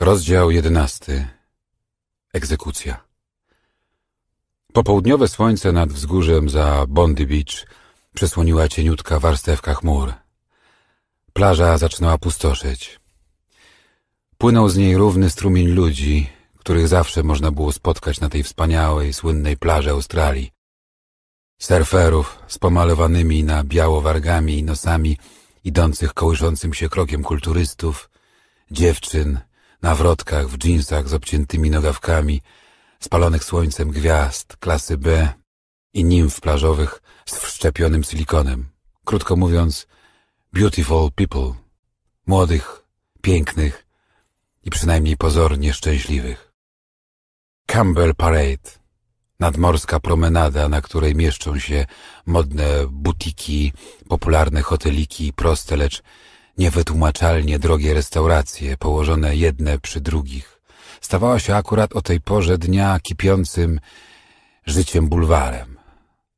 Rozdział jedenasty. Egzekucja. Popołudniowe słońce nad wzgórzem za Bondi Beach przysłoniła cieniutka warstewka chmur. Plaża zaczynała pustoszyć. Płynął z niej równy strumień ludzi, których zawsze można było spotkać na tej wspaniałej, słynnej plaży Australii. Surferów z pomalowanymi na biało wargami i nosami, idących kołyszącym się krokiem kulturystów, dziewczyn – na wrotkach, w dżinsach z obciętymi nogawkami, spalonych słońcem gwiazd, klasy B i nimf plażowych z wszczepionym silikonem. Krótko mówiąc, beautiful people. Młodych, pięknych i przynajmniej pozornie szczęśliwych. Campbell Parade. Nadmorska promenada, na której mieszczą się modne butiki, popularne hoteliki i proste, lecz niewytłumaczalnie drogie restauracje położone jedne przy drugich. Stawała się akurat o tej porze dnia kipiącym życiem bulwarem.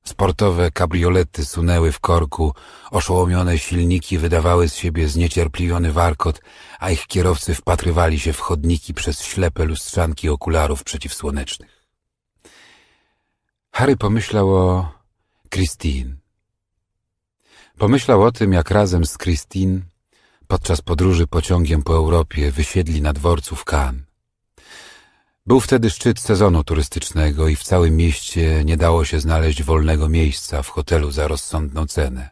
Sportowe kabriolety sunęły w korku, oszołomione silniki wydawały z siebie zniecierpliwiony warkot, a ich kierowcy wpatrywali się w chodniki przez ślepe lustrzanki okularów przeciwsłonecznych. Harry pomyślał o Christine. Pomyślał o tym, jak razem z Christine podczas podróży pociągiem po Europie wysiedli na dworcu w Cannes. Był wtedy szczyt sezonu turystycznego i w całym mieście nie dało się znaleźć wolnego miejsca w hotelu za rozsądną cenę.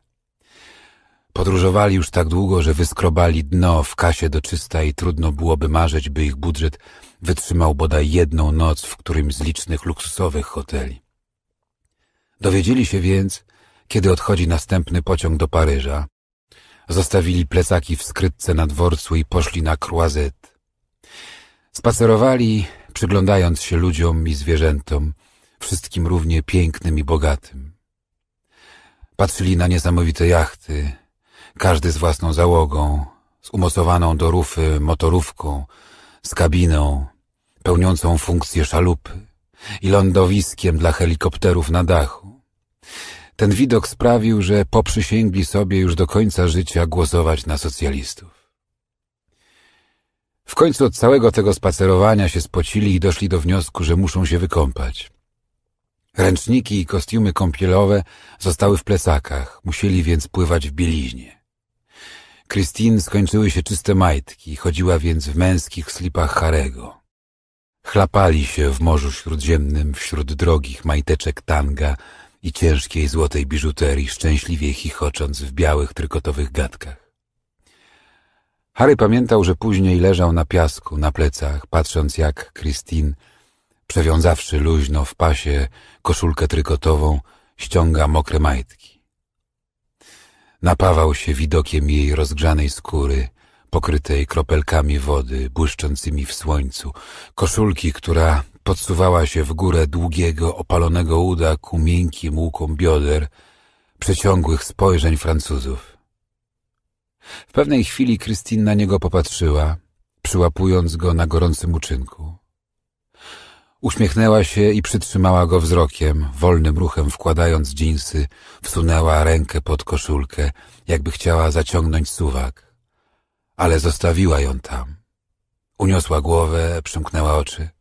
Podróżowali już tak długo, że wyskrobali dno w kasie do czysta i trudno byłoby marzyć, by ich budżet wytrzymał bodaj jedną noc w którymś z licznych luksusowych hoteli. Dowiedzieli się więc, kiedy odchodzi następny pociąg do Paryża, Zostawili plecaki w skrytce na dworcu i poszli na kruazet. Spacerowali, przyglądając się ludziom i zwierzętom, wszystkim równie pięknym i bogatym. Patrzyli na niesamowite jachty, każdy z własną załogą, z umocowaną do rufy motorówką, z kabiną, pełniącą funkcję szalupy i lądowiskiem dla helikopterów na dachu. Ten widok sprawił, że poprzysięgli sobie już do końca życia głosować na socjalistów. W końcu od całego tego spacerowania się spocili i doszli do wniosku, że muszą się wykąpać. Ręczniki i kostiumy kąpielowe zostały w plecakach, musieli więc pływać w bieliźnie. Christine skończyły się czyste majtki, chodziła więc w męskich slipach Harego. Chlapali się w Morzu Śródziemnym wśród drogich majteczek tanga, i ciężkiej złotej biżuterii, szczęśliwie chichocząc w białych, trykotowych gadkach. Harry pamiętał, że później leżał na piasku, na plecach, patrząc jak Christine, przewiązawszy luźno w pasie koszulkę trykotową, ściąga mokre majtki. Napawał się widokiem jej rozgrzanej skóry, pokrytej kropelkami wody, błyszczącymi w słońcu, koszulki, która Podsuwała się w górę długiego, opalonego uda ku miękkim łukom bioder, przeciągłych spojrzeń Francuzów. W pewnej chwili krystyna na niego popatrzyła, przyłapując go na gorącym uczynku. Uśmiechnęła się i przytrzymała go wzrokiem, wolnym ruchem wkładając dżinsy, wsunęła rękę pod koszulkę, jakby chciała zaciągnąć suwak. Ale zostawiła ją tam. Uniosła głowę, przymknęła oczy.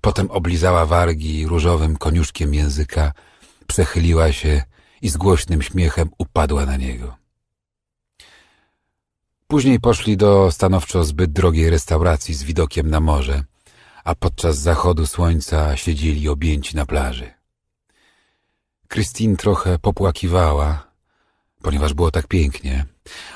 Potem oblizała wargi różowym koniuszkiem języka, przechyliła się i z głośnym śmiechem upadła na niego. Później poszli do stanowczo zbyt drogiej restauracji z widokiem na morze, a podczas zachodu słońca siedzieli objęci na plaży. Christine trochę popłakiwała, ponieważ było tak pięknie.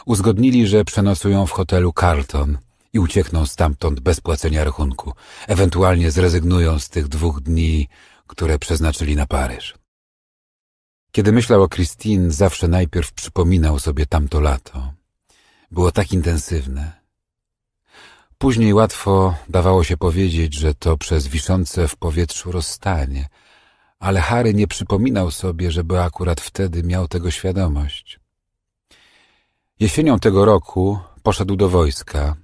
Uzgodnili, że przenosują w hotelu Carlton, i uciekną stamtąd bez płacenia rachunku. Ewentualnie zrezygnują z tych dwóch dni, które przeznaczyli na Paryż. Kiedy myślał o Christine, zawsze najpierw przypominał sobie tamto lato. Było tak intensywne. Później łatwo dawało się powiedzieć, że to przez wiszące w powietrzu rozstanie, ale Harry nie przypominał sobie, żeby akurat wtedy miał tego świadomość. Jesienią tego roku poszedł do wojska,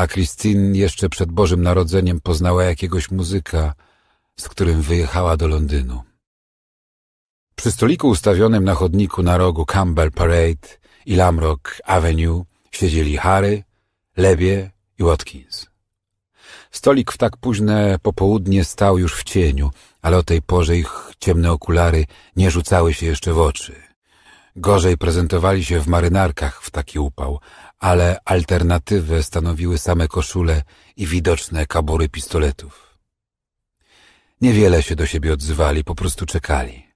a Christine jeszcze przed Bożym Narodzeniem poznała jakiegoś muzyka, z którym wyjechała do Londynu. Przy stoliku ustawionym na chodniku na rogu Campbell Parade i Lamrock Avenue siedzieli Harry, Lebie i Watkins. Stolik w tak późne popołudnie stał już w cieniu, ale o tej porze ich ciemne okulary nie rzucały się jeszcze w oczy. Gorzej prezentowali się w marynarkach w taki upał, ale alternatywę stanowiły same koszule i widoczne kabury pistoletów. Niewiele się do siebie odzywali, po prostu czekali.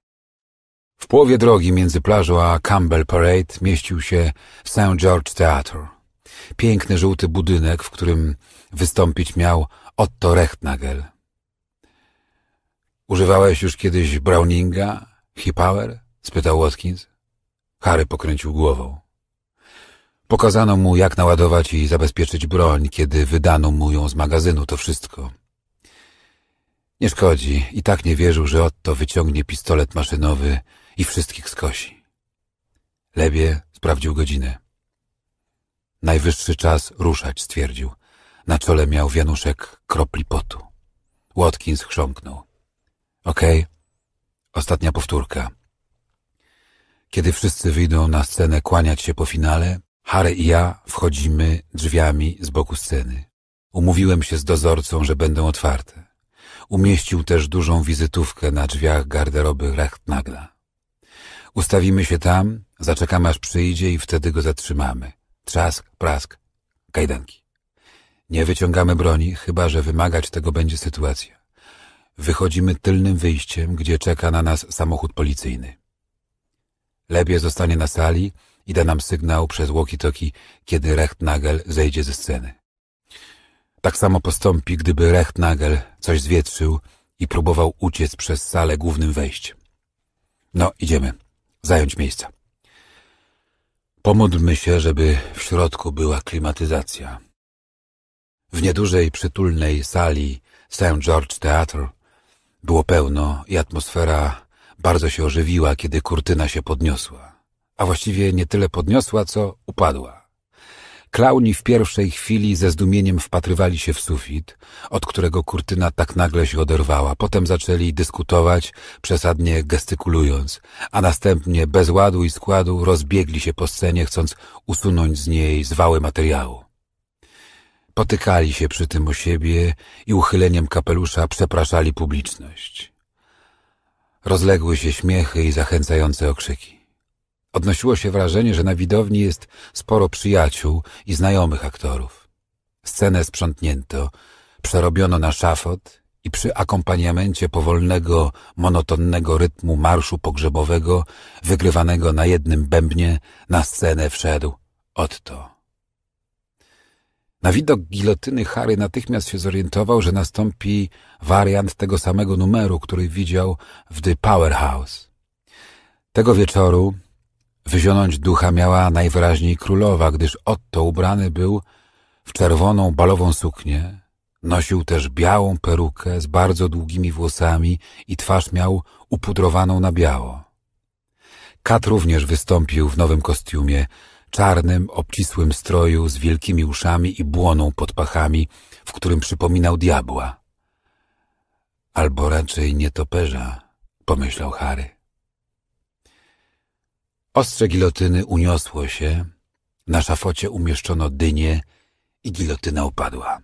W połowie drogi między plażą a Campbell Parade mieścił się St. George Theatre. Piękny żółty budynek, w którym wystąpić miał Otto Rechtnagel. Używałeś już kiedyś Browninga, Hippauer? spytał Watkins. Harry pokręcił głową. Pokazano mu, jak naładować i zabezpieczyć broń, kiedy wydano mu ją z magazynu, to wszystko. Nie szkodzi, i tak nie wierzył, że Otto wyciągnie pistolet maszynowy i wszystkich skosi. Lebie sprawdził godzinę. Najwyższy czas ruszać, stwierdził. Na czole miał wianuszek kropli potu. Watkins chrząknął. Okej, okay. ostatnia powtórka. Kiedy wszyscy wyjdą na scenę kłaniać się po finale, Harry i ja wchodzimy drzwiami z boku sceny. Umówiłem się z dozorcą, że będą otwarte. Umieścił też dużą wizytówkę na drzwiach garderoby Rechtnagla. Ustawimy się tam, zaczekamy aż przyjdzie i wtedy go zatrzymamy. Trzask, prask, kajdanki. Nie wyciągamy broni, chyba że wymagać tego będzie sytuacja. Wychodzimy tylnym wyjściem, gdzie czeka na nas samochód policyjny. Lebie zostanie na sali, i da nam sygnał przez walkie-talkie, kiedy Nagel zejdzie ze sceny. Tak samo postąpi, gdyby Recht Nagel coś zwietrzył i próbował uciec przez salę głównym wejściem. No, idziemy. Zająć miejsca. Pomódlmy się, żeby w środku była klimatyzacja. W niedużej, przytulnej sali St. George Theatre było pełno i atmosfera bardzo się ożywiła, kiedy kurtyna się podniosła a właściwie nie tyle podniosła, co upadła. Klauni w pierwszej chwili ze zdumieniem wpatrywali się w sufit, od którego kurtyna tak nagle się oderwała. Potem zaczęli dyskutować, przesadnie gestykulując, a następnie bez ładu i składu rozbiegli się po scenie, chcąc usunąć z niej zwały materiału. Potykali się przy tym o siebie i uchyleniem kapelusza przepraszali publiczność. Rozległy się śmiechy i zachęcające okrzyki. Odnosiło się wrażenie, że na widowni jest sporo przyjaciół i znajomych aktorów. Scenę sprzątnięto, przerobiono na szafot i przy akompaniamencie powolnego, monotonnego rytmu marszu pogrzebowego, wygrywanego na jednym bębnie, na scenę wszedł Otto. Na widok gilotyny Harry natychmiast się zorientował, że nastąpi wariant tego samego numeru, który widział w The Powerhouse. Tego wieczoru Wyzionąć ducha miała najwyraźniej królowa, gdyż Otto ubrany był w czerwoną balową suknię, nosił też białą perukę z bardzo długimi włosami i twarz miał upudrowaną na biało. Kat również wystąpił w nowym kostiumie, czarnym, obcisłym stroju z wielkimi uszami i błoną pod pachami, w którym przypominał diabła. Albo raczej nietoperza, pomyślał Harry. Ostrze gilotyny uniosło się, na szafocie umieszczono dynię i gilotyna upadła.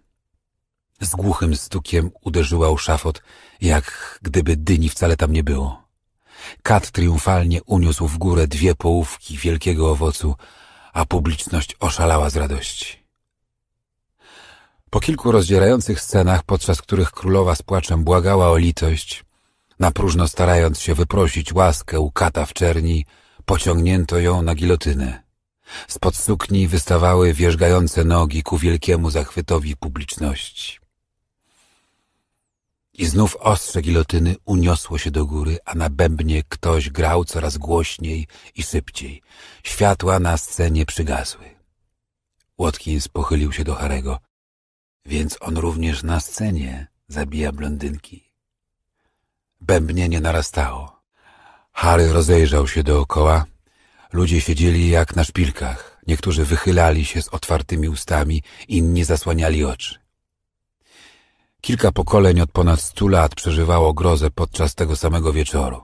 Z głuchym stukiem uderzyła u szafot, jak gdyby dyni wcale tam nie było. Kat triumfalnie uniósł w górę dwie połówki wielkiego owocu, a publiczność oszalała z radości. Po kilku rozdzierających scenach, podczas których królowa z płaczem błagała o litość, na próżno starając się wyprosić łaskę u kata w czerni, pociągnięto ją na gilotynę. Spod sukni wystawały wierzgające nogi ku wielkiemu zachwytowi publiczności. I znów ostrze gilotyny uniosło się do góry, a na bębnie ktoś grał coraz głośniej i szybciej. Światła na scenie przygasły. Watkins pochylił się do Harego. Więc on również na scenie zabija blondynki. Bębnienie narastało. Harry rozejrzał się dookoła. Ludzie siedzieli jak na szpilkach. Niektórzy wychylali się z otwartymi ustami, inni zasłaniali oczy. Kilka pokoleń od ponad stu lat przeżywało grozę podczas tego samego wieczoru.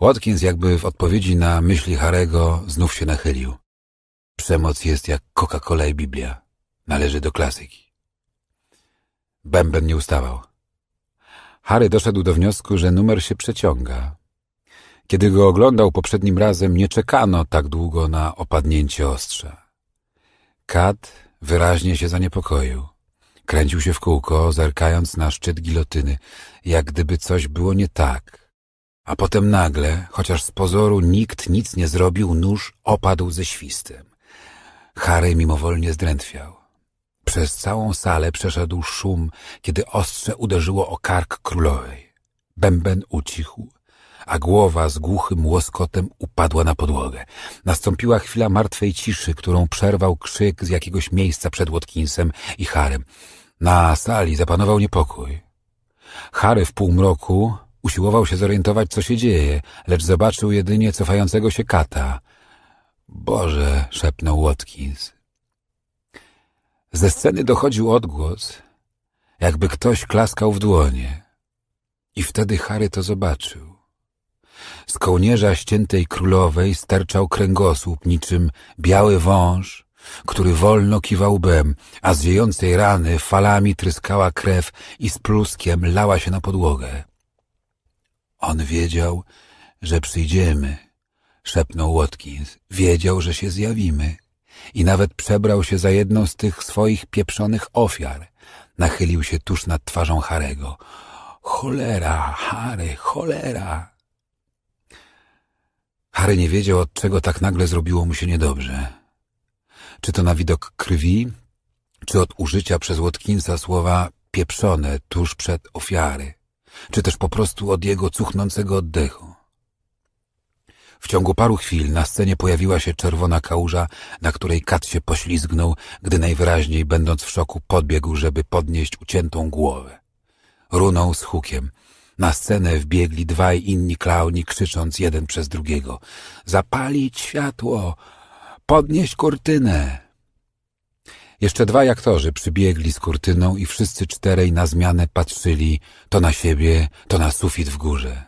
Watkins jakby w odpowiedzi na myśli Harego znów się nachylił. Przemoc jest jak Coca-Cola i Biblia. Należy do klasyki. Bęben nie ustawał. Harry doszedł do wniosku, że numer się przeciąga. Kiedy go oglądał poprzednim razem, nie czekano tak długo na opadnięcie ostrza. Kat wyraźnie się zaniepokoił. Kręcił się w kółko, zerkając na szczyt gilotyny, jak gdyby coś było nie tak. A potem nagle, chociaż z pozoru nikt nic nie zrobił, nóż opadł ze świstem. Harry mimowolnie zdrętwiał. Przez całą salę przeszedł szum, kiedy ostrze uderzyło o kark królowej. Bęben ucichł, a głowa z głuchym łoskotem upadła na podłogę. Nastąpiła chwila martwej ciszy, którą przerwał krzyk z jakiegoś miejsca przed Watkinsem i Harem. Na sali zapanował niepokój. Harry w półmroku usiłował się zorientować, co się dzieje, lecz zobaczył jedynie cofającego się kata. Boże, szepnął Watkins. Ze sceny dochodził odgłos, jakby ktoś klaskał w dłonie. I wtedy Harry to zobaczył. Z kołnierza ściętej królowej sterczał kręgosłup niczym biały wąż, który wolno kiwał bem, a z wiejącej rany falami tryskała krew i z pluskiem lała się na podłogę. On wiedział, że przyjdziemy, szepnął Watkins. Wiedział, że się zjawimy i nawet przebrał się za jedną z tych swoich pieprzonych ofiar. Nachylił się tuż nad twarzą Harego. Cholera, Harry, cholera! Harry nie wiedział, od czego tak nagle zrobiło mu się niedobrze. Czy to na widok krwi, czy od użycia przez Watkinsa słowa pieprzone tuż przed ofiary, czy też po prostu od jego cuchnącego oddechu. W ciągu paru chwil na scenie pojawiła się czerwona kałuża, na której kat się poślizgnął, gdy najwyraźniej, będąc w szoku, podbiegł, żeby podnieść uciętą głowę. Runął z hukiem – na scenę wbiegli dwaj inni klauni, krzycząc jeden przez drugiego. Zapalić światło! Podnieść kurtynę! Jeszcze dwaj aktorzy przybiegli z kurtyną i wszyscy czterej na zmianę patrzyli to na siebie, to na sufit w górze.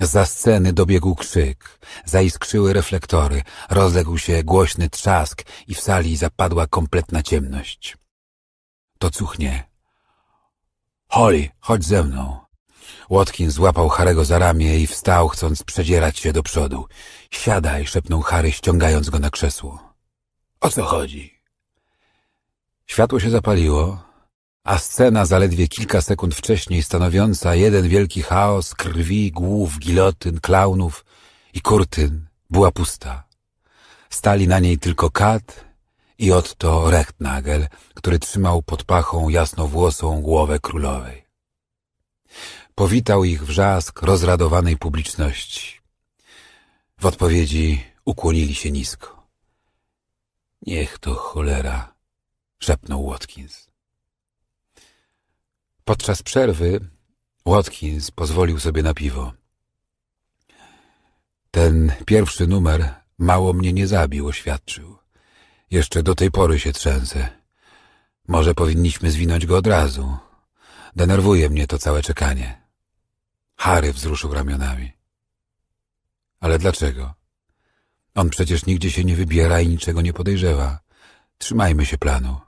Za sceny dobiegł krzyk, zaiskrzyły reflektory, rozległ się głośny trzask i w sali zapadła kompletna ciemność. To cuchnie. Holly, chodź ze mną. Łotkin złapał Harego za ramię i wstał, chcąc przedzierać się do przodu. Siadaj, szepnął Harry, ściągając go na krzesło. O co chodzi? Światło się zapaliło, a scena zaledwie kilka sekund wcześniej stanowiąca jeden wielki chaos krwi, głów, gilotyn, klaunów i kurtyn była pusta. Stali na niej tylko kat i Otto Rechtnagel, który trzymał pod pachą jasnowłosą głowę królowej. Powitał ich wrzask rozradowanej publiczności. W odpowiedzi ukłonili się nisko. Niech to cholera, szepnął Watkins. Podczas przerwy Watkins pozwolił sobie na piwo. Ten pierwszy numer mało mnie nie zabił, oświadczył. Jeszcze do tej pory się trzęsę. Może powinniśmy zwinąć go od razu. Denerwuje mnie to całe czekanie. Harry wzruszył ramionami. Ale dlaczego? On przecież nigdzie się nie wybiera i niczego nie podejrzewa. Trzymajmy się planu.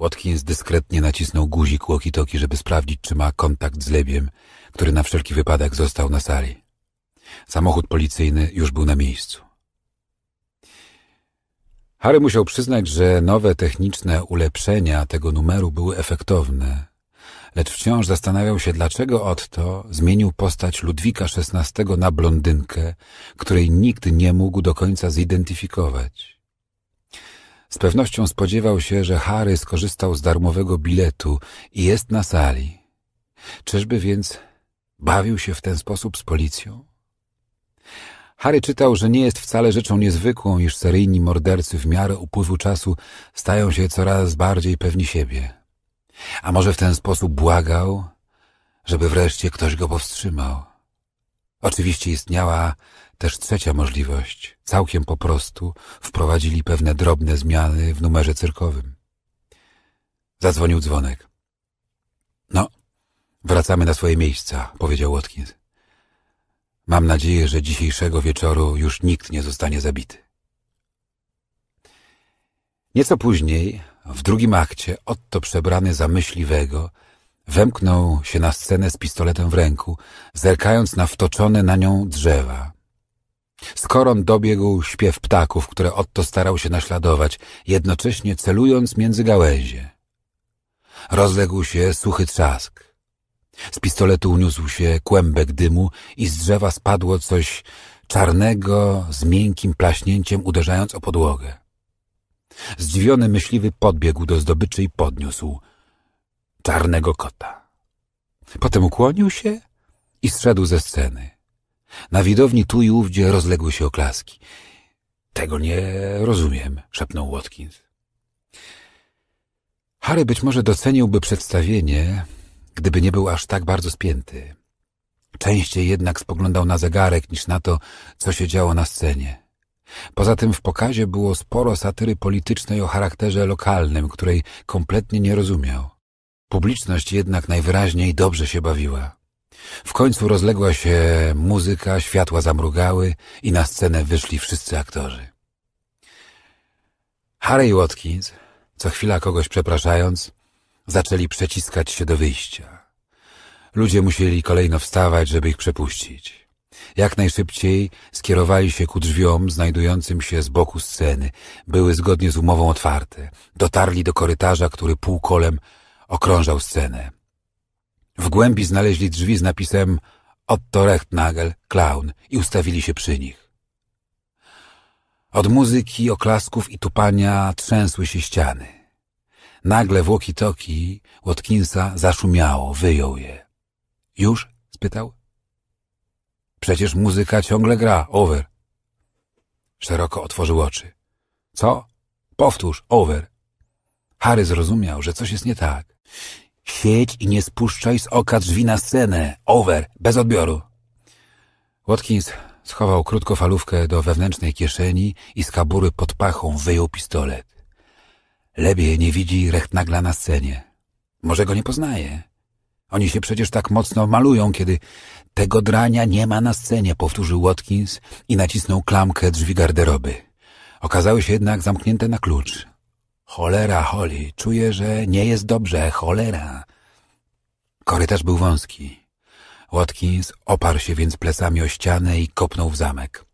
Watkins dyskretnie nacisnął guzik walkie żeby sprawdzić, czy ma kontakt z Lebiem, który na wszelki wypadek został na sali. Samochód policyjny już był na miejscu. Harry musiał przyznać, że nowe techniczne ulepszenia tego numeru były efektowne lecz wciąż zastanawiał się, dlaczego Otto zmienił postać Ludwika XVI na blondynkę, której nikt nie mógł do końca zidentyfikować. Z pewnością spodziewał się, że Harry skorzystał z darmowego biletu i jest na sali. Czyżby więc bawił się w ten sposób z policją? Harry czytał, że nie jest wcale rzeczą niezwykłą, iż seryjni mordercy w miarę upływu czasu stają się coraz bardziej pewni siebie. A może w ten sposób błagał, żeby wreszcie ktoś go powstrzymał? Oczywiście istniała też trzecia możliwość. Całkiem po prostu wprowadzili pewne drobne zmiany w numerze cyrkowym. Zadzwonił dzwonek. No, wracamy na swoje miejsca, powiedział Watkins. Mam nadzieję, że dzisiejszego wieczoru już nikt nie zostanie zabity. Nieco później w drugim akcie Otto przebrany za myśliwego wemknął się na scenę z pistoletem w ręku, zerkając na wtoczone na nią drzewa. Skoron dobiegł śpiew ptaków, które Otto starał się naśladować, jednocześnie celując między gałęzie. Rozległ się suchy trzask. Z pistoletu uniósł się kłębek dymu i z drzewa spadło coś czarnego z miękkim plaśnięciem, uderzając o podłogę. Zdziwiony myśliwy podbiegł do zdobyczy i podniósł czarnego kota. Potem ukłonił się i zszedł ze sceny. Na widowni tu i ówdzie rozległy się oklaski. Tego nie rozumiem, szepnął Watkins. Harry być może doceniłby przedstawienie, gdyby nie był aż tak bardzo spięty. Częściej jednak spoglądał na zegarek niż na to, co się działo na scenie. Poza tym w pokazie było sporo satyry politycznej o charakterze lokalnym, której kompletnie nie rozumiał. Publiczność jednak najwyraźniej dobrze się bawiła. W końcu rozległa się muzyka, światła zamrugały i na scenę wyszli wszyscy aktorzy. Harry i Watkins, co chwila kogoś przepraszając, zaczęli przeciskać się do wyjścia. Ludzie musieli kolejno wstawać, żeby ich przepuścić. Jak najszybciej skierowali się ku drzwiom znajdującym się z boku sceny. Były zgodnie z umową otwarte. Dotarli do korytarza, który półkolem okrążał scenę. W głębi znaleźli drzwi z napisem Otto Rechtnagel, Clown i ustawili się przy nich. Od muzyki, oklasków i tupania trzęsły się ściany. Nagle w toki Watkinsa zaszumiało, wyjął je. Już? spytał. Przecież muzyka ciągle gra. Over. Szeroko otworzył oczy. Co? Powtórz. Over. Harry zrozumiał, że coś jest nie tak. Siedź i nie spuszczaj z oka drzwi na scenę. Over. Bez odbioru. Watkins schował krótkofalówkę do wewnętrznej kieszeni i z kabury pod pachą wyjął pistolet. Lebie nie widzi rechtnagla na scenie. Może go nie poznaje. Oni się przecież tak mocno malują, kiedy tego drania nie ma na scenie, powtórzył Watkins i nacisnął klamkę drzwi garderoby. Okazały się jednak zamknięte na klucz. Cholera, Holly, czuję, że nie jest dobrze, cholera. Korytarz był wąski. Watkins oparł się więc plecami o ścianę i kopnął w zamek.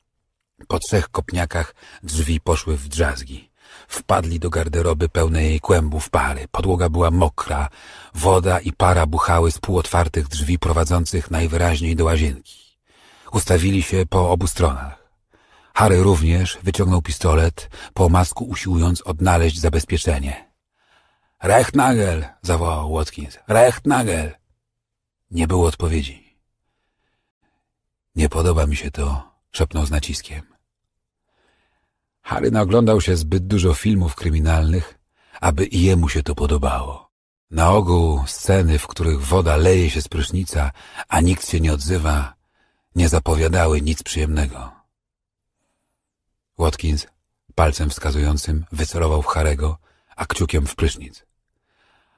Po trzech kopniakach drzwi poszły w drzazgi. Wpadli do garderoby pełnej kłębów pary. Podłoga była mokra. Woda i para buchały z półotwartych drzwi prowadzących najwyraźniej do łazienki. Ustawili się po obu stronach. Harry również wyciągnął pistolet, po masku usiłując odnaleźć zabezpieczenie. Rechtnagel! zawołał Watkins. Rechtnagel! Nie było odpowiedzi. Nie podoba mi się to, szepnął z naciskiem. Harry naoglądał się zbyt dużo filmów kryminalnych, aby i jemu się to podobało. Na ogół sceny, w których woda leje się z prysznica, a nikt się nie odzywa, nie zapowiadały nic przyjemnego. Watkins palcem wskazującym wycelował w Harego, a kciukiem w prysznic.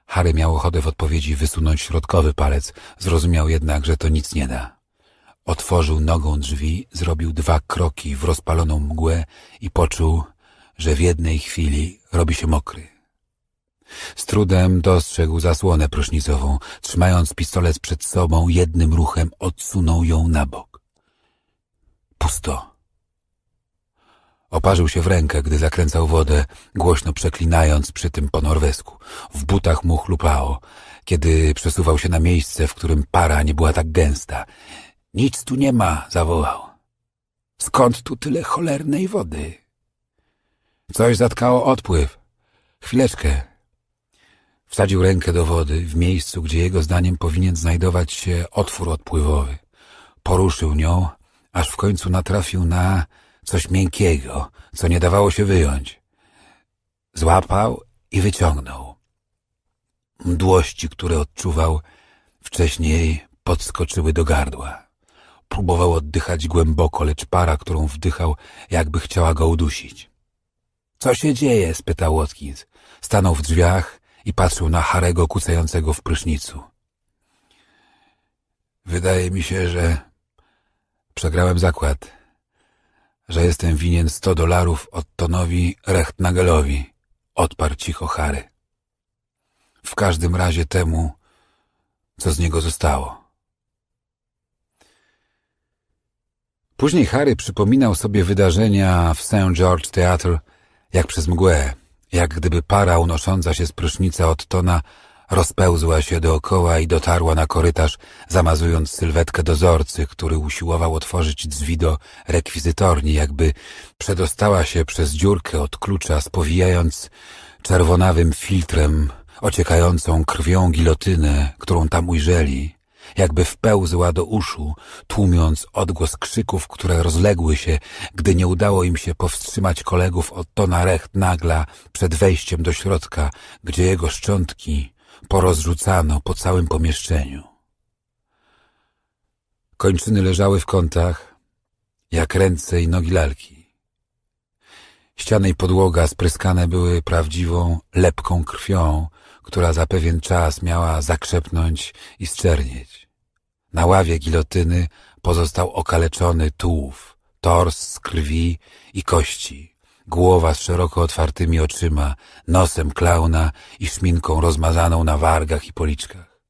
Harry miał ochotę w odpowiedzi wysunąć środkowy palec, zrozumiał jednak, że to nic nie da. Otworzył nogą drzwi, zrobił dwa kroki w rozpaloną mgłę i poczuł, że w jednej chwili robi się mokry. Z trudem dostrzegł zasłonę prysznicową. Trzymając pistolet przed sobą, jednym ruchem odsunął ją na bok. Pusto. Oparzył się w rękę, gdy zakręcał wodę, głośno przeklinając przy tym po norwesku. W butach mu chlupało, kiedy przesuwał się na miejsce, w którym para nie była tak gęsta. Nic tu nie ma, zawołał. Skąd tu tyle cholernej wody? Coś zatkało odpływ. Chwileczkę. Wsadził rękę do wody, w miejscu, gdzie jego zdaniem powinien znajdować się otwór odpływowy. Poruszył nią, aż w końcu natrafił na coś miękkiego, co nie dawało się wyjąć. Złapał i wyciągnął. Mdłości, które odczuwał, wcześniej podskoczyły do gardła. Próbował oddychać głęboko, lecz para, którą wdychał, jakby chciała go udusić. Co się dzieje? spytał Watkins. Stanął w drzwiach i patrzył na Harego kucającego w prysznicu. Wydaje mi się, że przegrałem zakład, że jestem winien sto dolarów Ottonowi Rechtnagelowi, odparł cicho Harry. W każdym razie temu, co z niego zostało. Później Harry przypominał sobie wydarzenia w St. George Theatre jak przez mgłę, jak gdyby para unosząca się z prysznica od tona rozpełzła się dookoła i dotarła na korytarz, zamazując sylwetkę dozorcy, który usiłował otworzyć drzwi do rekwizytorni, jakby przedostała się przez dziurkę od klucza, spowijając czerwonawym filtrem ociekającą krwią gilotynę, którą tam ujrzeli jakby wpełzła do uszu, tłumiąc odgłos krzyków, które rozległy się, gdy nie udało im się powstrzymać kolegów od Tona Recht nagla przed wejściem do środka, gdzie jego szczątki porozrzucano po całym pomieszczeniu. Kończyny leżały w kątach, jak ręce i nogi lalki. Ściany i podłoga spryskane były prawdziwą, lepką krwią, która za pewien czas miała zakrzepnąć i zczernieć. Na ławie gilotyny pozostał okaleczony tułów, tors z krwi i kości, głowa z szeroko otwartymi oczyma, nosem klauna i szminką rozmazaną na wargach i policzkach.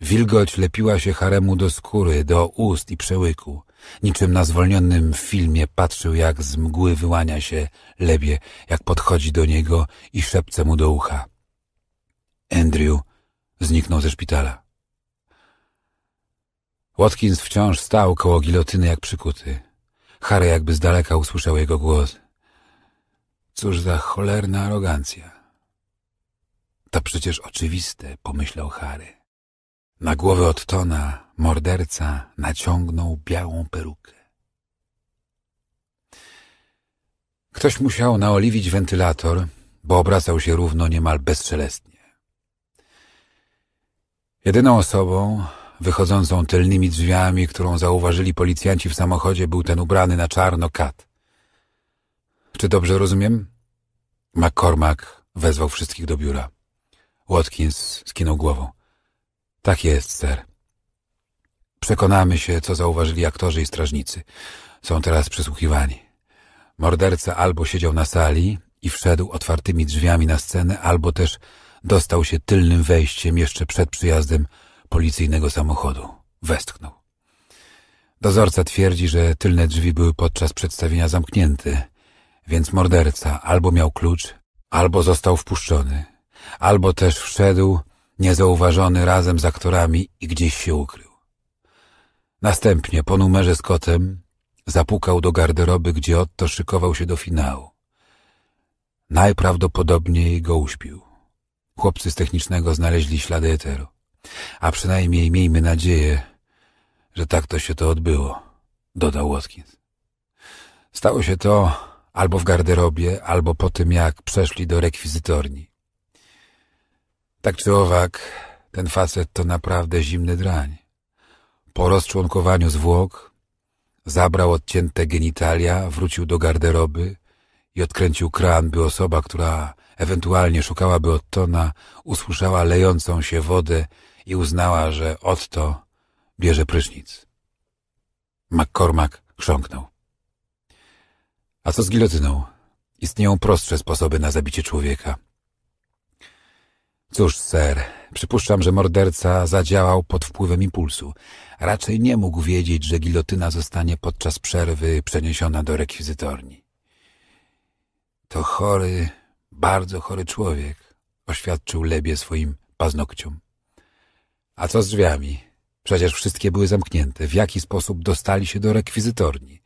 Wilgoć lepiła się haremu do skóry, do ust i przełyku. Niczym na zwolnionym filmie patrzył, jak z mgły wyłania się lebie, jak podchodzi do niego i szepce mu do ucha. Andrew zniknął ze szpitala. Watkins wciąż stał koło gilotyny jak przykuty. Harry jakby z daleka usłyszał jego głos. Cóż za cholerna arogancja. To przecież oczywiste, pomyślał Harry. Na głowę od Tona morderca naciągnął białą perukę. Ktoś musiał naoliwić wentylator, bo obracał się równo niemal bezczelestnie. Jedyną osobą, Wychodzącą tylnymi drzwiami, którą zauważyli policjanci w samochodzie, był ten ubrany na czarno kat. Czy dobrze rozumiem? McCormack wezwał wszystkich do biura. Watkins skinął głową. Tak jest, ser. Przekonamy się, co zauważyli aktorzy i strażnicy. Są teraz przesłuchiwani. Morderca albo siedział na sali i wszedł otwartymi drzwiami na scenę, albo też dostał się tylnym wejściem jeszcze przed przyjazdem policyjnego samochodu. Westchnął. Dozorca twierdzi, że tylne drzwi były podczas przedstawienia zamknięte, więc morderca albo miał klucz, albo został wpuszczony, albo też wszedł niezauważony razem z aktorami i gdzieś się ukrył. Następnie po numerze z kotem zapukał do garderoby, gdzie Otto szykował się do finału. Najprawdopodobniej go uśpił. Chłopcy z technicznego znaleźli ślady eteru. A przynajmniej miejmy nadzieję, że tak to się to odbyło, dodał Watkins. Stało się to albo w garderobie, albo po tym, jak przeszli do rekwizytorni. Tak czy owak, ten facet to naprawdę zimny drań. Po rozczłonkowaniu zwłok zabrał odcięte genitalia, wrócił do garderoby i odkręcił kran, by osoba, która ewentualnie szukałaby Ottona, usłyszała lejącą się wodę i uznała, że Otto bierze prysznic. McCormack chrząknął. A co z gilotyną? Istnieją prostsze sposoby na zabicie człowieka. Cóż, ser, przypuszczam, że morderca zadziałał pod wpływem impulsu. Raczej nie mógł wiedzieć, że gilotyna zostanie podczas przerwy przeniesiona do rekwizytorni. To chory, bardzo chory człowiek, oświadczył Lebie swoim paznokciom. A co z drzwiami? Przecież wszystkie były zamknięte. W jaki sposób dostali się do rekwizytorni?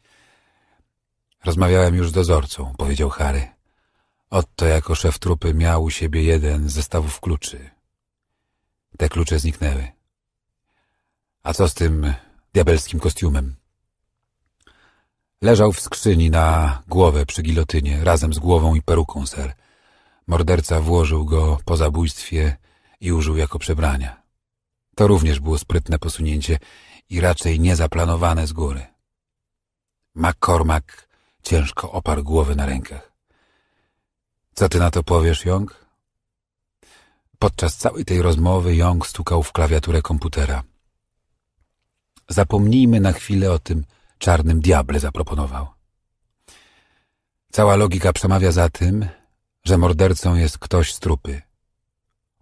Rozmawiałem już z dozorcą, powiedział Harry. Otto jako szef trupy miał u siebie jeden z zestawów kluczy. Te klucze zniknęły. A co z tym diabelskim kostiumem? Leżał w skrzyni na głowę przy gilotynie, razem z głową i peruką, ser. Morderca włożył go po zabójstwie i użył jako przebrania. To również było sprytne posunięcie i raczej niezaplanowane z góry. McCormack ciężko oparł głowę na rękach. Co ty na to powiesz, Young? Podczas całej tej rozmowy Young stukał w klawiaturę komputera. Zapomnijmy na chwilę o tym czarnym diable, zaproponował. Cała logika przemawia za tym, że mordercą jest ktoś z trupy.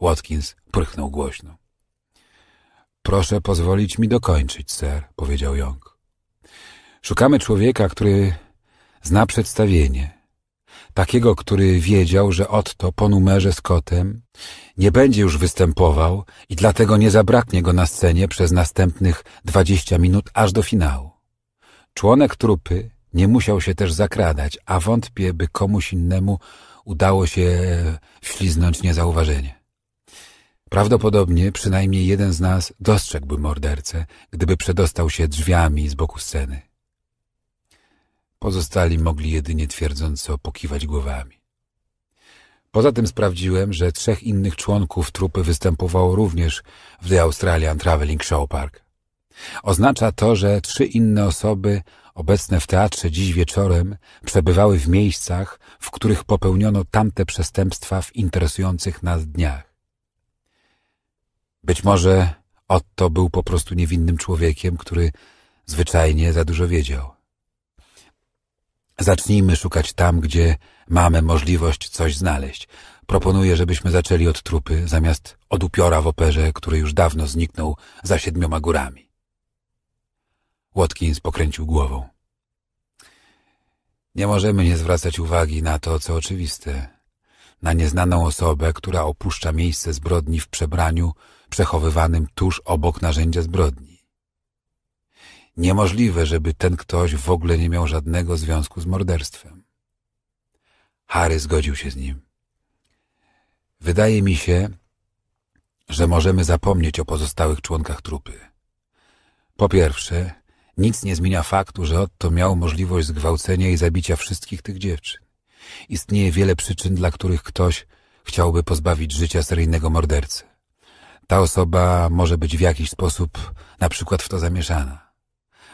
Watkins prychnął głośno. Proszę pozwolić mi dokończyć, ser, powiedział Jong. Szukamy człowieka, który zna przedstawienie. Takiego, który wiedział, że Otto po numerze z kotem nie będzie już występował i dlatego nie zabraknie go na scenie przez następnych dwadzieścia minut aż do finału. Członek trupy nie musiał się też zakradać, a wątpię, by komuś innemu udało się wśliznąć niezauważenie. Prawdopodobnie przynajmniej jeden z nas dostrzegłby mordercę, gdyby przedostał się drzwiami z boku sceny. Pozostali mogli jedynie twierdząco pokiwać głowami. Poza tym sprawdziłem, że trzech innych członków trupy występowało również w The Australian Travelling Show Park. Oznacza to, że trzy inne osoby obecne w teatrze dziś wieczorem przebywały w miejscach, w których popełniono tamte przestępstwa w interesujących nas dniach. Być może Otto był po prostu niewinnym człowiekiem, który zwyczajnie za dużo wiedział. Zacznijmy szukać tam, gdzie mamy możliwość coś znaleźć. Proponuję, żebyśmy zaczęli od trupy, zamiast od upiora w operze, który już dawno zniknął za siedmioma górami. Watkins pokręcił głową. Nie możemy nie zwracać uwagi na to, co oczywiste. Na nieznaną osobę, która opuszcza miejsce zbrodni w przebraniu, przechowywanym tuż obok narzędzia zbrodni. Niemożliwe, żeby ten ktoś w ogóle nie miał żadnego związku z morderstwem. Harry zgodził się z nim. Wydaje mi się, że możemy zapomnieć o pozostałych członkach trupy. Po pierwsze, nic nie zmienia faktu, że Otto miał możliwość zgwałcenia i zabicia wszystkich tych dziewczyn. Istnieje wiele przyczyn, dla których ktoś chciałby pozbawić życia seryjnego mordercy. Ta osoba może być w jakiś sposób na przykład w to zamieszana.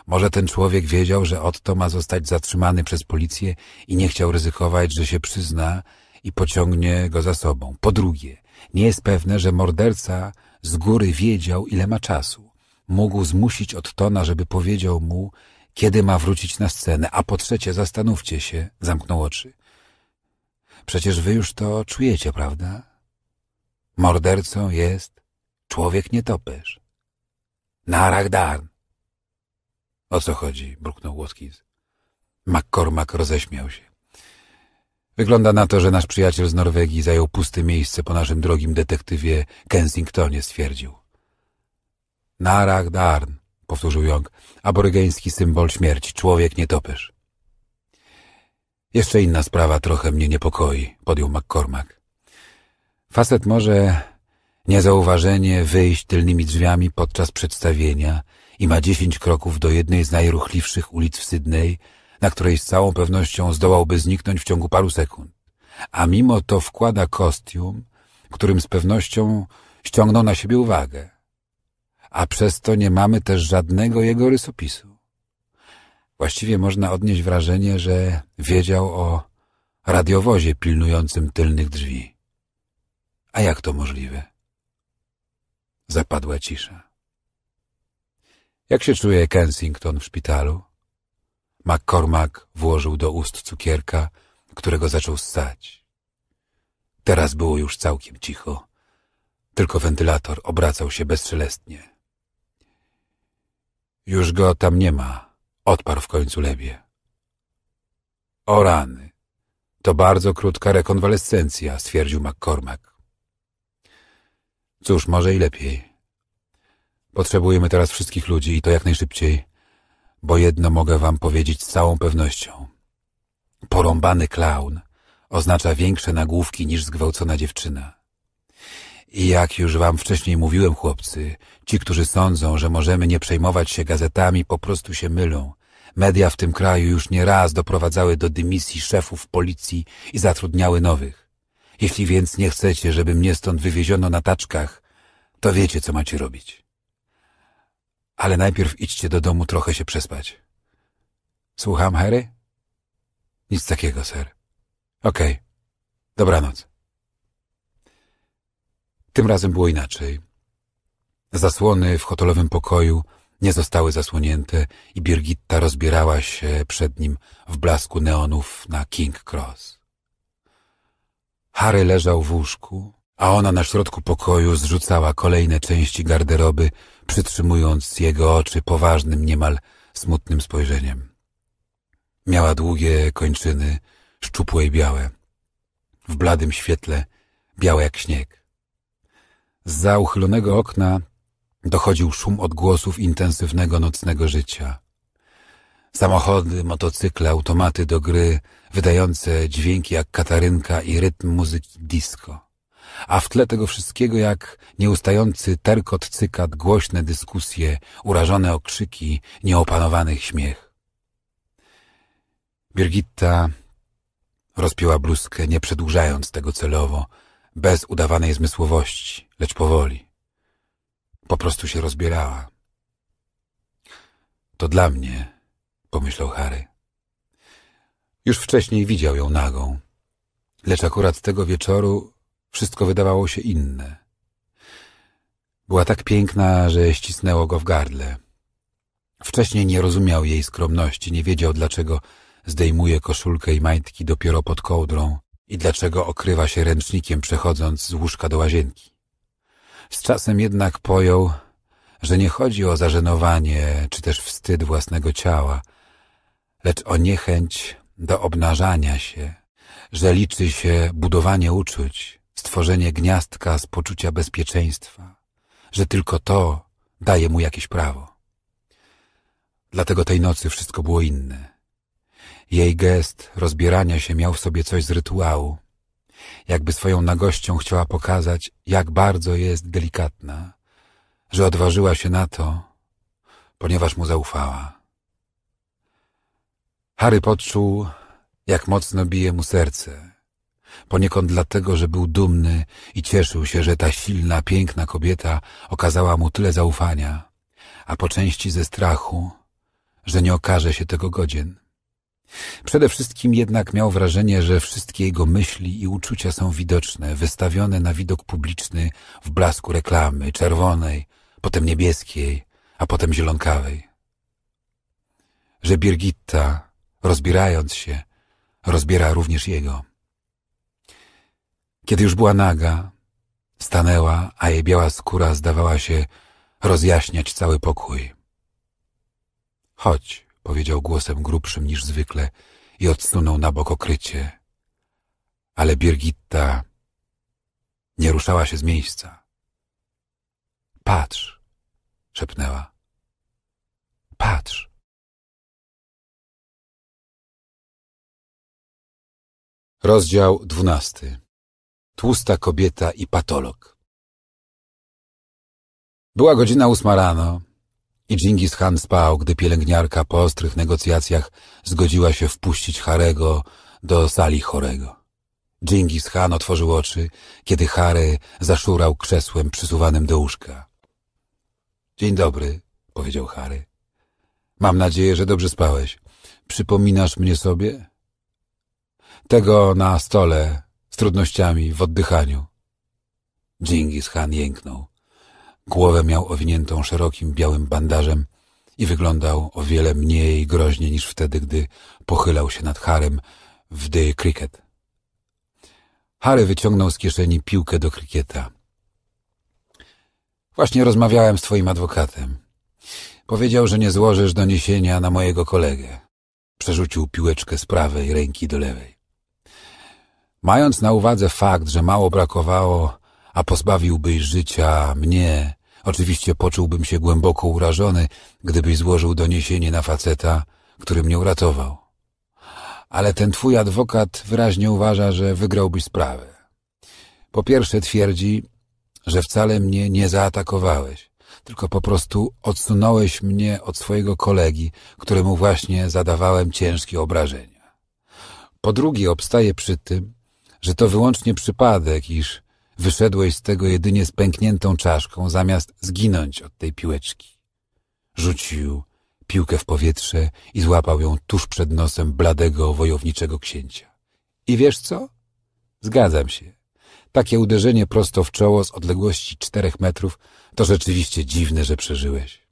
Może ten człowiek wiedział, że Otto ma zostać zatrzymany przez policję i nie chciał ryzykować, że się przyzna i pociągnie go za sobą. Po drugie, nie jest pewne, że morderca z góry wiedział, ile ma czasu. Mógł zmusić Ottona, żeby powiedział mu, kiedy ma wrócić na scenę. A po trzecie, zastanówcie się, zamknął oczy. Przecież wy już to czujecie, prawda? Mordercą jest Człowiek nie topesz. Naragdarn. O co chodzi? Bruknął Watkins. McCormack roześmiał się. Wygląda na to, że nasz przyjaciel z Norwegii zajął puste miejsce po naszym drogim detektywie Kensingtonie, stwierdził. Na Darn, powtórzył Young, aborygeński symbol śmierci, człowiek nie topysz. Jeszcze inna sprawa trochę mnie niepokoi, podjął McCormack. Facet może niezauważenie wyjść tylnymi drzwiami podczas przedstawienia i ma dziesięć kroków do jednej z najruchliwszych ulic w Sydney, na której z całą pewnością zdołałby zniknąć w ciągu paru sekund. A mimo to wkłada kostium, którym z pewnością ściągnął na siebie uwagę. A przez to nie mamy też żadnego jego rysopisu. Właściwie można odnieść wrażenie, że wiedział o radiowozie pilnującym tylnych drzwi. A jak to możliwe? Zapadła cisza. Jak się czuje Kensington w szpitalu? McCormack włożył do ust cukierka, którego zaczął ssać. Teraz było już całkiem cicho. Tylko wentylator obracał się bezszelestnie. Już go tam nie ma, odparł w końcu Lebie. O rany, to bardzo krótka rekonwalescencja, stwierdził McCormack. Cóż, może i lepiej. Potrzebujemy teraz wszystkich ludzi i to jak najszybciej, bo jedno mogę wam powiedzieć z całą pewnością. Porąbany klaun oznacza większe nagłówki niż zgwałcona dziewczyna. I jak już wam wcześniej mówiłem, chłopcy, ci, którzy sądzą, że możemy nie przejmować się gazetami, po prostu się mylą. Media w tym kraju już nie raz doprowadzały do dymisji szefów policji i zatrudniały nowych. Jeśli więc nie chcecie, żeby mnie stąd wywieziono na taczkach, to wiecie, co macie robić. Ale najpierw idźcie do domu trochę się przespać. Słucham, Harry? Nic takiego, ser. Okej. Okay. Dobranoc. Tym razem było inaczej. Zasłony w hotelowym pokoju nie zostały zasłonięte i Birgitta rozbierała się przed nim w blasku neonów na King Cross. Harry leżał w łóżku, a ona na środku pokoju zrzucała kolejne części garderoby, przytrzymując jego oczy poważnym, niemal smutnym spojrzeniem. Miała długie kończyny, szczupłe i białe. W bladym świetle, białe jak śnieg. Z uchylonego okna dochodził szum odgłosów intensywnego nocnego życia. Samochody, motocykle, automaty do gry, wydające dźwięki jak katarynka i rytm muzyki disco. A w tle tego wszystkiego jak nieustający terkot cykad, głośne dyskusje, urażone okrzyki, nieopanowanych śmiech. Birgitta rozpiła bluzkę, nie przedłużając tego celowo, bez udawanej zmysłowości, lecz powoli. Po prostu się rozbierała. To dla mnie, pomyślał Harry. Już wcześniej widział ją nagą. Lecz akurat tego wieczoru wszystko wydawało się inne. Była tak piękna, że ścisnęło go w gardle. Wcześniej nie rozumiał jej skromności, nie wiedział dlaczego zdejmuje koszulkę i majtki dopiero pod kołdrą i dlaczego okrywa się ręcznikiem przechodząc z łóżka do łazienki. Z czasem jednak pojął, że nie chodzi o zażenowanie czy też wstyd własnego ciała, lecz o niechęć do obnażania się, że liczy się budowanie uczuć, stworzenie gniazdka z poczucia bezpieczeństwa, że tylko to daje mu jakieś prawo. Dlatego tej nocy wszystko było inne. Jej gest rozbierania się miał w sobie coś z rytuału, jakby swoją nagością chciała pokazać, jak bardzo jest delikatna, że odważyła się na to, ponieważ mu zaufała. Harry poczuł, jak mocno bije mu serce. Poniekąd dlatego, że był dumny i cieszył się, że ta silna, piękna kobieta okazała mu tyle zaufania, a po części ze strachu, że nie okaże się tego godzien. Przede wszystkim jednak miał wrażenie, że wszystkie jego myśli i uczucia są widoczne, wystawione na widok publiczny w blasku reklamy, czerwonej, potem niebieskiej, a potem zielonkawej. Że Birgitta rozbierając się, rozbiera również jego. Kiedy już była naga, stanęła, a jej biała skóra zdawała się rozjaśniać cały pokój. Chodź, powiedział głosem grubszym niż zwykle i odsunął na bok okrycie. Ale Birgitta nie ruszała się z miejsca. Patrz, szepnęła. Patrz. Rozdział XII. Tłusta kobieta i patolog. Była godzina ósma rano i Dżingis Han spał, gdy pielęgniarka po ostrych negocjacjach zgodziła się wpuścić Harego do sali chorego. Dżingis Han otworzył oczy, kiedy Harry zaszurał krzesłem przysuwanym do łóżka. Dzień dobry, powiedział Harry. Mam nadzieję, że dobrze spałeś. Przypominasz mnie sobie? Tego na stole, z trudnościami, w oddychaniu. Dżingis Han jęknął. Głowę miał owiniętą szerokim białym bandażem i wyglądał o wiele mniej groźnie niż wtedy, gdy pochylał się nad Harem w The Cricket. Harry wyciągnął z kieszeni piłkę do krykieta. Właśnie rozmawiałem z twoim adwokatem. Powiedział, że nie złożysz doniesienia na mojego kolegę. Przerzucił piłeczkę z prawej ręki do lewej. Mając na uwadze fakt, że mało brakowało, a pozbawiłbyś życia mnie, oczywiście poczułbym się głęboko urażony, gdybyś złożył doniesienie na faceta, który mnie uratował. Ale ten twój adwokat wyraźnie uważa, że wygrałbyś sprawę. Po pierwsze twierdzi, że wcale mnie nie zaatakowałeś, tylko po prostu odsunąłeś mnie od swojego kolegi, któremu właśnie zadawałem ciężkie obrażenia. Po drugie obstaje przy tym, że to wyłącznie przypadek, iż wyszedłeś z tego jedynie z pękniętą czaszką, zamiast zginąć od tej piłeczki. Rzucił piłkę w powietrze i złapał ją tuż przed nosem bladego, wojowniczego księcia. I wiesz co? Zgadzam się. Takie uderzenie prosto w czoło z odległości czterech metrów to rzeczywiście dziwne, że przeżyłeś.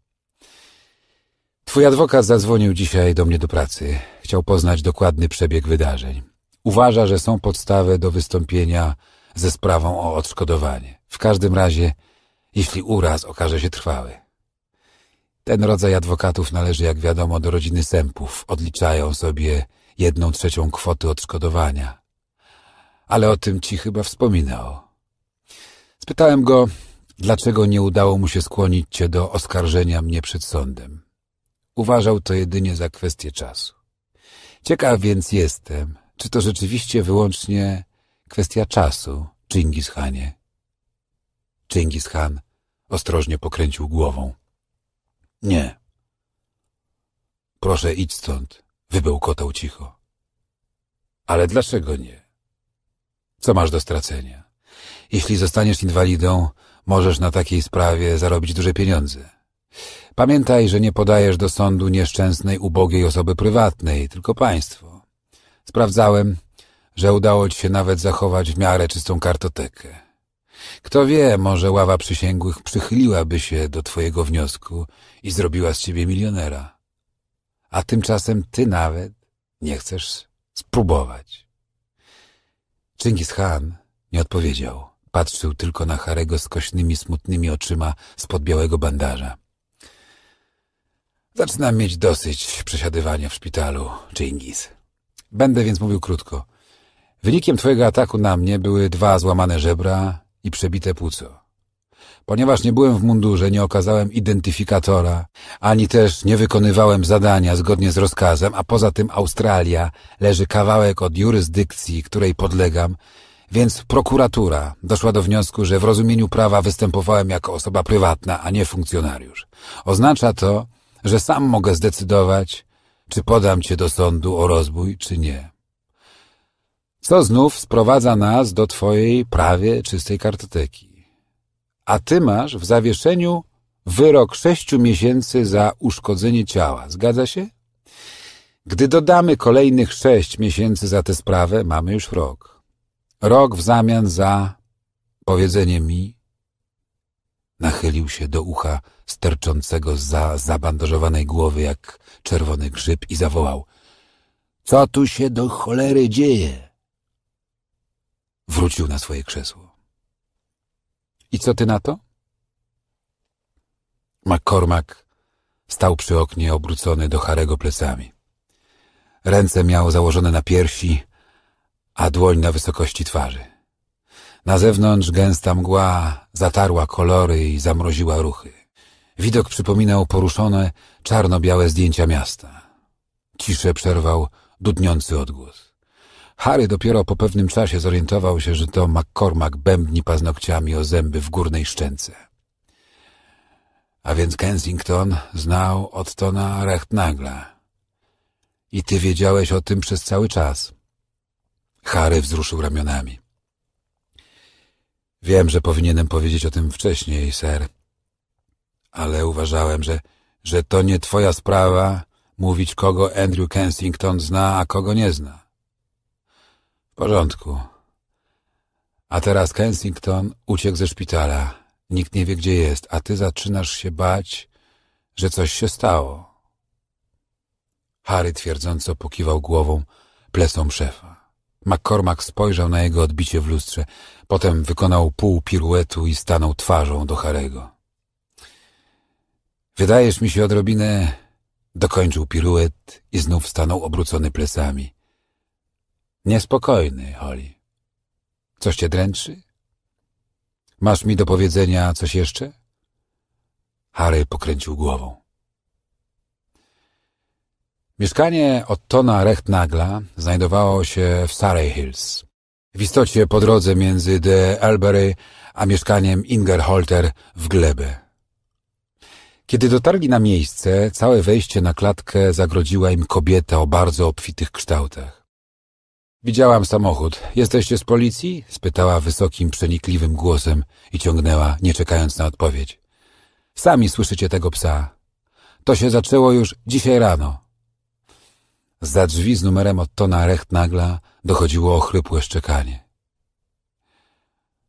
Twój adwokat zadzwonił dzisiaj do mnie do pracy. Chciał poznać dokładny przebieg wydarzeń uważa, że są podstawy do wystąpienia ze sprawą o odszkodowanie. W każdym razie, jeśli uraz okaże się trwały. Ten rodzaj adwokatów należy, jak wiadomo, do rodziny sępów. Odliczają sobie jedną trzecią kwoty odszkodowania. Ale o tym ci chyba wspominał. Spytałem go, dlaczego nie udało mu się skłonić cię do oskarżenia mnie przed sądem. Uważał to jedynie za kwestię czasu. Ciekaw więc jestem, czy to rzeczywiście wyłącznie kwestia czasu, Chingis Hanie? Chingis Han ostrożnie pokręcił głową. Nie. Proszę idź stąd, wybełkotał cicho. Ale dlaczego nie? Co masz do stracenia? Jeśli zostaniesz inwalidą, możesz na takiej sprawie zarobić duże pieniądze. Pamiętaj, że nie podajesz do sądu nieszczęsnej, ubogiej osoby prywatnej, tylko państwo. Sprawdzałem, że udało ci się nawet zachować w miarę czystą kartotekę. Kto wie, może ława przysięgłych przychyliłaby się do twojego wniosku i zrobiła z ciebie milionera. A tymczasem ty nawet nie chcesz spróbować. Chingis Khan nie odpowiedział. Patrzył tylko na Harego skośnymi, smutnymi oczyma spod białego bandaża. Zaczynam mieć dosyć przesiadywania w szpitalu, Chingis. Będę więc mówił krótko. Wynikiem twojego ataku na mnie były dwa złamane żebra i przebite płuco. Ponieważ nie byłem w mundurze, nie okazałem identyfikatora, ani też nie wykonywałem zadania zgodnie z rozkazem, a poza tym Australia leży kawałek od jurysdykcji, której podlegam, więc prokuratura doszła do wniosku, że w rozumieniu prawa występowałem jako osoba prywatna, a nie funkcjonariusz. Oznacza to, że sam mogę zdecydować, czy podam cię do sądu o rozbój, czy nie. Co znów sprowadza nas do twojej prawie czystej kartoteki. A ty masz w zawieszeniu wyrok sześciu miesięcy za uszkodzenie ciała. Zgadza się? Gdy dodamy kolejnych sześć miesięcy za tę sprawę, mamy już rok. Rok w zamian za powiedzenie mi, Nachylił się do ucha sterczącego za zabandażowanej głowy jak czerwony grzyb i zawołał. Co tu się do cholery dzieje? Wrócił na swoje krzesło. I co ty na to? McCormack stał przy oknie obrócony do Harego plecami. Ręce miał założone na piersi, a dłoń na wysokości twarzy. Na zewnątrz gęsta mgła zatarła kolory i zamroziła ruchy. Widok przypominał poruszone, czarno-białe zdjęcia miasta. Ciszę przerwał dudniący odgłos. Harry dopiero po pewnym czasie zorientował się, że to McCormack bębni paznokciami o zęby w górnej szczęce. A więc Kensington znał Ottona Rechtnagla. I ty wiedziałeś o tym przez cały czas. Harry wzruszył ramionami. Wiem, że powinienem powiedzieć o tym wcześniej, ser, ale uważałem, że, że to nie twoja sprawa mówić, kogo Andrew Kensington zna, a kogo nie zna. W porządku. A teraz Kensington uciekł ze szpitala. Nikt nie wie, gdzie jest, a ty zaczynasz się bać, że coś się stało. Harry twierdząco pokiwał głową plecą szefa. McCormack spojrzał na jego odbicie w lustrze. Potem wykonał pół piruetu i stanął twarzą do Harego. Wydajesz mi się odrobinę... Dokończył piruet i znów stanął obrócony plecami. Niespokojny, Holly. Coś cię dręczy? Masz mi do powiedzenia coś jeszcze? Harry pokręcił głową. Mieszkanie Ottona Rechtnagla znajdowało się w Surrey Hills. W istocie po drodze między De Elbury a mieszkaniem Ingerholter w Glebe. Kiedy dotarli na miejsce, całe wejście na klatkę zagrodziła im kobieta o bardzo obfitych kształtach. Widziałam samochód. Jesteście z policji? spytała wysokim, przenikliwym głosem i ciągnęła, nie czekając na odpowiedź. Sami słyszycie tego psa. To się zaczęło już dzisiaj rano. Za drzwi z numerem od Tona Rechtnagla dochodziło ochrypłe szczekanie.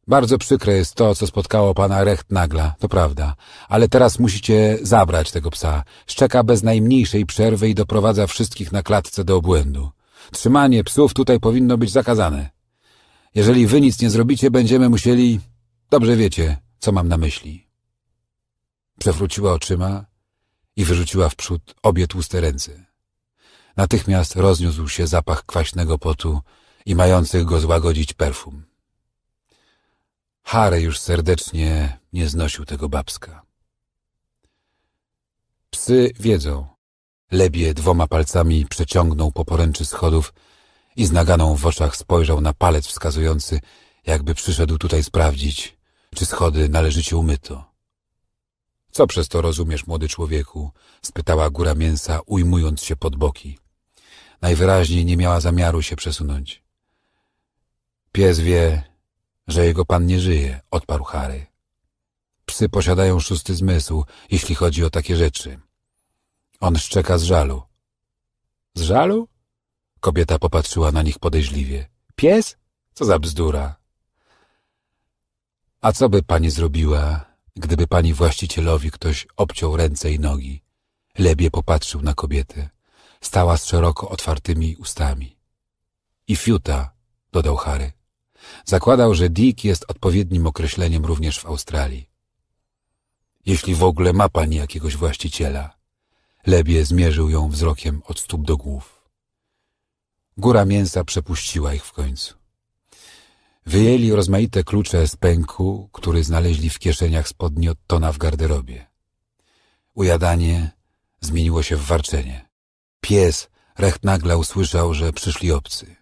Bardzo przykre jest to, co spotkało pana Rechtnagla, to prawda, ale teraz musicie zabrać tego psa. Szczeka bez najmniejszej przerwy i doprowadza wszystkich na klatce do obłędu. Trzymanie psów tutaj powinno być zakazane. Jeżeli wy nic nie zrobicie, będziemy musieli... Dobrze wiecie, co mam na myśli. Przewróciła oczyma i wyrzuciła w przód obie tłuste ręce. Natychmiast rozniósł się zapach kwaśnego potu i mających go złagodzić perfum. Harry już serdecznie nie znosił tego babska. Psy wiedzą. Lebie dwoma palcami przeciągnął po poręczy schodów i z naganą w oczach spojrzał na palec wskazujący, jakby przyszedł tutaj sprawdzić, czy schody należycie umyto. Co przez to rozumiesz, młody człowieku? spytała góra mięsa, ujmując się pod boki. Najwyraźniej nie miała zamiaru się przesunąć. Pies wie, że jego pan nie żyje, odparł Harry. Psy posiadają szósty zmysł, jeśli chodzi o takie rzeczy. On szczeka z żalu. Z żalu? Kobieta popatrzyła na nich podejrzliwie. Pies? Co za bzdura. A co by pani zrobiła, gdyby pani właścicielowi ktoś obciął ręce i nogi? Lebie popatrzył na kobietę. Stała z szeroko otwartymi ustami. I fiuta, dodał Harry. Zakładał, że Dick jest odpowiednim określeniem również w Australii. Jeśli w ogóle ma pani jakiegoś właściciela. Lebie zmierzył ją wzrokiem od stóp do głów. Góra mięsa przepuściła ich w końcu. Wyjęli rozmaite klucze z pęku, który znaleźli w kieszeniach spodni od Tona w garderobie. Ujadanie zmieniło się w warczenie pies, Recht nagle usłyszał, że przyszli obcy.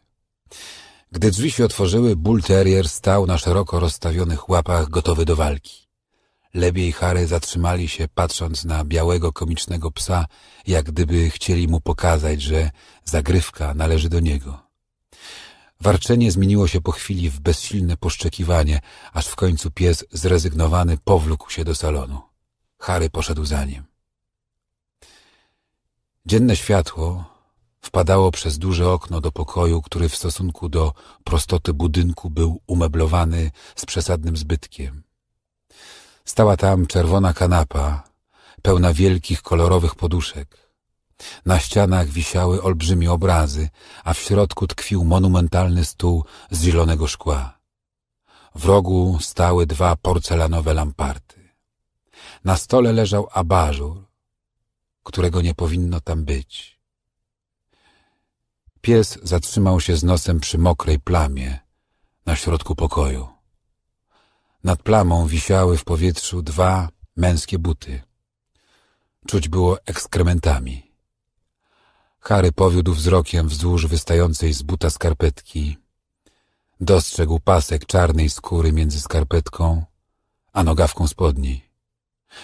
Gdy drzwi się otworzyły, bull terrier stał na szeroko rozstawionych łapach, gotowy do walki. Lebie i Harry zatrzymali się, patrząc na białego, komicznego psa, jak gdyby chcieli mu pokazać, że zagrywka należy do niego. Warczenie zmieniło się po chwili w bezsilne poszczekiwanie, aż w końcu pies, zrezygnowany, powlókł się do salonu. Harry poszedł za nim. Dzienne światło wpadało przez duże okno do pokoju, który w stosunku do prostoty budynku był umeblowany z przesadnym zbytkiem. Stała tam czerwona kanapa, pełna wielkich kolorowych poduszek. Na ścianach wisiały olbrzymie obrazy, a w środku tkwił monumentalny stół z zielonego szkła. W rogu stały dwa porcelanowe lamparty. Na stole leżał abażur, którego nie powinno tam być. Pies zatrzymał się z nosem przy mokrej plamie na środku pokoju. Nad plamą wisiały w powietrzu dwa męskie buty. Czuć było ekskrementami. Harry powiódł wzrokiem wzdłuż wystającej z buta skarpetki. Dostrzegł pasek czarnej skóry między skarpetką a nogawką spodni.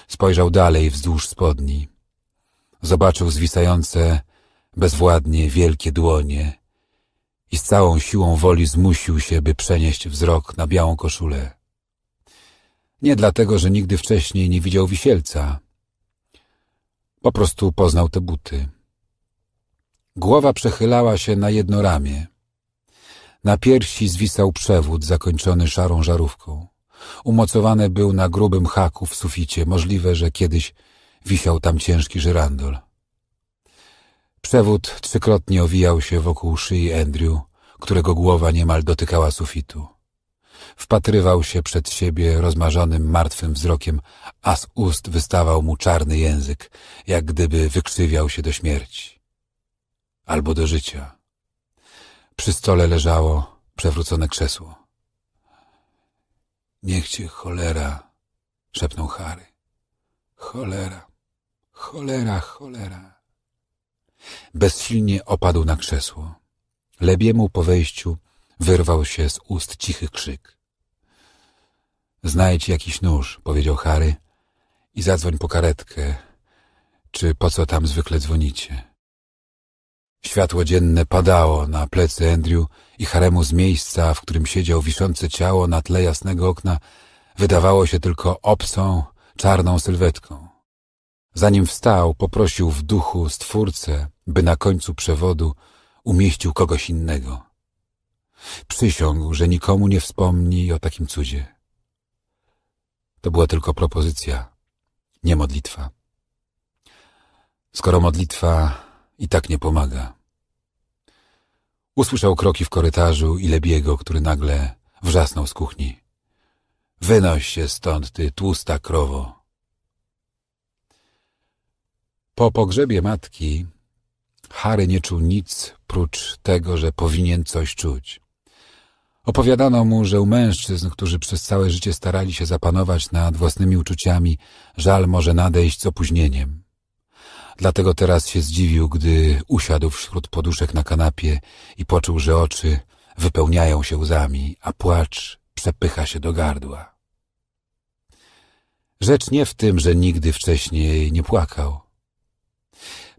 Spojrzał dalej wzdłuż spodni. Zobaczył zwisające bezwładnie wielkie dłonie i z całą siłą woli zmusił się, by przenieść wzrok na białą koszulę. Nie dlatego, że nigdy wcześniej nie widział wisielca. Po prostu poznał te buty. Głowa przechylała się na jedno ramię. Na piersi zwisał przewód zakończony szarą żarówką. Umocowany był na grubym haku w suficie. Możliwe, że kiedyś wisiał tam ciężki żyrandol. Przewód trzykrotnie owijał się wokół szyi Andrew, którego głowa niemal dotykała sufitu. Wpatrywał się przed siebie rozmarzonym, martwym wzrokiem, a z ust wystawał mu czarny język, jak gdyby wykrzywiał się do śmierci. Albo do życia. Przy stole leżało przewrócone krzesło. Niech cię cholera, szepnął Harry. Cholera. Cholera, cholera. Bezsilnie opadł na krzesło. Lebiemu po wejściu wyrwał się z ust cichy krzyk. Znajdź jakiś nóż, powiedział Harry i zadzwoń po karetkę, czy po co tam zwykle dzwonicie. Światło dzienne padało na plecy Andrew i Haremu z miejsca, w którym siedział wiszące ciało na tle jasnego okna, wydawało się tylko obcą, czarną sylwetką. Zanim wstał, poprosił w duchu Stwórcę, by na końcu przewodu umieścił kogoś innego. Przysiągł, że nikomu nie wspomni o takim cudzie. To była tylko propozycja, nie modlitwa. Skoro modlitwa i tak nie pomaga. Usłyszał kroki w korytarzu i Lebiego, który nagle wrzasnął z kuchni. Wynoś się stąd, ty tłusta krowo. Po pogrzebie matki Harry nie czuł nic prócz tego, że powinien coś czuć. Opowiadano mu, że u mężczyzn, którzy przez całe życie starali się zapanować nad własnymi uczuciami, żal może nadejść z opóźnieniem. Dlatego teraz się zdziwił, gdy usiadł wśród poduszek na kanapie i poczuł, że oczy wypełniają się łzami, a płacz przepycha się do gardła. Rzecz nie w tym, że nigdy wcześniej nie płakał.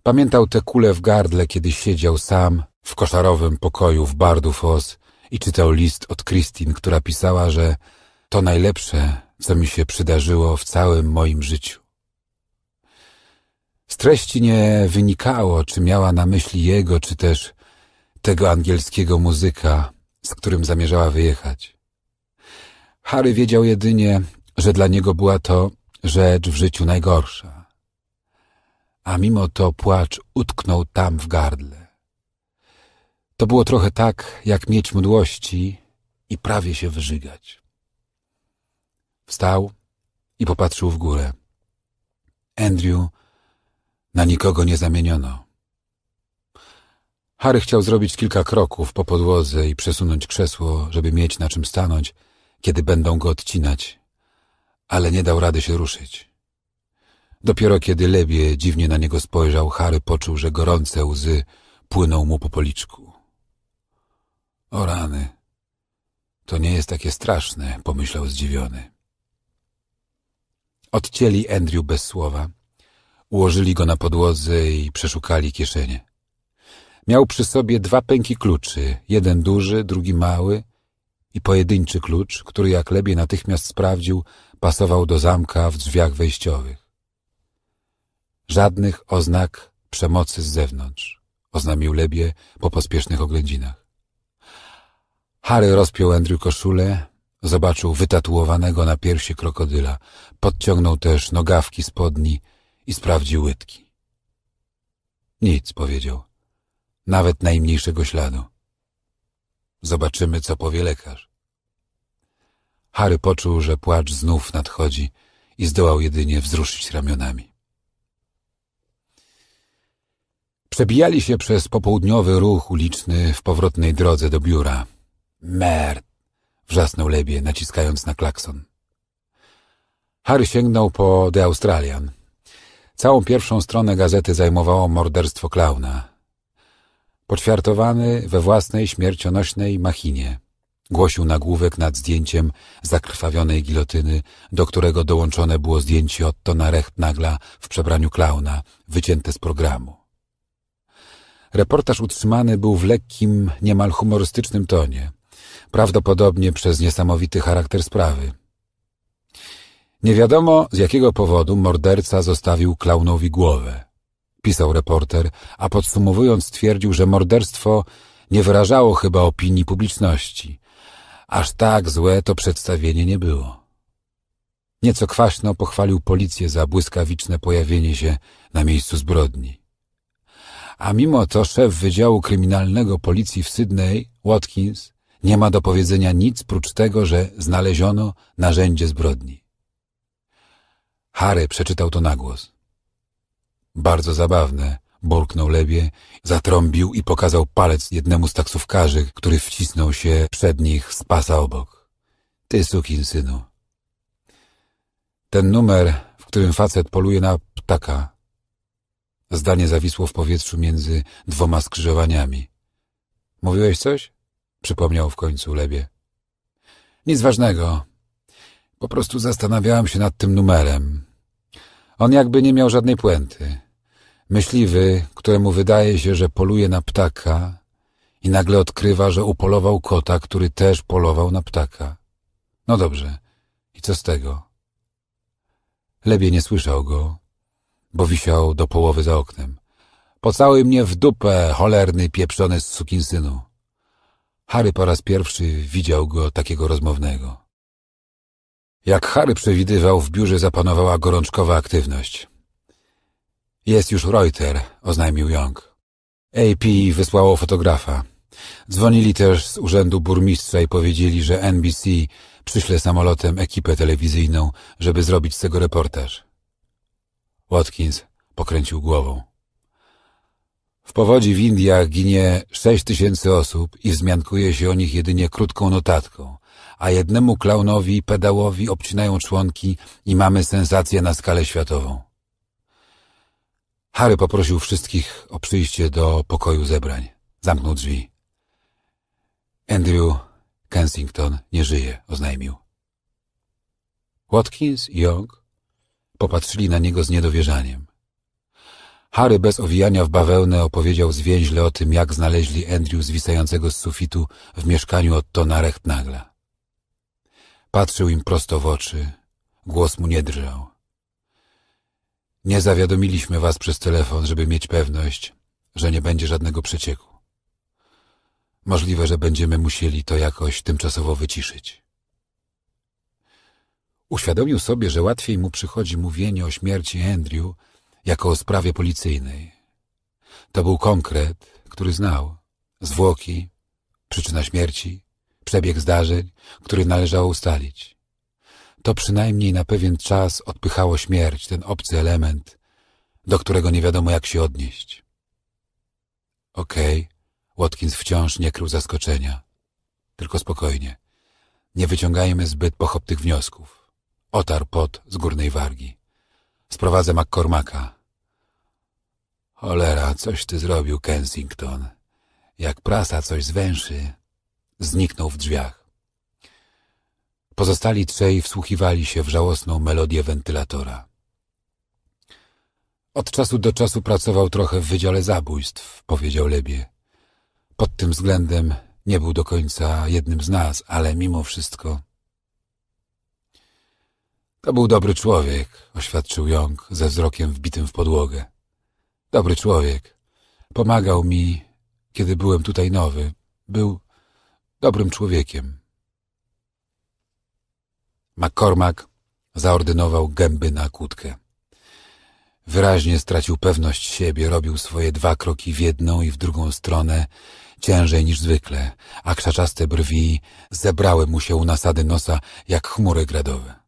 Pamiętał te kule w gardle, kiedy siedział sam w koszarowym pokoju w Bardufos i czytał list od Kristin, która pisała, że to najlepsze, co mi się przydarzyło w całym moim życiu. Z treści nie wynikało, czy miała na myśli jego, czy też tego angielskiego muzyka, z którym zamierzała wyjechać. Harry wiedział jedynie, że dla niego była to rzecz w życiu najgorsza a mimo to płacz utknął tam w gardle. To było trochę tak, jak mieć mdłości i prawie się wyżygać. Wstał i popatrzył w górę. Andrew na nikogo nie zamieniono. Harry chciał zrobić kilka kroków po podłodze i przesunąć krzesło, żeby mieć na czym stanąć, kiedy będą go odcinać, ale nie dał rady się ruszyć. Dopiero kiedy Lebie dziwnie na niego spojrzał, Harry poczuł, że gorące łzy płyną mu po policzku. O rany, to nie jest takie straszne, pomyślał zdziwiony. Odcięli Andrew bez słowa, ułożyli go na podłodze i przeszukali kieszenie. Miał przy sobie dwa pęki kluczy, jeden duży, drugi mały i pojedynczy klucz, który jak Lebie natychmiast sprawdził, pasował do zamka w drzwiach wejściowych. Żadnych oznak przemocy z zewnątrz, oznamił Lebie po pospiesznych oględzinach. Harry rozpiął Andrew koszulę, zobaczył wytatuowanego na piersi krokodyla, podciągnął też nogawki spodni i sprawdził łydki. Nic, powiedział. Nawet najmniejszego śladu. Zobaczymy, co powie lekarz. Harry poczuł, że płacz znów nadchodzi i zdołał jedynie wzruszyć ramionami. Przebijali się przez popołudniowy ruch uliczny w powrotnej drodze do biura. Mer! wrzasnął Lebie, naciskając na klakson. Harry sięgnął po The Australian. Całą pierwszą stronę gazety zajmowało morderstwo klauna. Poćwiartowany we własnej śmiercionośnej machinie. Głosił nagłówek nad zdjęciem zakrwawionej gilotyny, do którego dołączone było zdjęcie Ottona Rechtnagla w przebraniu klauna, wycięte z programu. Reportaż utrzymany był w lekkim, niemal humorystycznym tonie, prawdopodobnie przez niesamowity charakter sprawy. Nie wiadomo, z jakiego powodu morderca zostawił klaunowi głowę. Pisał reporter, a podsumowując stwierdził, że morderstwo nie wyrażało chyba opinii publiczności. Aż tak złe to przedstawienie nie było. Nieco kwaśno pochwalił policję za błyskawiczne pojawienie się na miejscu zbrodni. A mimo to szef Wydziału Kryminalnego Policji w Sydney, Watkins, nie ma do powiedzenia nic prócz tego, że znaleziono narzędzie zbrodni. Harry przeczytał to na głos. Bardzo zabawne, burknął Lebie, zatrąbił i pokazał palec jednemu z taksówkarzy, który wcisnął się przed nich z pasa obok. Ty sukin synu. Ten numer, w którym facet poluje na ptaka, Zdanie zawisło w powietrzu między dwoma skrzyżowaniami. Mówiłeś coś? Przypomniał w końcu Lebie. Nic ważnego. Po prostu zastanawiałem się nad tym numerem. On jakby nie miał żadnej puenty. Myśliwy, któremu wydaje się, że poluje na ptaka i nagle odkrywa, że upolował kota, który też polował na ptaka. No dobrze, i co z tego? Lebie nie słyszał go, bo wisiał do połowy za oknem. Pocałuj mnie w dupę, cholerny, pieprzony z sukinsynu. Harry po raz pierwszy widział go takiego rozmownego. Jak Harry przewidywał, w biurze zapanowała gorączkowa aktywność. Jest już Reuter, oznajmił Young. AP wysłało fotografa. Dzwonili też z urzędu burmistrza i powiedzieli, że NBC przyśle samolotem ekipę telewizyjną, żeby zrobić z tego reportaż. Watkins pokręcił głową. W powodzi w Indiach ginie sześć tysięcy osób i wzmiankuje się o nich jedynie krótką notatką, a jednemu klaunowi i pedałowi obcinają członki i mamy sensację na skalę światową. Harry poprosił wszystkich o przyjście do pokoju zebrań. Zamknął drzwi. Andrew Kensington nie żyje, oznajmił. Watkins i Young Popatrzyli na niego z niedowierzaniem. Harry bez owijania w bawełnę opowiedział zwięźle o tym, jak znaleźli Andrew zwisającego z sufitu w mieszkaniu od Tonarecht Rechtnagla. Patrzył im prosto w oczy, głos mu nie drżał. Nie zawiadomiliśmy was przez telefon, żeby mieć pewność, że nie będzie żadnego przecieku. Możliwe, że będziemy musieli to jakoś tymczasowo wyciszyć. Uświadomił sobie, że łatwiej mu przychodzi mówienie o śmierci Andrew jako o sprawie policyjnej. To był konkret, który znał. Zwłoki, przyczyna śmierci, przebieg zdarzeń, który należało ustalić. To przynajmniej na pewien czas odpychało śmierć, ten obcy element, do którego nie wiadomo jak się odnieść. Okej, okay. Watkins wciąż nie krył zaskoczenia. Tylko spokojnie. Nie wyciągajmy zbyt pochopnych wniosków. Otarł pot z górnej wargi. Sprowadzę McCormacka. Cholera, coś ty zrobił, Kensington. Jak prasa coś zwęszy, zniknął w drzwiach. Pozostali trzej wsłuchiwali się w żałosną melodię wentylatora. Od czasu do czasu pracował trochę w Wydziale Zabójstw, powiedział Lebie. Pod tym względem nie był do końca jednym z nas, ale mimo wszystko to był dobry człowiek, oświadczył Jong ze wzrokiem wbitym w podłogę. Dobry człowiek. Pomagał mi, kiedy byłem tutaj nowy. Był dobrym człowiekiem. McCormack zaordynował gęby na kłódkę. Wyraźnie stracił pewność siebie, robił swoje dwa kroki w jedną i w drugą stronę ciężej niż zwykle, a krzaczaste brwi zebrały mu się u nasady nosa jak chmury gradowe.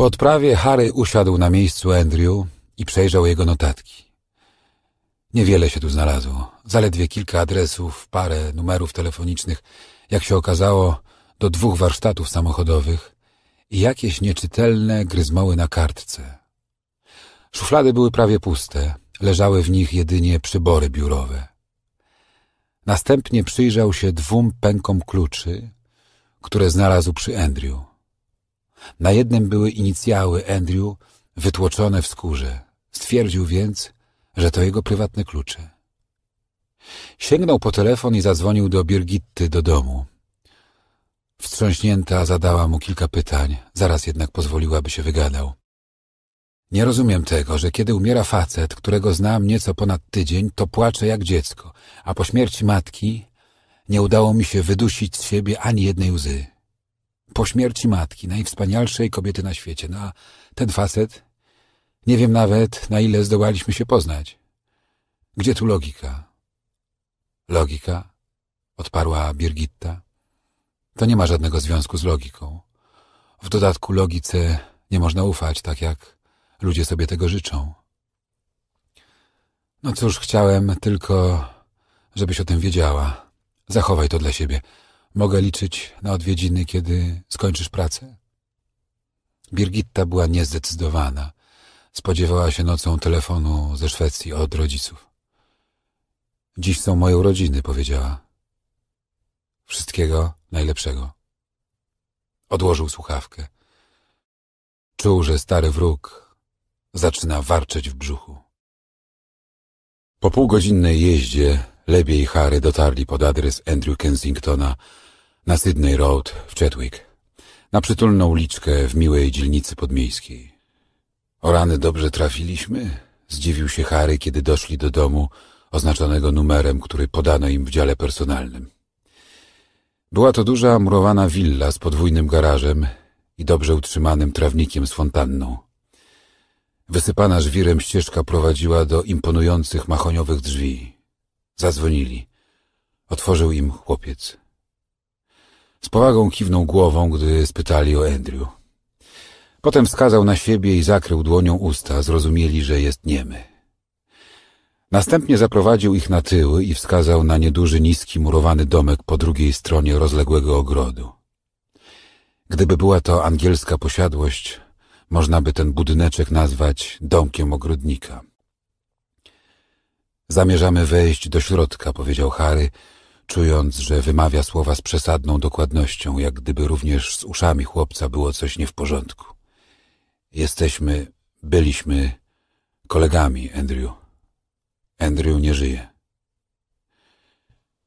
Po odprawie Harry usiadł na miejscu Andrew i przejrzał jego notatki. Niewiele się tu znalazło. Zaledwie kilka adresów, parę numerów telefonicznych, jak się okazało, do dwóch warsztatów samochodowych i jakieś nieczytelne gryzmoły na kartce. Szuflady były prawie puste, leżały w nich jedynie przybory biurowe. Następnie przyjrzał się dwóm pękom kluczy, które znalazł przy Andrew. Na jednym były inicjały Andrew wytłoczone w skórze. Stwierdził więc, że to jego prywatne klucze. Sięgnął po telefon i zadzwonił do Birgitty do domu. Wstrząśnięta zadała mu kilka pytań, zaraz jednak pozwoliła, by się wygadał. Nie rozumiem tego, że kiedy umiera facet, którego znam nieco ponad tydzień, to płaczę jak dziecko, a po śmierci matki nie udało mi się wydusić z siebie ani jednej łzy. Po śmierci matki, najwspanialszej kobiety na świecie. No a ten facet... Nie wiem nawet, na ile zdołaliśmy się poznać. Gdzie tu logika? Logika? Odparła Birgitta. To nie ma żadnego związku z logiką. W dodatku logice nie można ufać, tak jak ludzie sobie tego życzą. No cóż, chciałem tylko, żebyś o tym wiedziała. Zachowaj to dla siebie. Mogę liczyć na odwiedziny, kiedy skończysz pracę? Birgitta była niezdecydowana. Spodziewała się nocą telefonu ze Szwecji od rodziców. Dziś są moje urodziny, powiedziała. Wszystkiego najlepszego. Odłożył słuchawkę. Czuł, że stary wróg zaczyna warczeć w brzuchu. Po półgodzinnej jeździe Lebie i Harry dotarli pod adres Andrew Kensingtona, na Sydney Road w Chadwick, na przytulną uliczkę w miłej dzielnicy podmiejskiej. O rany dobrze trafiliśmy? Zdziwił się Harry, kiedy doszli do domu oznaczonego numerem, który podano im w dziale personalnym. Była to duża murowana willa z podwójnym garażem i dobrze utrzymanym trawnikiem z fontanną. Wysypana żwirem ścieżka prowadziła do imponujących mahoniowych drzwi. Zadzwonili. Otworzył im chłopiec. Z powagą kiwnął głową, gdy spytali o Andrew. Potem wskazał na siebie i zakrył dłonią usta. Zrozumieli, że jest niemy. Następnie zaprowadził ich na tyły i wskazał na nieduży, niski, murowany domek po drugiej stronie rozległego ogrodu. Gdyby była to angielska posiadłość, można by ten budyneczek nazwać domkiem ogrodnika. Zamierzamy wejść do środka, powiedział Harry, Czując, że wymawia słowa z przesadną dokładnością, jak gdyby również z uszami chłopca było coś nie w porządku. Jesteśmy, byliśmy kolegami, Andrew. Andrew nie żyje.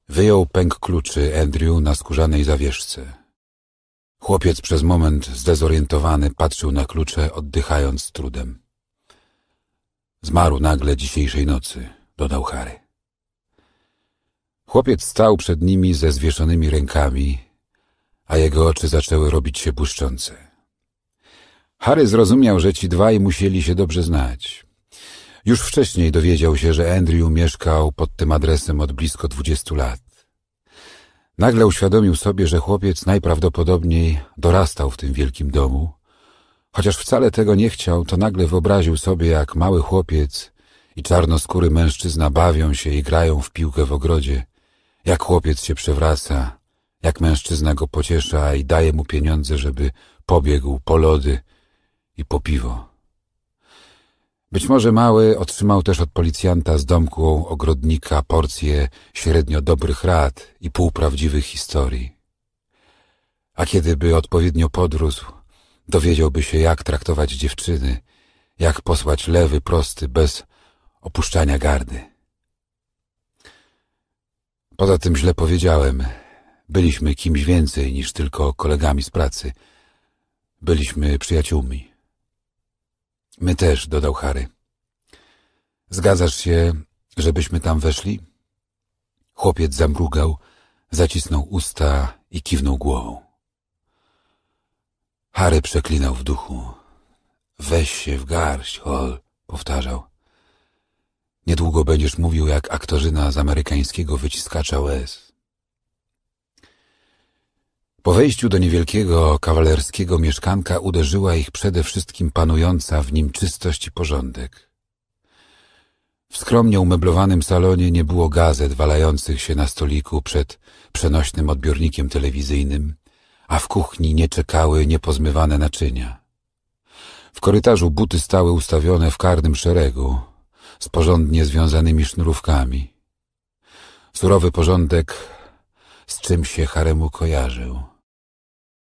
Wyjął pęk kluczy Andrew na skórzanej zawieszce. Chłopiec przez moment zdezorientowany patrzył na klucze, oddychając z trudem. Zmarł nagle dzisiejszej nocy, dodał Harry. Chłopiec stał przed nimi ze zwieszonymi rękami, a jego oczy zaczęły robić się błyszczące. Harry zrozumiał, że ci dwaj musieli się dobrze znać. Już wcześniej dowiedział się, że Andrew mieszkał pod tym adresem od blisko dwudziestu lat. Nagle uświadomił sobie, że chłopiec najprawdopodobniej dorastał w tym wielkim domu. Chociaż wcale tego nie chciał, to nagle wyobraził sobie, jak mały chłopiec i czarnoskóry mężczyzna bawią się i grają w piłkę w ogrodzie – jak chłopiec się przewraca, jak mężczyzna go pociesza i daje mu pieniądze, żeby pobiegł po lody i po piwo. Być może mały otrzymał też od policjanta z domku ogrodnika porcję średnio dobrych rad i półprawdziwych historii. A kiedyby odpowiednio podrósł, dowiedziałby się, jak traktować dziewczyny, jak posłać lewy prosty bez opuszczania gardy. Poza tym źle powiedziałem. Byliśmy kimś więcej niż tylko kolegami z pracy. Byliśmy przyjaciółmi. My też, dodał Harry. Zgadzasz się, żebyśmy tam weszli? Chłopiec zamrugał, zacisnął usta i kiwnął głową. Harry przeklinał w duchu. Weź się w garść, Hol, powtarzał. Niedługo będziesz mówił jak aktorzyna z amerykańskiego wyciskacza łez. Po wejściu do niewielkiego kawalerskiego mieszkanka uderzyła ich przede wszystkim panująca w nim czystość i porządek. W skromnie umeblowanym salonie nie było gazet walających się na stoliku przed przenośnym odbiornikiem telewizyjnym, a w kuchni nie czekały niepozmywane naczynia. W korytarzu buty stały ustawione w karnym szeregu, z porządnie związanymi sznurówkami. Surowy porządek, z czym się haremu kojarzył.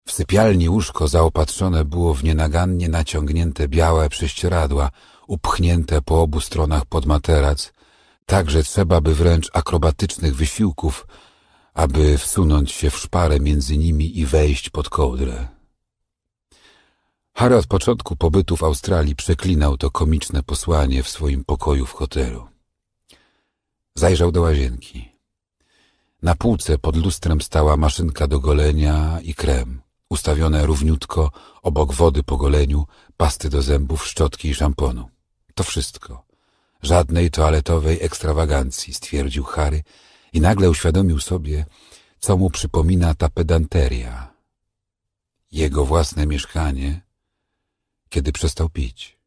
W sypialni łóżko zaopatrzone było w nienagannie naciągnięte białe prześcieradła, upchnięte po obu stronach pod materac, tak że trzeba by wręcz akrobatycznych wysiłków, aby wsunąć się w szparę między nimi i wejść pod kołdrę. Harry od początku pobytu w Australii przeklinał to komiczne posłanie w swoim pokoju w hotelu. Zajrzał do łazienki. Na półce pod lustrem stała maszynka do golenia i krem, ustawione równiutko obok wody po goleniu, pasty do zębów, szczotki i szamponu. To wszystko. Żadnej toaletowej ekstrawagancji, stwierdził Harry i nagle uświadomił sobie, co mu przypomina ta pedanteria. Jego własne mieszkanie – kiedy przestał pić.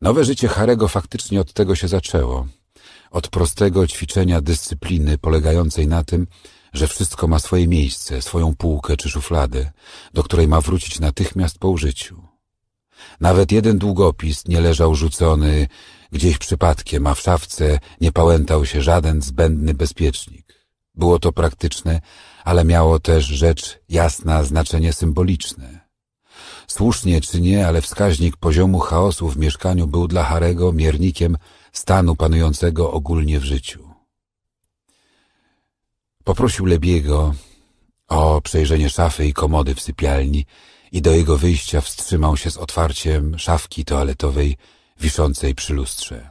Nowe życie Harego faktycznie od tego się zaczęło. Od prostego ćwiczenia dyscypliny polegającej na tym, że wszystko ma swoje miejsce, swoją półkę czy szufladę, do której ma wrócić natychmiast po użyciu. Nawet jeden długopis nie leżał rzucony gdzieś przypadkiem, a w szafce nie pałętał się żaden zbędny bezpiecznik. Było to praktyczne, ale miało też rzecz jasna znaczenie symboliczne. Słusznie czy nie, ale wskaźnik poziomu chaosu w mieszkaniu był dla Harego miernikiem stanu panującego ogólnie w życiu. Poprosił Lebiego o przejrzenie szafy i komody w sypialni i do jego wyjścia wstrzymał się z otwarciem szafki toaletowej wiszącej przy lustrze.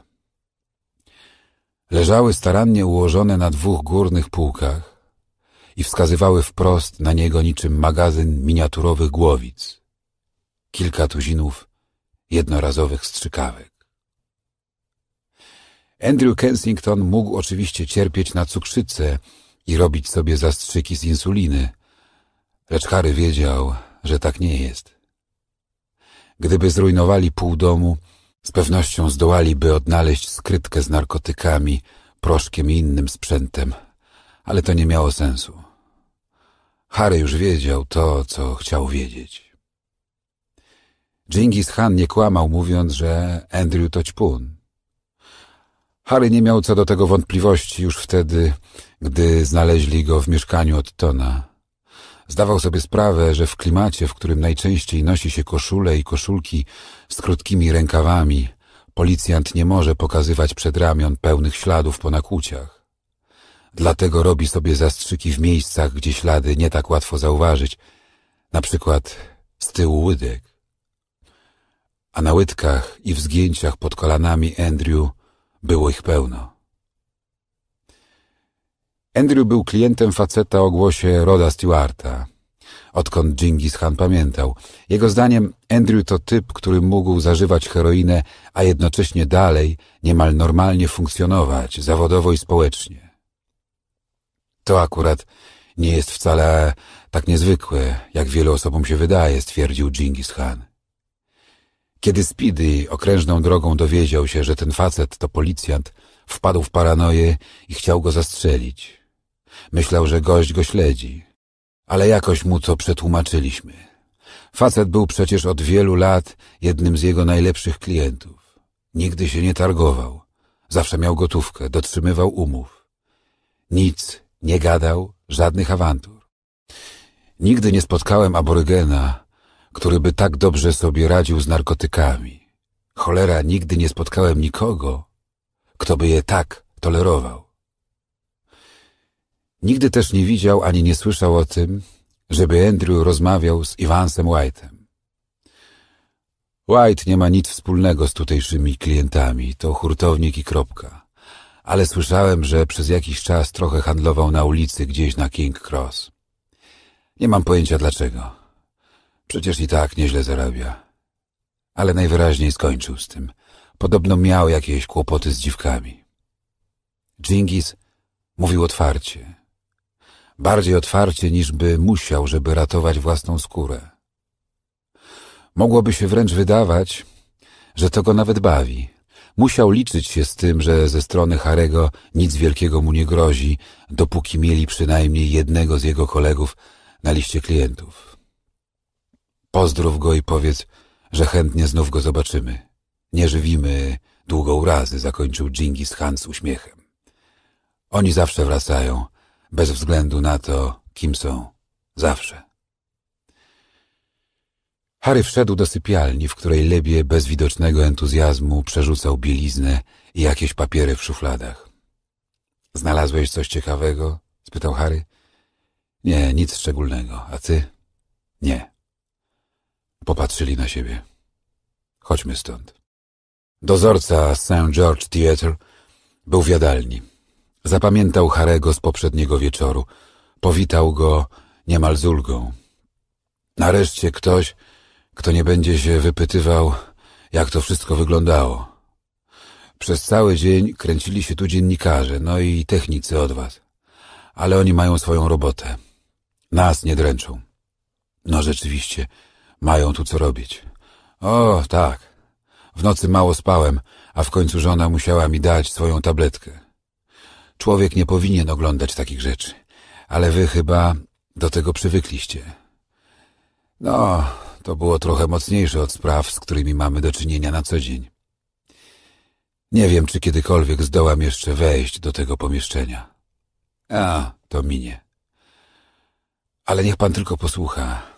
Leżały starannie ułożone na dwóch górnych półkach i wskazywały wprost na niego niczym magazyn miniaturowych głowic – kilka tuzinów jednorazowych strzykawek. Andrew Kensington mógł oczywiście cierpieć na cukrzycę i robić sobie zastrzyki z insuliny, lecz Harry wiedział, że tak nie jest. Gdyby zrujnowali pół domu, z pewnością zdołaliby odnaleźć skrytkę z narkotykami, proszkiem i innym sprzętem, ale to nie miało sensu. Harry już wiedział to, co chciał wiedzieć. Genghis Khan nie kłamał, mówiąc, że Andrew to ćpun. Harry nie miał co do tego wątpliwości już wtedy, gdy znaleźli go w mieszkaniu od Tona. Zdawał sobie sprawę, że w klimacie, w którym najczęściej nosi się koszule i koszulki z krótkimi rękawami, policjant nie może pokazywać przed ramion pełnych śladów po nakłuciach. Dlatego robi sobie zastrzyki w miejscach, gdzie ślady nie tak łatwo zauważyć, na przykład z tyłu łydek a na łydkach i w zgięciach pod kolanami Andrew było ich pełno. Andrew był klientem faceta o głosie Roda Stewarta, odkąd Genghis Khan pamiętał. Jego zdaniem Andrew to typ, który mógł zażywać heroinę, a jednocześnie dalej niemal normalnie funkcjonować, zawodowo i społecznie. To akurat nie jest wcale tak niezwykłe, jak wielu osobom się wydaje, stwierdził Genghis Khan. Kiedy Speedy okrężną drogą dowiedział się, że ten facet to policjant, wpadł w paranoję i chciał go zastrzelić. Myślał, że gość go śledzi, ale jakoś mu to przetłumaczyliśmy. Facet był przecież od wielu lat jednym z jego najlepszych klientów. Nigdy się nie targował, zawsze miał gotówkę, dotrzymywał umów. Nic nie gadał, żadnych awantur. Nigdy nie spotkałem aborygena, który by tak dobrze sobie radził z narkotykami. Cholera, nigdy nie spotkałem nikogo, kto by je tak tolerował. Nigdy też nie widział ani nie słyszał o tym, żeby Andrew rozmawiał z Iwansem White'em. White nie ma nic wspólnego z tutejszymi klientami, to hurtownik i kropka. Ale słyszałem, że przez jakiś czas trochę handlował na ulicy gdzieś na King Cross. Nie mam pojęcia dlaczego. Przecież i tak nieźle zarabia. Ale najwyraźniej skończył z tym. Podobno miał jakieś kłopoty z dziwkami. Dżingis mówił otwarcie. Bardziej otwarcie niż by musiał, żeby ratować własną skórę. Mogłoby się wręcz wydawać, że to go nawet bawi. Musiał liczyć się z tym, że ze strony Harego nic wielkiego mu nie grozi, dopóki mieli przynajmniej jednego z jego kolegów na liście klientów. Pozdrów go i powiedz, że chętnie znów go zobaczymy. Nie żywimy długo urazy, zakończył Dżingis Han z uśmiechem. Oni zawsze wracają, bez względu na to, kim są. Zawsze. Harry wszedł do sypialni, w której Lebie bez widocznego entuzjazmu przerzucał bieliznę i jakieś papiery w szufladach. Znalazłeś coś ciekawego? spytał Harry. Nie, nic szczególnego. A ty? Nie. Popatrzyli na siebie. Chodźmy stąd. Dozorca St. George Theatre był w jadalni. Zapamiętał Harego z poprzedniego wieczoru. Powitał go niemal z ulgą. Nareszcie ktoś, kto nie będzie się wypytywał, jak to wszystko wyglądało. Przez cały dzień kręcili się tu dziennikarze, no i technicy od was. Ale oni mają swoją robotę. Nas nie dręczą. No rzeczywiście, mają tu co robić. O, tak. W nocy mało spałem, a w końcu żona musiała mi dać swoją tabletkę. Człowiek nie powinien oglądać takich rzeczy, ale wy chyba do tego przywykliście. No, to było trochę mocniejsze od spraw, z którymi mamy do czynienia na co dzień. Nie wiem, czy kiedykolwiek zdołam jeszcze wejść do tego pomieszczenia. A, to minie. Ale niech pan tylko posłucha.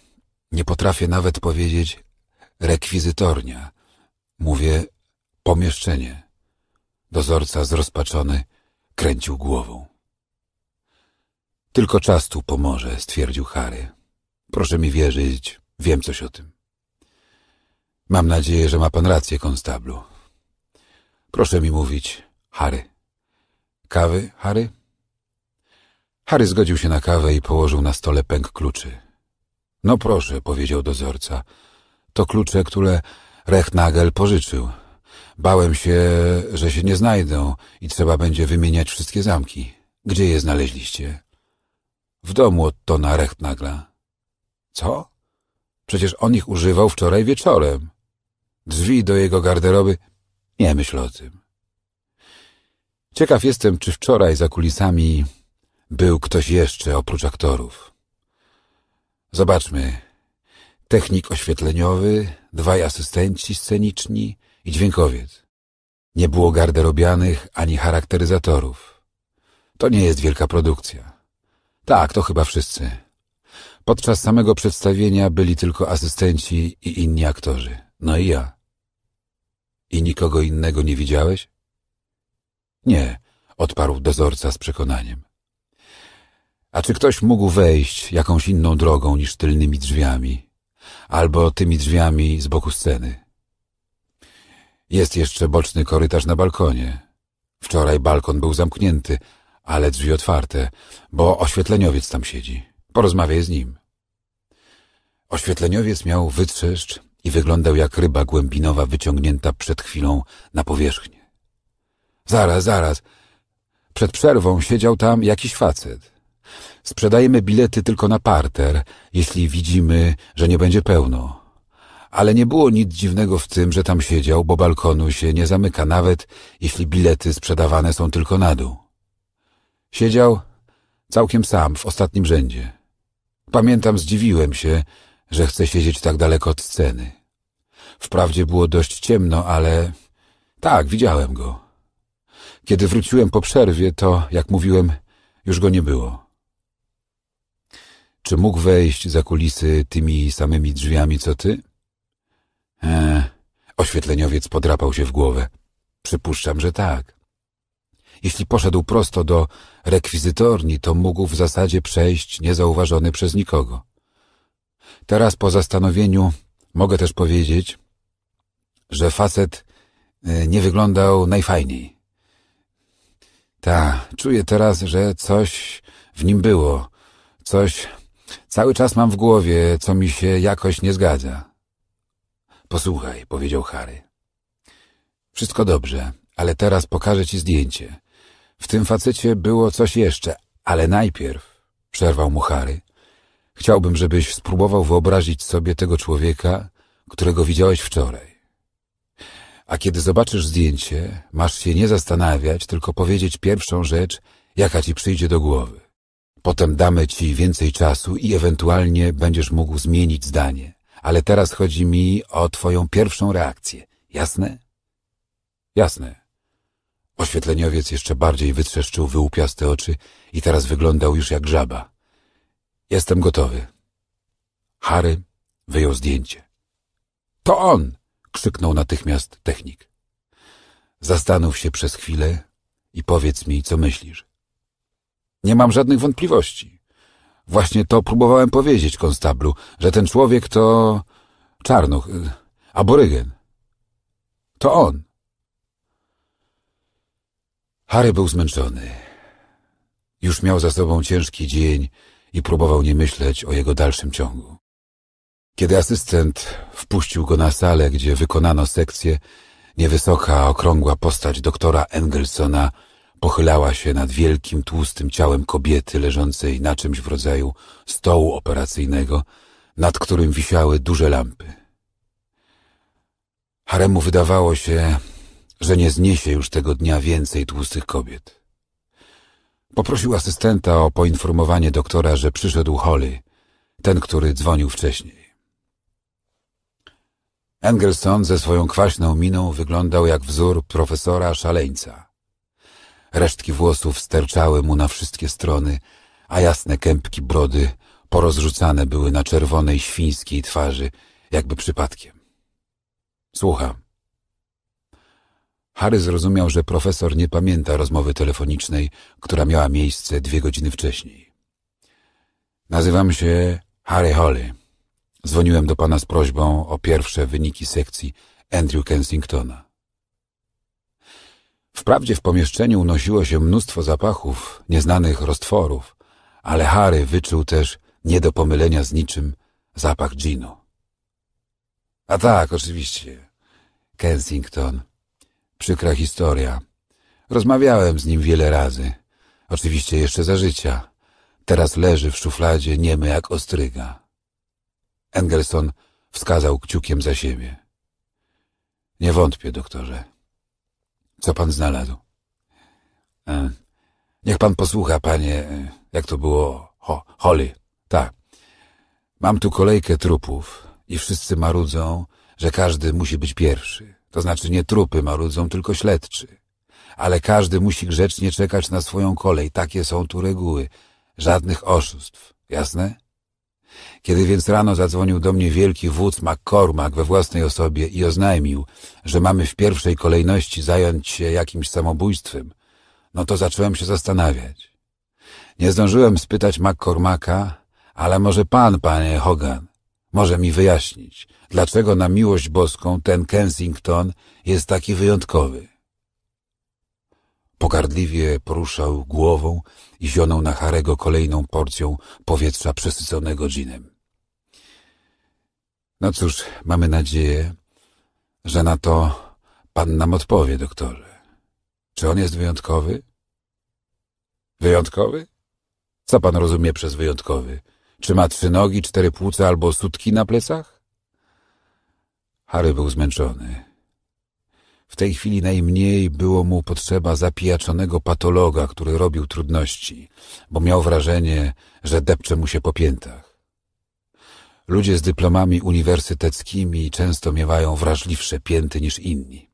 Nie potrafię nawet powiedzieć rekwizytornia. Mówię pomieszczenie. Dozorca zrozpaczony kręcił głową. Tylko czas tu pomoże, stwierdził Harry. Proszę mi wierzyć, wiem coś o tym. Mam nadzieję, że ma pan rację, konstablu. Proszę mi mówić, Harry. Kawy, Harry? Harry zgodził się na kawę i położył na stole pęk kluczy. No proszę, powiedział dozorca. To klucze, które Rechnagel pożyczył. Bałem się, że się nie znajdą i trzeba będzie wymieniać wszystkie zamki. Gdzie je znaleźliście? W domu od Tona Rechnagla. Co? Przecież on ich używał wczoraj wieczorem. Drzwi do jego garderoby... Nie myśl o tym. Ciekaw jestem, czy wczoraj za kulisami był ktoś jeszcze oprócz aktorów. Zobaczmy. Technik oświetleniowy, dwaj asystenci sceniczni i dźwiękowiec. Nie było garderobianych ani charakteryzatorów. To nie jest wielka produkcja. Tak, to chyba wszyscy. Podczas samego przedstawienia byli tylko asystenci i inni aktorzy. No i ja. I nikogo innego nie widziałeś? Nie, odparł dozorca z przekonaniem. A czy ktoś mógł wejść jakąś inną drogą niż tylnymi drzwiami? Albo tymi drzwiami z boku sceny? Jest jeszcze boczny korytarz na balkonie. Wczoraj balkon był zamknięty, ale drzwi otwarte, bo oświetleniowiec tam siedzi. Porozmawiaj z nim. Oświetleniowiec miał wytrzeszcz i wyglądał jak ryba głębinowa wyciągnięta przed chwilą na powierzchnię. Zaraz, zaraz. Przed przerwą siedział tam jakiś facet. Sprzedajemy bilety tylko na parter, jeśli widzimy, że nie będzie pełno. Ale nie było nic dziwnego w tym, że tam siedział, bo balkonu się nie zamyka, nawet jeśli bilety sprzedawane są tylko na dół. Siedział całkiem sam w ostatnim rzędzie. Pamiętam, zdziwiłem się, że chce siedzieć tak daleko od sceny. Wprawdzie było dość ciemno, ale tak, widziałem go. Kiedy wróciłem po przerwie, to, jak mówiłem, już go nie było. Czy mógł wejść za kulisy tymi samymi drzwiami, co ty? Eee, oświetleniowiec podrapał się w głowę. Przypuszczam, że tak. Jeśli poszedł prosto do rekwizytorni, to mógł w zasadzie przejść niezauważony przez nikogo. Teraz po zastanowieniu mogę też powiedzieć, że facet e, nie wyglądał najfajniej. Ta, czuję teraz, że coś w nim było, coś Cały czas mam w głowie, co mi się jakoś nie zgadza. Posłuchaj, powiedział Harry. Wszystko dobrze, ale teraz pokażę ci zdjęcie. W tym facecie było coś jeszcze, ale najpierw, przerwał mu Harry, chciałbym, żebyś spróbował wyobrazić sobie tego człowieka, którego widziałeś wczoraj. A kiedy zobaczysz zdjęcie, masz się nie zastanawiać, tylko powiedzieć pierwszą rzecz, jaka ci przyjdzie do głowy. Potem damy ci więcej czasu i ewentualnie będziesz mógł zmienić zdanie. Ale teraz chodzi mi o twoją pierwszą reakcję. Jasne? Jasne. Oświetleniowiec jeszcze bardziej wytrzeszczył wyłupiaste oczy i teraz wyglądał już jak żaba. Jestem gotowy. Harry wyjął zdjęcie. To on! krzyknął natychmiast technik. Zastanów się przez chwilę i powiedz mi, co myślisz. Nie mam żadnych wątpliwości. Właśnie to próbowałem powiedzieć, konstablu, że ten człowiek to... Czarnuch, y, aborygen. To on. Harry był zmęczony. Już miał za sobą ciężki dzień i próbował nie myśleć o jego dalszym ciągu. Kiedy asystent wpuścił go na salę, gdzie wykonano sekcję, niewysoka, okrągła postać doktora Engelsona Pochylała się nad wielkim, tłustym ciałem kobiety leżącej na czymś w rodzaju stołu operacyjnego, nad którym wisiały duże lampy. Haremu wydawało się, że nie zniesie już tego dnia więcej tłustych kobiet. Poprosił asystenta o poinformowanie doktora, że przyszedł Holly, ten, który dzwonił wcześniej. Engelson ze swoją kwaśną miną wyglądał jak wzór profesora szaleńca. Resztki włosów sterczały mu na wszystkie strony, a jasne kępki brody porozrzucane były na czerwonej, świńskiej twarzy, jakby przypadkiem. Słucham. Harry zrozumiał, że profesor nie pamięta rozmowy telefonicznej, która miała miejsce dwie godziny wcześniej. Nazywam się Harry Holly. Dzwoniłem do pana z prośbą o pierwsze wyniki sekcji Andrew Kensingtona. Wprawdzie w pomieszczeniu unosiło się mnóstwo zapachów, nieznanych roztworów, ale Harry wyczuł też, nie do pomylenia z niczym, zapach ginu. A tak, oczywiście. Kensington. Przykra historia. Rozmawiałem z nim wiele razy. Oczywiście jeszcze za życia. Teraz leży w szufladzie niemy jak ostryga. Engelson wskazał kciukiem za siebie. Nie wątpię, doktorze. Co pan znalazł? E, niech pan posłucha, panie, e, jak to było, ho, Holly. Tak. Mam tu kolejkę trupów i wszyscy marudzą, że każdy musi być pierwszy. To znaczy nie trupy marudzą, tylko śledczy. Ale każdy musi grzecznie czekać na swoją kolej. Takie są tu reguły. Żadnych oszustw. Jasne? Kiedy więc rano zadzwonił do mnie wielki wódz McCormack we własnej osobie i oznajmił, że mamy w pierwszej kolejności zająć się jakimś samobójstwem, no to zacząłem się zastanawiać. Nie zdążyłem spytać McCormacka, ale może pan, panie Hogan, może mi wyjaśnić, dlaczego na miłość boską ten Kensington jest taki wyjątkowy. Pogardliwie poruszał głową i zionął na Harego kolejną porcją powietrza przesyconego dżinem. No cóż, mamy nadzieję, że na to pan nam odpowie, doktorze. Czy on jest wyjątkowy? Wyjątkowy? Co pan rozumie przez wyjątkowy? Czy ma trzy nogi, cztery płuca albo sutki na plecach? Harry był zmęczony. W tej chwili najmniej było mu potrzeba zapijaczonego patologa, który robił trudności, bo miał wrażenie, że depcze mu się po piętach. Ludzie z dyplomami uniwersyteckimi często miewają wrażliwsze pięty niż inni.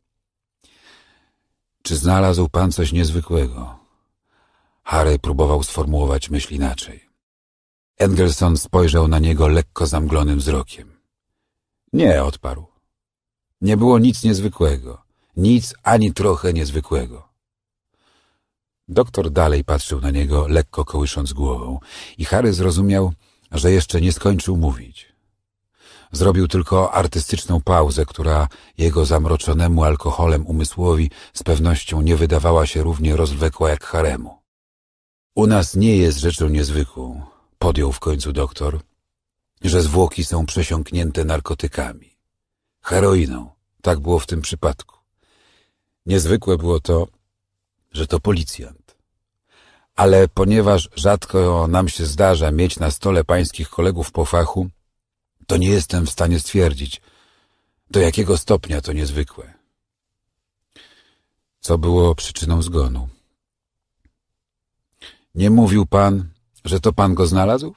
Czy znalazł pan coś niezwykłego? Harry próbował sformułować myśl inaczej. Engelson spojrzał na niego lekko zamglonym wzrokiem. Nie, odparł. Nie było nic niezwykłego. Nic ani trochę niezwykłego. Doktor dalej patrzył na niego, lekko kołysząc głową i Harry zrozumiał, że jeszcze nie skończył mówić. Zrobił tylko artystyczną pauzę, która jego zamroczonemu alkoholem umysłowi z pewnością nie wydawała się równie rozwlekła jak Haremu. U nas nie jest rzeczą niezwykłą, podjął w końcu doktor, że zwłoki są przesiąknięte narkotykami. Heroiną, tak było w tym przypadku. Niezwykłe było to, że to policjant. Ale ponieważ rzadko nam się zdarza mieć na stole pańskich kolegów po fachu, to nie jestem w stanie stwierdzić, do jakiego stopnia to niezwykłe. Co było przyczyną zgonu? Nie mówił pan, że to pan go znalazł?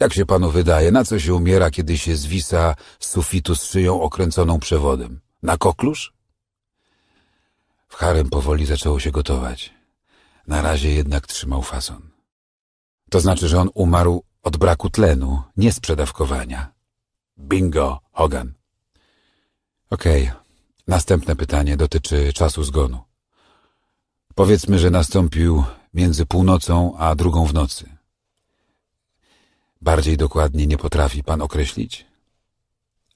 Jak się panu wydaje, na co się umiera, kiedy się zwisa z sufitu z szyją okręconą przewodem? Na koklusz? W harem powoli zaczęło się gotować. Na razie jednak trzymał fason. To znaczy, że on umarł od braku tlenu, nie z przedawkowania. Bingo, Hogan. Okej, okay. następne pytanie dotyczy czasu zgonu. Powiedzmy, że nastąpił między północą a drugą w nocy. Bardziej dokładnie nie potrafi pan określić?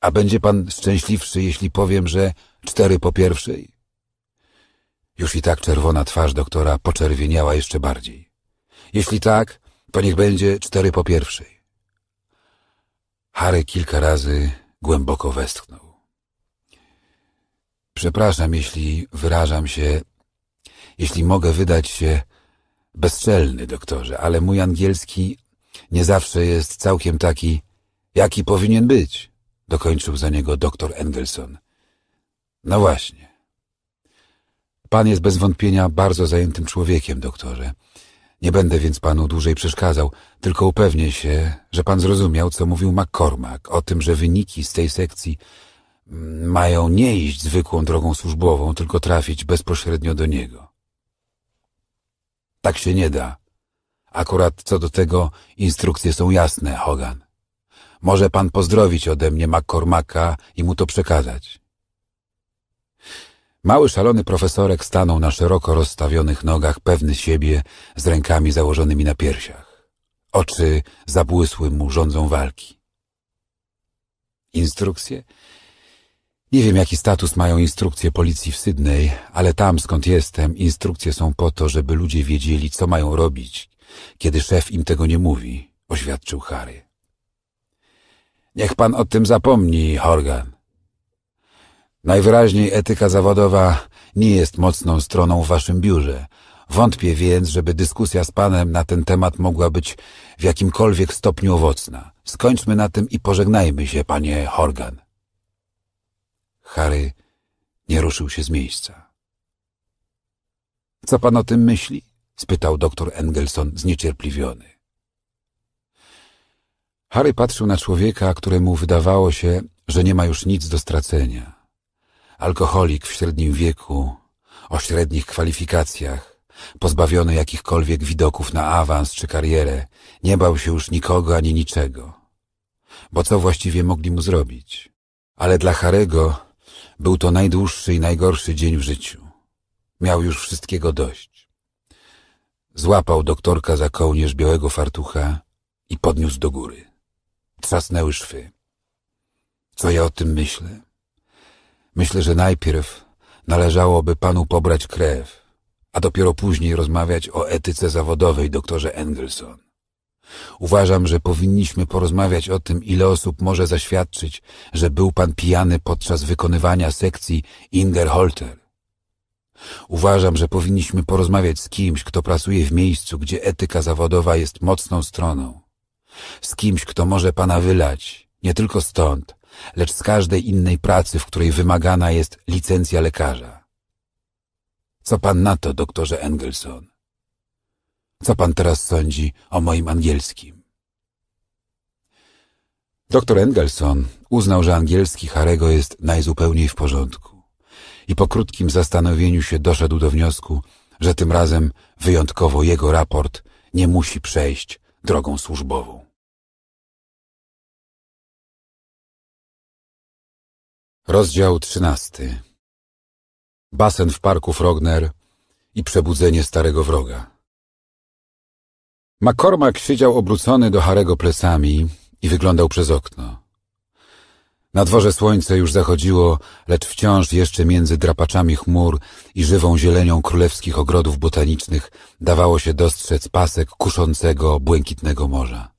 A będzie pan szczęśliwszy, jeśli powiem, że cztery po pierwszej? Już i tak czerwona twarz doktora poczerwieniała jeszcze bardziej. Jeśli tak, to niech będzie cztery po pierwszej. Harry kilka razy głęboko westchnął. Przepraszam, jeśli wyrażam się, jeśli mogę wydać się bezczelny, doktorze, ale mój angielski nie zawsze jest całkiem taki, jaki powinien być, dokończył za niego doktor Engelson. No właśnie. Pan jest bez wątpienia bardzo zajętym człowiekiem, doktorze. Nie będę więc panu dłużej przeszkadzał, tylko upewnię się, że pan zrozumiał, co mówił McCormack o tym, że wyniki z tej sekcji mm, mają nie iść zwykłą drogą służbową, tylko trafić bezpośrednio do niego. Tak się nie da. Akurat co do tego instrukcje są jasne, Hogan. Może pan pozdrowić ode mnie McCormacka i mu to przekazać. Mały szalony profesorek stanął na szeroko rozstawionych nogach, pewny siebie, z rękami założonymi na piersiach. Oczy zabłysły mu rządzą walki. Instrukcje? Nie wiem, jaki status mają instrukcje policji w Sydney, ale tam, skąd jestem, instrukcje są po to, żeby ludzie wiedzieli, co mają robić, kiedy szef im tego nie mówi, oświadczył Harry. Niech pan o tym zapomni, Horgan. Najwyraźniej etyka zawodowa nie jest mocną stroną w waszym biurze. Wątpię więc, żeby dyskusja z panem na ten temat mogła być w jakimkolwiek stopniu owocna. Skończmy na tym i pożegnajmy się, panie Horgan. Harry nie ruszył się z miejsca. Co pan o tym myśli? spytał doktor Engelson zniecierpliwiony. Harry patrzył na człowieka, któremu wydawało się, że nie ma już nic do stracenia. Alkoholik w średnim wieku, o średnich kwalifikacjach, pozbawiony jakichkolwiek widoków na awans czy karierę, nie bał się już nikogo ani niczego. Bo co właściwie mogli mu zrobić? Ale dla Harego był to najdłuższy i najgorszy dzień w życiu. Miał już wszystkiego dość. Złapał doktorka za kołnierz białego fartucha i podniósł do góry. Trzasnęły szwy. Co ja o tym myślę? Myślę, że najpierw należałoby panu pobrać krew, a dopiero później rozmawiać o etyce zawodowej, doktorze Engelson. Uważam, że powinniśmy porozmawiać o tym, ile osób może zaświadczyć, że był pan pijany podczas wykonywania sekcji Ingerholter. Uważam, że powinniśmy porozmawiać z kimś, kto pracuje w miejscu, gdzie etyka zawodowa jest mocną stroną. Z kimś, kto może pana wylać, nie tylko stąd, lecz z każdej innej pracy, w której wymagana jest licencja lekarza. Co pan na to, doktorze Engelson? Co pan teraz sądzi o moim angielskim? Doktor Engelson uznał, że angielski Harego jest najzupełniej w porządku i po krótkim zastanowieniu się doszedł do wniosku, że tym razem wyjątkowo jego raport nie musi przejść drogą służbową. Rozdział trzynasty Basen w parku Frogner i przebudzenie starego wroga McCormack siedział obrócony do Harego plecami i wyglądał przez okno. Na dworze słońce już zachodziło, lecz wciąż jeszcze między drapaczami chmur i żywą zielenią królewskich ogrodów botanicznych dawało się dostrzec pasek kuszącego, błękitnego morza.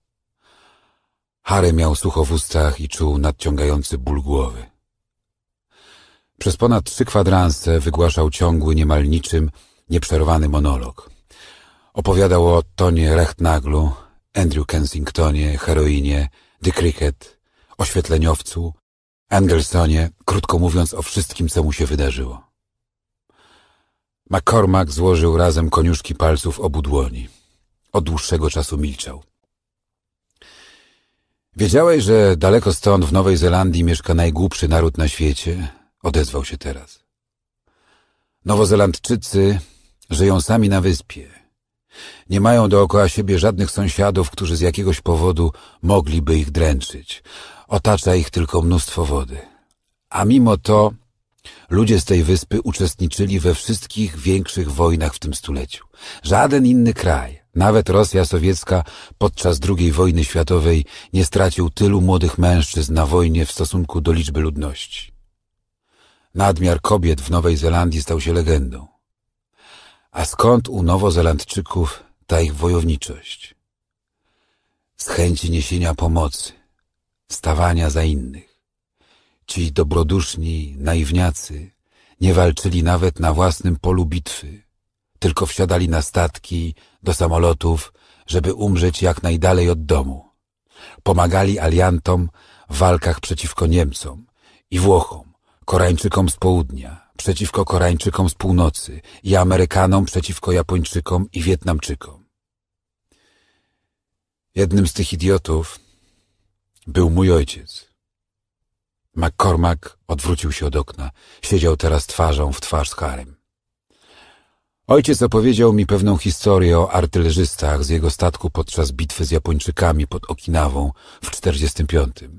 Harry miał sucho w ustach i czuł nadciągający ból głowy. Przez ponad trzy kwadranse wygłaszał ciągły, niemal niczym nieprzerwany monolog. Opowiadał o Tonie Rechtnaglu, Andrew Kensingtonie, heroinie, The Cricket, oświetleniowcu, Engelsonie, krótko mówiąc o wszystkim, co mu się wydarzyło. McCormack złożył razem koniuszki palców obu dłoni. Od dłuższego czasu milczał. Wiedziałeś, że daleko stąd w Nowej Zelandii mieszka najgłupszy naród na świecie, Odezwał się teraz. Nowozelandczycy żyją sami na wyspie. Nie mają dookoła siebie żadnych sąsiadów, którzy z jakiegoś powodu mogliby ich dręczyć. Otacza ich tylko mnóstwo wody. A mimo to ludzie z tej wyspy uczestniczyli we wszystkich większych wojnach w tym stuleciu. Żaden inny kraj, nawet Rosja sowiecka podczas II wojny światowej nie stracił tylu młodych mężczyzn na wojnie w stosunku do liczby ludności nadmiar kobiet w Nowej Zelandii stał się legendą. A skąd u Nowozelandczyków ta ich wojowniczość? Z chęci niesienia pomocy, stawania za innych. Ci dobroduszni, naiwniacy nie walczyli nawet na własnym polu bitwy, tylko wsiadali na statki, do samolotów, żeby umrzeć jak najdalej od domu. Pomagali aliantom w walkach przeciwko Niemcom i Włochom Koreańczykom z południa, przeciwko Koreańczykom z północy i Amerykanom przeciwko Japończykom i Wietnamczykom. Jednym z tych idiotów był mój ojciec. McCormack odwrócił się od okna. Siedział teraz twarzą w twarz z Harem. Ojciec opowiedział mi pewną historię o artylerzystach z jego statku podczas bitwy z Japończykami pod Okinawą w 1945.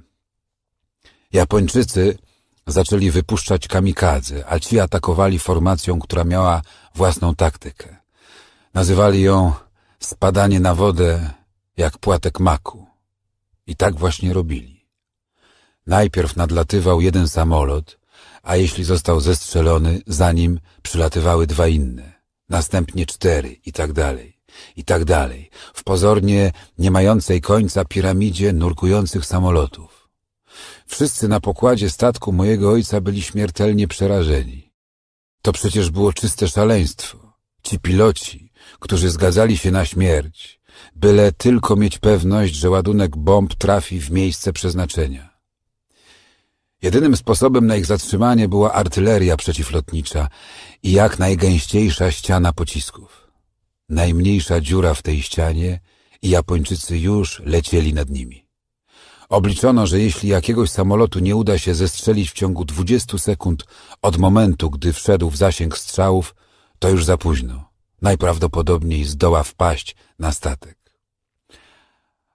Japończycy Zaczęli wypuszczać kamikadze, a ci atakowali formacją, która miała własną taktykę. Nazywali ją spadanie na wodę jak płatek maku. I tak właśnie robili. Najpierw nadlatywał jeden samolot, a jeśli został zestrzelony, za nim przylatywały dwa inne, następnie cztery i tak dalej, i tak dalej, w pozornie nie mającej końca piramidzie nurkujących samolotów. Wszyscy na pokładzie statku mojego ojca byli śmiertelnie przerażeni. To przecież było czyste szaleństwo. Ci piloci, którzy zgadzali się na śmierć, byle tylko mieć pewność, że ładunek bomb trafi w miejsce przeznaczenia. Jedynym sposobem na ich zatrzymanie była artyleria przeciwlotnicza i jak najgęściejsza ściana pocisków. Najmniejsza dziura w tej ścianie i Japończycy już lecieli nad nimi. Obliczono, że jeśli jakiegoś samolotu nie uda się zestrzelić w ciągu 20 sekund od momentu, gdy wszedł w zasięg strzałów, to już za późno. Najprawdopodobniej zdoła wpaść na statek.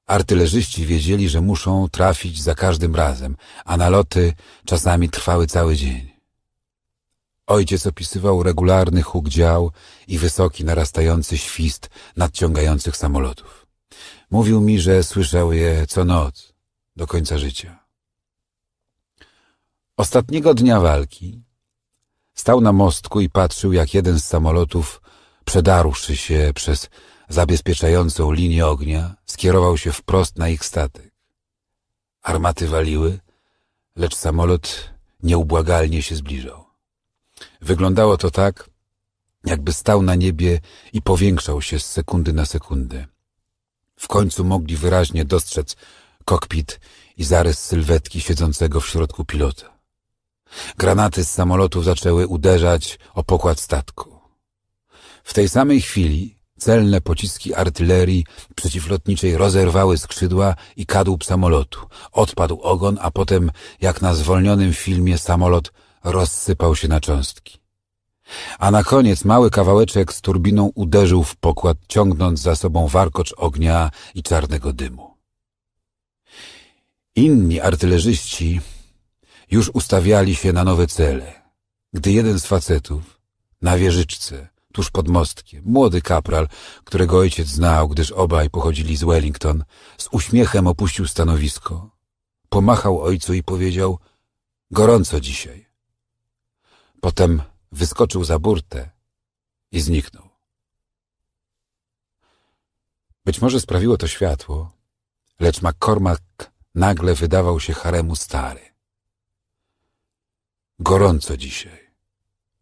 Artylerzyści wiedzieli, że muszą trafić za każdym razem, a naloty czasami trwały cały dzień. Ojciec opisywał regularny huk dział i wysoki, narastający świst nadciągających samolotów. Mówił mi, że słyszał je co noc do końca życia. Ostatniego dnia walki stał na mostku i patrzył, jak jeden z samolotów, przedarłszy się przez zabezpieczającą linię ognia, skierował się wprost na ich statek. Armaty waliły, lecz samolot nieubłagalnie się zbliżał. Wyglądało to tak, jakby stał na niebie i powiększał się z sekundy na sekundę. W końcu mogli wyraźnie dostrzec kokpit i zarys sylwetki siedzącego w środku pilota. Granaty z samolotów zaczęły uderzać o pokład statku. W tej samej chwili celne pociski artylerii przeciwlotniczej rozerwały skrzydła i kadłub samolotu. Odpadł ogon, a potem, jak na zwolnionym filmie, samolot rozsypał się na cząstki. A na koniec mały kawałeczek z turbiną uderzył w pokład, ciągnąc za sobą warkocz ognia i czarnego dymu. Inni artylerzyści już ustawiali się na nowe cele, gdy jeden z facetów, na wieżyczce, tuż pod mostkiem, młody kapral, którego ojciec znał, gdyż obaj pochodzili z Wellington, z uśmiechem opuścił stanowisko. Pomachał ojcu i powiedział – gorąco dzisiaj. Potem wyskoczył za burtę i zniknął. Być może sprawiło to światło, lecz McCormack Nagle wydawał się Haremu stary. Gorąco dzisiaj,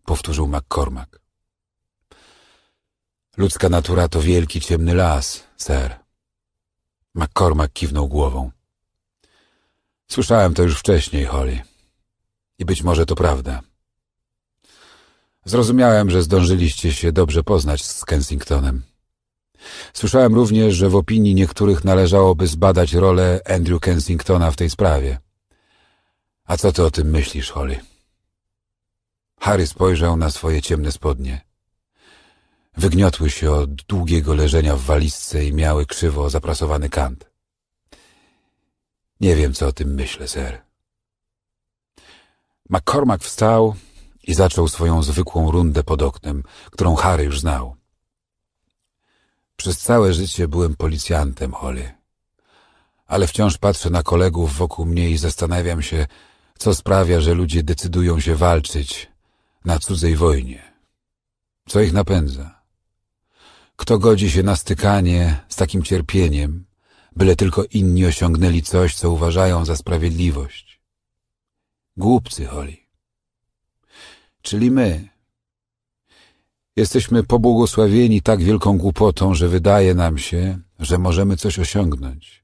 powtórzył McCormack. Ludzka natura to wielki, ciemny las, ser. McCormack kiwnął głową. Słyszałem to już wcześniej, Holly. I być może to prawda. Zrozumiałem, że zdążyliście się dobrze poznać z Kensingtonem. Słyszałem również, że w opinii niektórych należałoby zbadać rolę Andrew Kensingtona w tej sprawie. A co ty o tym myślisz, Holly? Harry spojrzał na swoje ciemne spodnie. Wygniotły się od długiego leżenia w walizce i miały krzywo zaprasowany kant. Nie wiem, co o tym myślę, ser. McCormack wstał i zaczął swoją zwykłą rundę pod oknem, którą Harry już znał. Przez całe życie byłem policjantem, Holly. Ale wciąż patrzę na kolegów wokół mnie i zastanawiam się, co sprawia, że ludzie decydują się walczyć na cudzej wojnie. Co ich napędza? Kto godzi się na stykanie z takim cierpieniem, byle tylko inni osiągnęli coś, co uważają za sprawiedliwość? Głupcy, Holly. Czyli my, Jesteśmy pobłogosławieni tak wielką głupotą, że wydaje nam się, że możemy coś osiągnąć.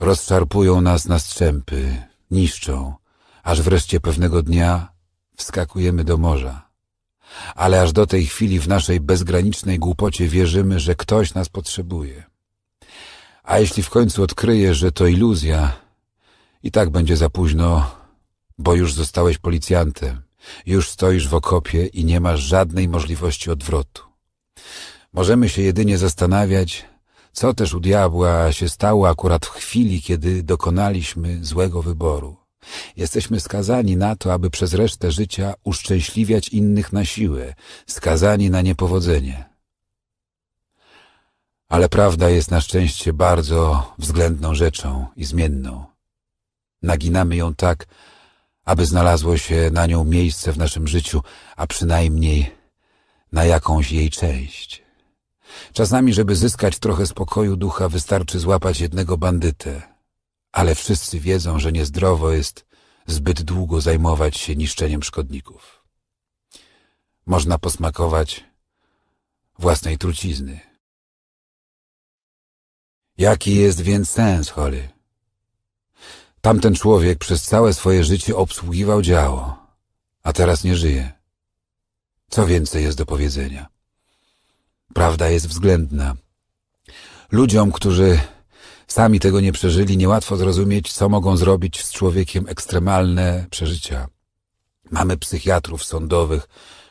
Rozczarpują nas na strzępy, niszczą, aż wreszcie pewnego dnia wskakujemy do morza. Ale aż do tej chwili w naszej bezgranicznej głupocie wierzymy, że ktoś nas potrzebuje. A jeśli w końcu odkryjesz, że to iluzja, i tak będzie za późno, bo już zostałeś policjantem. Już stoisz w okopie i nie masz żadnej możliwości odwrotu. Możemy się jedynie zastanawiać, co też u diabła się stało akurat w chwili, kiedy dokonaliśmy złego wyboru. Jesteśmy skazani na to, aby przez resztę życia uszczęśliwiać innych na siłę, skazani na niepowodzenie. Ale prawda jest na szczęście bardzo względną rzeczą i zmienną. Naginamy ją tak, aby znalazło się na nią miejsce w naszym życiu, a przynajmniej na jakąś jej część. Czasami, żeby zyskać trochę spokoju ducha, wystarczy złapać jednego bandytę, ale wszyscy wiedzą, że niezdrowo jest zbyt długo zajmować się niszczeniem szkodników. Można posmakować własnej trucizny. Jaki jest więc sens, chory? Tamten człowiek przez całe swoje życie obsługiwał działo, a teraz nie żyje. Co więcej jest do powiedzenia? Prawda jest względna. Ludziom, którzy sami tego nie przeżyli, niełatwo zrozumieć, co mogą zrobić z człowiekiem ekstremalne przeżycia. Mamy psychiatrów sądowych,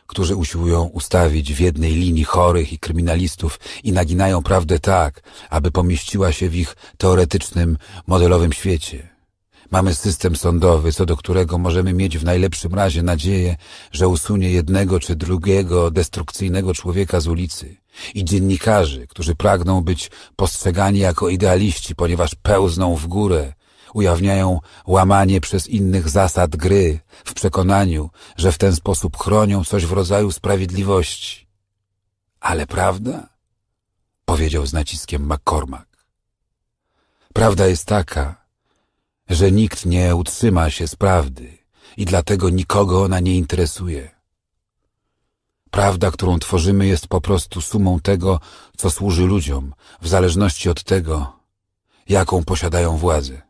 którzy usiłują ustawić w jednej linii chorych i kryminalistów i naginają prawdę tak, aby pomieściła się w ich teoretycznym, modelowym świecie. Mamy system sądowy, co do którego możemy mieć w najlepszym razie nadzieję, że usunie jednego czy drugiego destrukcyjnego człowieka z ulicy i dziennikarzy, którzy pragną być postrzegani jako idealiści, ponieważ pełzną w górę, ujawniają łamanie przez innych zasad gry w przekonaniu, że w ten sposób chronią coś w rodzaju sprawiedliwości. Ale prawda? Powiedział z naciskiem McCormack. Prawda jest taka, że nikt nie utrzyma się z prawdy i dlatego nikogo ona nie interesuje. Prawda, którą tworzymy, jest po prostu sumą tego, co służy ludziom, w zależności od tego, jaką posiadają władzę.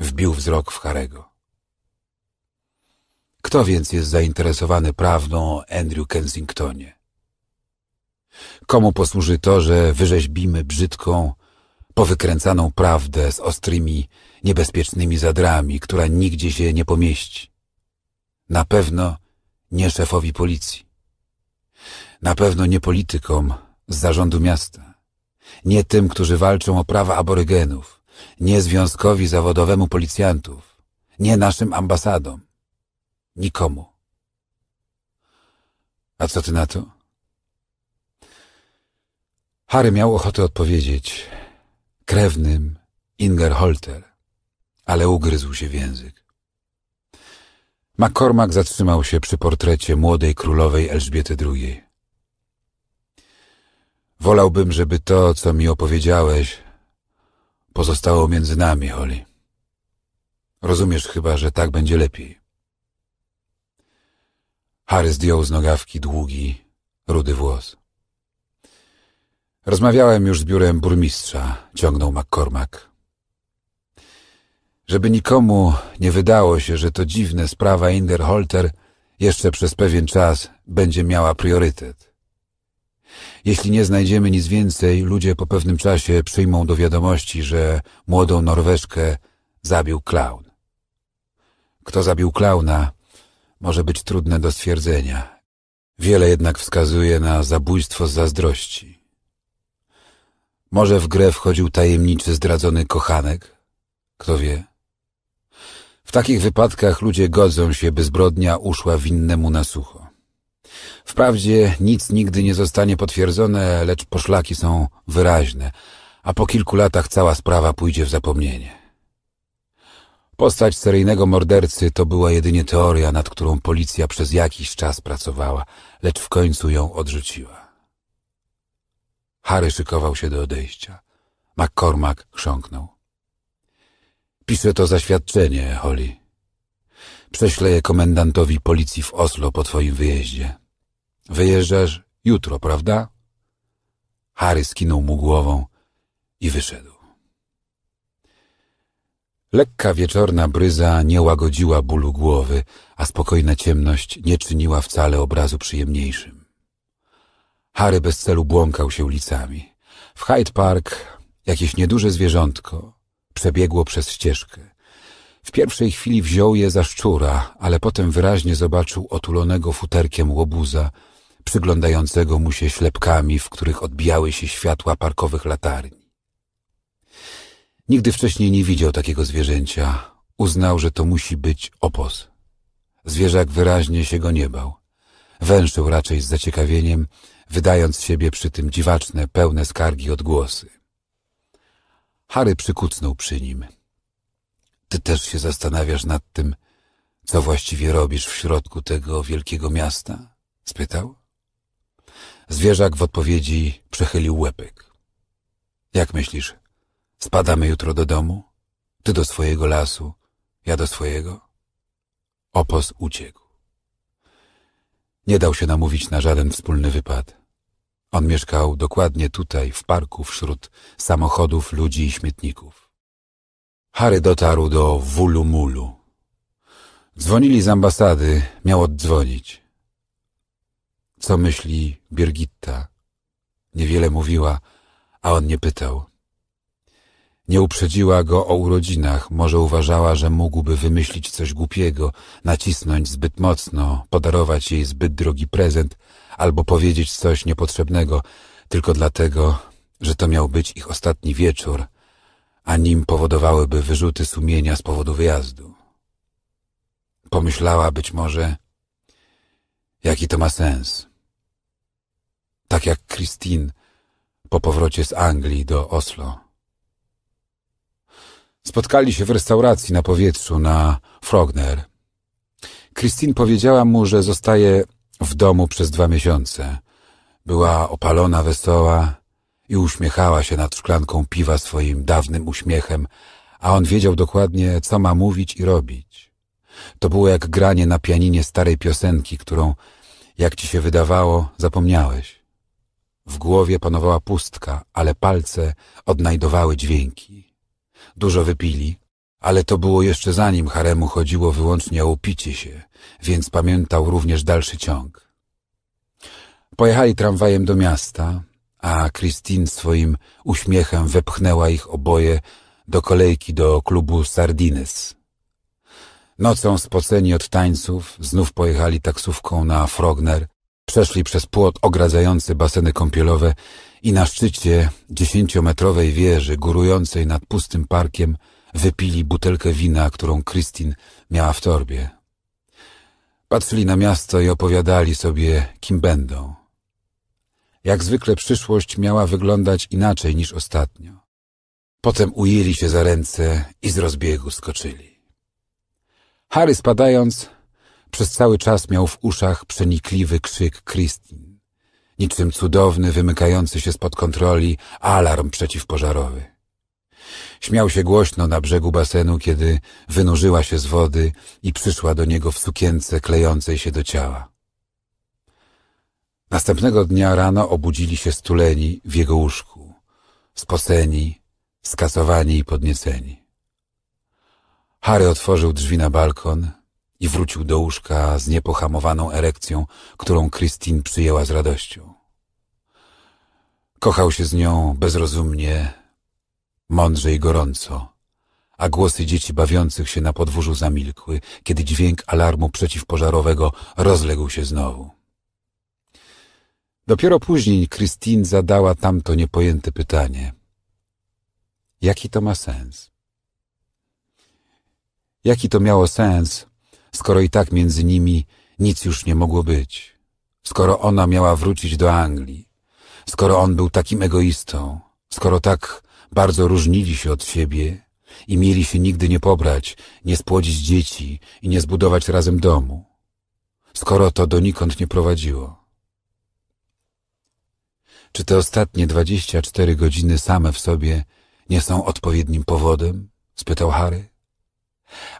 Wbił wzrok w Harego. Kto więc jest zainteresowany prawdą o Andrew Kensingtonie? Komu posłuży to, że wyrzeźbimy brzydką, powykręcaną prawdę z ostrymi, niebezpiecznymi zadrami, która nigdzie się nie pomieści. Na pewno nie szefowi policji. Na pewno nie politykom z zarządu miasta. Nie tym, którzy walczą o prawa aborygenów. Nie związkowi zawodowemu policjantów. Nie naszym ambasadom. Nikomu. A co ty na to? Harry miał ochotę odpowiedzieć – krewnym Ingerholter, ale ugryzł się w język. McCormack zatrzymał się przy portrecie młodej królowej Elżbiety II. Wolałbym, żeby to, co mi opowiedziałeś, pozostało między nami, Holly. Rozumiesz chyba, że tak będzie lepiej. Harry zdjął z nogawki długi, rudy włos. Rozmawiałem już z biurem burmistrza, ciągnął McCormack. Żeby nikomu nie wydało się, że to dziwne sprawa Inderholter jeszcze przez pewien czas będzie miała priorytet. Jeśli nie znajdziemy nic więcej, ludzie po pewnym czasie przyjmą do wiadomości, że młodą Norweszkę zabił klaun. Kto zabił klauna, może być trudne do stwierdzenia. Wiele jednak wskazuje na zabójstwo z zazdrości. Może w grę wchodził tajemniczy, zdradzony kochanek? Kto wie? W takich wypadkach ludzie godzą się, by zbrodnia uszła winnemu na sucho. Wprawdzie nic nigdy nie zostanie potwierdzone, lecz poszlaki są wyraźne, a po kilku latach cała sprawa pójdzie w zapomnienie. Postać seryjnego mordercy to była jedynie teoria, nad którą policja przez jakiś czas pracowała, lecz w końcu ją odrzuciła. Harry szykował się do odejścia. McCormack chrząknął. Piszę to zaświadczenie, Holly. Prześlę je komendantowi policji w Oslo po twoim wyjeździe. Wyjeżdżasz jutro, prawda? Harry skinął mu głową i wyszedł. Lekka wieczorna bryza nie łagodziła bólu głowy, a spokojna ciemność nie czyniła wcale obrazu przyjemniejszym. Harry bez celu błąkał się ulicami. W Hyde Park jakieś nieduże zwierzątko przebiegło przez ścieżkę. W pierwszej chwili wziął je za szczura, ale potem wyraźnie zobaczył otulonego futerkiem łobuza, przyglądającego mu się ślepkami, w których odbijały się światła parkowych latarni. Nigdy wcześniej nie widział takiego zwierzęcia. Uznał, że to musi być opos. Zwierzak wyraźnie się go nie bał. Węszył raczej z zaciekawieniem, wydając w siebie przy tym dziwaczne, pełne skargi odgłosy. Harry przykucnął przy nim. Ty też się zastanawiasz nad tym, co właściwie robisz w środku tego wielkiego miasta? spytał. Zwierzak w odpowiedzi przechylił łepek. Jak myślisz, spadamy jutro do domu? Ty do swojego lasu, ja do swojego? Opos uciekł. Nie dał się namówić na żaden wspólny wypad. On mieszkał dokładnie tutaj, w parku, wśród samochodów, ludzi i śmietników. Harry dotarł do Wulumulu. Dzwonili z ambasady, miał oddzwonić. Co myśli Birgitta? Niewiele mówiła, a on nie pytał. Nie uprzedziła go o urodzinach, może uważała, że mógłby wymyślić coś głupiego, nacisnąć zbyt mocno, podarować jej zbyt drogi prezent – albo powiedzieć coś niepotrzebnego tylko dlatego, że to miał być ich ostatni wieczór, a nim powodowałyby wyrzuty sumienia z powodu wyjazdu. Pomyślała być może, jaki to ma sens. Tak jak Christine po powrocie z Anglii do Oslo. Spotkali się w restauracji na powietrzu na Frogner. Christine powiedziała mu, że zostaje w domu przez dwa miesiące. Była opalona, wesoła i uśmiechała się nad szklanką piwa swoim dawnym uśmiechem, a on wiedział dokładnie, co ma mówić i robić. To było jak granie na pianinie starej piosenki, którą, jak ci się wydawało, zapomniałeś. W głowie panowała pustka, ale palce odnajdowały dźwięki. Dużo wypili, ale to było jeszcze zanim haremu chodziło wyłącznie o upicie się, więc pamiętał również dalszy ciąg. Pojechali tramwajem do miasta, a Christine swoim uśmiechem wepchnęła ich oboje do kolejki do klubu Sardines. Nocą spoceni od tańców znów pojechali taksówką na Frogner, przeszli przez płot ogradzający baseny kąpielowe i na szczycie dziesięciometrowej wieży górującej nad pustym parkiem Wypili butelkę wina, którą Kristin miała w torbie. Patrzyli na miasto i opowiadali sobie, kim będą. Jak zwykle przyszłość miała wyglądać inaczej niż ostatnio. Potem ujęli się za ręce i z rozbiegu skoczyli. Harry spadając, przez cały czas miał w uszach przenikliwy krzyk Kristin, niczym cudowny, wymykający się spod kontroli alarm przeciwpożarowy. Śmiał się głośno na brzegu basenu, kiedy wynurzyła się z wody i przyszła do niego w sukience klejącej się do ciała. Następnego dnia rano obudzili się stuleni w jego łóżku, sposeni, skasowani i podnieceni. Harry otworzył drzwi na balkon i wrócił do łóżka z niepohamowaną erekcją, którą Christine przyjęła z radością. Kochał się z nią bezrozumnie, mądrze i gorąco, a głosy dzieci bawiących się na podwórzu zamilkły, kiedy dźwięk alarmu przeciwpożarowego rozległ się znowu. Dopiero później Christine zadała tamto niepojęte pytanie. Jaki to ma sens? Jaki to miało sens, skoro i tak między nimi nic już nie mogło być? Skoro ona miała wrócić do Anglii? Skoro on był takim egoistą? Skoro tak bardzo różnili się od siebie i mieli się nigdy nie pobrać, nie spłodzić dzieci i nie zbudować razem domu, skoro to donikąd nie prowadziło. Czy te ostatnie dwadzieścia cztery godziny same w sobie nie są odpowiednim powodem? spytał Harry.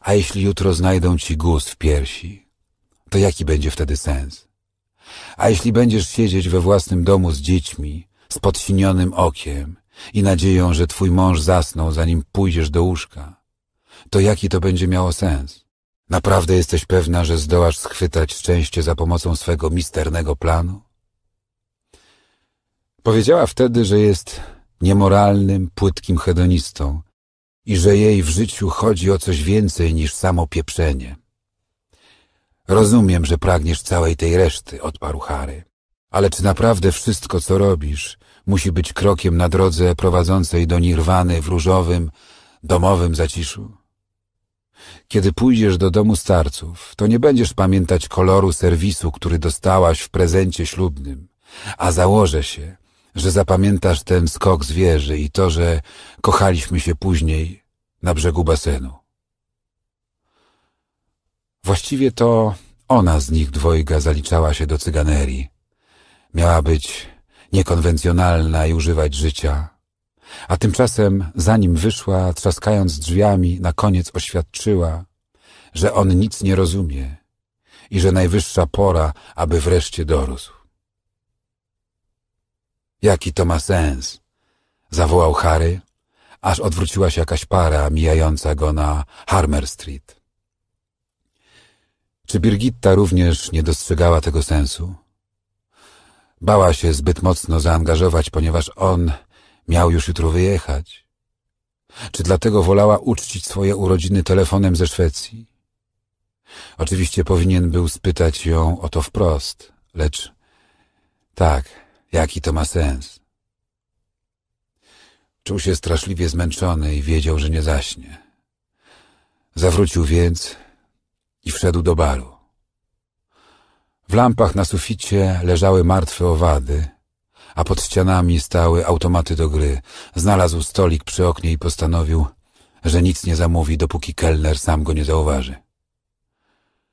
A jeśli jutro znajdą ci guz w piersi, to jaki będzie wtedy sens? A jeśli będziesz siedzieć we własnym domu z dziećmi, z podsinionym okiem, i nadzieją, że twój mąż zasnął, zanim pójdziesz do łóżka, to jaki to będzie miało sens? Naprawdę jesteś pewna, że zdołasz schwytać szczęście za pomocą swego misternego planu? Powiedziała wtedy, że jest niemoralnym, płytkim hedonistą i że jej w życiu chodzi o coś więcej niż samo pieprzenie. Rozumiem, że pragniesz całej tej reszty, odparł Harry. Ale czy naprawdę wszystko, co robisz, musi być krokiem na drodze prowadzącej do nirwany w różowym, domowym zaciszu. Kiedy pójdziesz do domu starców, to nie będziesz pamiętać koloru serwisu, który dostałaś w prezencie ślubnym, a założę się, że zapamiętasz ten skok zwierzy i to, że kochaliśmy się później na brzegu basenu. Właściwie to ona z nich dwojga zaliczała się do cyganerii. Miała być niekonwencjonalna i używać życia. A tymczasem, zanim wyszła, trzaskając drzwiami, na koniec oświadczyła, że on nic nie rozumie i że najwyższa pora, aby wreszcie dorósł. Jaki to ma sens? Zawołał Harry, aż odwróciła się jakaś para mijająca go na Harmer Street. Czy Birgitta również nie dostrzegała tego sensu? Bała się zbyt mocno zaangażować, ponieważ on miał już jutro wyjechać. Czy dlatego wolała uczcić swoje urodziny telefonem ze Szwecji? Oczywiście powinien był spytać ją o to wprost, lecz tak, jaki to ma sens? Czuł się straszliwie zmęczony i wiedział, że nie zaśnie. Zawrócił więc i wszedł do baru. W lampach na suficie leżały martwe owady, a pod ścianami stały automaty do gry. Znalazł stolik przy oknie i postanowił, że nic nie zamówi, dopóki kelner sam go nie zauważy.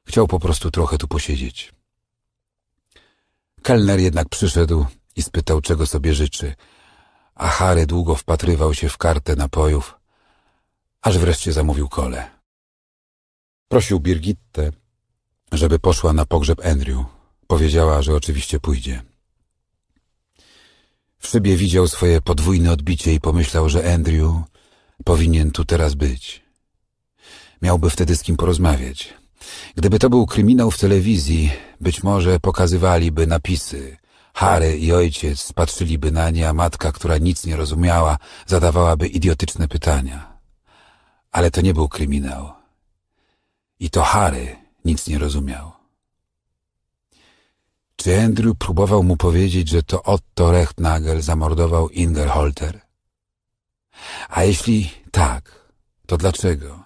Chciał po prostu trochę tu posiedzieć. Kelner jednak przyszedł i spytał, czego sobie życzy, a Harry długo wpatrywał się w kartę napojów, aż wreszcie zamówił kole. Prosił Birgittę, żeby poszła na pogrzeb Andrew. Powiedziała, że oczywiście pójdzie. W szybie widział swoje podwójne odbicie i pomyślał, że Andrew powinien tu teraz być. Miałby wtedy z kim porozmawiać. Gdyby to był kryminał w telewizji, być może pokazywaliby napisy. Harry i ojciec patrzyliby na nie, a matka, która nic nie rozumiała, zadawałaby idiotyczne pytania. Ale to nie był kryminał. I to Harry nic nie rozumiał. Czy Andrew próbował mu powiedzieć, że to Otto Rechtnagel zamordował Inger Holter? A jeśli tak, to dlaczego?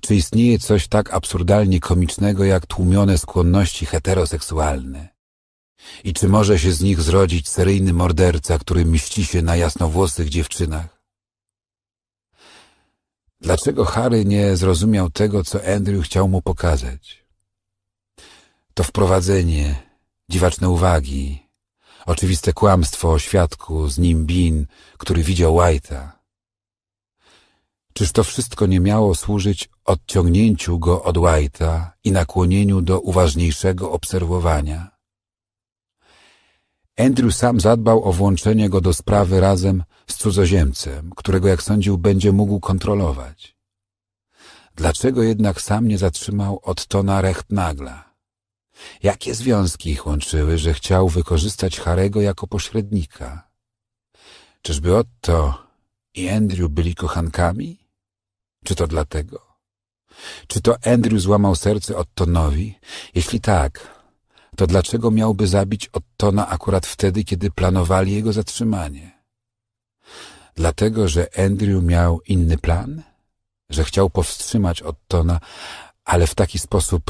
Czy istnieje coś tak absurdalnie komicznego jak tłumione skłonności heteroseksualne? I czy może się z nich zrodzić seryjny morderca, który mści się na jasnowłosych dziewczynach? Dlaczego Harry nie zrozumiał tego, co Andrew chciał mu pokazać? To wprowadzenie, dziwaczne uwagi, oczywiste kłamstwo o świadku z nim Bean, który widział White'a. Czyż to wszystko nie miało służyć odciągnięciu go od White'a i nakłonieniu do uważniejszego obserwowania? Andrew sam zadbał o włączenie go do sprawy razem z cudzoziemcem, którego, jak sądził, będzie mógł kontrolować. Dlaczego jednak sam nie zatrzymał Ottona Rechtnagla? Jakie związki ich łączyły, że chciał wykorzystać Harego jako pośrednika? Czyżby Otto i Andrew byli kochankami? Czy to dlatego? Czy to Andrew złamał serce Ottonowi? Jeśli tak, to dlaczego miałby zabić Ottona akurat wtedy, kiedy planowali jego zatrzymanie? Dlatego, że Andrew miał inny plan? Że chciał powstrzymać Ottona, ale w taki sposób,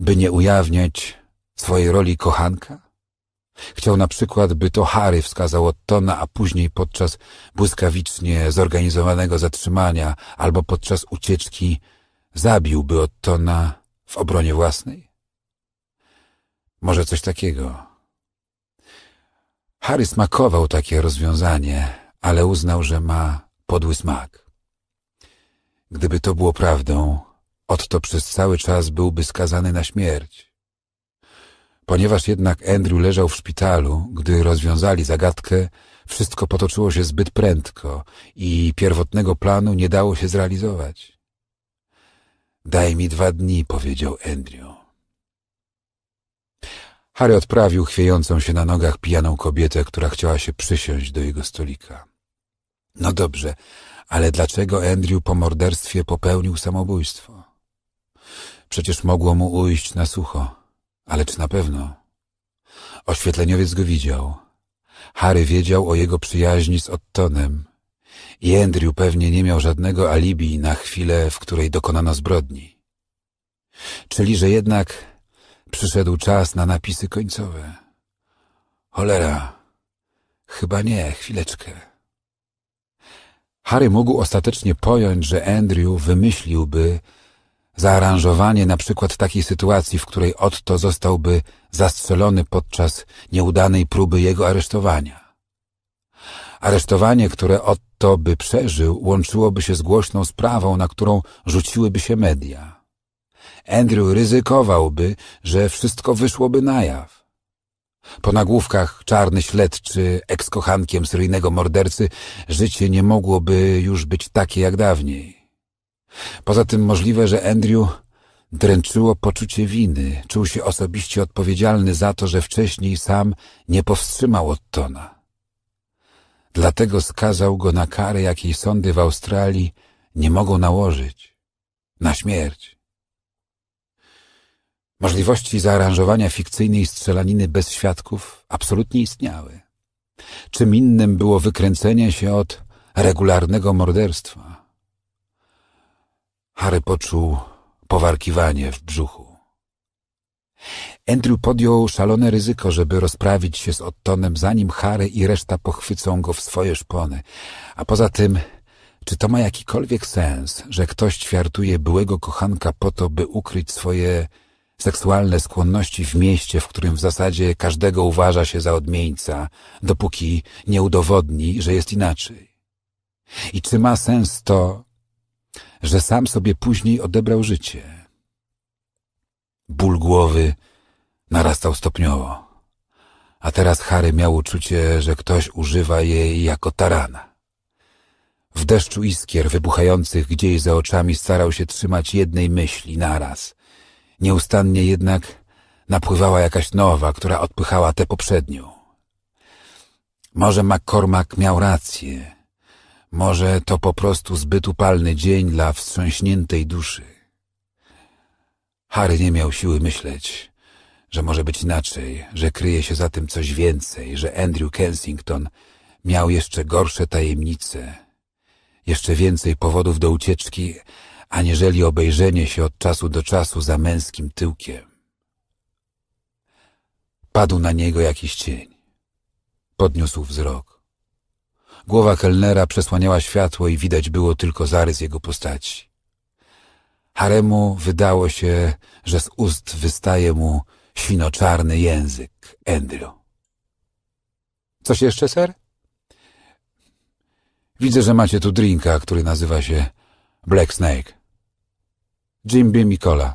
by nie ujawniać swojej roli kochanka? Chciał na przykład, by to Harry wskazał Ottona, a później podczas błyskawicznie zorganizowanego zatrzymania albo podczas ucieczki zabiłby Ottona w obronie własnej? Może coś takiego. Harry smakował takie rozwiązanie, ale uznał, że ma podły smak. Gdyby to było prawdą, Otto przez cały czas byłby skazany na śmierć. Ponieważ jednak Andrew leżał w szpitalu, gdy rozwiązali zagadkę, wszystko potoczyło się zbyt prędko i pierwotnego planu nie dało się zrealizować. Daj mi dwa dni, powiedział Andrew. Harry odprawił chwiejącą się na nogach pijaną kobietę, która chciała się przysiąść do jego stolika. No dobrze, ale dlaczego Andrew po morderstwie popełnił samobójstwo? Przecież mogło mu ujść na sucho, ale czy na pewno? Oświetleniowiec go widział. Harry wiedział o jego przyjaźni z Ottonem i Andrew pewnie nie miał żadnego alibi na chwilę, w której dokonano zbrodni. Czyli, że jednak Przyszedł czas na napisy końcowe. Cholera. Chyba nie, chwileczkę. Harry mógł ostatecznie pojąć, że Andrew wymyśliłby zaaranżowanie na przykład takiej sytuacji, w której Otto zostałby zastrzelony podczas nieudanej próby jego aresztowania. Aresztowanie, które Otto by przeżył, łączyłoby się z głośną sprawą, na którą rzuciłyby się media. Andrew ryzykowałby, że wszystko wyszłoby na jaw. Po nagłówkach czarny śledczy, ekskochankiem seryjnego mordercy, życie nie mogłoby już być takie jak dawniej. Poza tym możliwe, że Andrew dręczyło poczucie winy, czuł się osobiście odpowiedzialny za to, że wcześniej sam nie powstrzymał Ottona. Dlatego skazał go na karę, jakiej sądy w Australii nie mogą nałożyć. Na śmierć. Możliwości zaaranżowania fikcyjnej strzelaniny bez świadków absolutnie istniały. Czym innym było wykręcenie się od regularnego morderstwa. Harry poczuł powarkiwanie w brzuchu. Andrew podjął szalone ryzyko, żeby rozprawić się z Ottonem, zanim Harry i reszta pochwycą go w swoje szpony. A poza tym, czy to ma jakikolwiek sens, że ktoś ćwiartuje byłego kochanka po to, by ukryć swoje seksualne skłonności w mieście, w którym w zasadzie każdego uważa się za odmieńca, dopóki nie udowodni, że jest inaczej. I czy ma sens to, że sam sobie później odebrał życie? Ból głowy narastał stopniowo, a teraz Harry miał uczucie, że ktoś używa jej jako tarana. W deszczu iskier wybuchających gdzieś za oczami starał się trzymać jednej myśli naraz, Nieustannie jednak napływała jakaś nowa, która odpychała tę poprzednią. Może McCormack miał rację. Może to po prostu zbyt upalny dzień dla wstrząśniętej duszy. Harry nie miał siły myśleć, że może być inaczej, że kryje się za tym coś więcej, że Andrew Kensington miał jeszcze gorsze tajemnice, jeszcze więcej powodów do ucieczki, aniżeli obejrzenie się od czasu do czasu za męskim tyłkiem. Padł na niego jakiś cień. Podniósł wzrok. Głowa kelnera przesłaniała światło i widać było tylko zarys jego postaci. Haremu wydało się, że z ust wystaje mu świnoczarny język, Andrew. Coś jeszcze, ser? Widzę, że macie tu drinka, który nazywa się Black Snake. Jimbie Mikola.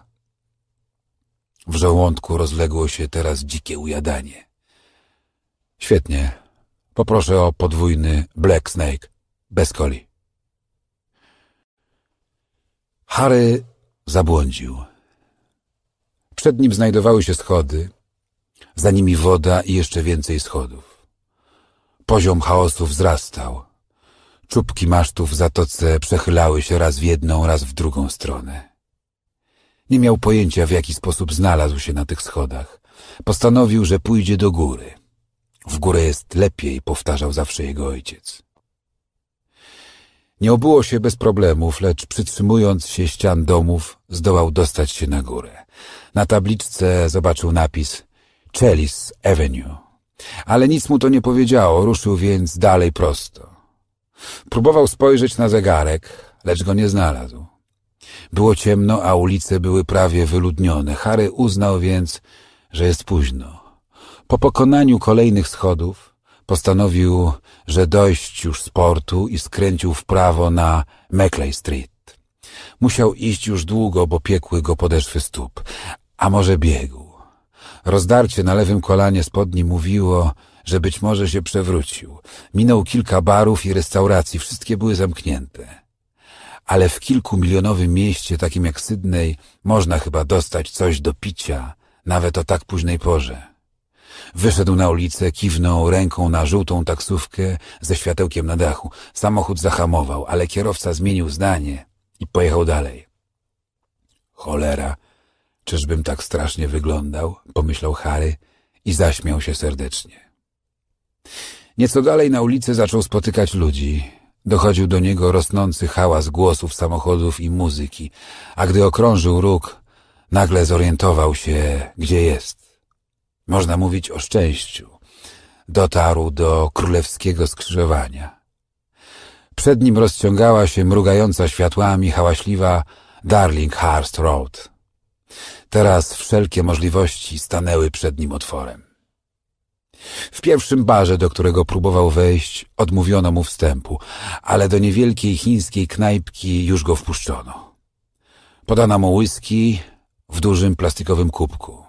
W żołądku rozległo się teraz dzikie ujadanie. Świetnie. Poproszę o podwójny Black Snake. Bez coli. Harry zabłądził. Przed nim znajdowały się schody, za nimi woda i jeszcze więcej schodów. Poziom chaosu wzrastał. Czubki masztów w zatoce przechylały się raz w jedną, raz w drugą stronę. Nie miał pojęcia, w jaki sposób znalazł się na tych schodach. Postanowił, że pójdzie do góry. W górę jest lepiej, powtarzał zawsze jego ojciec. Nie obyło się bez problemów, lecz przytrzymując się ścian domów, zdołał dostać się na górę. Na tabliczce zobaczył napis Chalice Avenue. Ale nic mu to nie powiedziało, ruszył więc dalej prosto. Próbował spojrzeć na zegarek, lecz go nie znalazł. Było ciemno, a ulice były prawie wyludnione. Harry uznał więc, że jest późno. Po pokonaniu kolejnych schodów postanowił, że dojść już z portu i skręcił w prawo na Maclay Street. Musiał iść już długo, bo piekły go podeszwy stóp, a może biegł. Rozdarcie na lewym kolanie spodni mówiło, że być może się przewrócił. Minął kilka barów i restauracji, wszystkie były zamknięte ale w kilkumilionowym mieście, takim jak Sydney, można chyba dostać coś do picia, nawet o tak późnej porze. Wyszedł na ulicę, kiwnął ręką na żółtą taksówkę ze światełkiem na dachu. Samochód zahamował, ale kierowca zmienił zdanie i pojechał dalej. Cholera, czyżbym tak strasznie wyglądał, pomyślał Harry i zaśmiał się serdecznie. Nieco dalej na ulicy zaczął spotykać ludzi. Dochodził do niego rosnący hałas głosów samochodów i muzyki, a gdy okrążył róg, nagle zorientował się, gdzie jest. Można mówić o szczęściu. Dotarł do królewskiego skrzyżowania. Przed nim rozciągała się mrugająca światłami hałaśliwa Darlinghurst Road. Teraz wszelkie możliwości stanęły przed nim otworem. W pierwszym barze, do którego próbował wejść, odmówiono mu wstępu, ale do niewielkiej chińskiej knajpki już go wpuszczono. Podano mu whisky w dużym plastikowym kubku.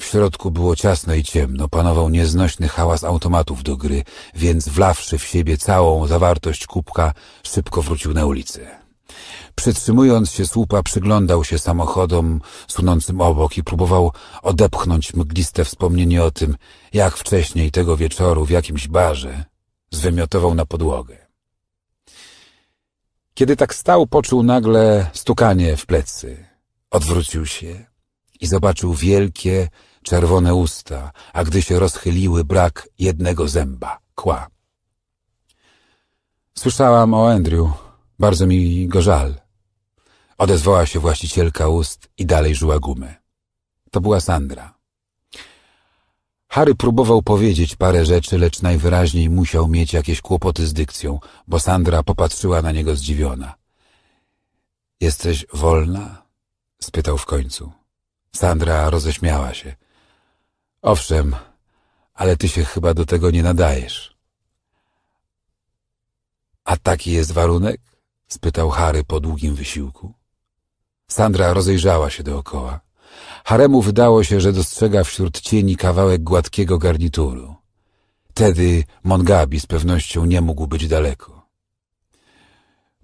W środku było ciasno i ciemno, panował nieznośny hałas automatów do gry, więc wlawszy w siebie całą zawartość kubka, szybko wrócił na ulicę. Przytrzymując się słupa, przyglądał się samochodom sunącym obok i próbował odepchnąć mgliste wspomnienie o tym, jak wcześniej tego wieczoru w jakimś barze zwymiotował na podłogę. Kiedy tak stał, poczuł nagle stukanie w plecy. Odwrócił się i zobaczył wielkie, czerwone usta, a gdy się rozchyliły, brak jednego zęba, kła. Słyszałam o Andrew, bardzo mi go żal. Odezwała się właścicielka ust i dalej żuła gumę. To była Sandra. Harry próbował powiedzieć parę rzeczy, lecz najwyraźniej musiał mieć jakieś kłopoty z dykcją, bo Sandra popatrzyła na niego zdziwiona. Jesteś wolna? spytał w końcu. Sandra roześmiała się. Owszem, ale ty się chyba do tego nie nadajesz. A taki jest warunek? spytał Harry po długim wysiłku. Sandra rozejrzała się dookoła. Haremu wydało się, że dostrzega wśród cieni kawałek gładkiego garnituru. Tedy Mongabi z pewnością nie mógł być daleko.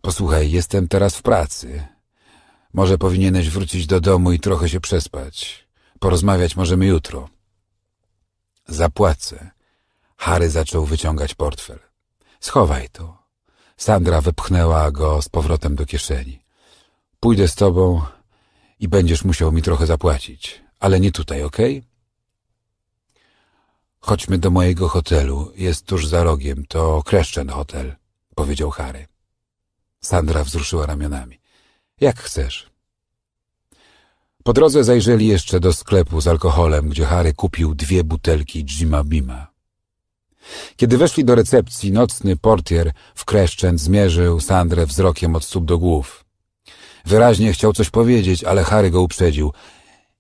Posłuchaj, jestem teraz w pracy. Może powinieneś wrócić do domu i trochę się przespać. Porozmawiać możemy jutro. Zapłacę. Harry zaczął wyciągać portfel. Schowaj to. Sandra wepchnęła go z powrotem do kieszeni. Pójdę z tobą i będziesz musiał mi trochę zapłacić, ale nie tutaj, okej? Okay? Chodźmy do mojego hotelu, jest tuż za rogiem, to Kreszczen Hotel, powiedział Harry. Sandra wzruszyła ramionami. Jak chcesz. Po drodze zajrzeli jeszcze do sklepu z alkoholem, gdzie Harry kupił dwie butelki Jima Bima. Kiedy weszli do recepcji, nocny portier w kreszczęt zmierzył Sandrę wzrokiem od stóp do głów. Wyraźnie chciał coś powiedzieć, ale Harry go uprzedził.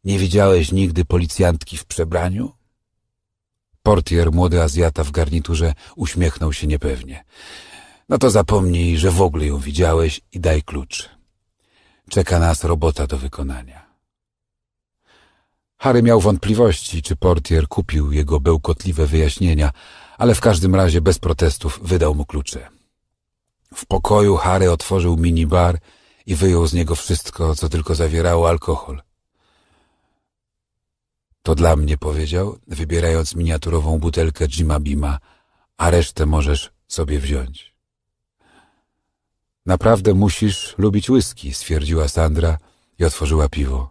Nie widziałeś nigdy policjantki w przebraniu? Portier, młody Azjata w garniturze, uśmiechnął się niepewnie. No to zapomnij, że w ogóle ją widziałeś i daj klucz. Czeka nas robota do wykonania. Harry miał wątpliwości, czy portier kupił jego bełkotliwe wyjaśnienia, ale w każdym razie bez protestów wydał mu klucze. W pokoju Harry otworzył minibar i wyjął z niego wszystko, co tylko zawierało alkohol. To dla mnie, powiedział, wybierając miniaturową butelkę Jima Bima, a resztę możesz sobie wziąć. Naprawdę musisz lubić whisky, stwierdziła Sandra i otworzyła piwo.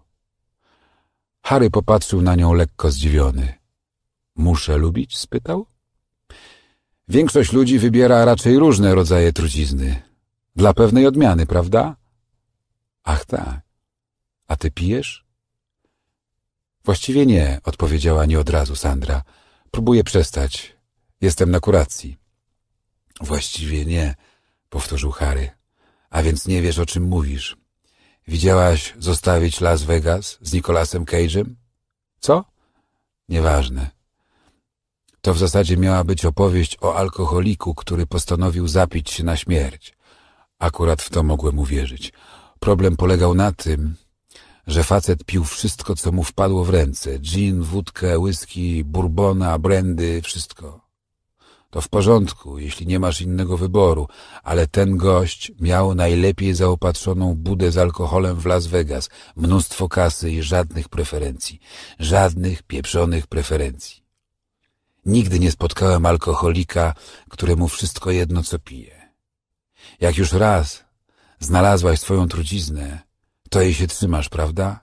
Harry popatrzył na nią lekko zdziwiony. Muszę lubić? spytał. Większość ludzi wybiera raczej różne rodzaje trucizny. Dla pewnej odmiany, prawda? Ach tak. A ty pijesz? Właściwie nie, odpowiedziała nie od razu Sandra. Próbuję przestać. Jestem na kuracji. Właściwie nie, powtórzył Harry. A więc nie wiesz, o czym mówisz. Widziałaś zostawić Las Vegas z Nicolasem Cage'em? Co? Nieważne. To w zasadzie miała być opowieść o alkoholiku, który postanowił zapić się na śmierć. Akurat w to mogłem uwierzyć. Problem polegał na tym, że facet pił wszystko, co mu wpadło w ręce. Gin, wódkę, whisky, bourbona, brandy, wszystko. To w porządku, jeśli nie masz innego wyboru, ale ten gość miał najlepiej zaopatrzoną budę z alkoholem w Las Vegas, mnóstwo kasy i żadnych preferencji, żadnych pieprzonych preferencji. Nigdy nie spotkałem alkoholika, któremu wszystko jedno co pije. Jak już raz znalazłaś swoją truciznę, to jej się trzymasz, prawda?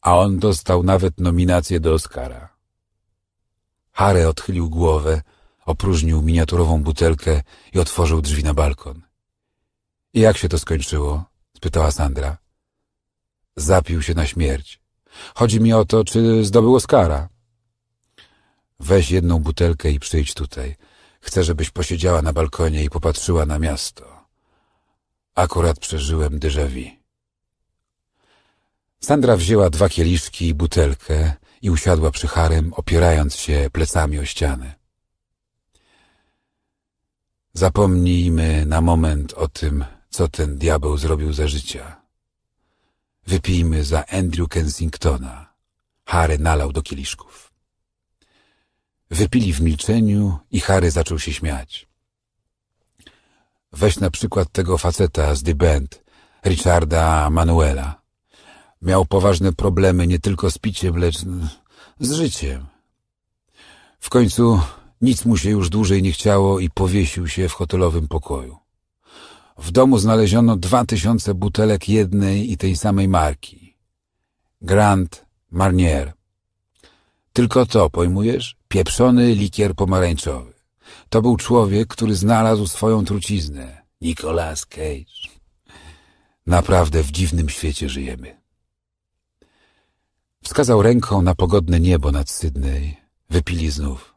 A on dostał nawet nominację do Oscara. Harry odchylił głowę, opróżnił miniaturową butelkę i otworzył drzwi na balkon. I jak się to skończyło? spytała Sandra. Zapił się na śmierć. Chodzi mi o to, czy zdobył Oscara. Weź jedną butelkę i przyjdź tutaj. Chcę, żebyś posiedziała na balkonie i popatrzyła na miasto. Akurat przeżyłem déjà vu. Sandra wzięła dwa kieliszki i butelkę i usiadła przy harem, opierając się plecami o ścianę. Zapomnijmy na moment o tym, co ten diabeł zrobił za życia. Wypijmy za Andrew Kensingtona. Harry nalał do kieliszków. Wypili w milczeniu i Harry zaczął się śmiać. Weź na przykład tego faceta z The Band, Richarda Manuela. Miał poważne problemy nie tylko z piciem, lecz z życiem. W końcu nic mu się już dłużej nie chciało i powiesił się w hotelowym pokoju. W domu znaleziono dwa tysiące butelek jednej i tej samej marki. Grand Marnier. Tylko to, pojmujesz? pieprzony likier pomarańczowy. To był człowiek, który znalazł swoją truciznę. Nicolas Cage. Naprawdę w dziwnym świecie żyjemy. Wskazał ręką na pogodne niebo nad Sydney. Wypili znów.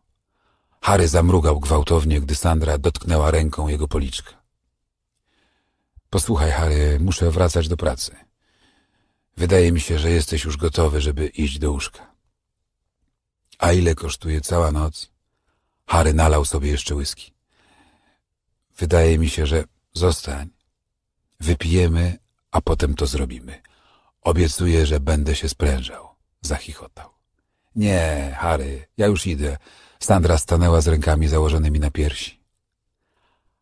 Harry zamrugał gwałtownie, gdy Sandra dotknęła ręką jego policzka. Posłuchaj, Harry, muszę wracać do pracy. Wydaje mi się, że jesteś już gotowy, żeby iść do łóżka. A ile kosztuje cała noc? Harry nalał sobie jeszcze łyski. Wydaje mi się, że zostań. Wypijemy, a potem to zrobimy. Obiecuję, że będę się sprężał. Zachichotał. Nie, Harry, ja już idę. Sandra stanęła z rękami założonymi na piersi.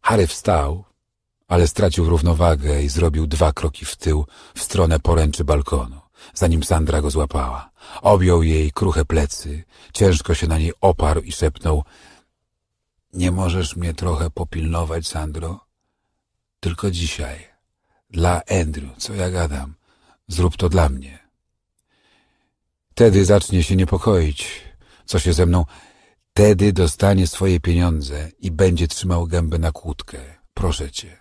Harry wstał, ale stracił równowagę i zrobił dwa kroki w tył w stronę poręczy balkonu, zanim Sandra go złapała. Objął jej kruche plecy, ciężko się na niej oparł i szepnął — Nie możesz mnie trochę popilnować, Sandro? Tylko dzisiaj. Dla Andrew, co ja gadam. Zrób to dla mnie. Tedy zacznie się niepokoić, co się ze mną... Tedy dostanie swoje pieniądze i będzie trzymał gębę na kłódkę. Proszę cię.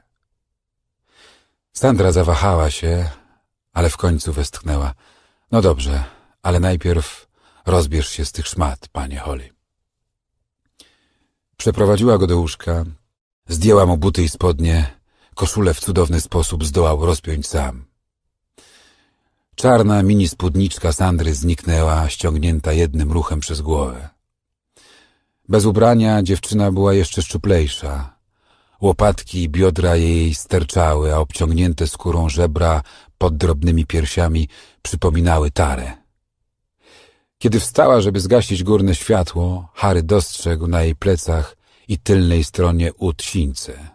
Sandra zawahała się, ale w końcu westchnęła. No dobrze, ale najpierw rozbierz się z tych szmat, panie Holly. Przeprowadziła go do łóżka, zdjęła mu buty i spodnie, koszulę w cudowny sposób zdołał rozpiąć sam. Czarna mini spódniczka Sandry zniknęła, ściągnięta jednym ruchem przez głowę. Bez ubrania dziewczyna była jeszcze szczuplejsza. Łopatki i biodra jej sterczały, a obciągnięte skórą żebra pod drobnymi piersiami przypominały tarę. Kiedy wstała, żeby zgasić górne światło, Harry dostrzegł na jej plecach i tylnej stronie ud sińce.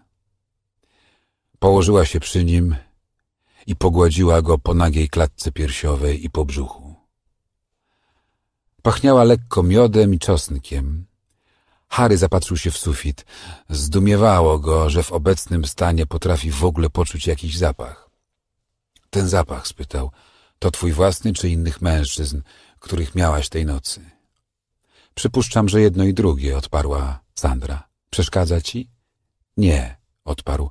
Położyła się przy nim i pogładziła go po nagiej klatce piersiowej i po brzuchu. Pachniała lekko miodem i czosnkiem. Harry zapatrzył się w sufit. Zdumiewało go, że w obecnym stanie potrafi w ogóle poczuć jakiś zapach. Ten zapach, spytał, to twój własny czy innych mężczyzn? których miałaś tej nocy. Przypuszczam, że jedno i drugie, odparła Sandra. Przeszkadza ci? Nie, odparł,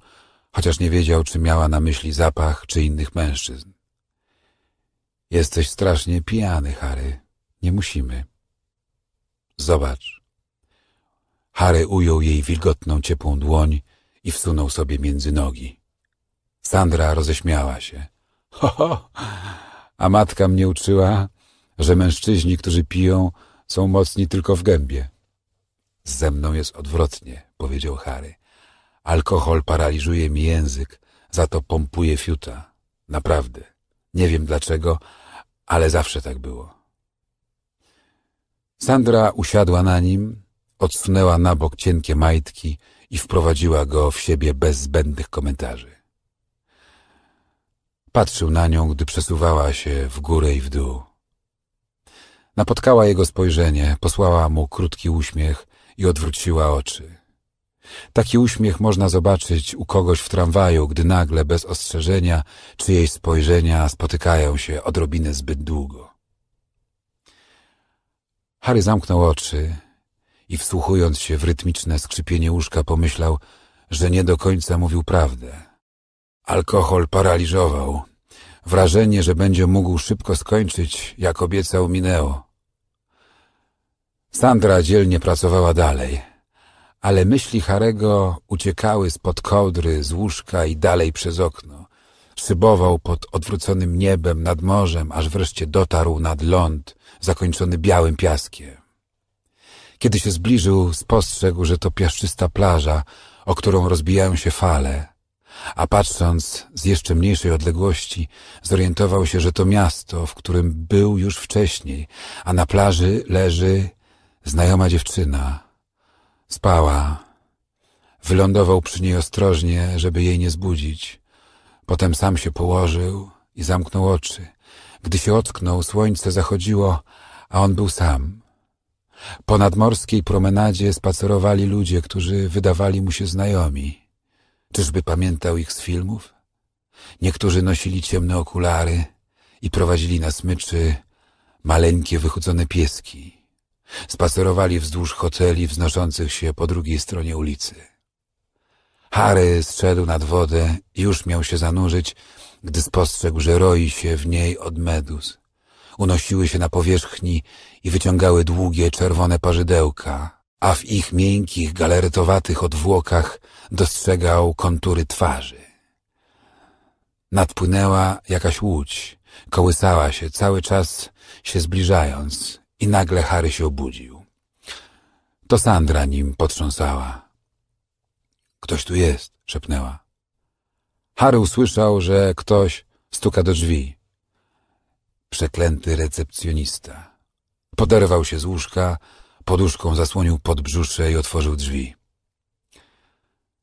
chociaż nie wiedział, czy miała na myśli zapach, czy innych mężczyzn. Jesteś strasznie pijany, Harry. Nie musimy. Zobacz. Harry ujął jej wilgotną, ciepłą dłoń i wsunął sobie między nogi. Sandra roześmiała się. Ho, ho, a matka mnie uczyła, że mężczyźni, którzy piją, są mocni tylko w gębie. Ze mną jest odwrotnie, powiedział Harry. Alkohol paraliżuje mi język, za to pompuje fiuta. Naprawdę. Nie wiem dlaczego, ale zawsze tak było. Sandra usiadła na nim, odsunęła na bok cienkie majtki i wprowadziła go w siebie bez zbędnych komentarzy. Patrzył na nią, gdy przesuwała się w górę i w dół. Napotkała jego spojrzenie, posłała mu krótki uśmiech i odwróciła oczy. Taki uśmiech można zobaczyć u kogoś w tramwaju, gdy nagle, bez ostrzeżenia, czyjeś spojrzenia spotykają się odrobinę zbyt długo. Harry zamknął oczy i wsłuchując się w rytmiczne skrzypienie łóżka pomyślał, że nie do końca mówił prawdę. Alkohol paraliżował. Wrażenie, że będzie mógł szybko skończyć, jak obiecał, minęło. Sandra dzielnie pracowała dalej, ale myśli Harego uciekały spod kołdry, z łóżka i dalej przez okno. Szybował pod odwróconym niebem, nad morzem, aż wreszcie dotarł nad ląd, zakończony białym piaskiem. Kiedy się zbliżył, spostrzegł, że to piaszczysta plaża, o którą rozbijają się fale, a patrząc z jeszcze mniejszej odległości, zorientował się, że to miasto, w którym był już wcześniej, a na plaży leży Znajoma dziewczyna. Spała. Wylądował przy niej ostrożnie, żeby jej nie zbudzić. Potem sam się położył i zamknął oczy. Gdy się ocknął, słońce zachodziło, a on był sam. Po nadmorskiej promenadzie spacerowali ludzie, którzy wydawali mu się znajomi. Czyżby pamiętał ich z filmów? Niektórzy nosili ciemne okulary i prowadzili na smyczy maleńkie wychudzone pieski. Spacerowali wzdłuż hoteli wznoszących się po drugiej stronie ulicy. Harry zszedł nad wodę i już miał się zanurzyć, gdy spostrzegł, że roi się w niej od meduz. Unosiły się na powierzchni i wyciągały długie, czerwone parzydełka, a w ich miękkich, galaretowatych odwłokach dostrzegał kontury twarzy. Nadpłynęła jakaś łódź, kołysała się, cały czas się zbliżając – i nagle Harry się obudził. To Sandra nim potrząsała. Ktoś tu jest, szepnęła. Harry usłyszał, że ktoś stuka do drzwi. Przeklęty recepcjonista. Poderwał się z łóżka, poduszką zasłonił podbrzusze i otworzył drzwi.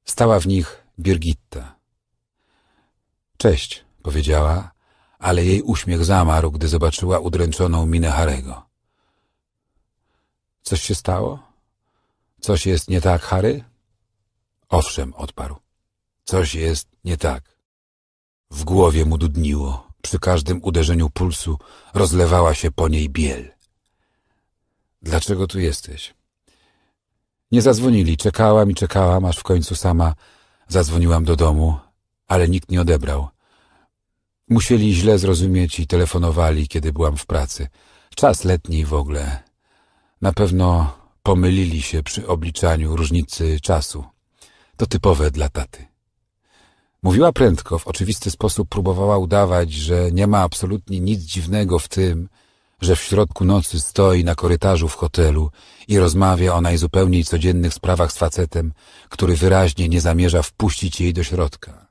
Stała w nich Birgitta. Cześć, powiedziała, ale jej uśmiech zamarł, gdy zobaczyła udręczoną minę Harego. Coś się stało? Coś jest nie tak, Harry? Owszem, odparł. Coś jest nie tak. W głowie mu dudniło. Przy każdym uderzeniu pulsu rozlewała się po niej biel. Dlaczego tu jesteś? Nie zadzwonili. Czekałam i czekałam, aż w końcu sama zadzwoniłam do domu, ale nikt nie odebrał. Musieli źle zrozumieć i telefonowali, kiedy byłam w pracy. Czas letni w ogóle. Na pewno pomylili się przy obliczaniu różnicy czasu. To typowe dla taty. Mówiła prędko, w oczywisty sposób próbowała udawać, że nie ma absolutnie nic dziwnego w tym, że w środku nocy stoi na korytarzu w hotelu i rozmawia o najzupełniej codziennych sprawach z facetem, który wyraźnie nie zamierza wpuścić jej do środka.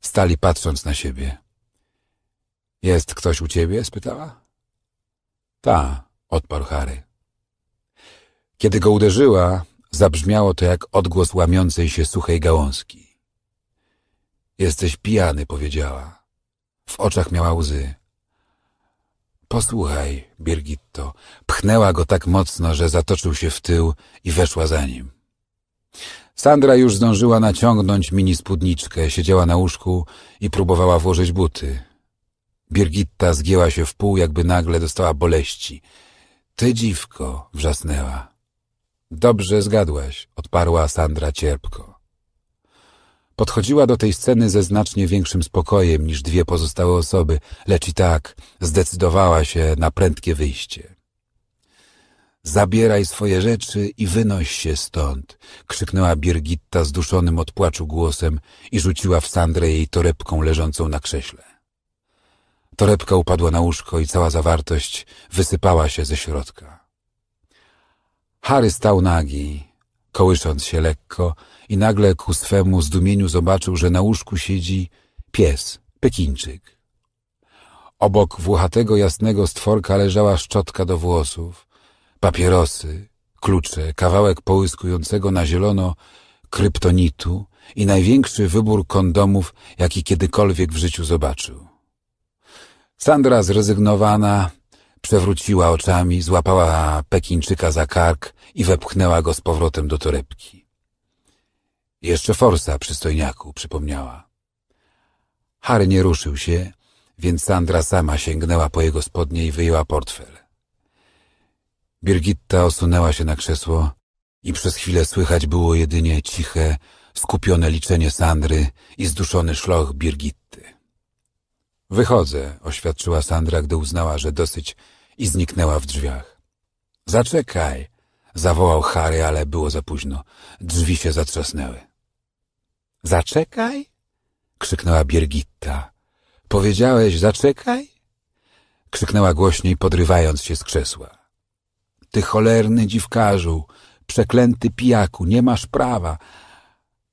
Stali patrząc na siebie. — Jest ktoś u ciebie? — spytała. — Ta odparł Harry. Kiedy go uderzyła, zabrzmiało to jak odgłos łamiącej się suchej gałązki. Jesteś pijany, powiedziała. W oczach miała łzy. Posłuchaj, Birgitto. Pchnęła go tak mocno, że zatoczył się w tył i weszła za nim. Sandra już zdążyła naciągnąć mini spódniczkę, siedziała na łóżku i próbowała włożyć buty. Birgitta zgięła się w pół, jakby nagle dostała boleści – ty dziwko, wrzasnęła. Dobrze zgadłeś, odparła Sandra cierpko. Podchodziła do tej sceny ze znacznie większym spokojem niż dwie pozostałe osoby, lecz i tak zdecydowała się na prędkie wyjście. Zabieraj swoje rzeczy i wynoś się stąd, krzyknęła Birgitta zduszonym od płaczu głosem i rzuciła w Sandrę jej torebką leżącą na krześle. Torebka upadła na łóżko i cała zawartość wysypała się ze środka. Harry stał nagi, kołysząc się lekko i nagle ku swemu zdumieniu zobaczył, że na łóżku siedzi pies, pekińczyk. Obok włochatego, jasnego stworka leżała szczotka do włosów, papierosy, klucze, kawałek połyskującego na zielono kryptonitu i największy wybór kondomów, jaki kiedykolwiek w życiu zobaczył. Sandra zrezygnowana przewróciła oczami, złapała Pekińczyka za kark i wepchnęła go z powrotem do torebki. Jeszcze forsa, przystojniaku, przypomniała. Harry nie ruszył się, więc Sandra sama sięgnęła po jego spodnie i wyjęła portfel. Birgitta osunęła się na krzesło i przez chwilę słychać było jedynie ciche, skupione liczenie Sandry i zduszony szloch Birgitty. Wychodzę, oświadczyła Sandra, gdy uznała, że dosyć i zniknęła w drzwiach. Zaczekaj, zawołał Harry, ale było za późno. Drzwi się zatrzasnęły. Zaczekaj? krzyknęła Birgitta. Powiedziałeś zaczekaj? krzyknęła głośniej, podrywając się z krzesła. Ty cholerny dziwkarzu, przeklęty pijaku, nie masz prawa.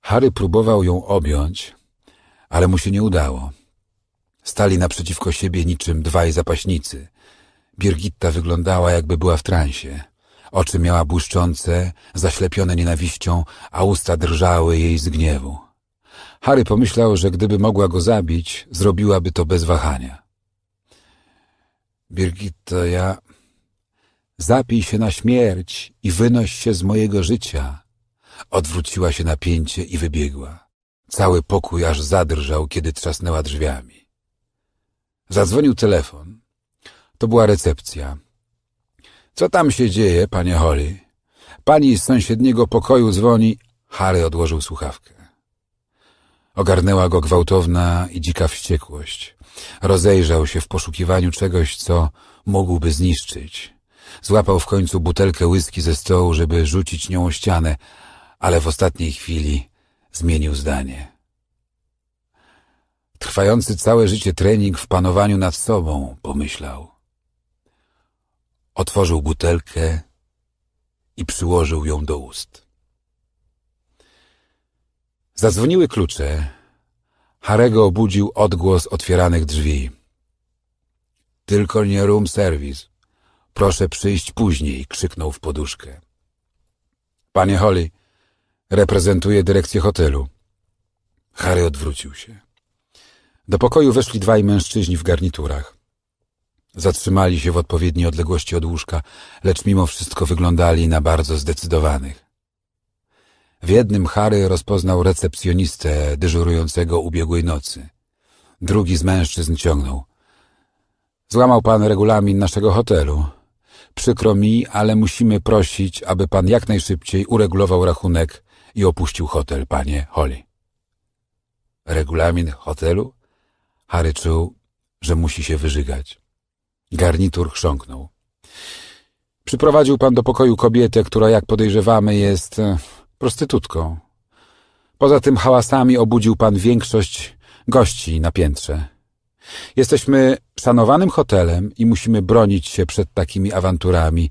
Harry próbował ją objąć, ale mu się nie udało. Stali naprzeciwko siebie niczym dwaj zapaśnicy. Birgitta wyglądała, jakby była w transie. Oczy miała błyszczące, zaślepione nienawiścią, a usta drżały jej z gniewu. Harry pomyślał, że gdyby mogła go zabić, zrobiłaby to bez wahania. Birgitta, ja... Zapij się na śmierć i wynoś się z mojego życia. Odwróciła się napięcie i wybiegła. Cały pokój aż zadrżał, kiedy trzasnęła drzwiami. Zadzwonił telefon. To była recepcja. Co tam się dzieje, panie Holly? Pani z sąsiedniego pokoju dzwoni. Harry odłożył słuchawkę. Ogarnęła go gwałtowna i dzika wściekłość. Rozejrzał się w poszukiwaniu czegoś, co mógłby zniszczyć. Złapał w końcu butelkę whisky ze stołu, żeby rzucić nią o ścianę, ale w ostatniej chwili zmienił zdanie. Trwający całe życie trening w panowaniu nad sobą, pomyślał. Otworzył butelkę i przyłożył ją do ust. Zadzwoniły klucze. Harego obudził odgłos otwieranych drzwi. Tylko nie room service. Proszę przyjść później, krzyknął w poduszkę. Panie Holly, reprezentuję dyrekcję hotelu. Harry odwrócił się. Do pokoju weszli dwaj mężczyźni w garniturach. Zatrzymali się w odpowiedniej odległości od łóżka, lecz mimo wszystko wyglądali na bardzo zdecydowanych. W jednym Harry rozpoznał recepcjonistę dyżurującego ubiegłej nocy. Drugi z mężczyzn ciągnął. Złamał pan regulamin naszego hotelu. Przykro mi, ale musimy prosić, aby pan jak najszybciej uregulował rachunek i opuścił hotel, panie Holly. Regulamin hotelu? Harry czuł, że musi się wyżygać. Garnitur chrząknął. Przyprowadził pan do pokoju kobietę, która, jak podejrzewamy, jest e, prostytutką. Poza tym hałasami obudził pan większość gości na piętrze. Jesteśmy szanowanym hotelem i musimy bronić się przed takimi awanturami,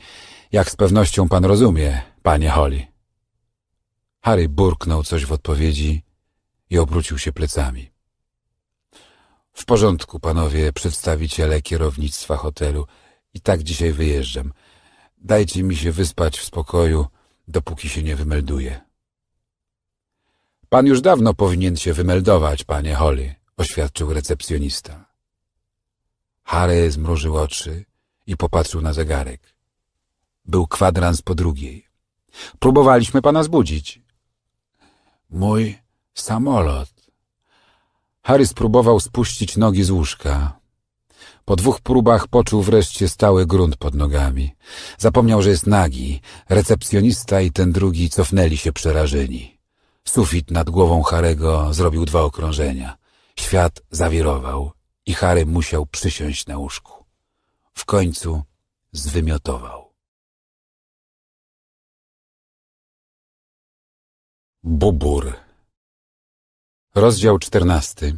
jak z pewnością pan rozumie, panie Holly. Harry burknął coś w odpowiedzi i obrócił się plecami. W porządku, panowie przedstawiciele kierownictwa hotelu. I tak dzisiaj wyjeżdżam. Dajcie mi się wyspać w spokoju, dopóki się nie wymelduję. Pan już dawno powinien się wymeldować, panie Holly, oświadczył recepcjonista. Harry zmrużył oczy i popatrzył na zegarek. Był kwadrans po drugiej. Próbowaliśmy pana zbudzić. Mój samolot, Harry spróbował spuścić nogi z łóżka. Po dwóch próbach poczuł wreszcie stały grunt pod nogami. Zapomniał, że jest nagi. Recepcjonista i ten drugi cofnęli się przerażeni. Sufit nad głową Harego zrobił dwa okrążenia. Świat zawirował i Harry musiał przysiąść na łóżku. W końcu zwymiotował. Bubur Rozdział czternasty.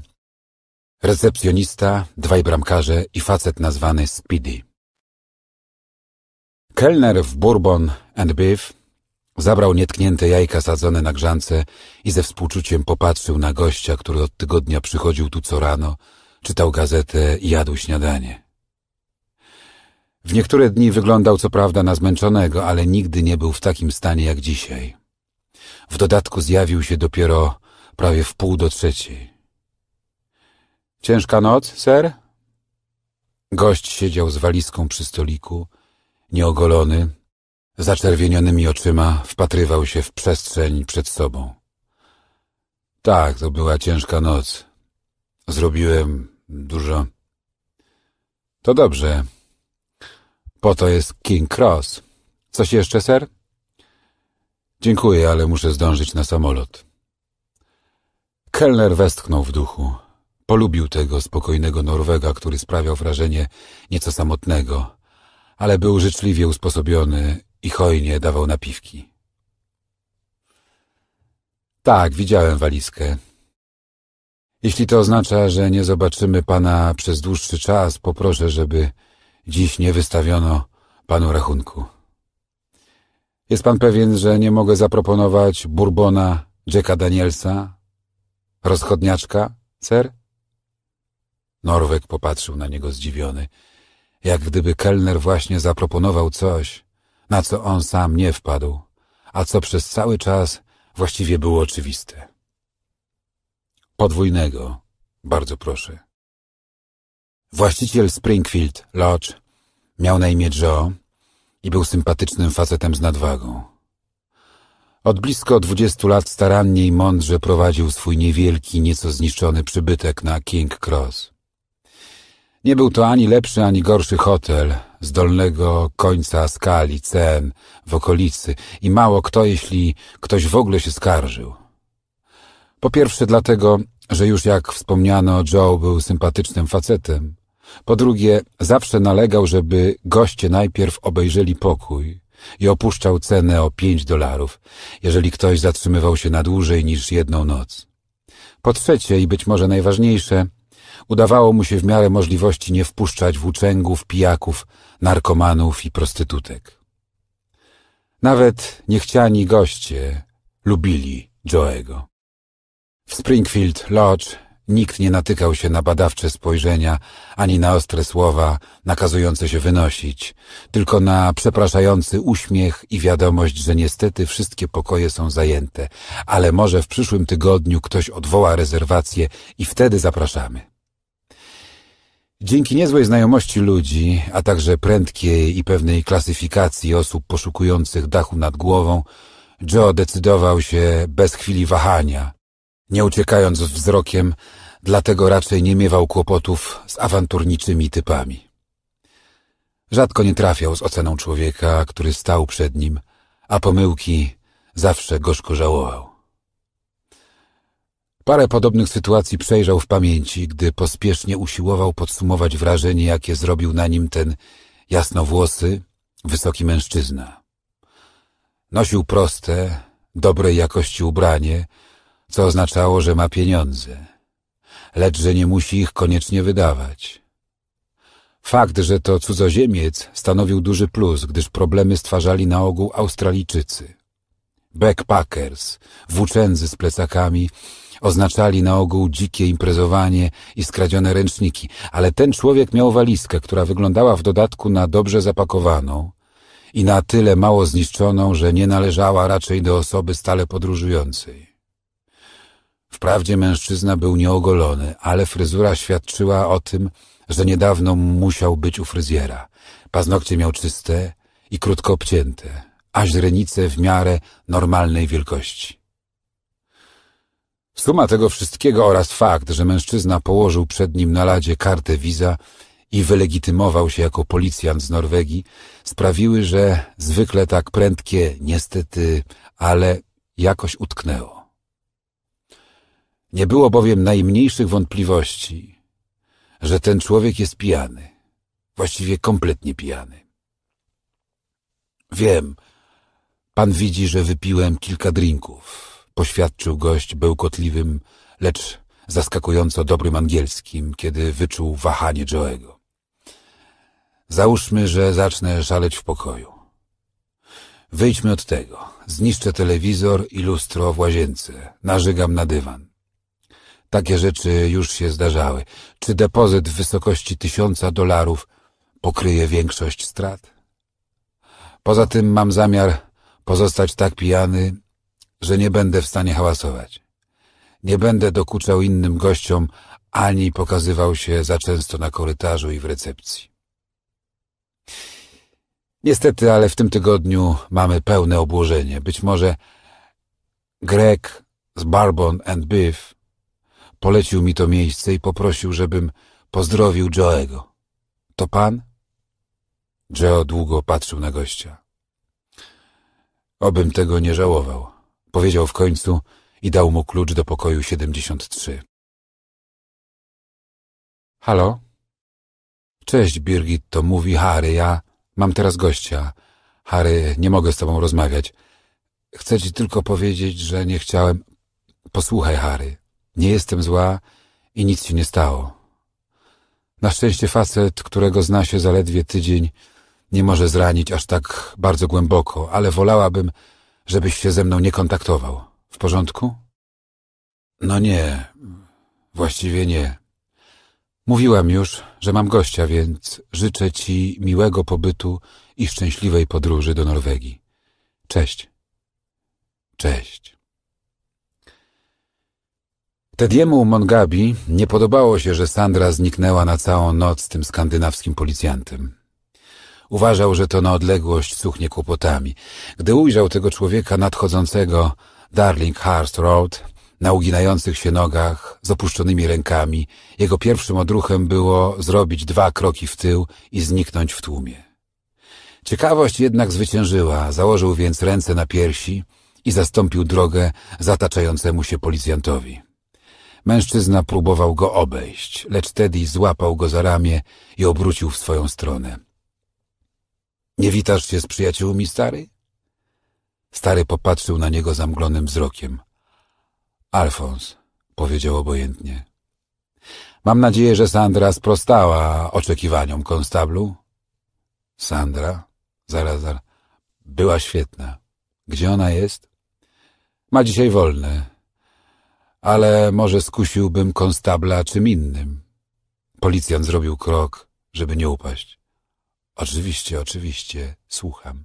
Recepcjonista, dwaj bramkarze i facet nazwany Speedy. Kelner w Bourbon and Beef zabrał nietknięte jajka sadzone na grzance i ze współczuciem popatrzył na gościa, który od tygodnia przychodził tu co rano, czytał gazetę i jadł śniadanie. W niektóre dni wyglądał co prawda na zmęczonego, ale nigdy nie był w takim stanie jak dzisiaj. W dodatku zjawił się dopiero prawie w pół do trzeciej. Ciężka noc, ser? Gość siedział z walizką przy stoliku, nieogolony, zaczerwienionymi oczyma wpatrywał się w przestrzeń przed sobą. Tak, to była ciężka noc. Zrobiłem dużo. To dobrze. Po to jest King Cross. Coś jeszcze, ser? Dziękuję, ale muszę zdążyć na samolot. Kelner westchnął w duchu. Polubił tego spokojnego Norwega, który sprawiał wrażenie nieco samotnego, ale był życzliwie usposobiony i hojnie dawał napiwki. Tak, widziałem walizkę. Jeśli to oznacza, że nie zobaczymy pana przez dłuższy czas, poproszę, żeby dziś nie wystawiono panu rachunku. Jest pan pewien, że nie mogę zaproponować Bourbona, Jacka Danielsa, Rozchodniaczka, cer? Norwek popatrzył na niego zdziwiony, jak gdyby kelner właśnie zaproponował coś, na co on sam nie wpadł, a co przez cały czas właściwie było oczywiste. Podwójnego, bardzo proszę. Właściciel Springfield Lodge miał na imię Joe i był sympatycznym facetem z nadwagą. Od blisko dwudziestu lat starannie i mądrze prowadził swój niewielki, nieco zniszczony przybytek na King Cross. Nie był to ani lepszy, ani gorszy hotel z dolnego końca skali cen w okolicy i mało kto, jeśli ktoś w ogóle się skarżył. Po pierwsze dlatego, że już jak wspomniano, Joe był sympatycznym facetem. Po drugie, zawsze nalegał, żeby goście najpierw obejrzeli pokój, i opuszczał cenę o pięć dolarów, jeżeli ktoś zatrzymywał się na dłużej niż jedną noc. Po trzecie i być może najważniejsze, udawało mu się w miarę możliwości nie wpuszczać włóczęgów, pijaków, narkomanów i prostytutek. Nawet niechciani goście lubili Joego. W Springfield Lodge Nikt nie natykał się na badawcze spojrzenia, ani na ostre słowa nakazujące się wynosić, tylko na przepraszający uśmiech i wiadomość, że niestety wszystkie pokoje są zajęte, ale może w przyszłym tygodniu ktoś odwoła rezerwację i wtedy zapraszamy. Dzięki niezłej znajomości ludzi, a także prędkiej i pewnej klasyfikacji osób poszukujących dachu nad głową, Joe decydował się bez chwili wahania – nie uciekając wzrokiem, dlatego raczej nie miewał kłopotów z awanturniczymi typami. Rzadko nie trafiał z oceną człowieka, który stał przed nim, a pomyłki zawsze gorzko żałował. Parę podobnych sytuacji przejrzał w pamięci, gdy pospiesznie usiłował podsumować wrażenie, jakie zrobił na nim ten jasnowłosy, wysoki mężczyzna. Nosił proste, dobrej jakości ubranie, co oznaczało, że ma pieniądze, lecz że nie musi ich koniecznie wydawać. Fakt, że to cudzoziemiec stanowił duży plus, gdyż problemy stwarzali na ogół Australijczycy. Backpackers, włóczędzy z plecakami, oznaczali na ogół dzikie imprezowanie i skradzione ręczniki, ale ten człowiek miał walizkę, która wyglądała w dodatku na dobrze zapakowaną i na tyle mało zniszczoną, że nie należała raczej do osoby stale podróżującej. Wprawdzie mężczyzna był nieogolony, ale fryzura świadczyła o tym, że niedawno musiał być u fryzjera. Paznokcie miał czyste i krótko obcięte, a źrenice w miarę normalnej wielkości. Suma tego wszystkiego oraz fakt, że mężczyzna położył przed nim na ladzie kartę wiza i wylegitymował się jako policjant z Norwegii, sprawiły, że zwykle tak prędkie, niestety, ale jakoś utknęło. Nie było bowiem najmniejszych wątpliwości, że ten człowiek jest pijany, właściwie kompletnie pijany. Wiem, pan widzi, że wypiłem kilka drinków, poświadczył gość bełkotliwym, lecz zaskakująco dobrym angielskim, kiedy wyczuł wahanie Joe'ego. Załóżmy, że zacznę szaleć w pokoju. Wyjdźmy od tego. Zniszczę telewizor i lustro w łazience. Narzygam na dywan. Takie rzeczy już się zdarzały. Czy depozyt w wysokości tysiąca dolarów pokryje większość strat? Poza tym mam zamiar pozostać tak pijany, że nie będę w stanie hałasować. Nie będę dokuczał innym gościom, ani pokazywał się za często na korytarzu i w recepcji. Niestety, ale w tym tygodniu mamy pełne obłożenie. Być może Greg z Barbon and Biff Polecił mi to miejsce i poprosił, żebym pozdrowił Joego. To pan? Joe długo patrzył na gościa. Obym tego nie żałował, powiedział w końcu i dał mu klucz do pokoju 73. Halo? Cześć, Birgit, to mówi Harry, ja mam teraz gościa. Harry, nie mogę z tobą rozmawiać. Chcę ci tylko powiedzieć, że nie chciałem... Posłuchaj, Harry, nie jestem zła i nic się nie stało. Na szczęście facet, którego zna się zaledwie tydzień, nie może zranić aż tak bardzo głęboko, ale wolałabym, żebyś się ze mną nie kontaktował. W porządku? No nie, właściwie nie. Mówiłam już, że mam gościa, więc życzę ci miłego pobytu i szczęśliwej podróży do Norwegii. Cześć. Cześć. Tediemu Mongabi nie podobało się, że Sandra zniknęła na całą noc z tym skandynawskim policjantem. Uważał, że to na odległość suchnie kłopotami. Gdy ujrzał tego człowieka nadchodzącego Darling Hearst Road na uginających się nogach, z opuszczonymi rękami, jego pierwszym odruchem było zrobić dwa kroki w tył i zniknąć w tłumie. Ciekawość jednak zwyciężyła, założył więc ręce na piersi i zastąpił drogę zataczającemu się policjantowi. Mężczyzna próbował go obejść, lecz Teddy złapał go za ramię i obrócił w swoją stronę. Nie witasz się z przyjaciółmi, stary? Stary popatrzył na niego zamglonym wzrokiem. Alfons, powiedział obojętnie. Mam nadzieję, że Sandra sprostała oczekiwaniom konstablu. Sandra? Zaraz, zaraz. Była świetna. Gdzie ona jest? Ma dzisiaj wolne ale może skusiłbym konstabla czym innym. Policjant zrobił krok, żeby nie upaść. Oczywiście, oczywiście, słucham.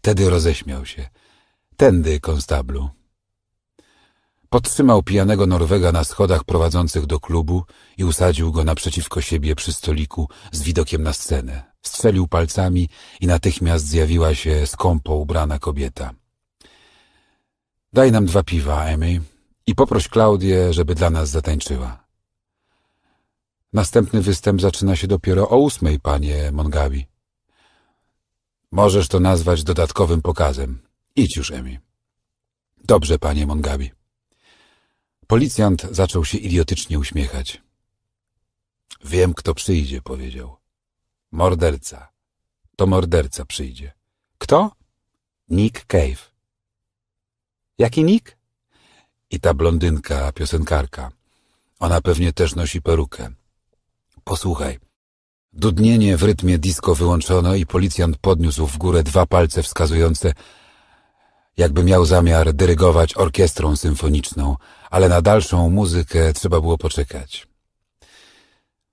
Tedy roześmiał się. Tędy, konstablu. Podtrzymał pijanego Norwega na schodach prowadzących do klubu i usadził go naprzeciwko siebie przy stoliku z widokiem na scenę. Strzelił palcami i natychmiast zjawiła się skąpo ubrana kobieta. Daj nam dwa piwa, Emmy, i poproś Klaudię, żeby dla nas zatańczyła. Następny występ zaczyna się dopiero o ósmej, panie Mongabi. Możesz to nazwać dodatkowym pokazem. Idź już, Emi. Dobrze, panie Mongabi. Policjant zaczął się idiotycznie uśmiechać. Wiem, kto przyjdzie, powiedział. Morderca. To morderca przyjdzie. Kto? Nick Cave. Jaki Nick? I ta blondynka, piosenkarka. Ona pewnie też nosi perukę. Posłuchaj. Dudnienie w rytmie disco wyłączono i policjant podniósł w górę dwa palce wskazujące, jakby miał zamiar dyrygować orkiestrą symfoniczną, ale na dalszą muzykę trzeba było poczekać.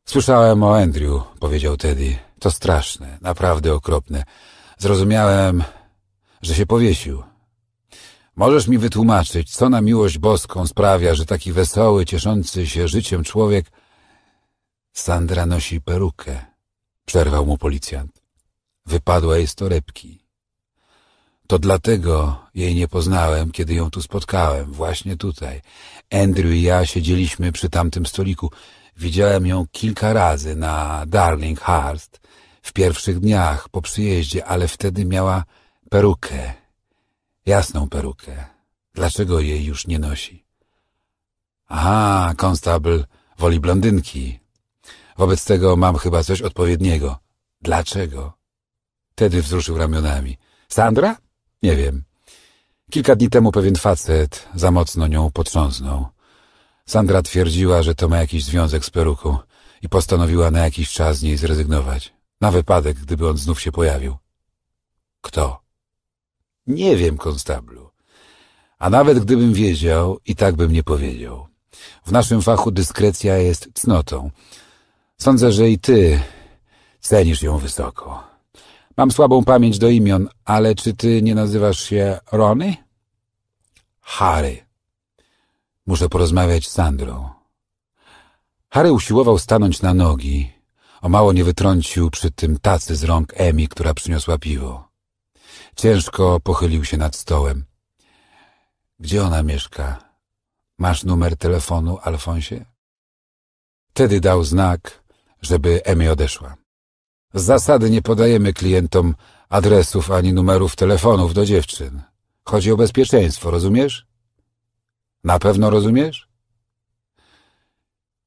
Słyszałem o Andrew, powiedział Teddy. To straszne, naprawdę okropne. Zrozumiałem, że się powiesił. Możesz mi wytłumaczyć, co na miłość boską sprawia, że taki wesoły, cieszący się życiem człowiek... Sandra nosi perukę, przerwał mu policjant. Wypadła jej z torebki. To dlatego jej nie poznałem, kiedy ją tu spotkałem, właśnie tutaj. Andrew i ja siedzieliśmy przy tamtym stoliku. Widziałem ją kilka razy na Darling Hearst w pierwszych dniach po przyjeździe, ale wtedy miała perukę. Jasną perukę. Dlaczego jej już nie nosi? Aha, konstabl woli blondynki. Wobec tego mam chyba coś odpowiedniego. Dlaczego? Tedy wzruszył ramionami. Sandra? Nie wiem. Kilka dni temu pewien facet za mocno nią potrząsnął. Sandra twierdziła, że to ma jakiś związek z peruką i postanowiła na jakiś czas z niej zrezygnować. Na wypadek, gdyby on znów się pojawił. Kto? Nie wiem, konstable. A nawet gdybym wiedział, i tak bym nie powiedział. W naszym fachu dyskrecja jest cnotą. Sądzę, że i ty cenisz ją wysoko. Mam słabą pamięć do imion, ale czy ty nie nazywasz się Rony? Harry. Muszę porozmawiać z Sandrą. Harry usiłował stanąć na nogi. O mało nie wytrącił przy tym tacy z rąk Emi, która przyniosła piwo. Ciężko pochylił się nad stołem. Gdzie ona mieszka? Masz numer telefonu, Alfonsie? Wtedy dał znak, żeby Emmy odeszła. Z zasady nie podajemy klientom adresów ani numerów telefonów do dziewczyn. Chodzi o bezpieczeństwo, rozumiesz? Na pewno rozumiesz?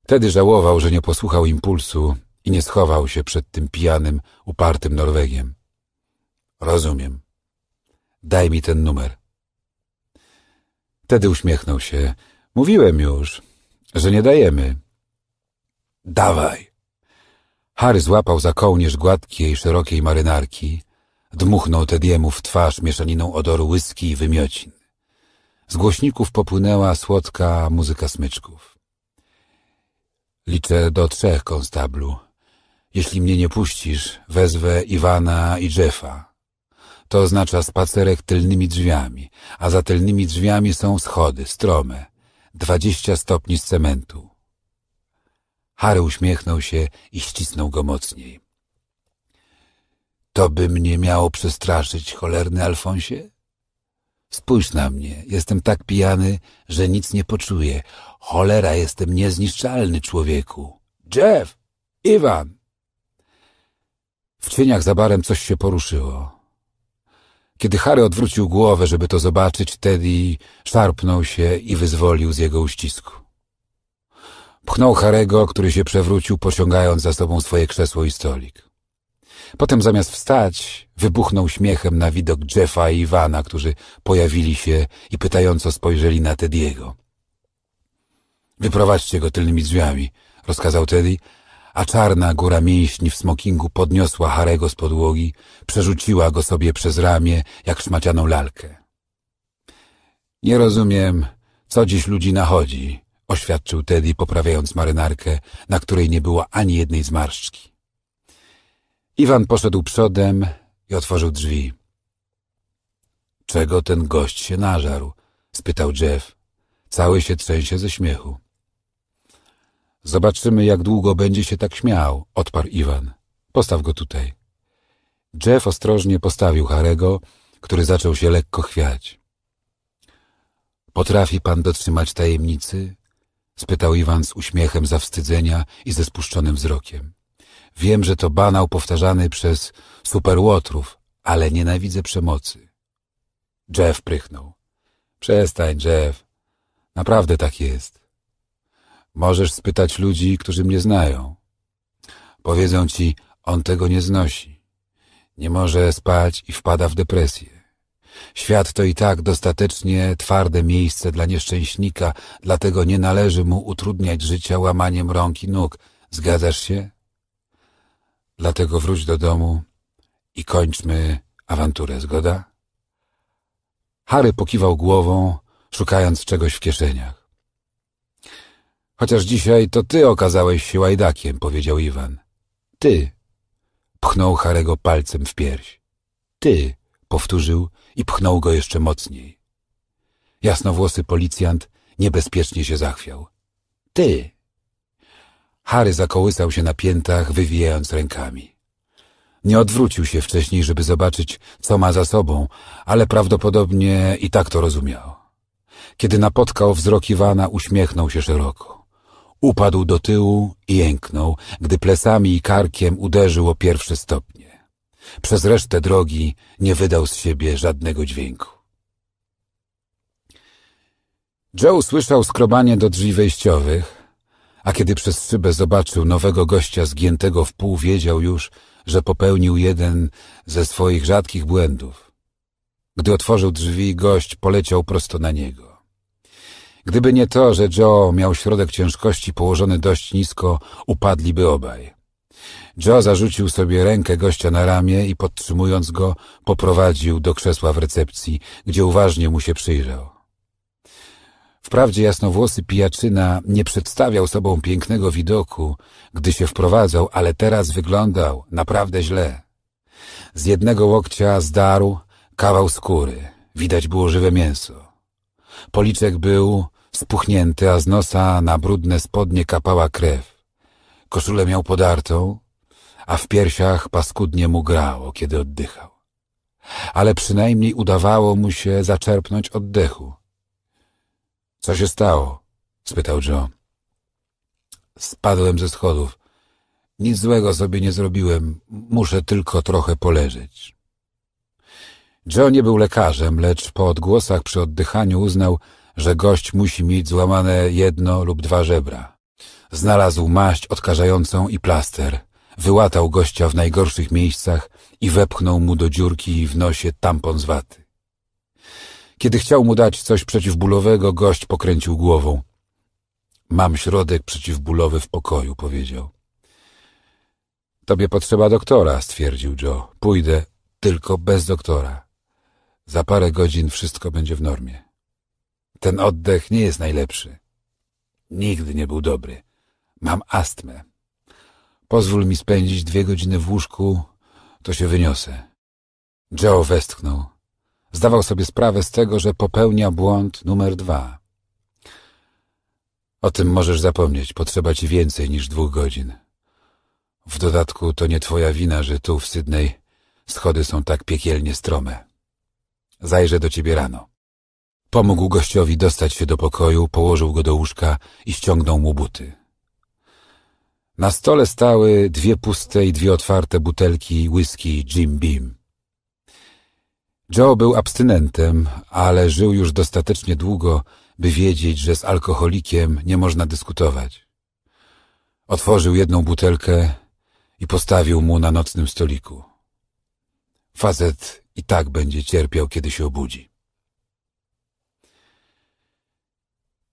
Wtedy żałował, że nie posłuchał impulsu i nie schował się przed tym pijanym, upartym Norwegiem. Rozumiem. Daj mi ten numer. Tedy uśmiechnął się. Mówiłem już, że nie dajemy. Dawaj. Harry złapał za kołnierz gładkiej, szerokiej marynarki. Dmuchnął Tediemu w twarz mieszaniną odoru whisky i wymiocin. Z głośników popłynęła słodka muzyka smyczków. Liczę do trzech, konstablu. Jeśli mnie nie puścisz, wezwę Iwana i Jeffa. To oznacza spacerek tylnymi drzwiami, a za tylnymi drzwiami są schody, strome, dwadzieścia stopni z cementu. Harry uśmiechnął się i ścisnął go mocniej. To by mnie miało przestraszyć, cholerny Alfonsie? Spójrz na mnie, jestem tak pijany, że nic nie poczuję. Cholera, jestem niezniszczalny, człowieku. Jeff! Iwan! W cieniach za barem coś się poruszyło. Kiedy Harry odwrócił głowę, żeby to zobaczyć, Teddy szarpnął się i wyzwolił z jego uścisku. Pchnął Harego, który się przewrócił, pociągając za sobą swoje krzesło i stolik. Potem zamiast wstać, wybuchnął śmiechem na widok Jeffa i Iwana, którzy pojawili się i pytająco spojrzeli na Teddyego. Wyprowadźcie go tylnymi drzwiami, rozkazał Teddy, a czarna góra mięśni w smokingu podniosła Harego z podłogi, przerzuciła go sobie przez ramię, jak szmacianą lalkę. Nie rozumiem, co dziś ludzi nachodzi, oświadczył Teddy, poprawiając marynarkę, na której nie było ani jednej zmarszczki. Iwan poszedł przodem i otworzył drzwi. Czego ten gość się nażarł? spytał Jeff. Cały się trzęsie ze śmiechu. Zobaczymy, jak długo będzie się tak śmiał, odparł Iwan. Postaw go tutaj. Jeff ostrożnie postawił Harego, który zaczął się lekko chwiać. Potrafi pan dotrzymać tajemnicy? spytał Iwan z uśmiechem zawstydzenia i ze spuszczonym wzrokiem. Wiem, że to banał powtarzany przez superłotrów, ale nienawidzę przemocy. Jeff prychnął. Przestań, Jeff. Naprawdę tak jest. Możesz spytać ludzi, którzy mnie znają. Powiedzą ci, on tego nie znosi. Nie może spać i wpada w depresję. Świat to i tak dostatecznie twarde miejsce dla nieszczęśnika, dlatego nie należy mu utrudniać życia łamaniem rąk i nóg. Zgadzasz się? Dlatego wróć do domu i kończmy awanturę, zgoda? Harry pokiwał głową, szukając czegoś w kieszeniach. Chociaż dzisiaj to ty okazałeś się łajdakiem, powiedział Iwan. Ty. Pchnął Harego palcem w pierś. Ty, powtórzył i pchnął go jeszcze mocniej. Jasnowłosy policjant niebezpiecznie się zachwiał. Ty. Harry zakołysał się na piętach, wywijając rękami. Nie odwrócił się wcześniej, żeby zobaczyć, co ma za sobą, ale prawdopodobnie i tak to rozumiał. Kiedy napotkał wzrok Iwana, uśmiechnął się szeroko. Upadł do tyłu i jęknął, gdy plecami i karkiem uderzył o pierwsze stopnie. Przez resztę drogi nie wydał z siebie żadnego dźwięku. Joe słyszał skrobanie do drzwi wejściowych, a kiedy przez szybę zobaczył nowego gościa zgiętego w pół, wiedział już, że popełnił jeden ze swoich rzadkich błędów. Gdy otworzył drzwi, gość poleciał prosto na niego. Gdyby nie to, że Joe miał środek ciężkości położony dość nisko, upadliby obaj. Joe zarzucił sobie rękę gościa na ramię i podtrzymując go, poprowadził do krzesła w recepcji, gdzie uważnie mu się przyjrzał. Wprawdzie jasnowłosy pijaczyna nie przedstawiał sobą pięknego widoku, gdy się wprowadzał, ale teraz wyglądał naprawdę źle. Z jednego łokcia zdarł kawał skóry. Widać było żywe mięso. Policzek był spuchnięty, a z nosa na brudne spodnie kapała krew. Koszulę miał podartą, a w piersiach paskudnie mu grało, kiedy oddychał. Ale przynajmniej udawało mu się zaczerpnąć oddechu. — Co się stało? — spytał Joe. — Spadłem ze schodów. Nic złego sobie nie zrobiłem. Muszę tylko trochę poleżeć. Joe nie był lekarzem, lecz po odgłosach przy oddychaniu uznał, że gość musi mieć złamane jedno lub dwa żebra. Znalazł maść odkażającą i plaster. Wyłatał gościa w najgorszych miejscach i wepchnął mu do dziurki w nosie tampon z waty. Kiedy chciał mu dać coś przeciwbólowego, gość pokręcił głową. Mam środek przeciwbólowy w pokoju, powiedział. Tobie potrzeba doktora, stwierdził Joe. Pójdę, tylko bez doktora. Za parę godzin wszystko będzie w normie. Ten oddech nie jest najlepszy. Nigdy nie był dobry. Mam astmę. Pozwól mi spędzić dwie godziny w łóżku, to się wyniosę. Joe westchnął. Zdawał sobie sprawę z tego, że popełnia błąd numer dwa. O tym możesz zapomnieć, potrzeba ci więcej niż dwóch godzin. W dodatku to nie twoja wina, że tu w Sydney schody są tak piekielnie strome. Zajrzę do ciebie rano. Pomógł gościowi dostać się do pokoju, położył go do łóżka i ściągnął mu buty. Na stole stały dwie puste i dwie otwarte butelki whisky Jim Beam. Joe był abstynentem, ale żył już dostatecznie długo, by wiedzieć, że z alkoholikiem nie można dyskutować. Otworzył jedną butelkę i postawił mu na nocnym stoliku. Fazet i tak będzie cierpiał, kiedy się obudzi.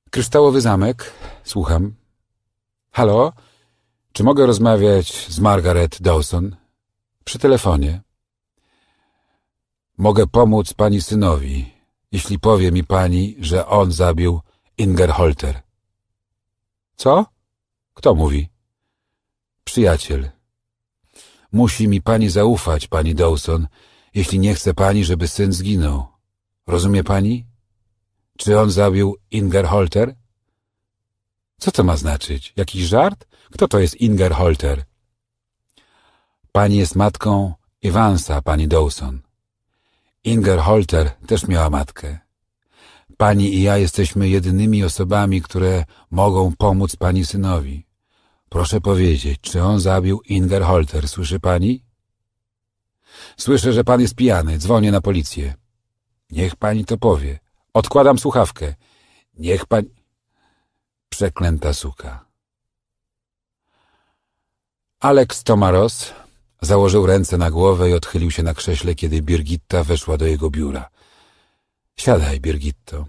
Kryształowy zamek. Słucham. Halo? Czy mogę rozmawiać z Margaret Dawson? Przy telefonie. Mogę pomóc pani synowi, jeśli powie mi pani, że on zabił Inger Holter. Co? Kto mówi? Przyjaciel. Musi mi pani zaufać, pani Dawson, jeśli nie chce pani, żeby syn zginął. Rozumie pani? Czy on zabił Inger Holter? Co to ma znaczyć? Jakiś żart? Kto to jest Inger Holter? Pani jest matką Evansa, pani Dawson. Inger Holter też miała matkę. Pani i ja jesteśmy jedynymi osobami, które mogą pomóc pani synowi. Proszę powiedzieć, czy on zabił Inger Holter? słyszy pani? Słyszę, że pan jest pijany. Dzwonię na policję. Niech pani to powie. Odkładam słuchawkę. Niech pani... Przeklęta suka. Aleks Tomaros założył ręce na głowę i odchylił się na krześle, kiedy Birgitta weszła do jego biura. Siadaj, Birgitto.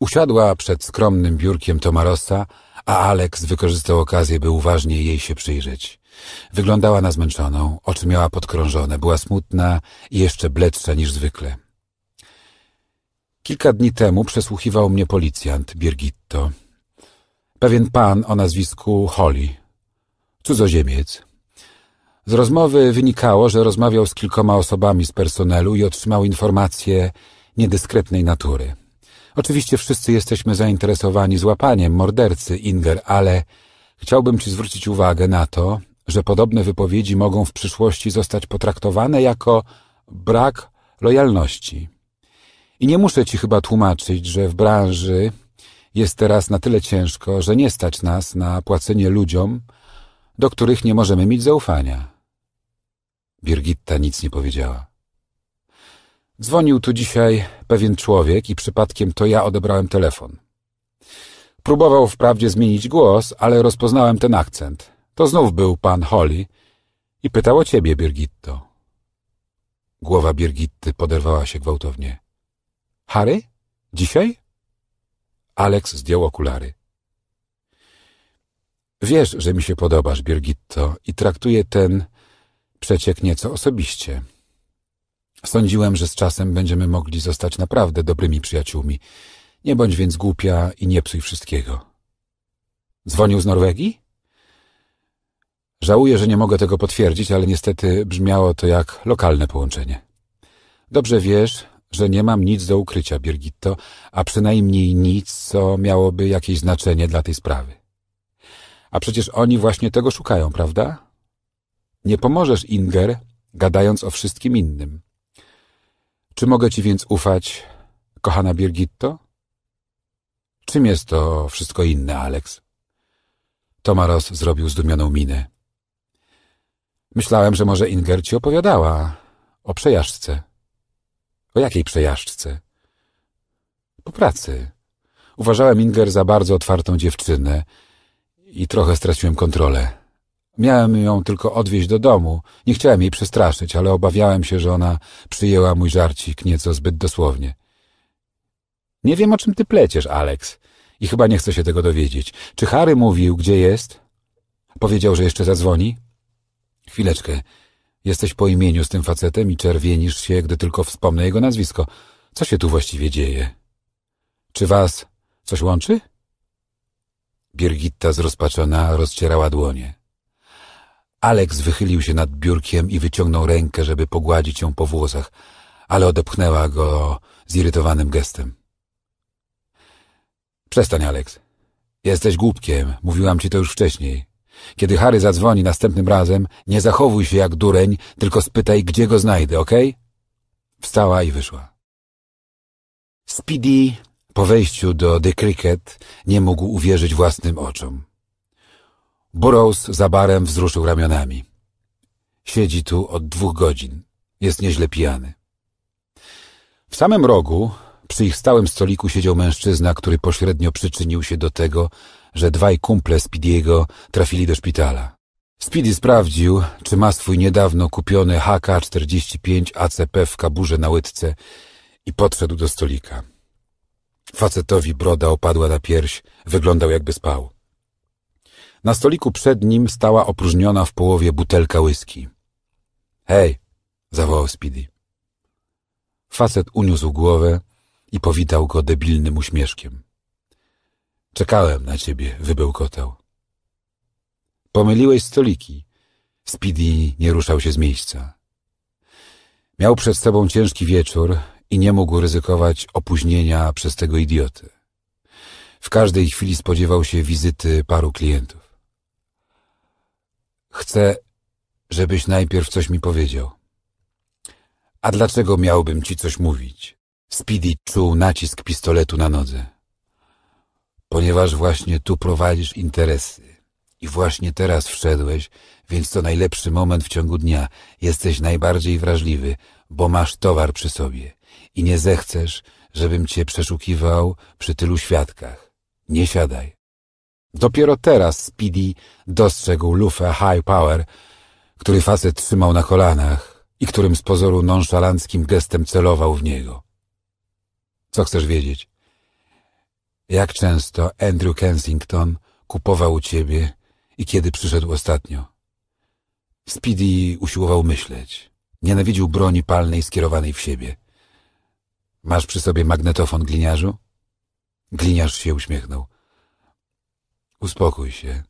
Usiadła przed skromnym biurkiem Tomarosa, a Aleks wykorzystał okazję, by uważnie jej się przyjrzeć. Wyglądała na zmęczoną, oczy miała podkrążone, była smutna i jeszcze bledsza niż zwykle. Kilka dni temu przesłuchiwał mnie policjant Birgitto. Pewien pan o nazwisku Holly, cudzoziemiec. Z rozmowy wynikało, że rozmawiał z kilkoma osobami z personelu i otrzymał informacje niedyskretnej natury. Oczywiście wszyscy jesteśmy zainteresowani złapaniem mordercy Inger, ale chciałbym ci zwrócić uwagę na to, że podobne wypowiedzi mogą w przyszłości zostać potraktowane jako brak lojalności. I nie muszę ci chyba tłumaczyć, że w branży jest teraz na tyle ciężko, że nie stać nas na płacenie ludziom, do których nie możemy mieć zaufania. Birgitta nic nie powiedziała. Dzwonił tu dzisiaj pewien człowiek i przypadkiem to ja odebrałem telefon. Próbował wprawdzie zmienić głos, ale rozpoznałem ten akcent. To znów był pan Holly i pytał o ciebie, Birgitto. Głowa Birgitty poderwała się gwałtownie. Harry? Dzisiaj? Alex zdjął okulary. Wiesz, że mi się podobasz, Birgitto, i traktuję ten przeciek nieco osobiście. Sądziłem, że z czasem będziemy mogli zostać naprawdę dobrymi przyjaciółmi. Nie bądź więc głupia i nie psuj wszystkiego. Dzwonił z Norwegii? Żałuję, że nie mogę tego potwierdzić, ale niestety brzmiało to jak lokalne połączenie. Dobrze wiesz, że nie mam nic do ukrycia, Birgitto, a przynajmniej nic, co miałoby jakieś znaczenie dla tej sprawy. A przecież oni właśnie tego szukają, prawda? Nie pomożesz, Inger, gadając o wszystkim innym. Czy mogę ci więc ufać, kochana Birgitto? Czym jest to wszystko inne, Alex? Tomaros zrobił zdumioną minę. Myślałem, że może Inger ci opowiadała o przejażdżce. O jakiej przejażdżce? Po pracy. Uważałem Inger za bardzo otwartą dziewczynę i trochę straciłem kontrolę. Miałem ją tylko odwieźć do domu. Nie chciałem jej przestraszyć, ale obawiałem się, że ona przyjęła mój żarcik nieco zbyt dosłownie. Nie wiem, o czym ty pleciesz, Alex. I chyba nie chcę się tego dowiedzieć. Czy Harry mówił, gdzie jest? Powiedział, że jeszcze zadzwoni? Chwileczkę. Jesteś po imieniu z tym facetem i czerwienisz się, gdy tylko wspomnę jego nazwisko. Co się tu właściwie dzieje? Czy was coś łączy? Birgitta zrozpaczona rozcierała dłonie. Aleks wychylił się nad biurkiem i wyciągnął rękę, żeby pogładzić ją po włosach, ale odepchnęła go zirytowanym gestem. Przestań, Aleks. Jesteś głupkiem, mówiłam ci to już wcześniej. Kiedy Harry zadzwoni następnym razem, nie zachowuj się jak dureń, tylko spytaj, gdzie go znajdę, ok? Wstała i wyszła. Speedy po wejściu do The Cricket nie mógł uwierzyć własnym oczom. Burroughs za barem wzruszył ramionami. Siedzi tu od dwóch godzin. Jest nieźle pijany. W samym rogu, przy ich stałym stoliku siedział mężczyzna, który pośrednio przyczynił się do tego, że dwaj kumple Speediego trafili do szpitala. Speedy sprawdził, czy ma swój niedawno kupiony HK-45 ACP w kaburze na łydce i podszedł do stolika. Facetowi broda opadła na pierś, wyglądał jakby spał. Na stoliku przed nim stała opróżniona w połowie butelka whisky. Hej, zawołał Speedy. Facet uniósł głowę i powitał go debilnym uśmieszkiem. Czekałem na ciebie, wybełkotał. Pomyliłeś stoliki. Speedy nie ruszał się z miejsca. Miał przed sobą ciężki wieczór i nie mógł ryzykować opóźnienia przez tego idioty. W każdej chwili spodziewał się wizyty paru klientów. Chcę, żebyś najpierw coś mi powiedział. A dlaczego miałbym ci coś mówić? Speedy czuł nacisk pistoletu na nodze ponieważ właśnie tu prowadzisz interesy. I właśnie teraz wszedłeś, więc to najlepszy moment w ciągu dnia. Jesteś najbardziej wrażliwy, bo masz towar przy sobie i nie zechcesz, żebym cię przeszukiwał przy tylu świadkach. Nie siadaj. Dopiero teraz Speedy dostrzegł lufę High Power, który facet trzymał na kolanach i którym z pozoru nonszalanckim gestem celował w niego. Co chcesz wiedzieć? Jak często Andrew Kensington kupował u ciebie i kiedy przyszedł ostatnio? Speedy usiłował myśleć. Nienawidził broni palnej skierowanej w siebie. Masz przy sobie magnetofon, gliniarzu? Gliniarz się uśmiechnął. Uspokój się.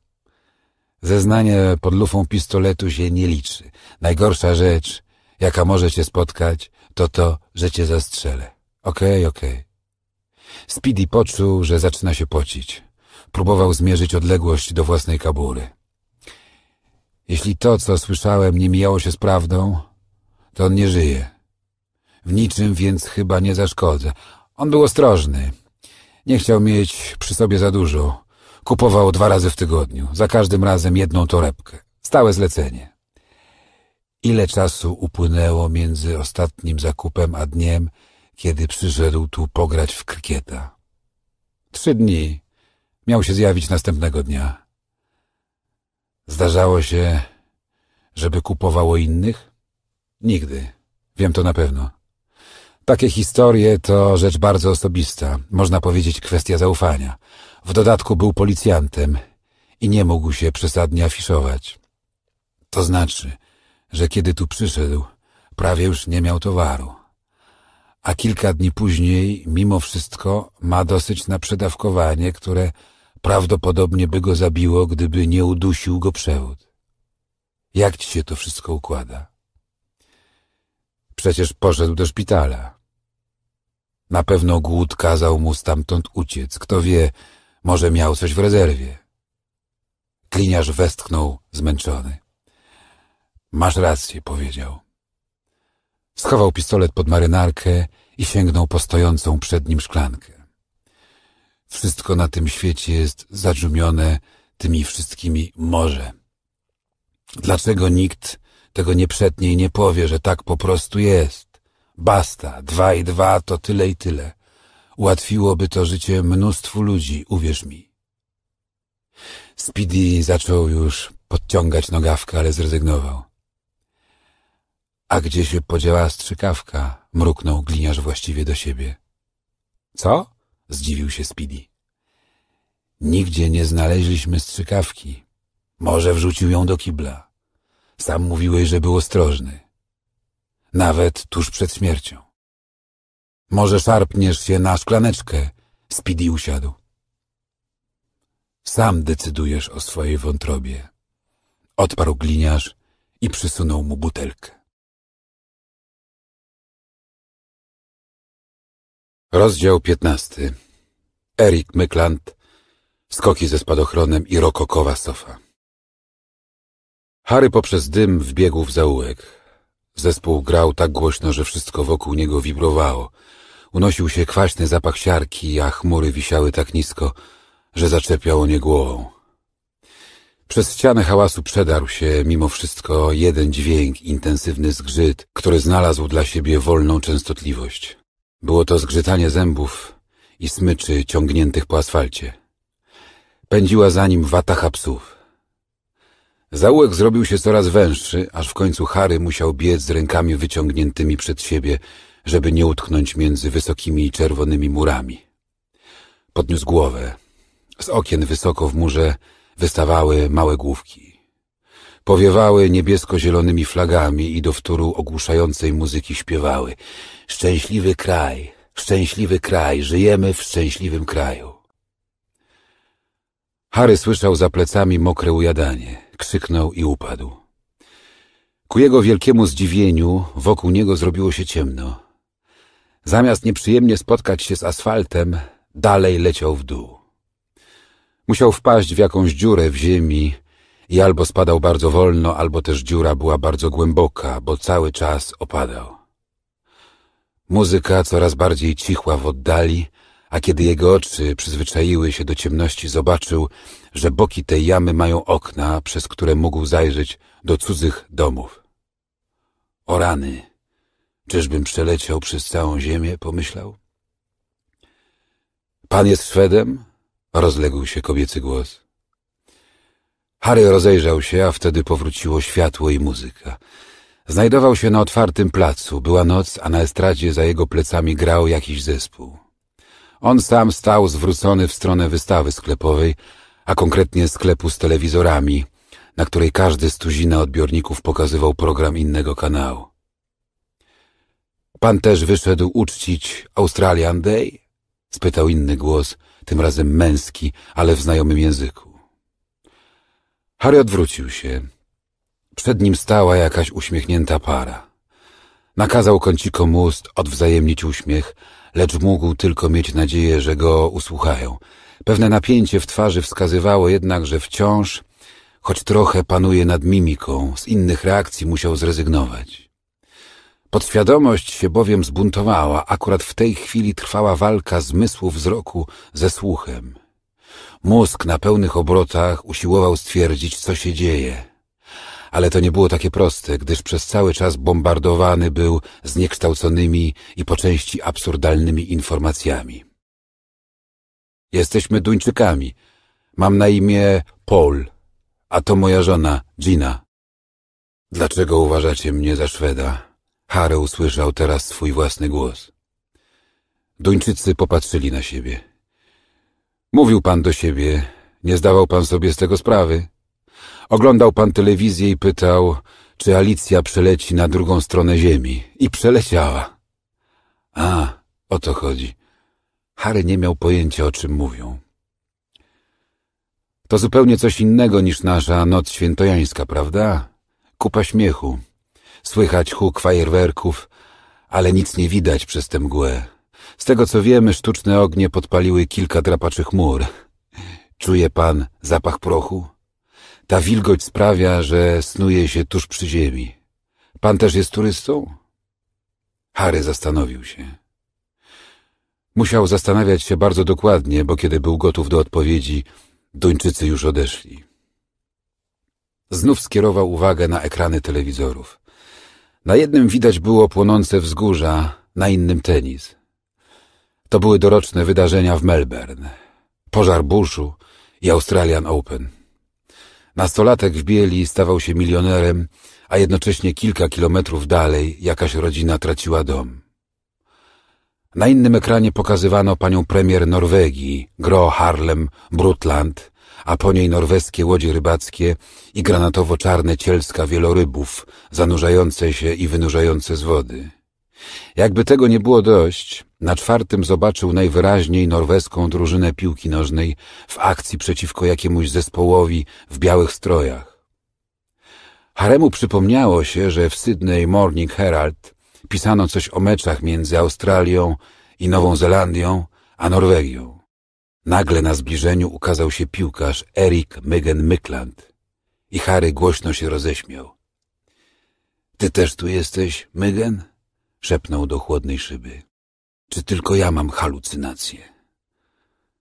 Zeznanie pod lufą pistoletu się nie liczy. Najgorsza rzecz, jaka może cię spotkać, to to, że cię zastrzelę. Okej, okay, okej. Okay. Speedy poczuł, że zaczyna się pocić. Próbował zmierzyć odległość do własnej kabury. Jeśli to, co słyszałem, nie mijało się z prawdą, to on nie żyje. W niczym więc chyba nie zaszkodzę. On był ostrożny. Nie chciał mieć przy sobie za dużo. Kupował dwa razy w tygodniu, za każdym razem jedną torebkę. Stałe zlecenie. Ile czasu upłynęło między ostatnim zakupem a dniem, kiedy przyszedł tu pograć w krykieta. Trzy dni. Miał się zjawić następnego dnia. Zdarzało się, żeby kupowało innych? Nigdy. Wiem to na pewno. Takie historie to rzecz bardzo osobista, można powiedzieć kwestia zaufania. W dodatku był policjantem i nie mógł się przesadnie afiszować. To znaczy, że kiedy tu przyszedł, prawie już nie miał towaru a kilka dni później, mimo wszystko, ma dosyć na przedawkowanie, które prawdopodobnie by go zabiło, gdyby nie udusił go przełód. Jak ci się to wszystko układa? Przecież poszedł do szpitala. Na pewno głód kazał mu stamtąd uciec. Kto wie, może miał coś w rezerwie. Kliniarz westchnął zmęczony. Masz rację, powiedział. Schował pistolet pod marynarkę i sięgnął po stojącą przed nim szklankę. Wszystko na tym świecie jest zadrzumione tymi wszystkimi może. Dlaczego nikt tego nie przetnie i nie powie, że tak po prostu jest? Basta, dwa i dwa to tyle i tyle. Ułatwiłoby to życie mnóstwu ludzi, uwierz mi. Speedy zaczął już podciągać nogawkę, ale zrezygnował. A gdzie się podziała strzykawka? Mruknął gliniarz właściwie do siebie. Co? Zdziwił się Speedy. Nigdzie nie znaleźliśmy strzykawki. Może wrzucił ją do kibla. Sam mówiłeś, że był ostrożny. Nawet tuż przed śmiercią. Może szarpniesz się na szklaneczkę. Speedy usiadł. Sam decydujesz o swojej wątrobie. Odparł gliniarz i przysunął mu butelkę. Rozdział 15. Erik Mykland, skoki ze spadochronem i rokokowa sofa. Harry poprzez dym wbiegł w zaułek. Zespół grał tak głośno, że wszystko wokół niego wibrowało. Unosił się kwaśny zapach siarki, a chmury wisiały tak nisko, że zaczepiało nie głową. Przez ścianę hałasu przedarł się mimo wszystko jeden dźwięk, intensywny zgrzyt, który znalazł dla siebie wolną częstotliwość. Było to zgrzytanie zębów i smyczy ciągniętych po asfalcie. Pędziła za nim watacha psów. Zaułek zrobił się coraz węższy, aż w końcu Harry musiał biec z rękami wyciągniętymi przed siebie, żeby nie utknąć między wysokimi i czerwonymi murami. Podniósł głowę. Z okien wysoko w murze wystawały małe główki. Powiewały niebiesko-zielonymi flagami i do wtóru ogłuszającej muzyki śpiewały – Szczęśliwy kraj, szczęśliwy kraj, żyjemy w szczęśliwym kraju. Harry słyszał za plecami mokre ujadanie, krzyknął i upadł. Ku jego wielkiemu zdziwieniu wokół niego zrobiło się ciemno. Zamiast nieprzyjemnie spotkać się z asfaltem, dalej leciał w dół. Musiał wpaść w jakąś dziurę w ziemi i albo spadał bardzo wolno, albo też dziura była bardzo głęboka, bo cały czas opadał. Muzyka coraz bardziej cichła w oddali, a kiedy jego oczy przyzwyczaiły się do ciemności, zobaczył, że boki tej jamy mają okna, przez które mógł zajrzeć do cudzych domów. O rany! Czyżbym przeleciał przez całą ziemię? pomyślał. Pan jest Szwedem? rozległ się kobiecy głos. Harry rozejrzał się, a wtedy powróciło światło i muzyka. Znajdował się na otwartym placu. Była noc, a na estradzie za jego plecami grał jakiś zespół. On sam stał zwrócony w stronę wystawy sklepowej, a konkretnie sklepu z telewizorami, na której każdy z tuzina odbiorników pokazywał program innego kanału. Pan też wyszedł uczcić Australian Day? spytał inny głos, tym razem męski, ale w znajomym języku. Harry odwrócił się. Przed nim stała jakaś uśmiechnięta para. Nakazał kącikom ust odwzajemnić uśmiech, lecz mógł tylko mieć nadzieję, że go usłuchają. Pewne napięcie w twarzy wskazywało jednak, że wciąż, choć trochę panuje nad mimiką, z innych reakcji musiał zrezygnować. Podświadomość się bowiem zbuntowała, akurat w tej chwili trwała walka zmysłu wzroku ze słuchem. Mózg na pełnych obrotach usiłował stwierdzić, co się dzieje – ale to nie było takie proste, gdyż przez cały czas bombardowany był zniekształconymi i po części absurdalnymi informacjami. Jesteśmy Duńczykami. Mam na imię Paul, a to moja żona, Gina. Dlaczego uważacie mnie za Szweda? Harry usłyszał teraz swój własny głos. Duńczycy popatrzyli na siebie. Mówił pan do siebie, nie zdawał pan sobie z tego sprawy. Oglądał pan telewizję i pytał, czy Alicja przeleci na drugą stronę ziemi. I przeleciała. A, o to chodzi. Harry nie miał pojęcia, o czym mówią. To zupełnie coś innego niż nasza noc świętojańska, prawda? Kupa śmiechu. Słychać huk fajerwerków, ale nic nie widać przez tę mgłę. Z tego co wiemy, sztuczne ognie podpaliły kilka drapaczy chmur. Czuje pan zapach prochu? Ta wilgoć sprawia, że snuje się tuż przy ziemi. Pan też jest turystą? Harry zastanowił się. Musiał zastanawiać się bardzo dokładnie, bo kiedy był gotów do odpowiedzi, Duńczycy już odeszli. Znów skierował uwagę na ekrany telewizorów. Na jednym widać było płonące wzgórza, na innym tenis. To były doroczne wydarzenia w Melbourne. Pożar buszu i Australian Open. Nastolatek w bieli stawał się milionerem, a jednocześnie kilka kilometrów dalej jakaś rodzina traciła dom. Na innym ekranie pokazywano panią premier Norwegii, Gro Harlem Brundtland, a po niej norweskie łodzie rybackie i granatowo-czarne cielska wielorybów, zanurzające się i wynurzające z wody. Jakby tego nie było dość, na czwartym zobaczył najwyraźniej norweską drużynę piłki nożnej w akcji przeciwko jakiemuś zespołowi w białych strojach. Haremu przypomniało się, że w Sydney Morning Herald pisano coś o meczach między Australią i Nową Zelandią, a Norwegią. Nagle na zbliżeniu ukazał się piłkarz Erik Mygen Mykland i Harry głośno się roześmiał. — Ty też tu jesteś, Mygen? Szepnął do chłodnej szyby. Czy tylko ja mam halucynacje?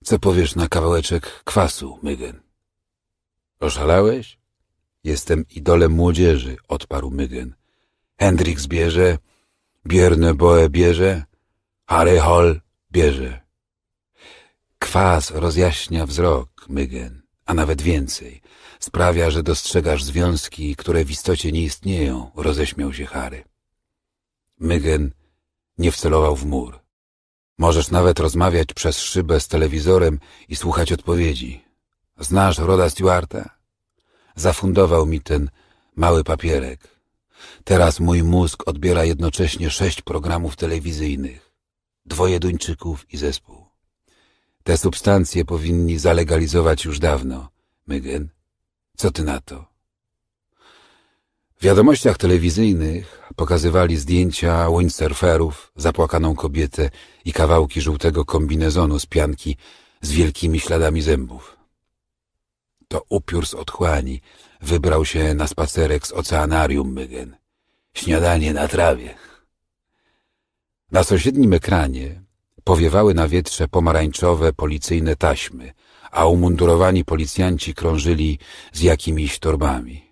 Co powiesz na kawałeczek kwasu, Mygen? Oszalałeś? Jestem idolem młodzieży, odparł Mygen. Hendrix bierze, Bierne Boe bierze, Harry Hall bierze. Kwas rozjaśnia wzrok, Mygen, a nawet więcej. Sprawia, że dostrzegasz związki, które w istocie nie istnieją, roześmiał się Harry. Mygen nie wcelował w mur. Możesz nawet rozmawiać przez szybę z telewizorem i słuchać odpowiedzi. Znasz Roda Stewarta? Zafundował mi ten mały papierek. Teraz mój mózg odbiera jednocześnie sześć programów telewizyjnych, dwoje Duńczyków i zespół. Te substancje powinni zalegalizować już dawno, Mygen. Co ty na to? W wiadomościach telewizyjnych pokazywali zdjęcia windsurferów, zapłakaną kobietę i kawałki żółtego kombinezonu z pianki z wielkimi śladami zębów. To upiór z otchłani wybrał się na spacerek z oceanarium Mygen. Śniadanie na trawie. Na sąsiednim ekranie powiewały na wietrze pomarańczowe policyjne taśmy, a umundurowani policjanci krążyli z jakimiś torbami.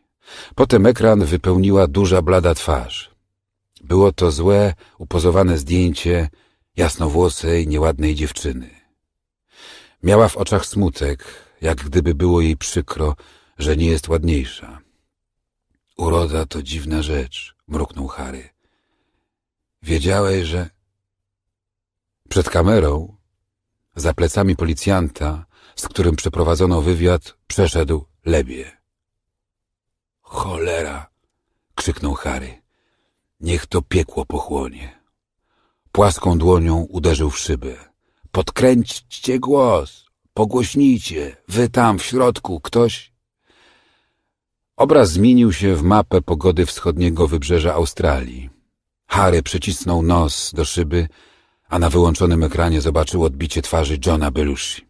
Potem ekran wypełniła duża blada twarz. Było to złe, upozowane zdjęcie jasnowłosej, nieładnej dziewczyny. Miała w oczach smutek, jak gdyby było jej przykro, że nie jest ładniejsza. Uroda to dziwna rzecz, mruknął Harry. Wiedziałeś, że... Przed kamerą, za plecami policjanta, z którym przeprowadzono wywiad, przeszedł Lebie. Cholera! krzyknął Harry. Niech to piekło pochłonie. Płaską dłonią uderzył w szybę. Podkręćcie głos! Pogłośnijcie! Wy tam, w środku, ktoś... Obraz zmienił się w mapę pogody wschodniego wybrzeża Australii. Harry przycisnął nos do szyby, a na wyłączonym ekranie zobaczył odbicie twarzy Johna Belushi.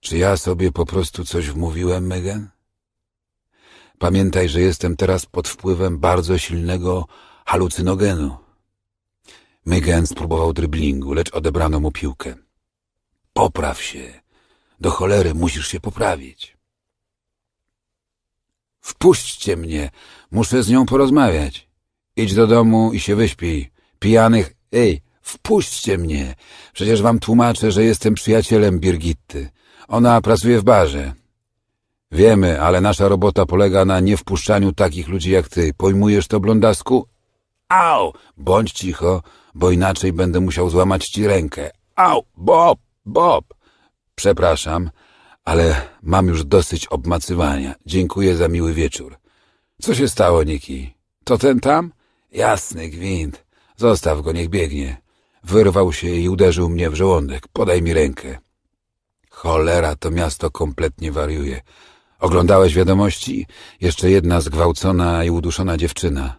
Czy ja sobie po prostu coś wmówiłem, Megan? Pamiętaj, że jestem teraz pod wpływem bardzo silnego halucynogenu. Mygen spróbował dryblingu, lecz odebrano mu piłkę. Popraw się. Do cholery musisz się poprawić. Wpuśćcie mnie. Muszę z nią porozmawiać. Idź do domu i się wyśpij. Pijanych... Ej, wpuśćcie mnie. Przecież wam tłumaczę, że jestem przyjacielem Birgitty. Ona pracuje w barze. Wiemy, ale nasza robota polega na niewpuszczaniu takich ludzi jak ty. Pojmujesz to, blondasku? Au! Bądź cicho, bo inaczej będę musiał złamać ci rękę. Au! Bob! Bob! Przepraszam, ale mam już dosyć obmacywania. Dziękuję za miły wieczór. Co się stało, Niki? To ten tam? Jasny gwint. Zostaw go, niech biegnie. Wyrwał się i uderzył mnie w żołądek. Podaj mi rękę. Cholera, to miasto kompletnie wariuje. Oglądałeś wiadomości? Jeszcze jedna zgwałcona i uduszona dziewczyna.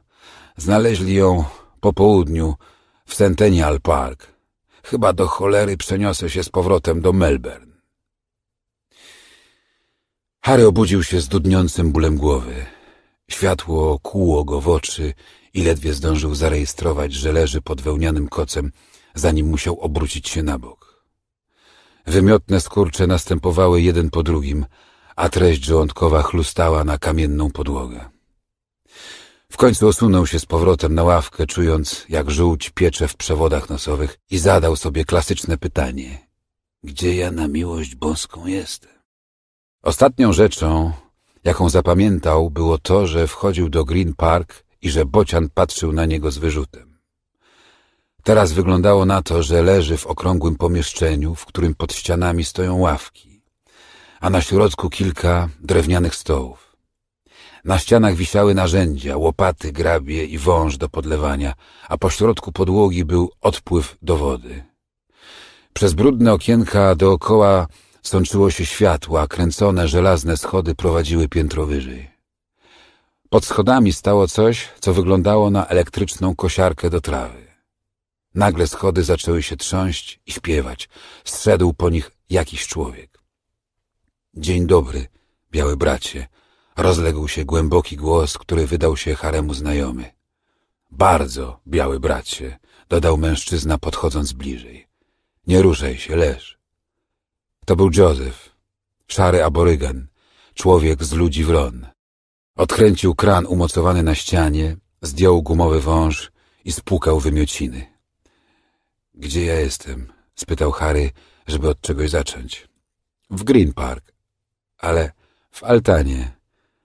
Znaleźli ją po południu w Centennial Park. Chyba do cholery przeniosę się z powrotem do Melbourne. Harry obudził się z dudniącym bólem głowy. Światło kłuło go w oczy i ledwie zdążył zarejestrować, że leży pod wełnianym kocem, zanim musiał obrócić się na bok. Wymiotne skurcze następowały jeden po drugim – a treść żołądkowa chlustała na kamienną podłogę. W końcu osunął się z powrotem na ławkę, czując, jak żółć piecze w przewodach nosowych i zadał sobie klasyczne pytanie. Gdzie ja na miłość boską jestem? Ostatnią rzeczą, jaką zapamiętał, było to, że wchodził do Green Park i że Bocian patrzył na niego z wyrzutem. Teraz wyglądało na to, że leży w okrągłym pomieszczeniu, w którym pod ścianami stoją ławki a na środku kilka drewnianych stołów. Na ścianach wisiały narzędzia, łopaty, grabie i wąż do podlewania, a pośrodku podłogi był odpływ do wody. Przez brudne okienka dookoła sączyło się światło, a kręcone żelazne schody prowadziły piętro wyżej. Pod schodami stało coś, co wyglądało na elektryczną kosiarkę do trawy. Nagle schody zaczęły się trząść i śpiewać. Zszedł po nich jakiś człowiek. Dzień dobry, biały bracie, rozległ się głęboki głos, który wydał się haremu znajomy. Bardzo, biały bracie, dodał mężczyzna podchodząc bliżej. Nie ruszaj się, leż. To był Józef, szary aborygan, człowiek z ludzi wron. Odkręcił kran umocowany na ścianie, zdjął gumowy wąż i spłukał wymiociny. Gdzie ja jestem? spytał Harry, żeby od czegoś zacząć. W Green Park, ale w altanie.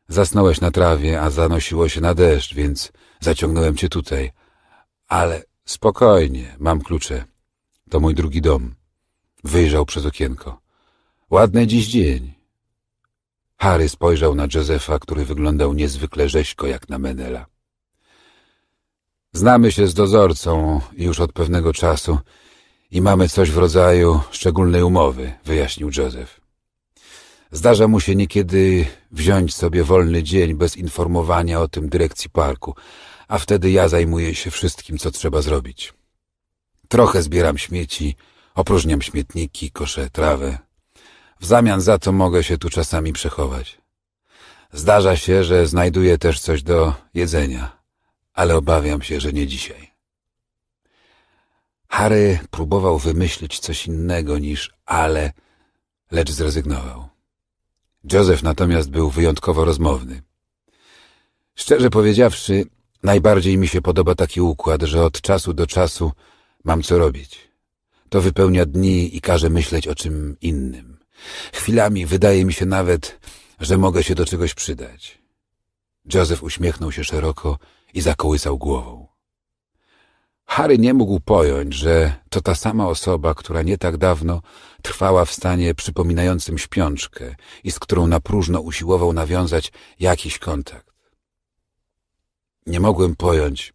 Zasnąłeś na trawie, a zanosiło się na deszcz, więc zaciągnąłem cię tutaj. Ale spokojnie, mam klucze. To mój drugi dom. Wyjrzał przez okienko. Ładny dziś dzień. Harry spojrzał na Józefa, który wyglądał niezwykle rzeźko jak na Menela. Znamy się z dozorcą już od pewnego czasu i mamy coś w rodzaju szczególnej umowy, wyjaśnił Józef. Zdarza mu się niekiedy wziąć sobie wolny dzień bez informowania o tym dyrekcji parku, a wtedy ja zajmuję się wszystkim, co trzeba zrobić. Trochę zbieram śmieci, opróżniam śmietniki, koszę trawę. W zamian za to mogę się tu czasami przechować. Zdarza się, że znajduję też coś do jedzenia, ale obawiam się, że nie dzisiaj. Harry próbował wymyślić coś innego niż ale, lecz zrezygnował. Józef natomiast był wyjątkowo rozmowny. Szczerze powiedziawszy, najbardziej mi się podoba taki układ, że od czasu do czasu mam co robić. To wypełnia dni i każe myśleć o czym innym. Chwilami wydaje mi się nawet, że mogę się do czegoś przydać. Józef uśmiechnął się szeroko i zakołysał głową. Harry nie mógł pojąć, że to ta sama osoba, która nie tak dawno trwała w stanie przypominającym śpiączkę i z którą napróżno usiłował nawiązać jakiś kontakt. Nie mogłem pojąć,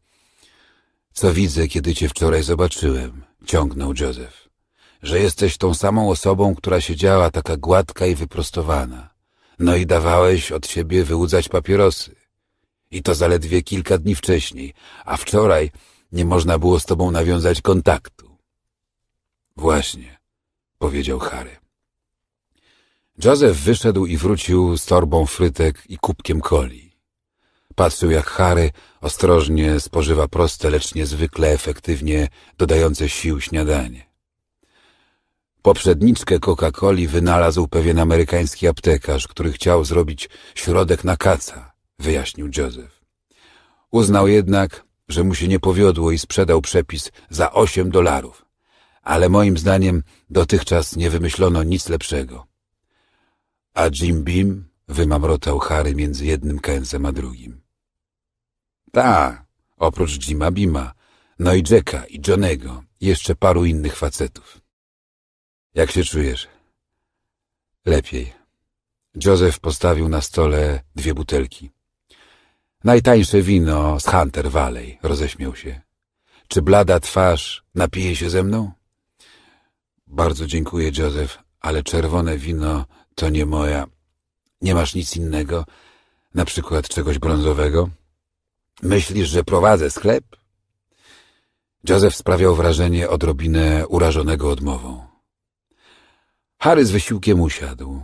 co widzę, kiedy cię wczoraj zobaczyłem, ciągnął Józef, że jesteś tą samą osobą, która siedziała taka gładka i wyprostowana. No i dawałeś od siebie wyłudzać papierosy. I to zaledwie kilka dni wcześniej, a wczoraj nie można było z tobą nawiązać kontaktu. Właśnie powiedział Harry. Joseph wyszedł i wrócił z torbą frytek i kubkiem coli. Patrzył jak Harry ostrożnie spożywa proste, lecz niezwykle efektywnie dodające sił śniadanie. Poprzedniczkę Coca-Coli wynalazł pewien amerykański aptekarz, który chciał zrobić środek na kaca, wyjaśnił Joseph. Uznał jednak, że mu się nie powiodło i sprzedał przepis za osiem dolarów ale moim zdaniem dotychczas nie wymyślono nic lepszego. A Jim Beam wymamrotał Harry między jednym kęsem a drugim. Ta, oprócz Jima Bima, no i Jacka i Johnego, i jeszcze paru innych facetów. Jak się czujesz? Lepiej. Józef postawił na stole dwie butelki. Najtańsze wino z Hunter Valley, roześmiał się. Czy blada twarz napije się ze mną? Bardzo dziękuję, Józef, ale czerwone wino to nie moja. Nie masz nic innego? Na przykład czegoś brązowego? Myślisz, że prowadzę sklep? Józef sprawiał wrażenie odrobinę urażonego odmową. Harry z wysiłkiem usiadł.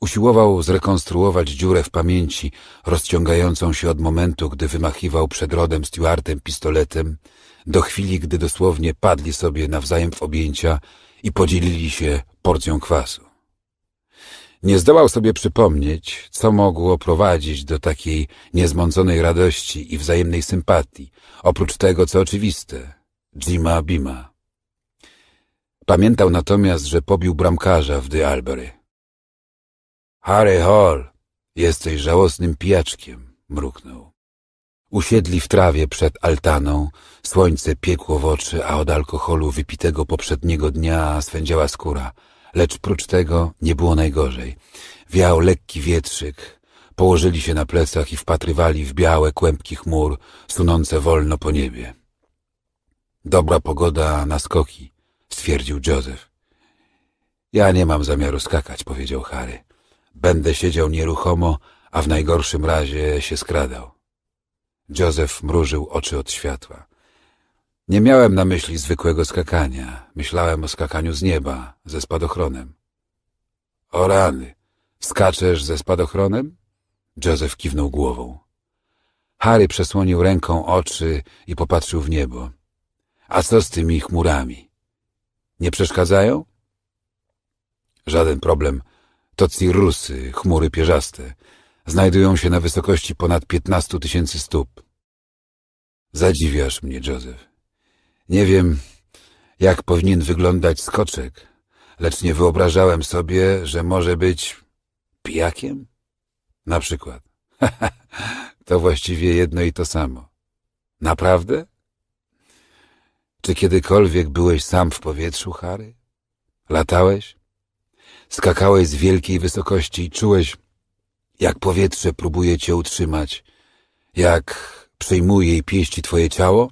Usiłował zrekonstruować dziurę w pamięci, rozciągającą się od momentu, gdy wymachiwał przed rodem Stuartem pistoletem, do chwili, gdy dosłownie padli sobie nawzajem w objęcia i podzielili się porcją kwasu. Nie zdołał sobie przypomnieć, co mogło prowadzić do takiej niezmąconej radości i wzajemnej sympatii, oprócz tego, co oczywiste, Jima Bima. Pamiętał natomiast, że pobił bramkarza w The Albury. Harry Hall, jesteś żałosnym pijaczkiem, mruknął. Usiedli w trawie przed altaną, słońce piekło w oczy, a od alkoholu wypitego poprzedniego dnia swędziała skóra. Lecz prócz tego nie było najgorzej. Wiał lekki wietrzyk. Położyli się na plecach i wpatrywali w białe kłębki chmur, sunące wolno po niebie. Dobra pogoda na skoki, stwierdził Józef. Ja nie mam zamiaru skakać, powiedział Harry. Będę siedział nieruchomo, a w najgorszym razie się skradał. Józef mrużył oczy od światła. Nie miałem na myśli zwykłego skakania. Myślałem o skakaniu z nieba, ze spadochronem. O rany! Skaczesz ze spadochronem? Józef kiwnął głową. Harry przesłonił ręką oczy i popatrzył w niebo. A co z tymi chmurami? Nie przeszkadzają? Żaden problem. To cirrusy, chmury pierzaste znajdują się na wysokości ponad 15 tysięcy stóp. Zadziwiasz mnie, Joseph. Nie wiem, jak powinien wyglądać skoczek, lecz nie wyobrażałem sobie, że może być pijakiem? Na przykład. to właściwie jedno i to samo. Naprawdę? Czy kiedykolwiek byłeś sam w powietrzu, Harry? Latałeś? Skakałeś z wielkiej wysokości i czułeś, jak powietrze próbuje cię utrzymać, jak przyjmuje i pieści twoje ciało?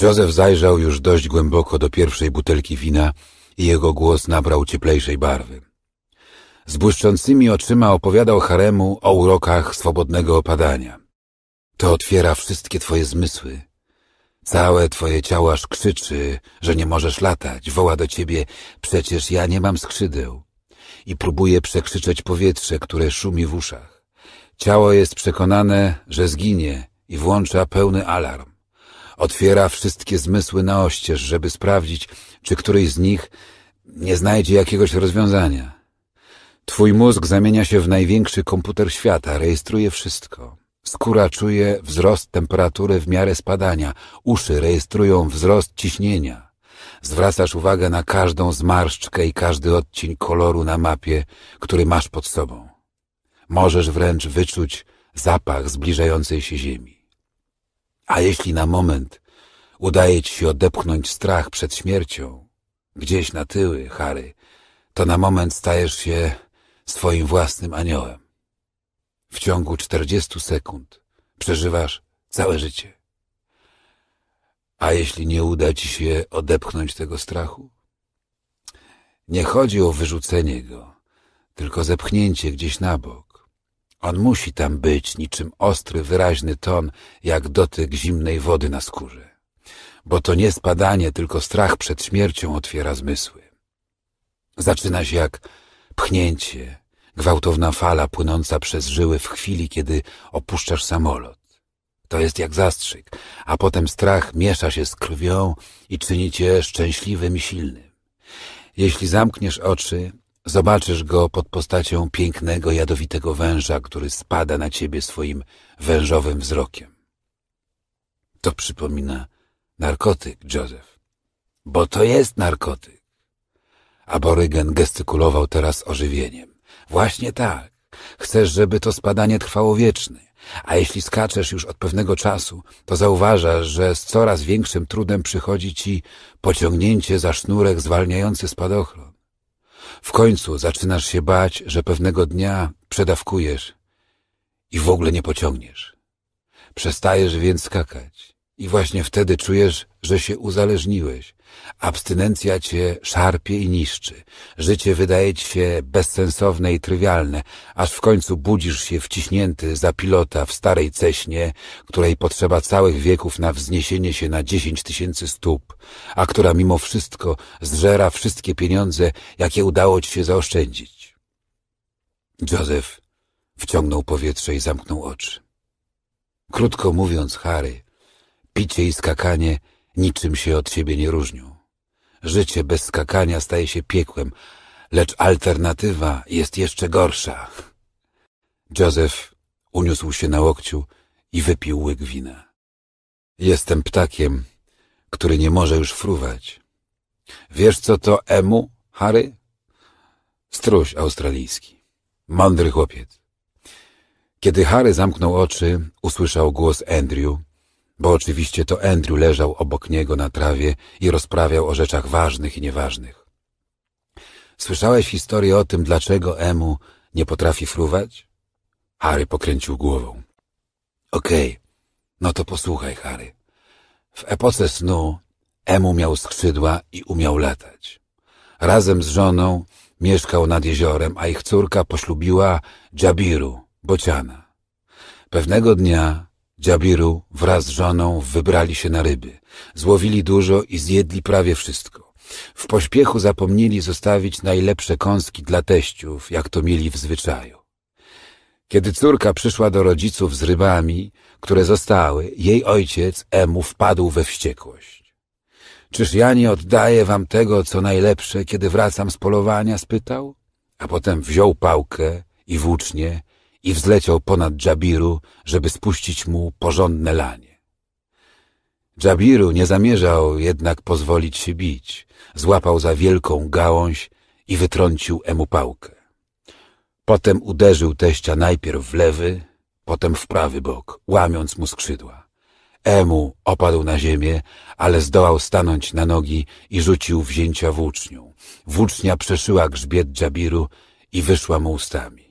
Joseph zajrzał już dość głęboko do pierwszej butelki wina i jego głos nabrał cieplejszej barwy. Z błyszczącymi oczyma opowiadał Haremu o urokach swobodnego opadania. To otwiera wszystkie twoje zmysły. Całe twoje ciało aż krzyczy, że nie możesz latać, woła do ciebie, przecież ja nie mam skrzydeł i próbuje przekrzyczeć powietrze, które szumi w uszach. Ciało jest przekonane, że zginie i włącza pełny alarm. Otwiera wszystkie zmysły na oścież, żeby sprawdzić, czy któryś z nich nie znajdzie jakiegoś rozwiązania. Twój mózg zamienia się w największy komputer świata, rejestruje wszystko. Skóra czuje wzrost temperatury w miarę spadania, uszy rejestrują wzrost ciśnienia. Zwracasz uwagę na każdą zmarszczkę i każdy odcień koloru na mapie, który masz pod sobą. Możesz wręcz wyczuć zapach zbliżającej się ziemi. A jeśli na moment udaje ci się odepchnąć strach przed śmiercią, gdzieś na tyły, Harry, to na moment stajesz się swoim własnym aniołem. W ciągu 40 sekund przeżywasz całe życie. A jeśli nie uda ci się odepchnąć tego strachu? Nie chodzi o wyrzucenie go, tylko zepchnięcie gdzieś na bok. On musi tam być, niczym ostry, wyraźny ton, jak dotyk zimnej wody na skórze. Bo to nie spadanie, tylko strach przed śmiercią otwiera zmysły. Zaczyna się jak pchnięcie, gwałtowna fala płynąca przez żyły w chwili, kiedy opuszczasz samolot. To jest jak zastrzyk, a potem strach miesza się z krwią i czyni cię szczęśliwym i silnym. Jeśli zamkniesz oczy, zobaczysz go pod postacią pięknego, jadowitego węża, który spada na ciebie swoim wężowym wzrokiem. To przypomina narkotyk, Joseph. Bo to jest narkotyk. Aborygen gestykulował teraz ożywieniem. Właśnie tak. Chcesz, żeby to spadanie trwało wieczny. A jeśli skaczesz już od pewnego czasu, to zauważasz, że z coraz większym trudem przychodzi ci pociągnięcie za sznurek zwalniający spadochron. W końcu zaczynasz się bać, że pewnego dnia przedawkujesz i w ogóle nie pociągniesz. Przestajesz więc skakać i właśnie wtedy czujesz, że się uzależniłeś, Abstynencja cię szarpie i niszczy. Życie wydaje ci się bezsensowne i trywialne, aż w końcu budzisz się wciśnięty za pilota w starej ceśnie, której potrzeba całych wieków na wzniesienie się na dziesięć tysięcy stóp, a która mimo wszystko zżera wszystkie pieniądze, jakie udało ci się zaoszczędzić. Józef wciągnął powietrze i zamknął oczy. Krótko mówiąc, Harry, picie i skakanie – niczym się od siebie nie różnią. Życie bez skakania staje się piekłem, lecz alternatywa jest jeszcze gorsza. Joseph uniósł się na łokciu i wypił łyk wina. Jestem ptakiem, który nie może już fruwać. Wiesz, co to emu, Harry? Struś australijski. Mądry chłopiec. Kiedy Harry zamknął oczy, usłyszał głos Andrew, bo oczywiście to Andrew leżał obok niego na trawie i rozprawiał o rzeczach ważnych i nieważnych. Słyszałeś historię o tym, dlaczego Emu nie potrafi fruwać? Harry pokręcił głową. Okej, okay. no to posłuchaj, Harry. W epoce snu Emu miał skrzydła i umiał latać. Razem z żoną mieszkał nad jeziorem, a ich córka poślubiła Dżabiru, bociana. Pewnego dnia Dziabiru wraz z żoną wybrali się na ryby. Złowili dużo i zjedli prawie wszystko. W pośpiechu zapomnieli zostawić najlepsze kąski dla teściów, jak to mieli w zwyczaju. Kiedy córka przyszła do rodziców z rybami, które zostały, jej ojciec Emu wpadł we wściekłość. Czyż ja nie oddaję wam tego, co najlepsze, kiedy wracam z polowania? spytał. A potem wziął pałkę i włócznie i wzleciał ponad Dżabiru, żeby spuścić mu porządne lanie. Dżabiru nie zamierzał jednak pozwolić się bić. Złapał za wielką gałąź i wytrącił emu pałkę. Potem uderzył teścia najpierw w lewy, potem w prawy bok, łamiąc mu skrzydła. Emu opadł na ziemię, ale zdołał stanąć na nogi i rzucił wzięcia włócznią. Włócznia przeszyła grzbiet Dżabiru i wyszła mu ustami.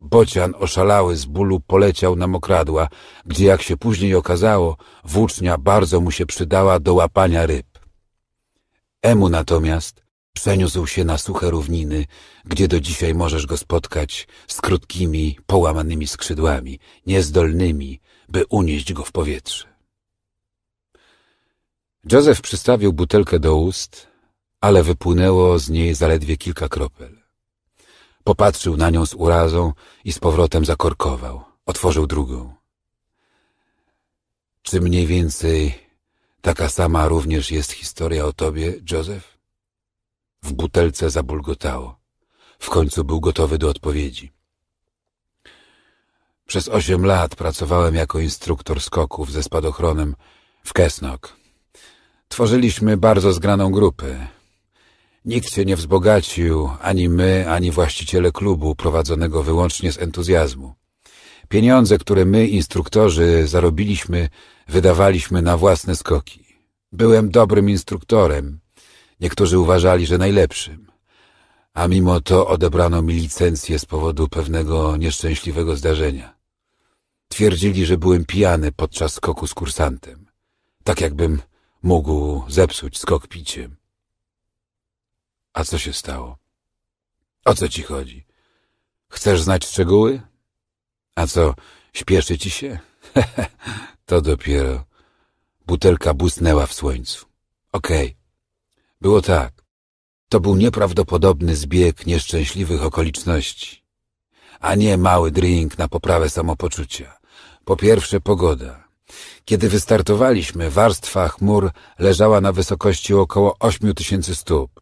Bocian, oszalały z bólu, poleciał na mokradła, gdzie, jak się później okazało, włócznia bardzo mu się przydała do łapania ryb. Emu natomiast przeniósł się na suche równiny, gdzie do dzisiaj możesz go spotkać z krótkimi, połamanymi skrzydłami, niezdolnymi, by unieść go w powietrze. Józef przystawił butelkę do ust, ale wypłynęło z niej zaledwie kilka kropel. Popatrzył na nią z urazą i z powrotem zakorkował. Otworzył drugą. Czy mniej więcej taka sama również jest historia o tobie, Joseph? W butelce zabulgotało. W końcu był gotowy do odpowiedzi. Przez osiem lat pracowałem jako instruktor skoków ze spadochronem w Kesnok. Tworzyliśmy bardzo zgraną grupę. Nikt się nie wzbogacił, ani my, ani właściciele klubu, prowadzonego wyłącznie z entuzjazmu. Pieniądze, które my, instruktorzy, zarobiliśmy, wydawaliśmy na własne skoki. Byłem dobrym instruktorem. Niektórzy uważali, że najlepszym. A mimo to odebrano mi licencję z powodu pewnego nieszczęśliwego zdarzenia. Twierdzili, że byłem pijany podczas skoku z kursantem. Tak jakbym mógł zepsuć skok piciem. A co się stało? O co ci chodzi? Chcesz znać szczegóły? A co, śpieszy ci się? to dopiero. Butelka błysnęła w słońcu. Okej. Okay. Było tak. To był nieprawdopodobny zbieg nieszczęśliwych okoliczności, a nie mały drink na poprawę samopoczucia. Po pierwsze pogoda. Kiedy wystartowaliśmy, warstwa chmur leżała na wysokości około tysięcy stóp.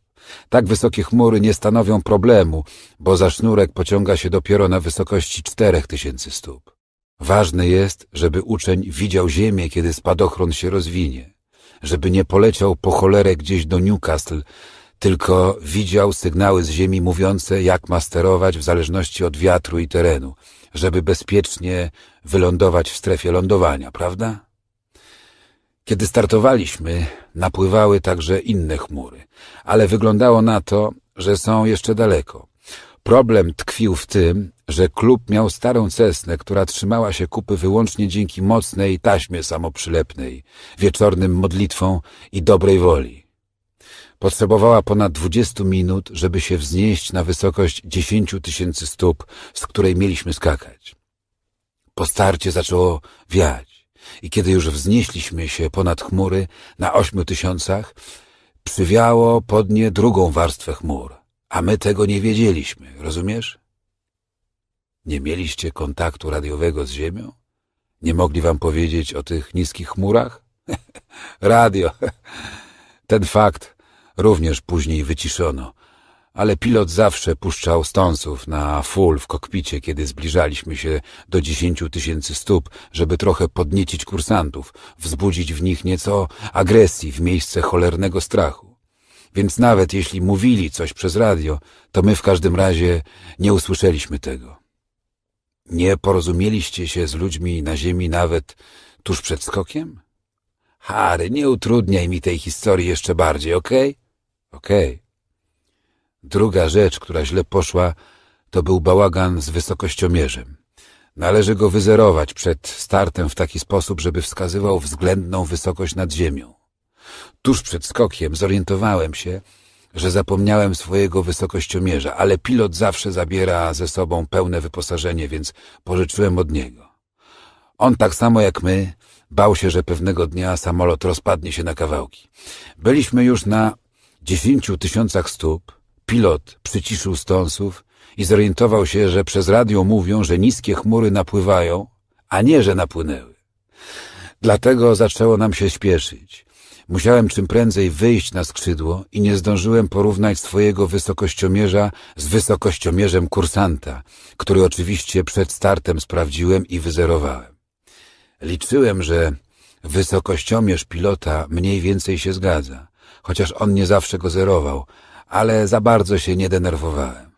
Tak wysokie chmury nie stanowią problemu, bo za sznurek pociąga się dopiero na wysokości 4000 stóp. Ważne jest, żeby uczeń widział ziemię, kiedy spadochron się rozwinie, żeby nie poleciał po cholerę gdzieś do Newcastle, tylko widział sygnały z ziemi mówiące, jak ma sterować w zależności od wiatru i terenu, żeby bezpiecznie wylądować w strefie lądowania, prawda? Kiedy startowaliśmy, napływały także inne chmury, ale wyglądało na to, że są jeszcze daleko. Problem tkwił w tym, że klub miał starą cesnę, która trzymała się kupy wyłącznie dzięki mocnej taśmie samoprzylepnej, wieczornym modlitwom i dobrej woli. Potrzebowała ponad 20 minut, żeby się wznieść na wysokość 10 tysięcy stóp, z której mieliśmy skakać. Po starcie zaczęło wiać i kiedy już wznieśliśmy się ponad chmury na ośmiu tysiącach, przywiało pod nie drugą warstwę chmur, a my tego nie wiedzieliśmy, rozumiesz? Nie mieliście kontaktu radiowego z Ziemią? Nie mogli wam powiedzieć o tych niskich chmurach? Radio. Ten fakt również później wyciszono ale pilot zawsze puszczał stąsów na full w kokpicie, kiedy zbliżaliśmy się do dziesięciu tysięcy stóp, żeby trochę podniecić kursantów, wzbudzić w nich nieco agresji w miejsce cholernego strachu. Więc nawet jeśli mówili coś przez radio, to my w każdym razie nie usłyszeliśmy tego. Nie porozumieliście się z ludźmi na ziemi nawet tuż przed skokiem? Harry, nie utrudniaj mi tej historii jeszcze bardziej, okej? Okay? Okej. Okay. Druga rzecz, która źle poszła, to był bałagan z wysokościomierzem. Należy go wyzerować przed startem w taki sposób, żeby wskazywał względną wysokość nad ziemią. Tuż przed skokiem zorientowałem się, że zapomniałem swojego wysokościomierza, ale pilot zawsze zabiera ze sobą pełne wyposażenie, więc pożyczyłem od niego. On tak samo jak my bał się, że pewnego dnia samolot rozpadnie się na kawałki. Byliśmy już na dziesięciu tysiącach stóp, Pilot przyciszył stąsów i zorientował się, że przez radio mówią, że niskie chmury napływają, a nie, że napłynęły. Dlatego zaczęło nam się śpieszyć. Musiałem czym prędzej wyjść na skrzydło i nie zdążyłem porównać swojego wysokościomierza z wysokościomierzem kursanta, który oczywiście przed startem sprawdziłem i wyzerowałem. Liczyłem, że wysokościomierz pilota mniej więcej się zgadza, chociaż on nie zawsze go zerował, ale za bardzo się nie denerwowałem.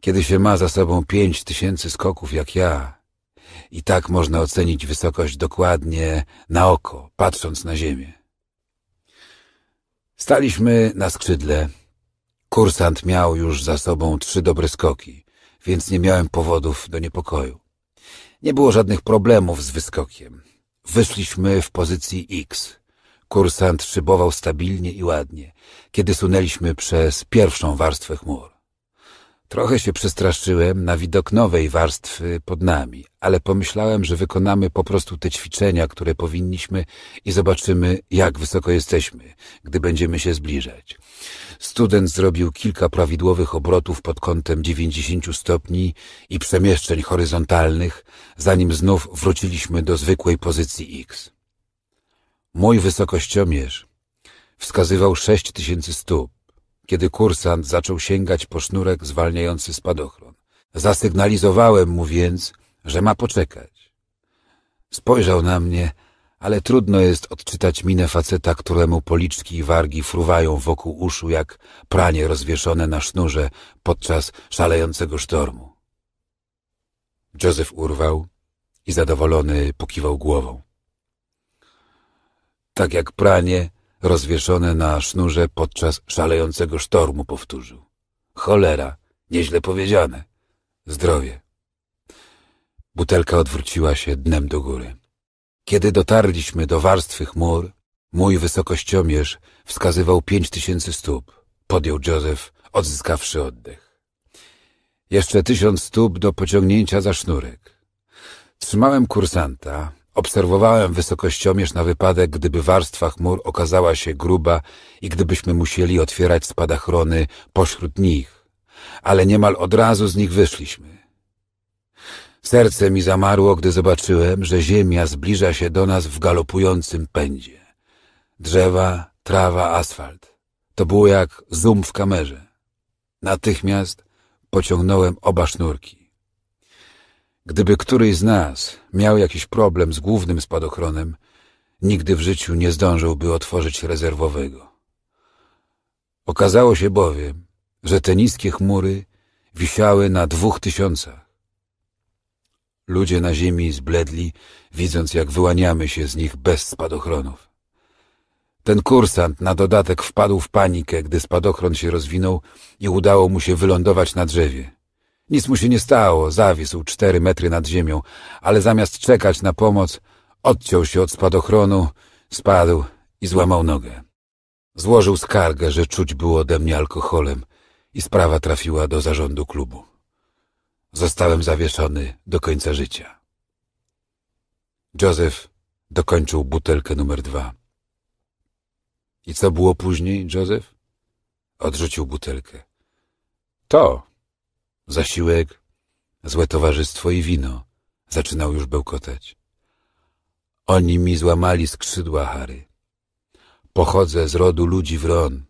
Kiedy się ma za sobą pięć tysięcy skoków jak ja, i tak można ocenić wysokość dokładnie na oko, patrząc na ziemię. Staliśmy na skrzydle. Kursant miał już za sobą trzy dobre skoki, więc nie miałem powodów do niepokoju. Nie było żadnych problemów z wyskokiem. Wyszliśmy w pozycji X. Kursant szybował stabilnie i ładnie, kiedy sunęliśmy przez pierwszą warstwę chmur. Trochę się przestraszyłem na widok nowej warstwy pod nami, ale pomyślałem, że wykonamy po prostu te ćwiczenia, które powinniśmy i zobaczymy, jak wysoko jesteśmy, gdy będziemy się zbliżać. Student zrobił kilka prawidłowych obrotów pod kątem 90 stopni i przemieszczeń horyzontalnych, zanim znów wróciliśmy do zwykłej pozycji X. Mój wysokościomierz wskazywał sześć tysięcy stóp, kiedy kursant zaczął sięgać po sznurek zwalniający spadochron. Zasygnalizowałem mu więc, że ma poczekać. Spojrzał na mnie, ale trudno jest odczytać minę faceta, któremu policzki i wargi fruwają wokół uszu jak pranie rozwieszone na sznurze podczas szalejącego sztormu. Józef urwał i zadowolony pokiwał głową tak jak pranie rozwieszone na sznurze podczas szalejącego sztormu, powtórzył. Cholera, nieźle powiedziane. Zdrowie. Butelka odwróciła się dnem do góry. Kiedy dotarliśmy do warstwy chmur, mój wysokościomierz wskazywał pięć tysięcy stóp. Podjął Józef, odzyskawszy oddech. Jeszcze tysiąc stóp do pociągnięcia za sznurek. Trzymałem kursanta, Obserwowałem wysokościomierz na wypadek, gdyby warstwa chmur okazała się gruba i gdybyśmy musieli otwierać spadachrony pośród nich, ale niemal od razu z nich wyszliśmy. Serce mi zamarło, gdy zobaczyłem, że ziemia zbliża się do nas w galopującym pędzie. Drzewa, trawa, asfalt. To było jak zoom w kamerze. Natychmiast pociągnąłem oba sznurki. Gdyby któryś z nas miał jakiś problem z głównym spadochronem, nigdy w życiu nie zdążyłby otworzyć rezerwowego. Okazało się bowiem, że te niskie chmury wisiały na dwóch tysiącach. Ludzie na ziemi zbledli, widząc jak wyłaniamy się z nich bez spadochronów. Ten kursant na dodatek wpadł w panikę, gdy spadochron się rozwinął i udało mu się wylądować na drzewie. Nic mu się nie stało, zawisł cztery metry nad ziemią, ale zamiast czekać na pomoc, odciął się od spadochronu, spadł i złamał nogę. Złożył skargę, że czuć było ode mnie alkoholem i sprawa trafiła do zarządu klubu. Zostałem zawieszony do końca życia. Joseph dokończył butelkę numer dwa. I co było później, Joseph? Odrzucił butelkę. To, zasiłek, złe towarzystwo i wino, zaczynał już bełkotać. Oni mi złamali skrzydła, Harry. Pochodzę z rodu ludzi wron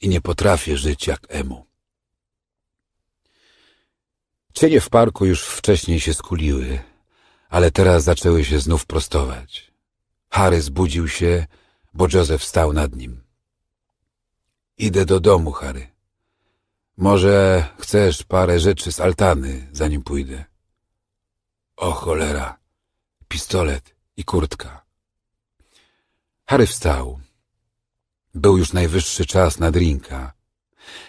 i nie potrafię żyć jak Emu. Cienie w parku już wcześniej się skuliły, ale teraz zaczęły się znów prostować. Harry zbudził się, bo Joseph stał nad nim. Idę do domu, Harry. Może chcesz parę rzeczy z altany, zanim pójdę? O cholera, pistolet i kurtka. Harry wstał. Był już najwyższy czas na drinka.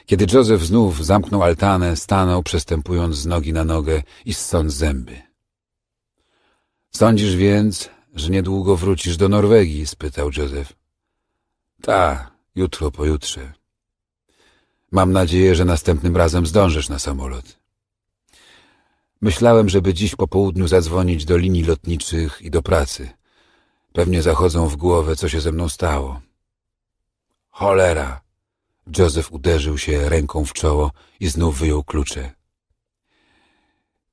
Kiedy Józef znów zamknął altanę, stanął, przestępując z nogi na nogę i ssąc zęby. Sądzisz więc, że niedługo wrócisz do Norwegii? spytał Józef. Ta, jutro pojutrze. Mam nadzieję, że następnym razem zdążysz na samolot. Myślałem, żeby dziś po południu zadzwonić do linii lotniczych i do pracy. Pewnie zachodzą w głowę, co się ze mną stało. Cholera! Joseph uderzył się ręką w czoło i znów wyjął klucze.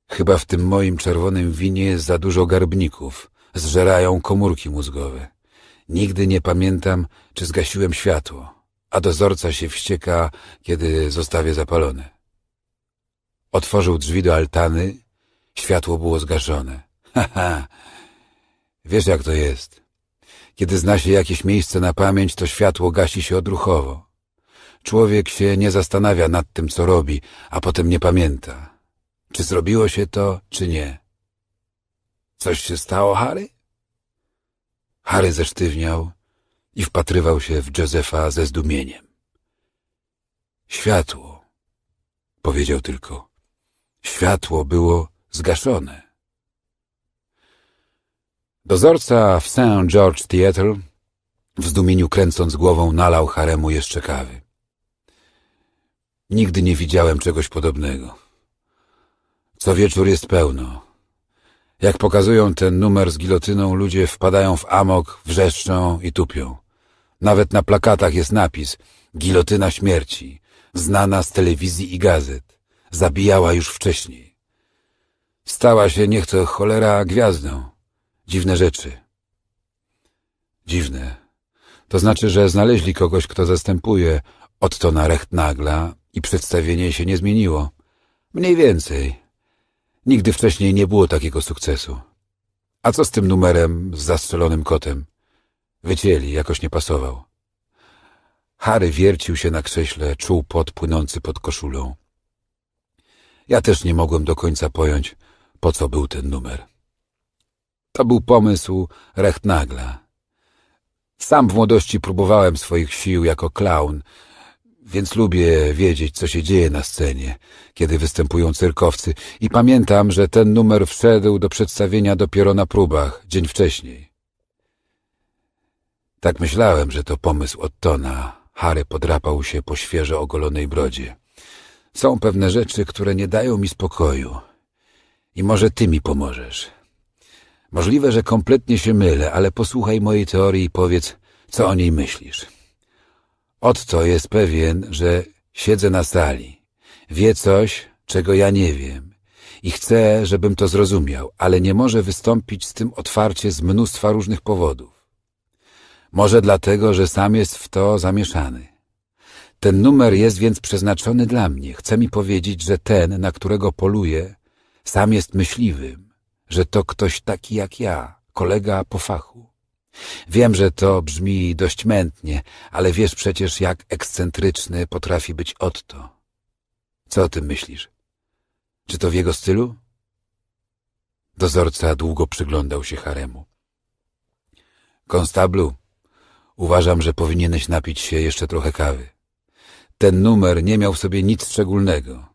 Chyba w tym moim czerwonym winie jest za dużo garbników. Zżerają komórki mózgowe. Nigdy nie pamiętam, czy zgasiłem światło a dozorca się wścieka, kiedy zostawię zapalone. Otworzył drzwi do altany, światło było zgaszone. Ha, ha, wiesz jak to jest. Kiedy zna się jakieś miejsce na pamięć, to światło gasi się odruchowo. Człowiek się nie zastanawia nad tym, co robi, a potem nie pamięta. Czy zrobiło się to, czy nie. Coś się stało, Harry? Harry zesztywniał i wpatrywał się w Józefa ze zdumieniem. Światło, powiedział tylko. Światło było zgaszone. Dozorca w St. George Theatre, w zdumieniu kręcąc głową, nalał haremu jeszcze kawy. Nigdy nie widziałem czegoś podobnego. Co wieczór jest pełno. Jak pokazują ten numer z gilotyną, ludzie wpadają w amok, wrzeszczą i tupią. Nawet na plakatach jest napis Gilotyna śmierci, znana z telewizji i gazet. Zabijała już wcześniej. Stała się, niech cholera, gwiazdą. Dziwne rzeczy. Dziwne. To znaczy, że znaleźli kogoś, kto zastępuje Ottona Rechtnagla i przedstawienie się nie zmieniło. Mniej więcej. Nigdy wcześniej nie było takiego sukcesu. A co z tym numerem z zastrzelonym kotem? Wycięli, jakoś nie pasował. Harry wiercił się na krześle, czuł pot płynący pod koszulą. Ja też nie mogłem do końca pojąć, po co był ten numer. To był pomysł nagla. Sam w młodości próbowałem swoich sił jako klaun, więc lubię wiedzieć, co się dzieje na scenie, kiedy występują cyrkowcy i pamiętam, że ten numer wszedł do przedstawienia dopiero na próbach, dzień wcześniej. Tak myślałem, że to pomysł Ottona. Harry podrapał się po świeżo ogolonej brodzie. Są pewne rzeczy, które nie dają mi spokoju. I może ty mi pomożesz. Możliwe, że kompletnie się mylę, ale posłuchaj mojej teorii i powiedz, co o niej myślisz. Otto jest pewien, że siedzę na sali. Wie coś, czego ja nie wiem. I chce, żebym to zrozumiał, ale nie może wystąpić z tym otwarcie z mnóstwa różnych powodów. Może dlatego, że sam jest w to zamieszany. Ten numer jest więc przeznaczony dla mnie. Chce mi powiedzieć, że ten, na którego poluję, sam jest myśliwym, że to ktoś taki jak ja, kolega po fachu. Wiem, że to brzmi dość mętnie, ale wiesz przecież, jak ekscentryczny potrafi być Otto. Co o tym myślisz? Czy to w jego stylu? Dozorca długo przyglądał się haremu. Konstablu, Uważam, że powinieneś napić się jeszcze trochę kawy. Ten numer nie miał w sobie nic szczególnego.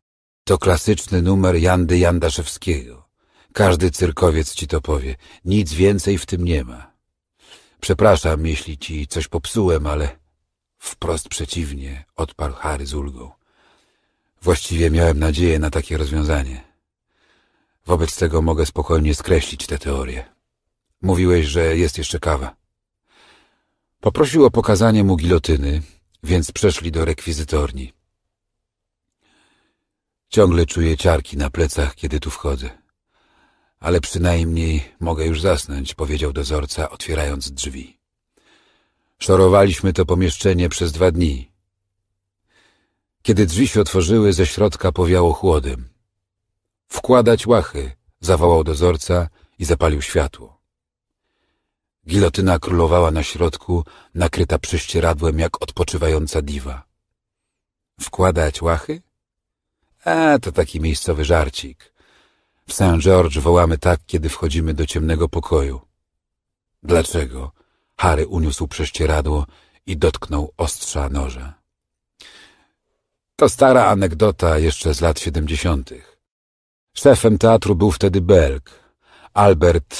To klasyczny numer Jandy Jandaszewskiego. Każdy cyrkowiec ci to powie. Nic więcej w tym nie ma. Przepraszam, jeśli ci coś popsułem, ale... Wprost przeciwnie, odparł Harry z ulgą. Właściwie miałem nadzieję na takie rozwiązanie. Wobec tego mogę spokojnie skreślić tę teorię. Mówiłeś, że jest jeszcze kawa. Poprosił o pokazanie mu gilotyny, więc przeszli do rekwizytorni. Ciągle czuję ciarki na plecach, kiedy tu wchodzę. Ale przynajmniej mogę już zasnąć, powiedział dozorca, otwierając drzwi. Szorowaliśmy to pomieszczenie przez dwa dni. Kiedy drzwi się otworzyły, ze środka powiało chłodem. Wkładać łachy, zawołał dozorca i zapalił światło. Gilotyna królowała na środku, nakryta prześcieradłem jak odpoczywająca diwa. Wkładać łachy? E, to taki miejscowy żarcik. W Saint George wołamy tak, kiedy wchodzimy do ciemnego pokoju. Dlaczego? Harry uniósł prześcieradło i dotknął ostrza noża. To stara anegdota jeszcze z lat siedemdziesiątych. Szefem teatru był wtedy Belk, Albert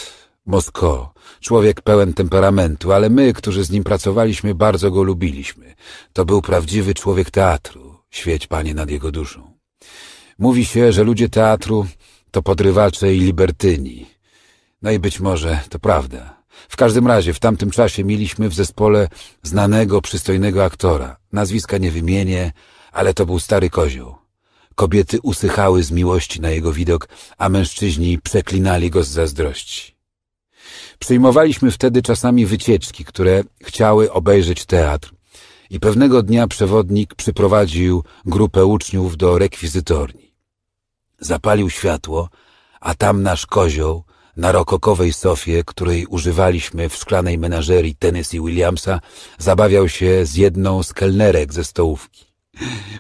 Moskow Człowiek pełen temperamentu, ale my, którzy z nim pracowaliśmy, bardzo go lubiliśmy. To był prawdziwy człowiek teatru. Świeć, panie, nad jego duszą. Mówi się, że ludzie teatru to podrywacze i libertyni. No i być może to prawda. W każdym razie w tamtym czasie mieliśmy w zespole znanego, przystojnego aktora. Nazwiska nie wymienię, ale to był stary kozioł. Kobiety usychały z miłości na jego widok, a mężczyźni przeklinali go z zazdrości. Przyjmowaliśmy wtedy czasami wycieczki, które chciały obejrzeć teatr. I pewnego dnia przewodnik przyprowadził grupę uczniów do rekwizytorni. Zapalił światło, a tam nasz kozioł na rokokowej sofie, której używaliśmy w szklanej menażerii Tennessee Williamsa, zabawiał się z jedną z kelnerek ze stołówki.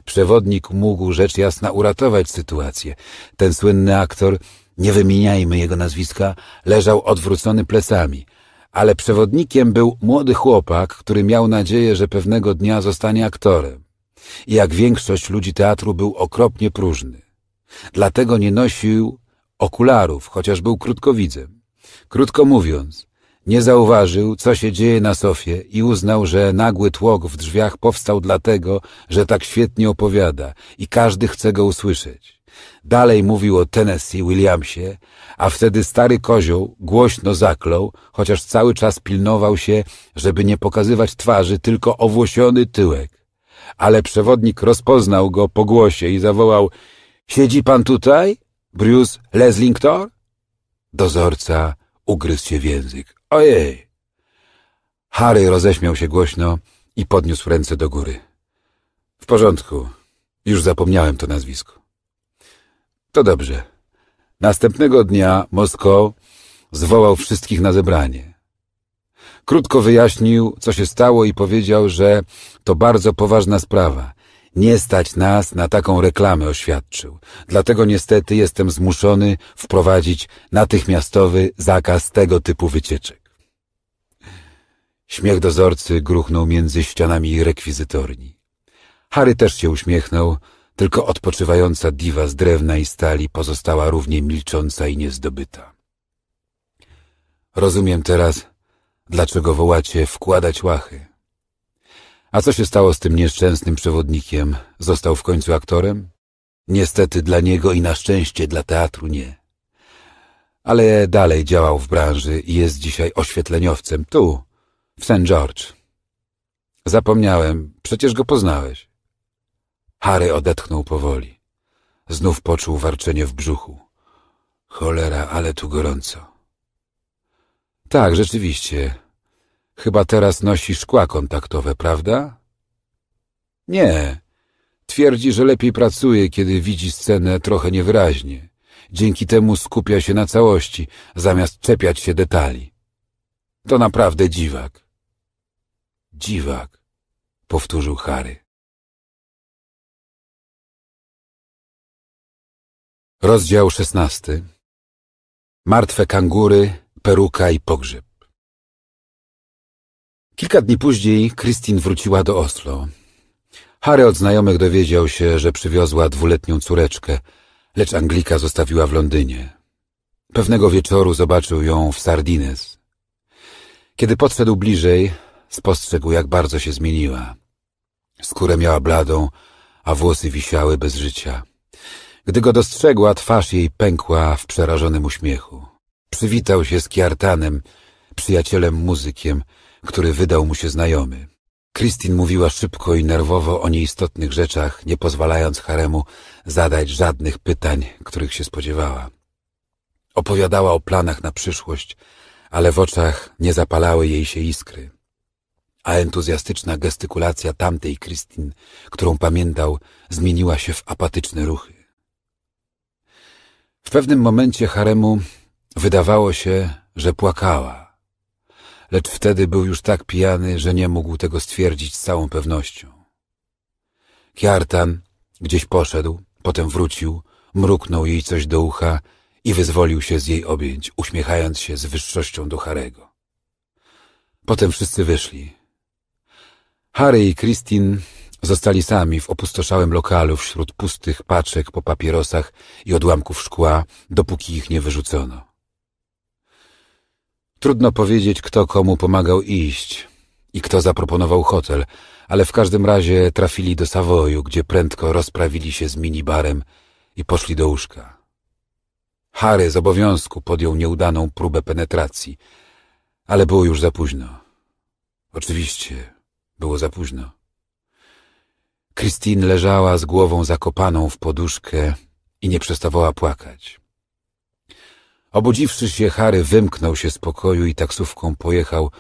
Przewodnik mógł rzecz jasna uratować sytuację. Ten słynny aktor nie wymieniajmy jego nazwiska, leżał odwrócony plecami, ale przewodnikiem był młody chłopak, który miał nadzieję, że pewnego dnia zostanie aktorem. I jak większość ludzi teatru był okropnie próżny. Dlatego nie nosił okularów, chociaż był krótkowidzem. Krótko mówiąc, nie zauważył, co się dzieje na sofie i uznał, że nagły tłok w drzwiach powstał dlatego, że tak świetnie opowiada i każdy chce go usłyszeć. Dalej mówił o Tennessee Williamsie, a wtedy stary kozioł głośno zaklął, chociaż cały czas pilnował się, żeby nie pokazywać twarzy, tylko owłosiony tyłek. Ale przewodnik rozpoznał go po głosie i zawołał – Siedzi pan tutaj, Bruce Leslington? Dozorca ugryzł się w język. – Ojej! Harry roześmiał się głośno i podniósł ręce do góry. – W porządku, już zapomniałem to nazwisko. To dobrze. Następnego dnia Mosko zwołał wszystkich na zebranie. Krótko wyjaśnił, co się stało i powiedział, że to bardzo poważna sprawa. Nie stać nas na taką reklamę, oświadczył. Dlatego niestety jestem zmuszony wprowadzić natychmiastowy zakaz tego typu wycieczek. Śmiech dozorcy gruchnął między ścianami rekwizytorni. Harry też się uśmiechnął, tylko odpoczywająca diwa z drewna i stali pozostała równie milcząca i niezdobyta. Rozumiem teraz, dlaczego wołacie wkładać łachy. A co się stało z tym nieszczęsnym przewodnikiem? Został w końcu aktorem? Niestety dla niego i na szczęście dla teatru nie. Ale dalej działał w branży i jest dzisiaj oświetleniowcem tu, w St. George. Zapomniałem, przecież go poznałeś. Harry odetchnął powoli. Znów poczuł warczenie w brzuchu. Cholera, ale tu gorąco. Tak, rzeczywiście. Chyba teraz nosi szkła kontaktowe, prawda? Nie. Twierdzi, że lepiej pracuje, kiedy widzi scenę trochę niewyraźnie. Dzięki temu skupia się na całości, zamiast czepiać się detali. To naprawdę dziwak. Dziwak, powtórzył Harry. Rozdział szesnasty. Martwe kangury, peruka i pogrzeb. Kilka dni później Kristin wróciła do Oslo. Harry od znajomych dowiedział się, że przywiozła dwuletnią córeczkę, lecz Anglika zostawiła w Londynie. Pewnego wieczoru zobaczył ją w Sardines. Kiedy podszedł bliżej, spostrzegł, jak bardzo się zmieniła. Skórę miała bladą, a włosy wisiały bez życia. Gdy go dostrzegła, twarz jej pękła w przerażonym uśmiechu. Przywitał się z Kiartanem, przyjacielem muzykiem, który wydał mu się znajomy. Kristin mówiła szybko i nerwowo o nieistotnych rzeczach, nie pozwalając Haremu zadać żadnych pytań, których się spodziewała. Opowiadała o planach na przyszłość, ale w oczach nie zapalały jej się iskry. A entuzjastyczna gestykulacja tamtej Kristin, którą pamiętał, zmieniła się w apatyczne ruchy. W pewnym momencie haremu wydawało się, że płakała, lecz wtedy był już tak pijany, że nie mógł tego stwierdzić z całą pewnością. Kiartan gdzieś poszedł, potem wrócił, mruknął jej coś do ucha i wyzwolił się z jej objęć, uśmiechając się z wyższością do Harego. Potem wszyscy wyszli. Harry i Kristin Zostali sami w opustoszałym lokalu wśród pustych paczek po papierosach i odłamków szkła, dopóki ich nie wyrzucono. Trudno powiedzieć, kto komu pomagał iść i kto zaproponował hotel, ale w każdym razie trafili do Savoyu, gdzie prędko rozprawili się z minibarem i poszli do łóżka. Harry z obowiązku podjął nieudaną próbę penetracji, ale było już za późno. Oczywiście, było za późno. Christine leżała z głową zakopaną w poduszkę i nie przestawała płakać. Obudziwszy się, Harry wymknął się z pokoju i taksówką pojechał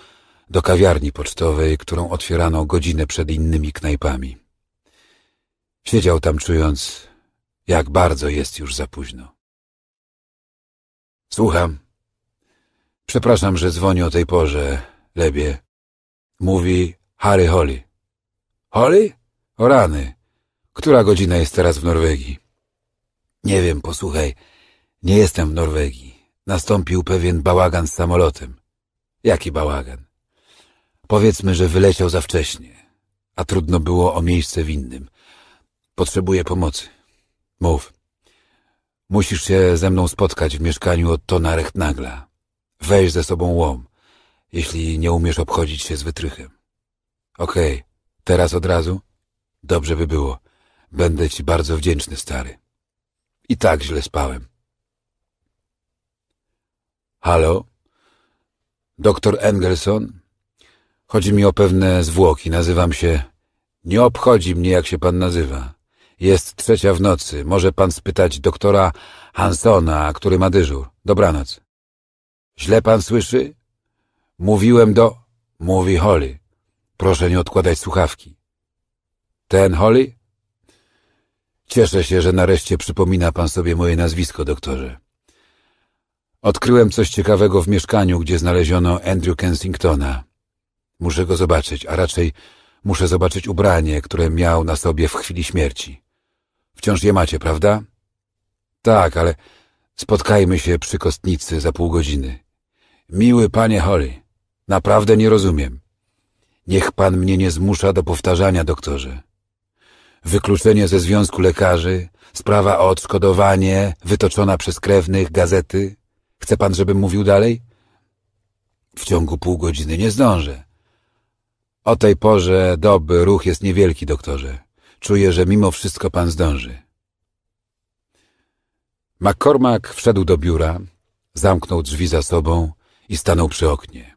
do kawiarni pocztowej, którą otwierano godzinę przed innymi knajpami. Siedział tam czując, jak bardzo jest już za późno. Słucham. Przepraszam, że dzwonię o tej porze, Lebie. Mówi Harry Holly. Holly? O rany, która godzina jest teraz w Norwegii? Nie wiem, posłuchaj, nie jestem w Norwegii. Nastąpił pewien bałagan z samolotem. Jaki bałagan? Powiedzmy, że wyleciał za wcześnie, a trudno było o miejsce w innym. Potrzebuję pomocy. Mów. Musisz się ze mną spotkać w mieszkaniu od Tona Rechtnagla. Weź ze sobą łom, jeśli nie umiesz obchodzić się z wytrychem. Okej, okay. teraz od razu? Dobrze by było. Będę ci bardzo wdzięczny, stary. I tak źle spałem. Halo? Doktor Engelson? Chodzi mi o pewne zwłoki. Nazywam się... Nie obchodzi mnie, jak się pan nazywa. Jest trzecia w nocy. Może pan spytać doktora Hansona, który ma dyżur. Dobranoc. Źle pan słyszy? Mówiłem do... Mówi Holly. Proszę nie odkładać słuchawki. Ten Holly? Cieszę się, że nareszcie przypomina pan sobie moje nazwisko, doktorze. Odkryłem coś ciekawego w mieszkaniu, gdzie znaleziono Andrew Kensingtona. Muszę go zobaczyć, a raczej muszę zobaczyć ubranie, które miał na sobie w chwili śmierci. Wciąż je macie, prawda? Tak, ale spotkajmy się przy kostnicy za pół godziny. Miły panie Holly, naprawdę nie rozumiem. Niech pan mnie nie zmusza do powtarzania, doktorze wykluczenie ze związku lekarzy, sprawa o odszkodowanie wytoczona przez krewnych, gazety. Chce pan, żebym mówił dalej? W ciągu pół godziny nie zdążę. O tej porze doby ruch jest niewielki, doktorze. Czuję, że mimo wszystko pan zdąży. McCormack wszedł do biura, zamknął drzwi za sobą i stanął przy oknie.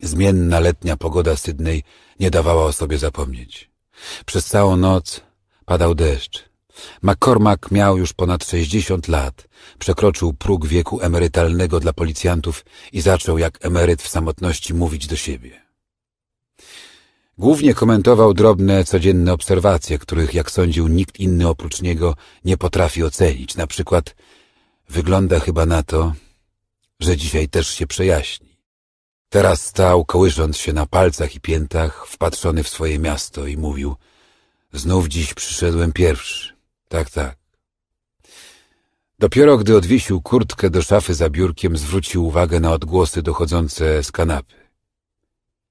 Zmienna letnia pogoda Sydney nie dawała o sobie zapomnieć. Przez całą noc padał deszcz. McCormack miał już ponad 60 lat, przekroczył próg wieku emerytalnego dla policjantów i zaczął jak emeryt w samotności mówić do siebie. Głównie komentował drobne, codzienne obserwacje, których, jak sądził, nikt inny oprócz niego nie potrafi ocenić. Na przykład wygląda chyba na to, że dzisiaj też się przejaśni. Teraz stał, kołysząc się na palcach i piętach, wpatrzony w swoje miasto i mówił Znów dziś przyszedłem pierwszy. Tak, tak. Dopiero gdy odwiesił kurtkę do szafy za biurkiem, zwrócił uwagę na odgłosy dochodzące z kanapy.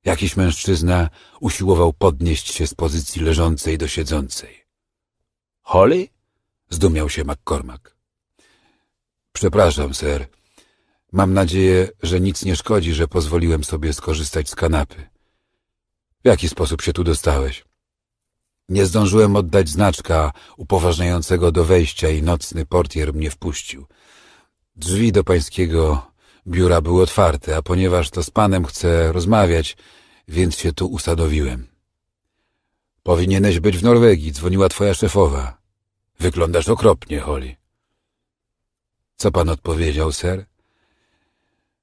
Jakiś mężczyzna usiłował podnieść się z pozycji leżącej do siedzącej. Holly? Zdumiał się McCormack. Przepraszam, ser. Mam nadzieję, że nic nie szkodzi, że pozwoliłem sobie skorzystać z kanapy. W jaki sposób się tu dostałeś? Nie zdążyłem oddać znaczka upoważniającego do wejścia i nocny portier mnie wpuścił. Drzwi do pańskiego biura były otwarte, a ponieważ to z panem chcę rozmawiać, więc się tu usadowiłem. Powinieneś być w Norwegii, dzwoniła twoja szefowa. Wyglądasz okropnie, Holly. Co pan odpowiedział, ser?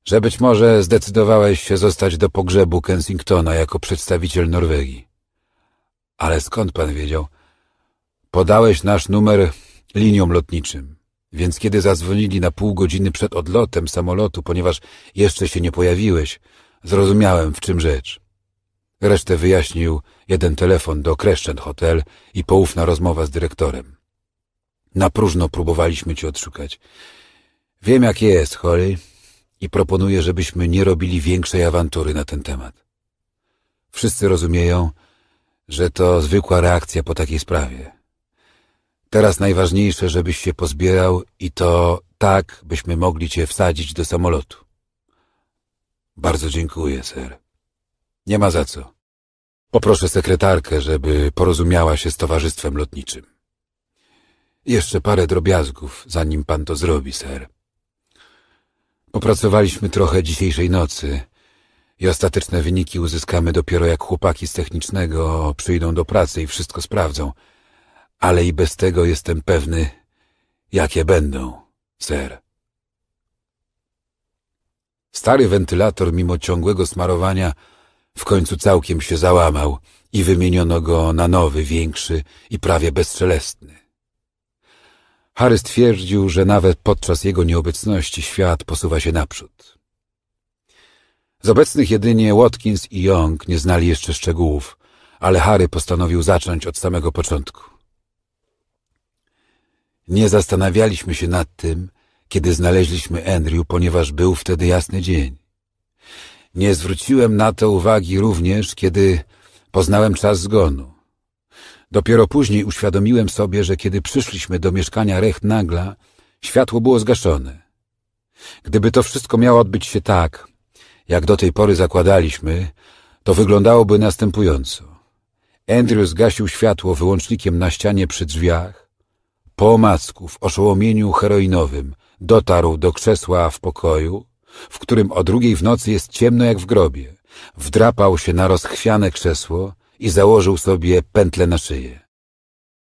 że być może zdecydowałeś się zostać do pogrzebu Kensingtona jako przedstawiciel Norwegii. Ale skąd pan wiedział? Podałeś nasz numer liniom lotniczym, więc kiedy zadzwonili na pół godziny przed odlotem samolotu, ponieważ jeszcze się nie pojawiłeś, zrozumiałem w czym rzecz. Resztę wyjaśnił jeden telefon do Crescent Hotel i poufna rozmowa z dyrektorem. Na próżno próbowaliśmy cię odszukać. Wiem jak jest, Holly i proponuję, żebyśmy nie robili większej awantury na ten temat. Wszyscy rozumieją, że to zwykła reakcja po takiej sprawie. Teraz najważniejsze, żebyś się pozbierał i to tak, byśmy mogli cię wsadzić do samolotu. Bardzo dziękuję, ser. Nie ma za co. Poproszę sekretarkę, żeby porozumiała się z towarzystwem lotniczym. Jeszcze parę drobiazgów, zanim pan to zrobi, ser. Popracowaliśmy trochę dzisiejszej nocy i ostateczne wyniki uzyskamy dopiero jak chłopaki z technicznego przyjdą do pracy i wszystko sprawdzą. Ale i bez tego jestem pewny, jakie będą, ser. Stary wentylator, mimo ciągłego smarowania, w końcu całkiem się załamał i wymieniono go na nowy, większy i prawie bezczelestny. Harry stwierdził, że nawet podczas jego nieobecności świat posuwa się naprzód. Z obecnych jedynie Watkins i Young nie znali jeszcze szczegółów, ale Harry postanowił zacząć od samego początku. Nie zastanawialiśmy się nad tym, kiedy znaleźliśmy Andrew, ponieważ był wtedy jasny dzień. Nie zwróciłem na to uwagi również, kiedy poznałem czas zgonu. Dopiero później uświadomiłem sobie, że kiedy przyszliśmy do mieszkania Recht Nagla, światło było zgaszone. Gdyby to wszystko miało odbyć się tak, jak do tej pory zakładaliśmy, to wyglądałoby następująco. Andrew zgasił światło wyłącznikiem na ścianie przy drzwiach. Po omacku, w oszołomieniu heroinowym, dotarł do krzesła w pokoju, w którym o drugiej w nocy jest ciemno jak w grobie. Wdrapał się na rozchwiane krzesło i założył sobie pętle na szyję.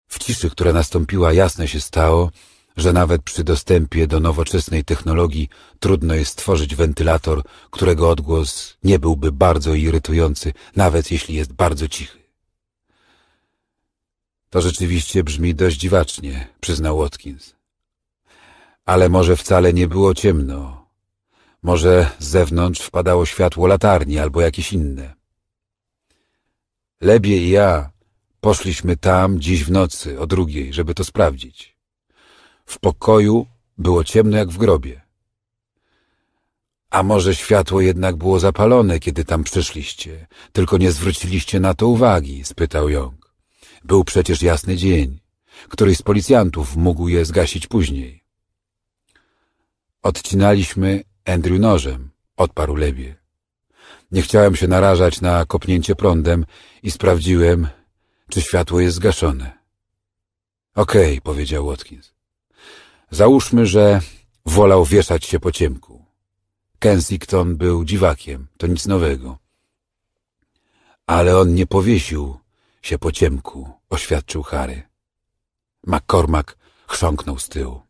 W ciszy, która nastąpiła, jasne się stało, że nawet przy dostępie do nowoczesnej technologii trudno jest stworzyć wentylator, którego odgłos nie byłby bardzo irytujący, nawet jeśli jest bardzo cichy. To rzeczywiście brzmi dość dziwacznie, przyznał Watkins. Ale może wcale nie było ciemno. Może z zewnątrz wpadało światło latarni albo jakieś inne. Lebie i ja poszliśmy tam dziś w nocy o drugiej, żeby to sprawdzić. W pokoju było ciemno jak w grobie. A może światło jednak było zapalone, kiedy tam przyszliście, tylko nie zwróciliście na to uwagi, spytał Jong. Był przecież jasny dzień. Któryś z policjantów mógł je zgasić później. Odcinaliśmy Andrew nożem, odparł Lebie. Nie chciałem się narażać na kopnięcie prądem i sprawdziłem, czy światło jest zgaszone. Okej, okay, powiedział Watkins. Załóżmy, że wolał wieszać się po ciemku. Kensington był dziwakiem, to nic nowego. Ale on nie powiesił się po ciemku, oświadczył Harry. McCormack chrząknął z tyłu.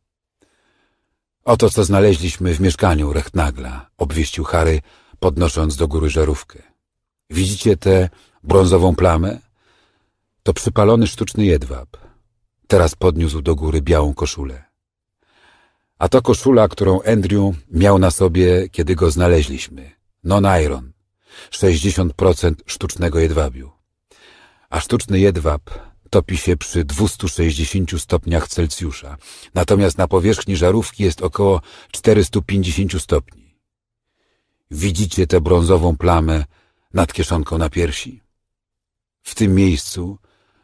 Oto co znaleźliśmy w mieszkaniu Rechtnagla, obwieścił Harry, podnosząc do góry żarówkę. Widzicie tę brązową plamę? To przypalony sztuczny jedwab. Teraz podniósł do góry białą koszulę. A to koszula, którą Andrew miał na sobie, kiedy go znaleźliśmy. Non-iron. 60% sztucznego jedwabiu. A sztuczny jedwab topi się przy 260 stopniach Celsjusza, natomiast na powierzchni żarówki jest około 450 stopni. Widzicie tę brązową plamę nad kieszonką na piersi? W tym miejscu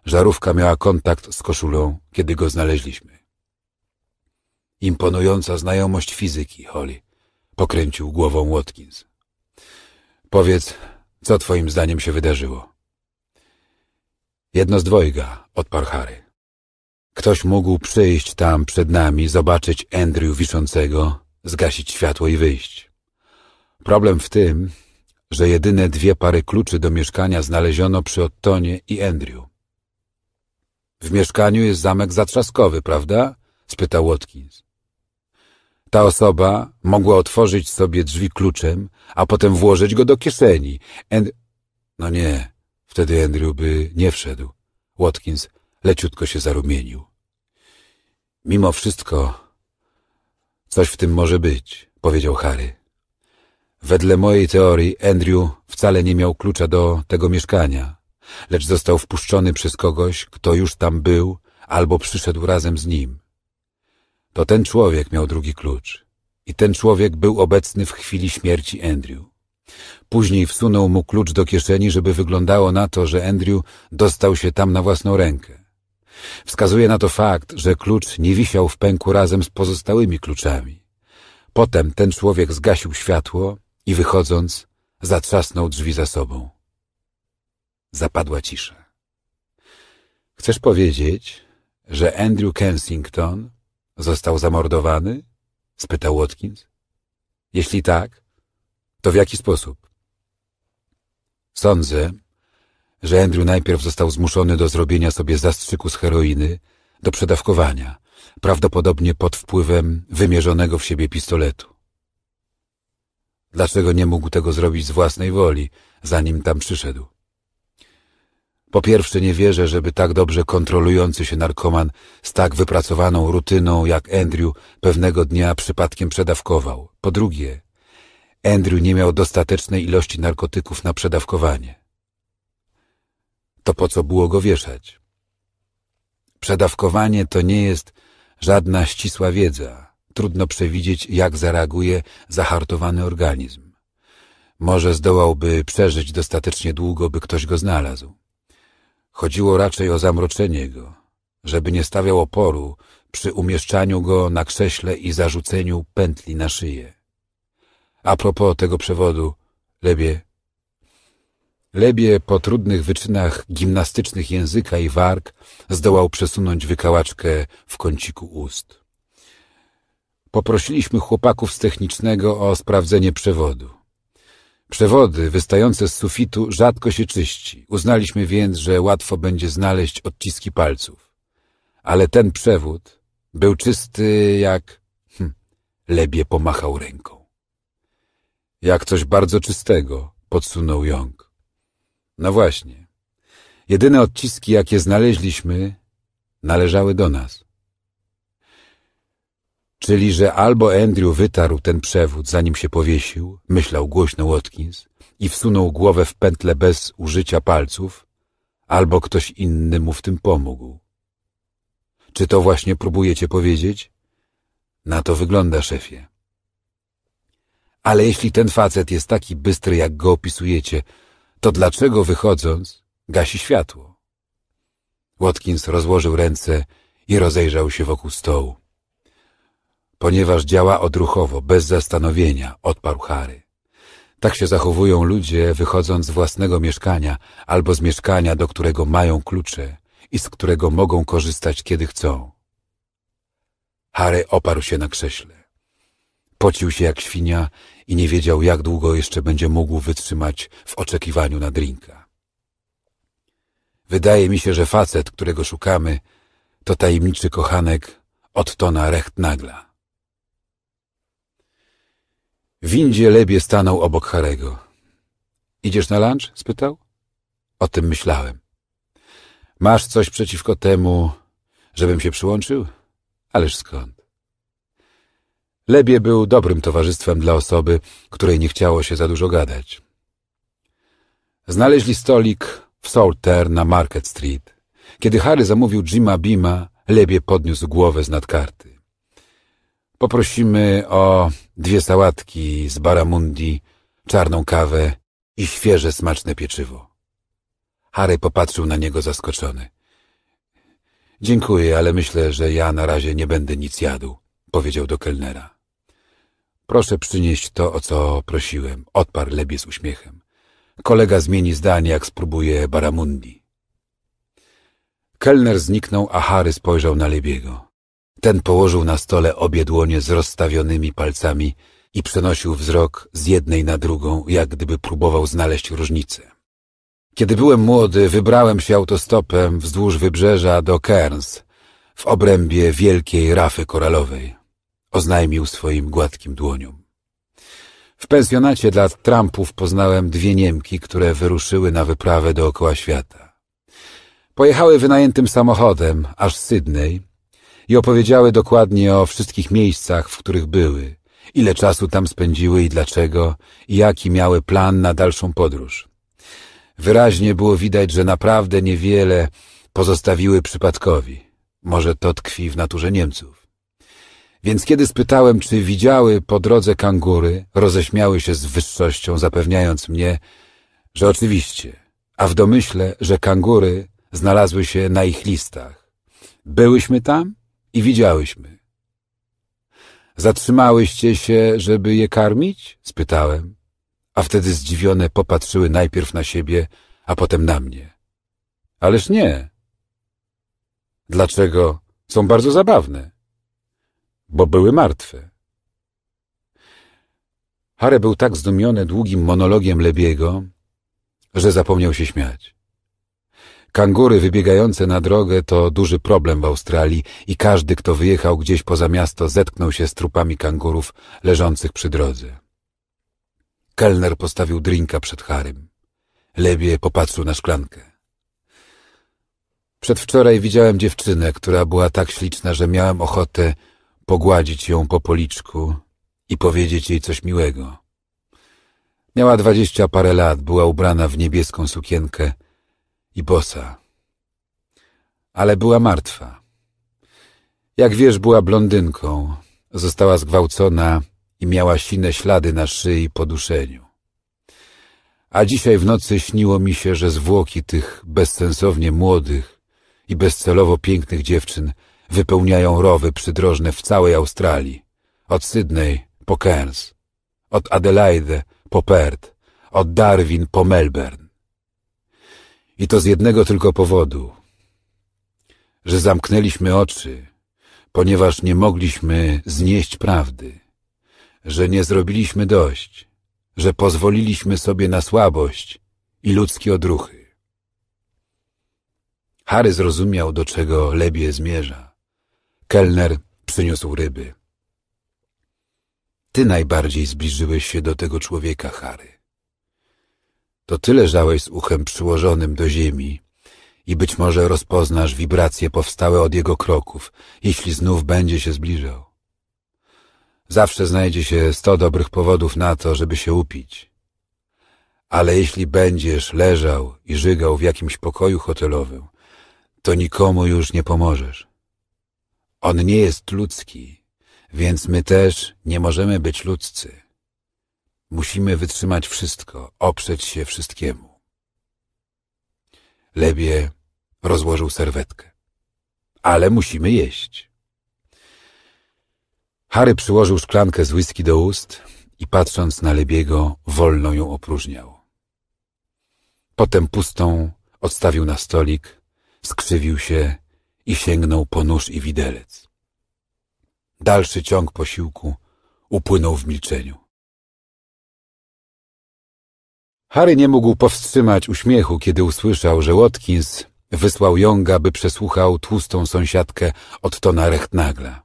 żarówka miała kontakt z koszulą, kiedy go znaleźliśmy. Imponująca znajomość fizyki, Holly, pokręcił głową Watkins. Powiedz, co twoim zdaniem się wydarzyło? Jedno z dwojga, odparł Harry. Ktoś mógł przyjść tam przed nami, zobaczyć Andrew wiszącego, zgasić światło i wyjść. Problem w tym, że jedyne dwie pary kluczy do mieszkania znaleziono przy Ottonie i Andrew. W mieszkaniu jest zamek zatrzaskowy, prawda? spytał Watkins. Ta osoba mogła otworzyć sobie drzwi kluczem, a potem włożyć go do kieszeni. And... No nie, wtedy Andrew by nie wszedł. Watkins leciutko się zarumienił. Mimo wszystko, coś w tym może być, powiedział Harry. Wedle mojej teorii Andrew wcale nie miał klucza do tego mieszkania, lecz został wpuszczony przez kogoś, kto już tam był albo przyszedł razem z nim. To ten człowiek miał drugi klucz i ten człowiek był obecny w chwili śmierci Andrew. Później wsunął mu klucz do kieszeni, żeby wyglądało na to, że Andrew dostał się tam na własną rękę. Wskazuje na to fakt, że klucz nie wisiał w pęku razem z pozostałymi kluczami. Potem ten człowiek zgasił światło i wychodząc, zatrzasnął drzwi za sobą. Zapadła cisza. Chcesz powiedzieć, że Andrew Kensington został zamordowany? spytał Watkins. Jeśli tak, to w jaki sposób? Sądzę, że Andrew najpierw został zmuszony do zrobienia sobie zastrzyku z heroiny, do przedawkowania, prawdopodobnie pod wpływem wymierzonego w siebie pistoletu. Dlaczego nie mógł tego zrobić z własnej woli, zanim tam przyszedł? Po pierwsze nie wierzę, żeby tak dobrze kontrolujący się narkoman z tak wypracowaną rutyną jak Andrew pewnego dnia przypadkiem przedawkował. Po drugie, Andrew nie miał dostatecznej ilości narkotyków na przedawkowanie. To po co było go wieszać? Przedawkowanie to nie jest żadna ścisła wiedza. Trudno przewidzieć, jak zareaguje zahartowany organizm. Może zdołałby przeżyć dostatecznie długo, by ktoś go znalazł. Chodziło raczej o zamroczenie go, żeby nie stawiał oporu przy umieszczaniu go na krześle i zarzuceniu pętli na szyję. A propos tego przewodu, Lebie... Lebie po trudnych wyczynach gimnastycznych języka i warg zdołał przesunąć wykałaczkę w kąciku ust poprosiliśmy chłopaków z technicznego o sprawdzenie przewodu. Przewody wystające z sufitu rzadko się czyści, uznaliśmy więc, że łatwo będzie znaleźć odciski palców. Ale ten przewód był czysty jak... Hm, lebie pomachał ręką. Jak coś bardzo czystego, podsunął Jąg. No właśnie. Jedyne odciski, jakie znaleźliśmy, należały do nas. Czyli, że albo Andrew wytarł ten przewód, zanim się powiesił, myślał głośno Watkins, i wsunął głowę w pętle bez użycia palców, albo ktoś inny mu w tym pomógł. Czy to właśnie próbujecie powiedzieć? Na to wygląda, szefie. Ale jeśli ten facet jest taki bystry, jak go opisujecie, to dlaczego wychodząc gasi światło? Watkins rozłożył ręce i rozejrzał się wokół stołu. Ponieważ działa odruchowo, bez zastanowienia, odparł Harry. Tak się zachowują ludzie, wychodząc z własnego mieszkania albo z mieszkania, do którego mają klucze i z którego mogą korzystać, kiedy chcą. Harry oparł się na krześle. Pocił się jak świnia i nie wiedział, jak długo jeszcze będzie mógł wytrzymać w oczekiwaniu na drinka. Wydaje mi się, że facet, którego szukamy, to tajemniczy kochanek Ottona Rechtnagla. W windzie Lebie stanął obok Harego. Idziesz na lunch? spytał. O tym myślałem. Masz coś przeciwko temu, żebym się przyłączył? Ależ skąd? Lebie był dobrym towarzystwem dla osoby, której nie chciało się za dużo gadać. Znaleźli stolik w Salter na Market Street. Kiedy Harry zamówił Jima Bima, Lebie podniósł głowę z nad karty. Poprosimy o dwie sałatki z baramundi, czarną kawę i świeże, smaczne pieczywo. Harry popatrzył na niego zaskoczony. Dziękuję, ale myślę, że ja na razie nie będę nic jadł, powiedział do kelnera. Proszę przynieść to, o co prosiłem, odparł Lebie z uśmiechem. Kolega zmieni zdanie, jak spróbuje baramundi. Kelner zniknął, a Harry spojrzał na Lebiego. Ten położył na stole obie dłonie z rozstawionymi palcami i przenosił wzrok z jednej na drugą, jak gdyby próbował znaleźć różnicę. Kiedy byłem młody, wybrałem się autostopem wzdłuż wybrzeża do Cairns, w obrębie wielkiej rafy koralowej. Oznajmił swoim gładkim dłoniom. W pensjonacie dla trampów poznałem dwie Niemki, które wyruszyły na wyprawę dookoła świata. Pojechały wynajętym samochodem aż z Sydney, i opowiedziały dokładnie o wszystkich miejscach, w których były, ile czasu tam spędziły i dlaczego, i jaki miały plan na dalszą podróż. Wyraźnie było widać, że naprawdę niewiele pozostawiły przypadkowi. Może to tkwi w naturze Niemców. Więc kiedy spytałem, czy widziały po drodze kangury, roześmiały się z wyższością, zapewniając mnie, że oczywiście, a w domyśle, że kangury znalazły się na ich listach. Byłyśmy tam? i widziałyśmy. Zatrzymałyście się, żeby je karmić? spytałem, a wtedy zdziwione popatrzyły najpierw na siebie, a potem na mnie. Ależ nie. Dlaczego? Są bardzo zabawne. Bo były martwe. Harry był tak zdumiony długim monologiem Lebiego, że zapomniał się śmiać. Kangury wybiegające na drogę to duży problem w Australii i każdy, kto wyjechał gdzieś poza miasto, zetknął się z trupami kangurów leżących przy drodze. Kelner postawił drinka przed Harym. Lebie popatrzył na szklankę. Przedwczoraj widziałem dziewczynę, która była tak śliczna, że miałem ochotę pogładzić ją po policzku i powiedzieć jej coś miłego. Miała dwadzieścia parę lat, była ubrana w niebieską sukienkę, i bosa. Ale była martwa. Jak wiesz, była blondynką, została zgwałcona i miała sine ślady na szyi po duszeniu. A dzisiaj w nocy śniło mi się, że zwłoki tych bezsensownie młodych i bezcelowo pięknych dziewczyn wypełniają rowy przydrożne w całej Australii. Od Sydney po Cairns, od Adelaide po Perth, od Darwin po Melbourne. I to z jednego tylko powodu, że zamknęliśmy oczy, ponieważ nie mogliśmy znieść prawdy, że nie zrobiliśmy dość, że pozwoliliśmy sobie na słabość i ludzkie odruchy. Harry zrozumiał, do czego Lebie zmierza. Kelner przyniósł ryby. Ty najbardziej zbliżyłeś się do tego człowieka, Harry. To ty leżałeś z uchem przyłożonym do ziemi i być może rozpoznasz wibracje powstałe od jego kroków, jeśli znów będzie się zbliżał. Zawsze znajdzie się sto dobrych powodów na to, żeby się upić. Ale jeśli będziesz leżał i żygał w jakimś pokoju hotelowym, to nikomu już nie pomożesz. On nie jest ludzki, więc my też nie możemy być ludzcy. Musimy wytrzymać wszystko, oprzeć się wszystkiemu. Lebie rozłożył serwetkę. Ale musimy jeść. Harry przyłożył szklankę z whisky do ust i patrząc na Lebiego, wolno ją opróżniał. Potem pustą odstawił na stolik, skrzywił się i sięgnął po nóż i widelec. Dalszy ciąg posiłku upłynął w milczeniu. Harry nie mógł powstrzymać uśmiechu, kiedy usłyszał, że Watkins wysłał Jonga, by przesłuchał tłustą sąsiadkę od Tona Rechtnagla.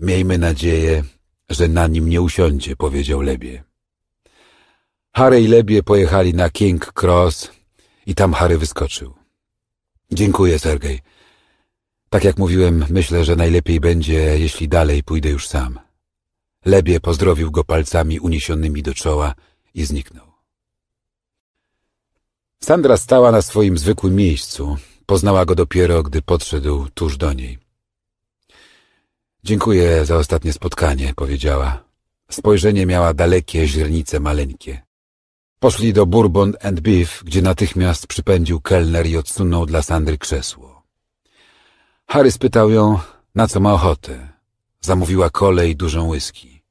Miejmy nadzieję, że na nim nie usiądzie, powiedział Lebie. Harry i Lebie pojechali na King Cross i tam Harry wyskoczył. Dziękuję, Sergej. Tak jak mówiłem, myślę, że najlepiej będzie, jeśli dalej pójdę już sam. Lebie pozdrowił go palcami uniesionymi do czoła i zniknął. Sandra stała na swoim zwykłym miejscu. Poznała go dopiero, gdy podszedł tuż do niej. Dziękuję za ostatnie spotkanie, powiedziała. Spojrzenie miała dalekie, źrenice maleńkie. Poszli do Bourbon and Beef, gdzie natychmiast przypędził kelner i odsunął dla Sandry krzesło. Harry spytał ją, na co ma ochotę. Zamówiła kolej dużą whisky.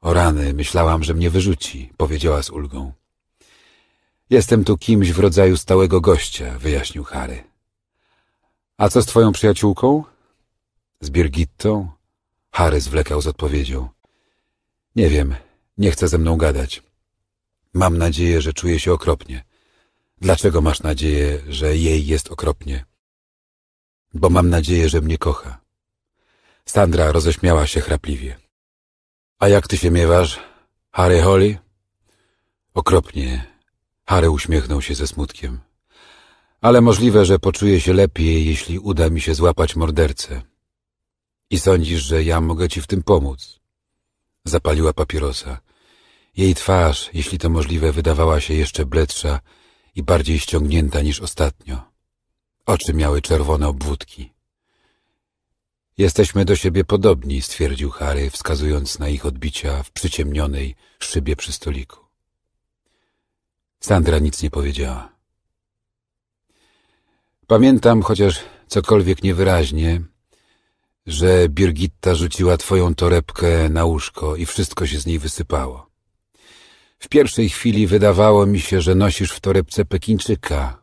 O rany, myślałam, że mnie wyrzuci, powiedziała z ulgą. Jestem tu kimś w rodzaju stałego gościa, wyjaśnił Harry. A co z twoją przyjaciółką? Z Birgittą? Harry zwlekał z odpowiedzią. Nie wiem, nie chce ze mną gadać. Mam nadzieję, że czuje się okropnie. Dlaczego masz nadzieję, że jej jest okropnie? Bo mam nadzieję, że mnie kocha. Sandra roześmiała się chrapliwie. A jak ty się miewasz, Harry Holly? Okropnie, Harry uśmiechnął się ze smutkiem. Ale możliwe, że poczuję się lepiej, jeśli uda mi się złapać mordercę. I sądzisz, że ja mogę ci w tym pomóc? Zapaliła papierosa. Jej twarz, jeśli to możliwe, wydawała się jeszcze bledsza i bardziej ściągnięta niż ostatnio. Oczy miały czerwone obwódki. Jesteśmy do siebie podobni, stwierdził Harry, wskazując na ich odbicia w przyciemnionej szybie przy stoliku. Sandra nic nie powiedziała. Pamiętam, chociaż cokolwiek niewyraźnie, że Birgitta rzuciła twoją torebkę na łóżko i wszystko się z niej wysypało. W pierwszej chwili wydawało mi się, że nosisz w torebce Pekinczyka.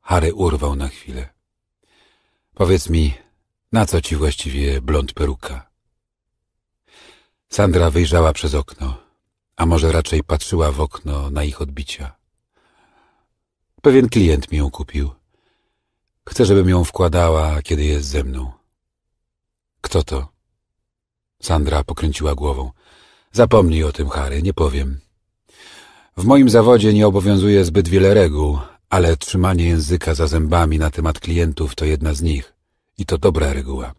Harry urwał na chwilę. Powiedz mi, na co ci właściwie blond peruka? Sandra wyjrzała przez okno a może raczej patrzyła w okno na ich odbicia. Pewien klient mi ją kupił. Chce, żebym ją wkładała, kiedy jest ze mną. Kto to? Sandra pokręciła głową. Zapomnij o tym, Harry, nie powiem. W moim zawodzie nie obowiązuje zbyt wiele reguł, ale trzymanie języka za zębami na temat klientów to jedna z nich. I to dobra reguła.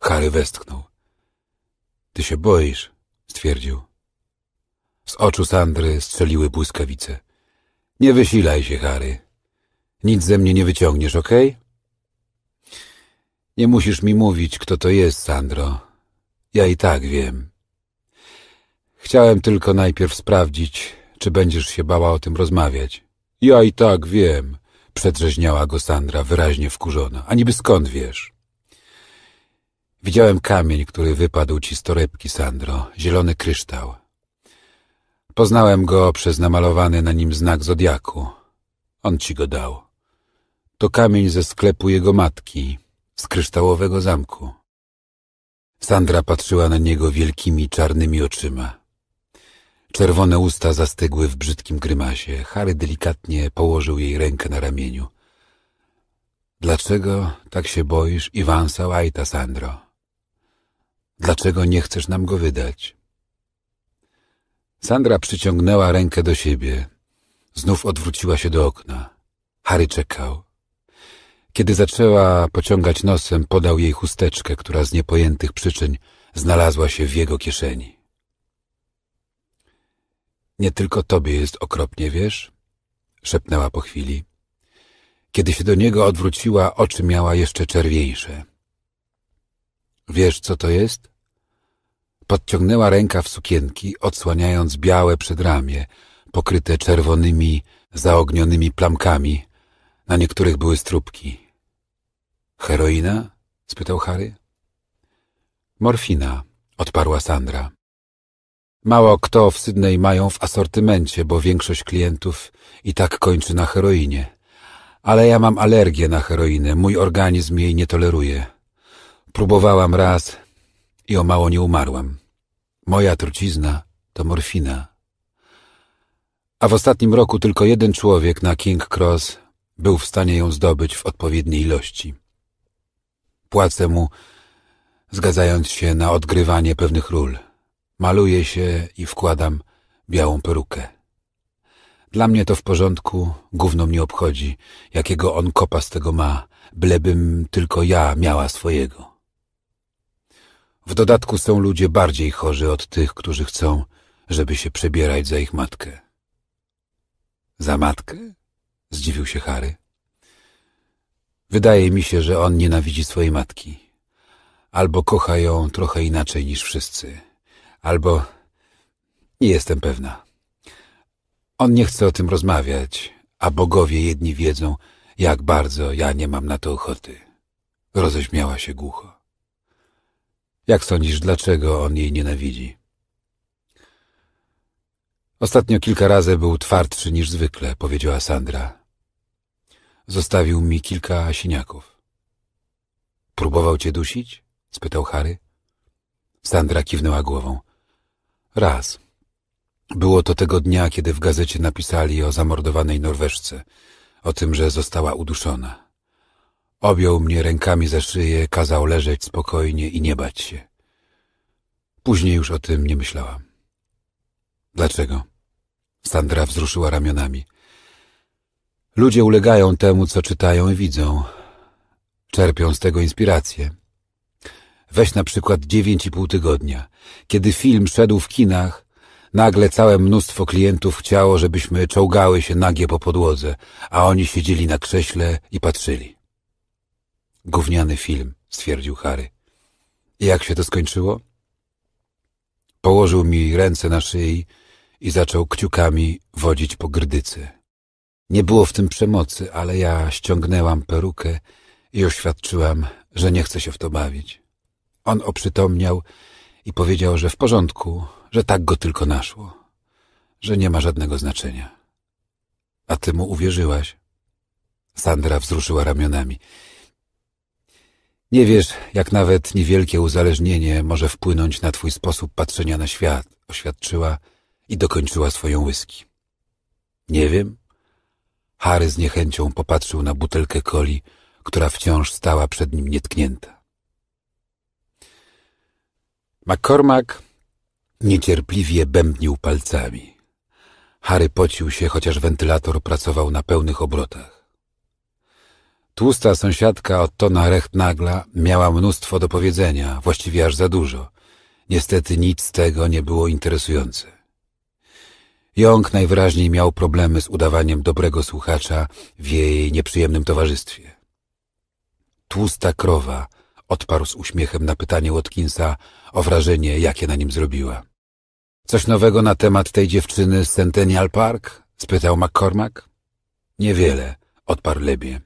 Harry westchnął. Ty się boisz, stwierdził. Z oczu Sandry strzeliły błyskawice. Nie wysilaj się, Harry. Nic ze mnie nie wyciągniesz, okej? Okay? Nie musisz mi mówić, kto to jest, Sandro. Ja i tak wiem. Chciałem tylko najpierw sprawdzić, czy będziesz się bała o tym rozmawiać. Ja i tak wiem, przedrzeźniała go Sandra, wyraźnie wkurzona. A niby skąd wiesz? Widziałem kamień, który wypadł ci z torebki, Sandro. Zielony kryształ. Poznałem go przez namalowany na nim znak Zodiaku. On ci go dał. To kamień ze sklepu jego matki, z kryształowego zamku. Sandra patrzyła na niego wielkimi, czarnymi oczyma. Czerwone usta zastygły w brzydkim grymasie. Harry delikatnie położył jej rękę na ramieniu. Dlaczego tak się boisz Iwansa Łajta, Sandro? Dlaczego nie chcesz nam go wydać? Sandra przyciągnęła rękę do siebie. Znów odwróciła się do okna. Harry czekał. Kiedy zaczęła pociągać nosem, podał jej chusteczkę, która z niepojętych przyczyn znalazła się w jego kieszeni. Nie tylko tobie jest okropnie, wiesz? szepnęła po chwili. Kiedy się do niego odwróciła, oczy miała jeszcze czerwieńsze. Wiesz, co to jest? Podciągnęła w sukienki, odsłaniając białe przedramię, pokryte czerwonymi, zaognionymi plamkami. Na niektórych były strubki. Heroina? spytał Harry. Morfina, odparła Sandra. Mało kto w Sydney mają w asortymencie, bo większość klientów i tak kończy na heroinie. Ale ja mam alergię na heroinę, mój organizm jej nie toleruje. Próbowałam raz, i o mało nie umarłam. Moja trucizna to morfina. A w ostatnim roku tylko jeden człowiek na King Cross był w stanie ją zdobyć w odpowiedniej ilości. Płacę mu, zgadzając się na odgrywanie pewnych ról. Maluję się i wkładam białą perukę. Dla mnie to w porządku, gówno mnie obchodzi, jakiego on kopa z tego ma, blebym tylko ja miała swojego. W dodatku są ludzie bardziej chorzy od tych, którzy chcą, żeby się przebierać za ich matkę. Za matkę? Zdziwił się Harry. Wydaje mi się, że on nienawidzi swojej matki. Albo kocha ją trochę inaczej niż wszyscy. Albo... Nie jestem pewna. On nie chce o tym rozmawiać, a bogowie jedni wiedzą, jak bardzo ja nie mam na to ochoty. Roześmiała się głucho. Jak sądzisz, dlaczego on jej nienawidzi? Ostatnio kilka razy był twardszy niż zwykle, powiedziała Sandra. Zostawił mi kilka siniaków. Próbował cię dusić? spytał Harry. Sandra kiwnęła głową. Raz. Było to tego dnia, kiedy w gazecie napisali o zamordowanej Norweżce, o tym, że została uduszona. Objął mnie rękami za szyję, kazał leżeć spokojnie i nie bać się. Później już o tym nie myślałam. Dlaczego? Sandra wzruszyła ramionami. Ludzie ulegają temu, co czytają i widzą. Czerpią z tego inspirację. Weź na przykład dziewięć i pół tygodnia. Kiedy film szedł w kinach, nagle całe mnóstwo klientów chciało, żebyśmy czołgały się nagie po podłodze, a oni siedzieli na krześle i patrzyli. Gówniany film, stwierdził Harry. jak się to skończyło? Położył mi ręce na szyi i zaczął kciukami wodzić po grdycy. Nie było w tym przemocy, ale ja ściągnęłam perukę i oświadczyłam, że nie chcę się w to bawić. On oprzytomniał i powiedział, że w porządku, że tak go tylko naszło, że nie ma żadnego znaczenia. A ty mu uwierzyłaś? Sandra wzruszyła ramionami. Nie wiesz, jak nawet niewielkie uzależnienie może wpłynąć na twój sposób patrzenia na świat, oświadczyła i dokończyła swoją whisky. Nie wiem. Harry z niechęcią popatrzył na butelkę coli, która wciąż stała przed nim nietknięta. McCormack niecierpliwie bębnił palcami. Harry pocił się, chociaż wentylator pracował na pełnych obrotach. Tłusta sąsiadka Ottona Rechtnagla miała mnóstwo do powiedzenia, właściwie aż za dużo. Niestety nic z tego nie było interesujące. Jąg najwyraźniej miał problemy z udawaniem dobrego słuchacza w jej nieprzyjemnym towarzystwie. Tłusta krowa odparł z uśmiechem na pytanie Watkinsa o wrażenie, jakie na nim zrobiła. Coś nowego na temat tej dziewczyny z Centennial Park? spytał McCormack. Niewiele, odparł Lebie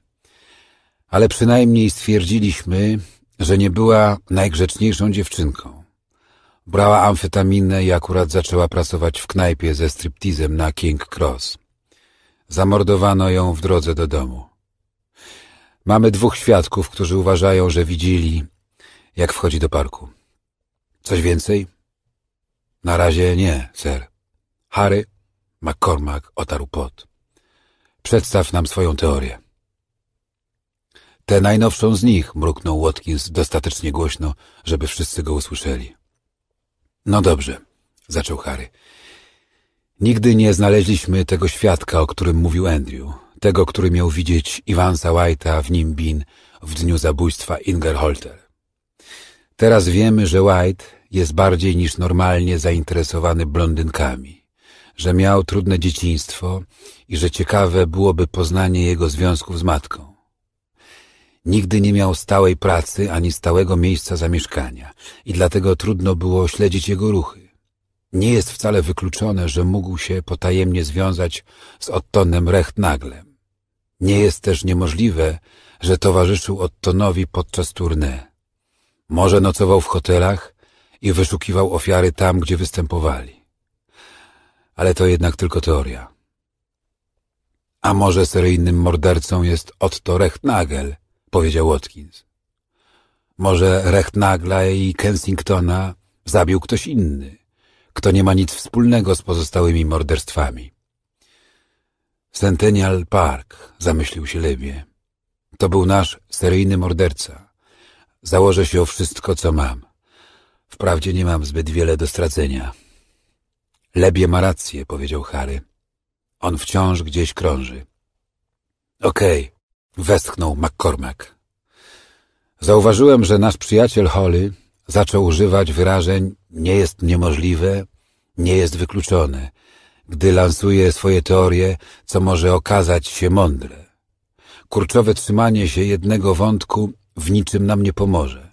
ale przynajmniej stwierdziliśmy, że nie była najgrzeczniejszą dziewczynką. Brała amfetaminę i akurat zaczęła pracować w knajpie ze striptizem na King Cross. Zamordowano ją w drodze do domu. Mamy dwóch świadków, którzy uważają, że widzieli, jak wchodzi do parku. Coś więcej? Na razie nie, ser. Harry McCormack otarł pot. Przedstaw nam swoją teorię. Tę najnowszą z nich, mruknął Watkins dostatecznie głośno, żeby wszyscy go usłyszeli. No dobrze, zaczął Harry. Nigdy nie znaleźliśmy tego świadka, o którym mówił Andrew, tego, który miał widzieć Iwansa White'a w Nimbin w dniu zabójstwa Ingerholter. Teraz wiemy, że White jest bardziej niż normalnie zainteresowany blondynkami, że miał trudne dzieciństwo i że ciekawe byłoby poznanie jego związków z matką. Nigdy nie miał stałej pracy ani stałego miejsca zamieszkania i dlatego trudno było śledzić jego ruchy. Nie jest wcale wykluczone, że mógł się potajemnie związać z Ottonem Rechtnaglem. Nie jest też niemożliwe, że towarzyszył Ottonowi podczas tournée. Może nocował w hotelach i wyszukiwał ofiary tam, gdzie występowali. Ale to jednak tylko teoria. A może seryjnym mordercą jest Otto Rechnagel? powiedział Watkins. Może Recht Nagla i Kensingtona zabił ktoś inny, kto nie ma nic wspólnego z pozostałymi morderstwami. Centennial Park, zamyślił się Lebie. To był nasz seryjny morderca. Założę się o wszystko, co mam. Wprawdzie nie mam zbyt wiele do stracenia. Lebie ma rację, powiedział Harry. On wciąż gdzieś krąży. Okej, okay, Westchnął McCormack. Zauważyłem, że nasz przyjaciel Holly zaczął używać wyrażeń nie jest niemożliwe, nie jest wykluczone, gdy lansuje swoje teorie, co może okazać się mądre. Kurczowe trzymanie się jednego wątku w niczym nam nie pomoże.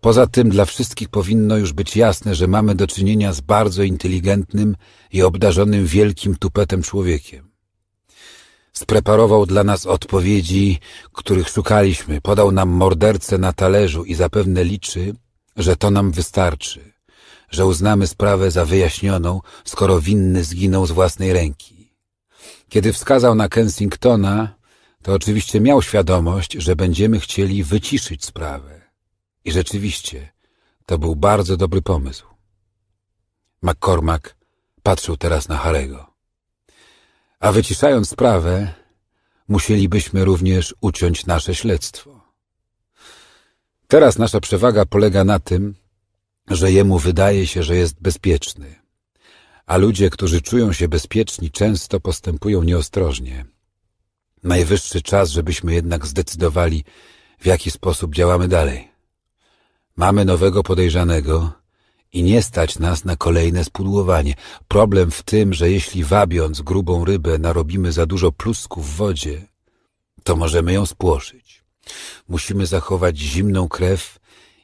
Poza tym dla wszystkich powinno już być jasne, że mamy do czynienia z bardzo inteligentnym i obdarzonym wielkim tupetem człowiekiem. Spreparował dla nas odpowiedzi, których szukaliśmy. Podał nam mordercę na talerzu i zapewne liczy, że to nam wystarczy, że uznamy sprawę za wyjaśnioną, skoro winny zginął z własnej ręki. Kiedy wskazał na Kensingtona, to oczywiście miał świadomość, że będziemy chcieli wyciszyć sprawę. I rzeczywiście, to był bardzo dobry pomysł. McCormack patrzył teraz na Harego. A wyciszając sprawę, musielibyśmy również uciąć nasze śledztwo. Teraz nasza przewaga polega na tym, że jemu wydaje się, że jest bezpieczny, a ludzie, którzy czują się bezpieczni, często postępują nieostrożnie. Najwyższy czas, żebyśmy jednak zdecydowali, w jaki sposób działamy dalej. Mamy nowego podejrzanego – i nie stać nas na kolejne spudłowanie. Problem w tym, że jeśli wabiąc grubą rybę narobimy za dużo plusków w wodzie, to możemy ją spłoszyć. Musimy zachować zimną krew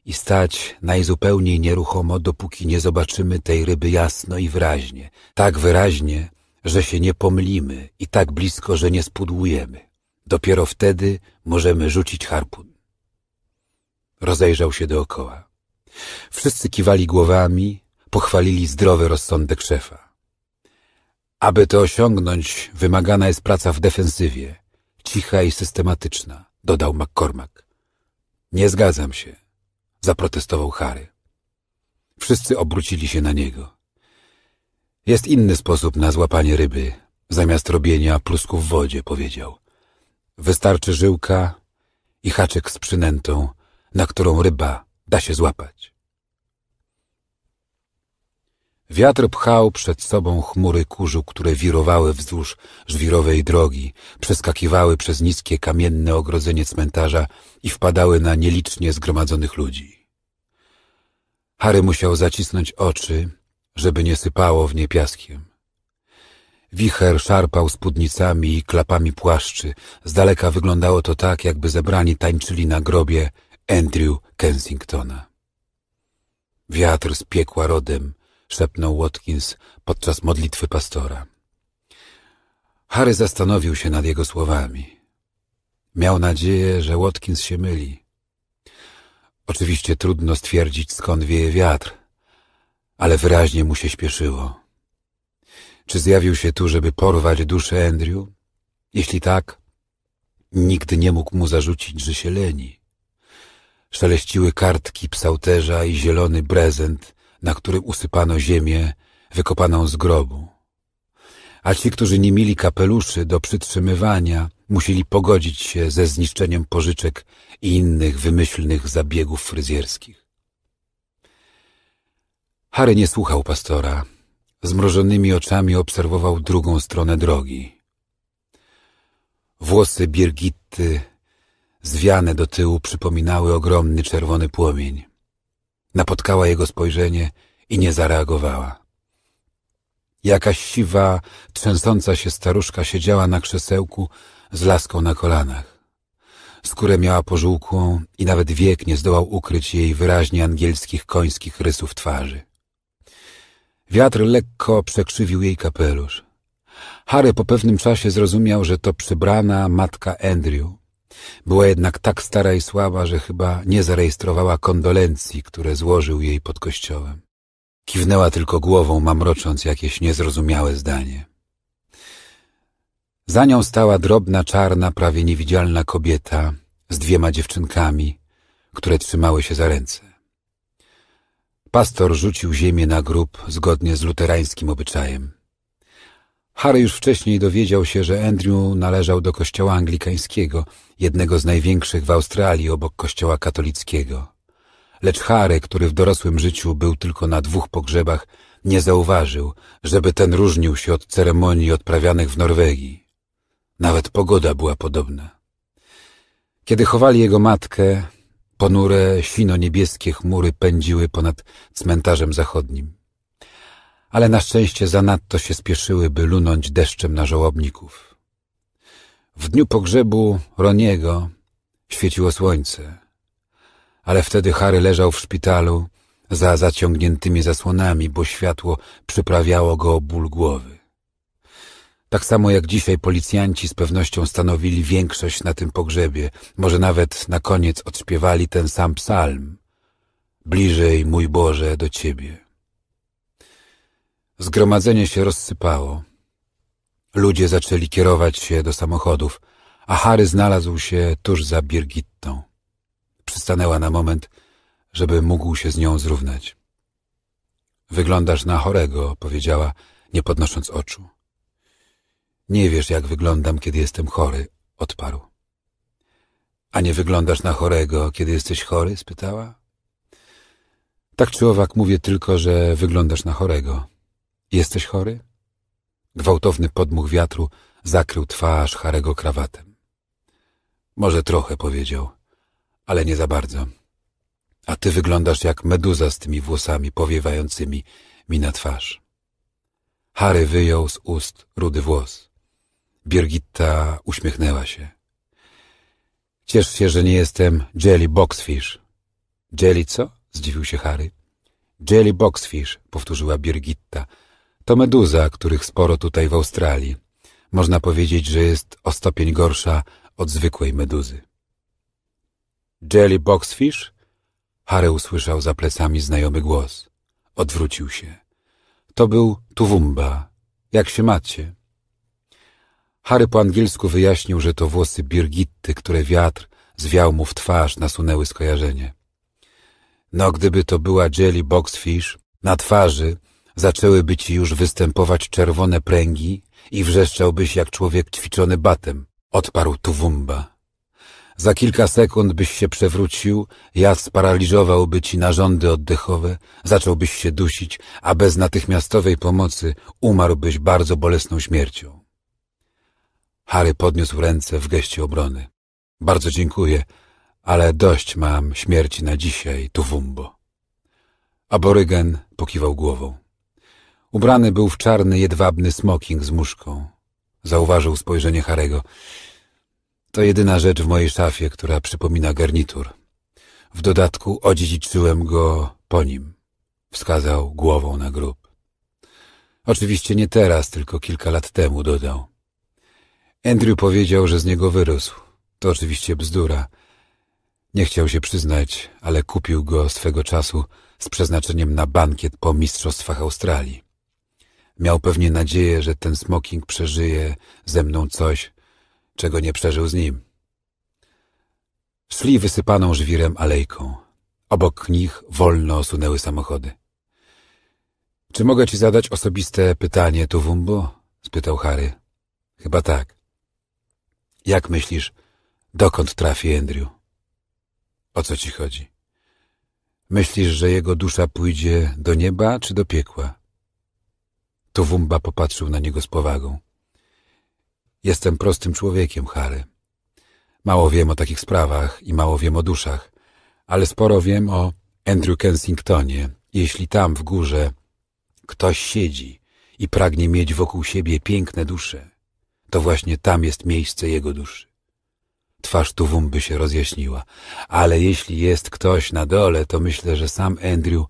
i stać najzupełniej nieruchomo, dopóki nie zobaczymy tej ryby jasno i wyraźnie. Tak wyraźnie, że się nie pomylimy i tak blisko, że nie spudłujemy. Dopiero wtedy możemy rzucić harpun. Rozejrzał się dookoła. Wszyscy kiwali głowami, pochwalili zdrowy rozsądek szefa. Aby to osiągnąć, wymagana jest praca w defensywie, cicha i systematyczna, dodał McCormack. Nie zgadzam się, zaprotestował Harry. Wszyscy obrócili się na niego. Jest inny sposób na złapanie ryby, zamiast robienia plusków w wodzie, powiedział. Wystarczy żyłka i haczek z przynętą, na którą ryba da się złapać. Wiatr pchał przed sobą chmury kurzu, które wirowały wzdłuż żwirowej drogi, przeskakiwały przez niskie kamienne ogrodzenie cmentarza i wpadały na nielicznie zgromadzonych ludzi. Harry musiał zacisnąć oczy, żeby nie sypało w nie piaskiem. Wicher szarpał spódnicami i klapami płaszczy. Z daleka wyglądało to tak, jakby zebrani tańczyli na grobie Andrew Kensingtona. Wiatr z piekła rodem, szepnął Watkins podczas modlitwy pastora. Harry zastanowił się nad jego słowami. Miał nadzieję, że Watkins się myli. Oczywiście trudno stwierdzić, skąd wieje wiatr, ale wyraźnie mu się śpieszyło. Czy zjawił się tu, żeby porwać duszę Andrew? Jeśli tak, nigdy nie mógł mu zarzucić, że się leni. Szeleściły kartki psałterza i zielony brezent, na którym usypano ziemię wykopaną z grobu. A ci, którzy nie mieli kapeluszy do przytrzymywania, musieli pogodzić się ze zniszczeniem pożyczek i innych wymyślnych zabiegów fryzjerskich. Harry nie słuchał pastora. Zmrożonymi oczami obserwował drugą stronę drogi. Włosy Birgitty zwiane do tyłu przypominały ogromny czerwony płomień. Napotkała jego spojrzenie i nie zareagowała. Jakaś siwa, trzęsąca się staruszka siedziała na krzesełku z laską na kolanach. Skórę miała pożółkłą i nawet wiek nie zdołał ukryć jej wyraźnie angielskich końskich rysów twarzy. Wiatr lekko przekrzywił jej kapelusz. Harry po pewnym czasie zrozumiał, że to przybrana matka Andrew, była jednak tak stara i słaba, że chyba nie zarejestrowała kondolencji, które złożył jej pod kościołem. Kiwnęła tylko głową, mamrocząc jakieś niezrozumiałe zdanie. Za nią stała drobna, czarna, prawie niewidzialna kobieta z dwiema dziewczynkami, które trzymały się za ręce. Pastor rzucił ziemię na grób zgodnie z luterańskim obyczajem. Harry już wcześniej dowiedział się, że Andrew należał do kościoła anglikańskiego, jednego z największych w Australii obok kościoła katolickiego. Lecz Harry, który w dorosłym życiu był tylko na dwóch pogrzebach, nie zauważył, żeby ten różnił się od ceremonii odprawianych w Norwegii. Nawet pogoda była podobna. Kiedy chowali jego matkę, ponure, świno-niebieskie chmury pędziły ponad cmentarzem zachodnim ale na szczęście zanadto się spieszyły, by lunąć deszczem na żołobników. W dniu pogrzebu Roniego świeciło słońce, ale wtedy Harry leżał w szpitalu za zaciągniętymi zasłonami, bo światło przyprawiało go o ból głowy. Tak samo jak dzisiaj policjanci z pewnością stanowili większość na tym pogrzebie, może nawet na koniec odśpiewali ten sam psalm. Bliżej, mój Boże, do Ciebie. Zgromadzenie się rozsypało. Ludzie zaczęli kierować się do samochodów, a Harry znalazł się tuż za Birgittą. Przystanęła na moment, żeby mógł się z nią zrównać. Wyglądasz na chorego, powiedziała, nie podnosząc oczu. Nie wiesz, jak wyglądam, kiedy jestem chory, odparł. A nie wyglądasz na chorego, kiedy jesteś chory? spytała. Tak czy owak mówię tylko, że wyglądasz na chorego. Jesteś chory? Gwałtowny podmuch wiatru zakrył twarz Harego krawatem. Może trochę, powiedział, ale nie za bardzo. A ty wyglądasz jak meduza z tymi włosami powiewającymi mi na twarz. Harry wyjął z ust rudy włos. Birgitta uśmiechnęła się. Ciesz się, że nie jestem Jelly Boxfish. Jelly co? Zdziwił się Harry. Jelly Boxfish, powtórzyła Birgitta – to meduza, których sporo tutaj w Australii. Można powiedzieć, że jest o stopień gorsza od zwykłej meduzy. Jelly boxfish? Harry usłyszał za plecami znajomy głos. Odwrócił się. To był Tuwumba. Jak się macie? Harry po angielsku wyjaśnił, że to włosy Birgitty, które wiatr zwiał mu w twarz, nasunęły skojarzenie. No, gdyby to była Jelly Boxfish, na twarzy zaczęłyby ci już występować czerwone pręgi i wrzeszczałbyś jak człowiek ćwiczony batem, odparł Tuwumba. Za kilka sekund byś się przewrócił, jad sparaliżowałby ci narządy oddechowe, zacząłbyś się dusić, a bez natychmiastowej pomocy umarłbyś bardzo bolesną śmiercią. Harry podniósł ręce w geście obrony. Bardzo dziękuję, ale dość mam śmierci na dzisiaj, Tuwumbo. Aborygen pokiwał głową. Ubrany był w czarny, jedwabny smoking z muszką. Zauważył spojrzenie Harego. To jedyna rzecz w mojej szafie, która przypomina garnitur. W dodatku odziedziczyłem go po nim. Wskazał głową na grób. Oczywiście nie teraz, tylko kilka lat temu, dodał. Andrew powiedział, że z niego wyrósł. To oczywiście bzdura. Nie chciał się przyznać, ale kupił go swego czasu z przeznaczeniem na bankiet po Mistrzostwach Australii. Miał pewnie nadzieję, że ten smoking przeżyje ze mną coś, czego nie przeżył z nim. Szli wysypaną żwirem alejką. Obok nich wolno osunęły samochody. Czy mogę ci zadać osobiste pytanie, Tuwumbo? spytał Harry. Chyba tak. Jak myślisz, dokąd trafi Andrew? O co ci chodzi? Myślisz, że jego dusza pójdzie do nieba czy do piekła? Wumba popatrzył na niego z powagą. Jestem prostym człowiekiem, Harry. Mało wiem o takich sprawach i mało wiem o duszach, ale sporo wiem o Andrew Kensingtonie. Jeśli tam w górze ktoś siedzi i pragnie mieć wokół siebie piękne dusze, to właśnie tam jest miejsce jego duszy. Twarz Tuwumby się rozjaśniła, ale jeśli jest ktoś na dole, to myślę, że sam Andrew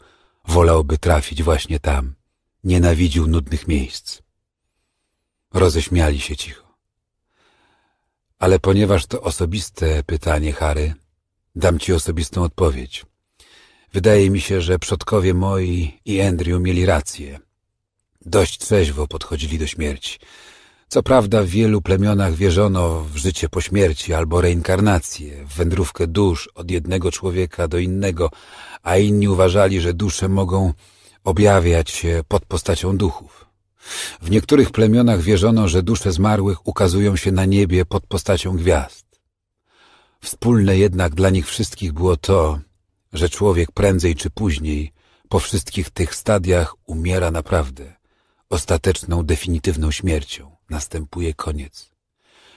wolałby trafić właśnie tam. Nienawidził nudnych miejsc. Roześmiali się cicho. Ale ponieważ to osobiste pytanie, Harry, dam ci osobistą odpowiedź. Wydaje mi się, że przodkowie moi i Andrew mieli rację. Dość trzeźwo podchodzili do śmierci. Co prawda w wielu plemionach wierzono w życie po śmierci albo reinkarnację, w wędrówkę dusz od jednego człowieka do innego, a inni uważali, że dusze mogą objawiać się pod postacią duchów. W niektórych plemionach wierzono, że dusze zmarłych ukazują się na niebie pod postacią gwiazd. Wspólne jednak dla nich wszystkich było to, że człowiek prędzej czy później po wszystkich tych stadiach umiera naprawdę. Ostateczną, definitywną śmiercią następuje koniec.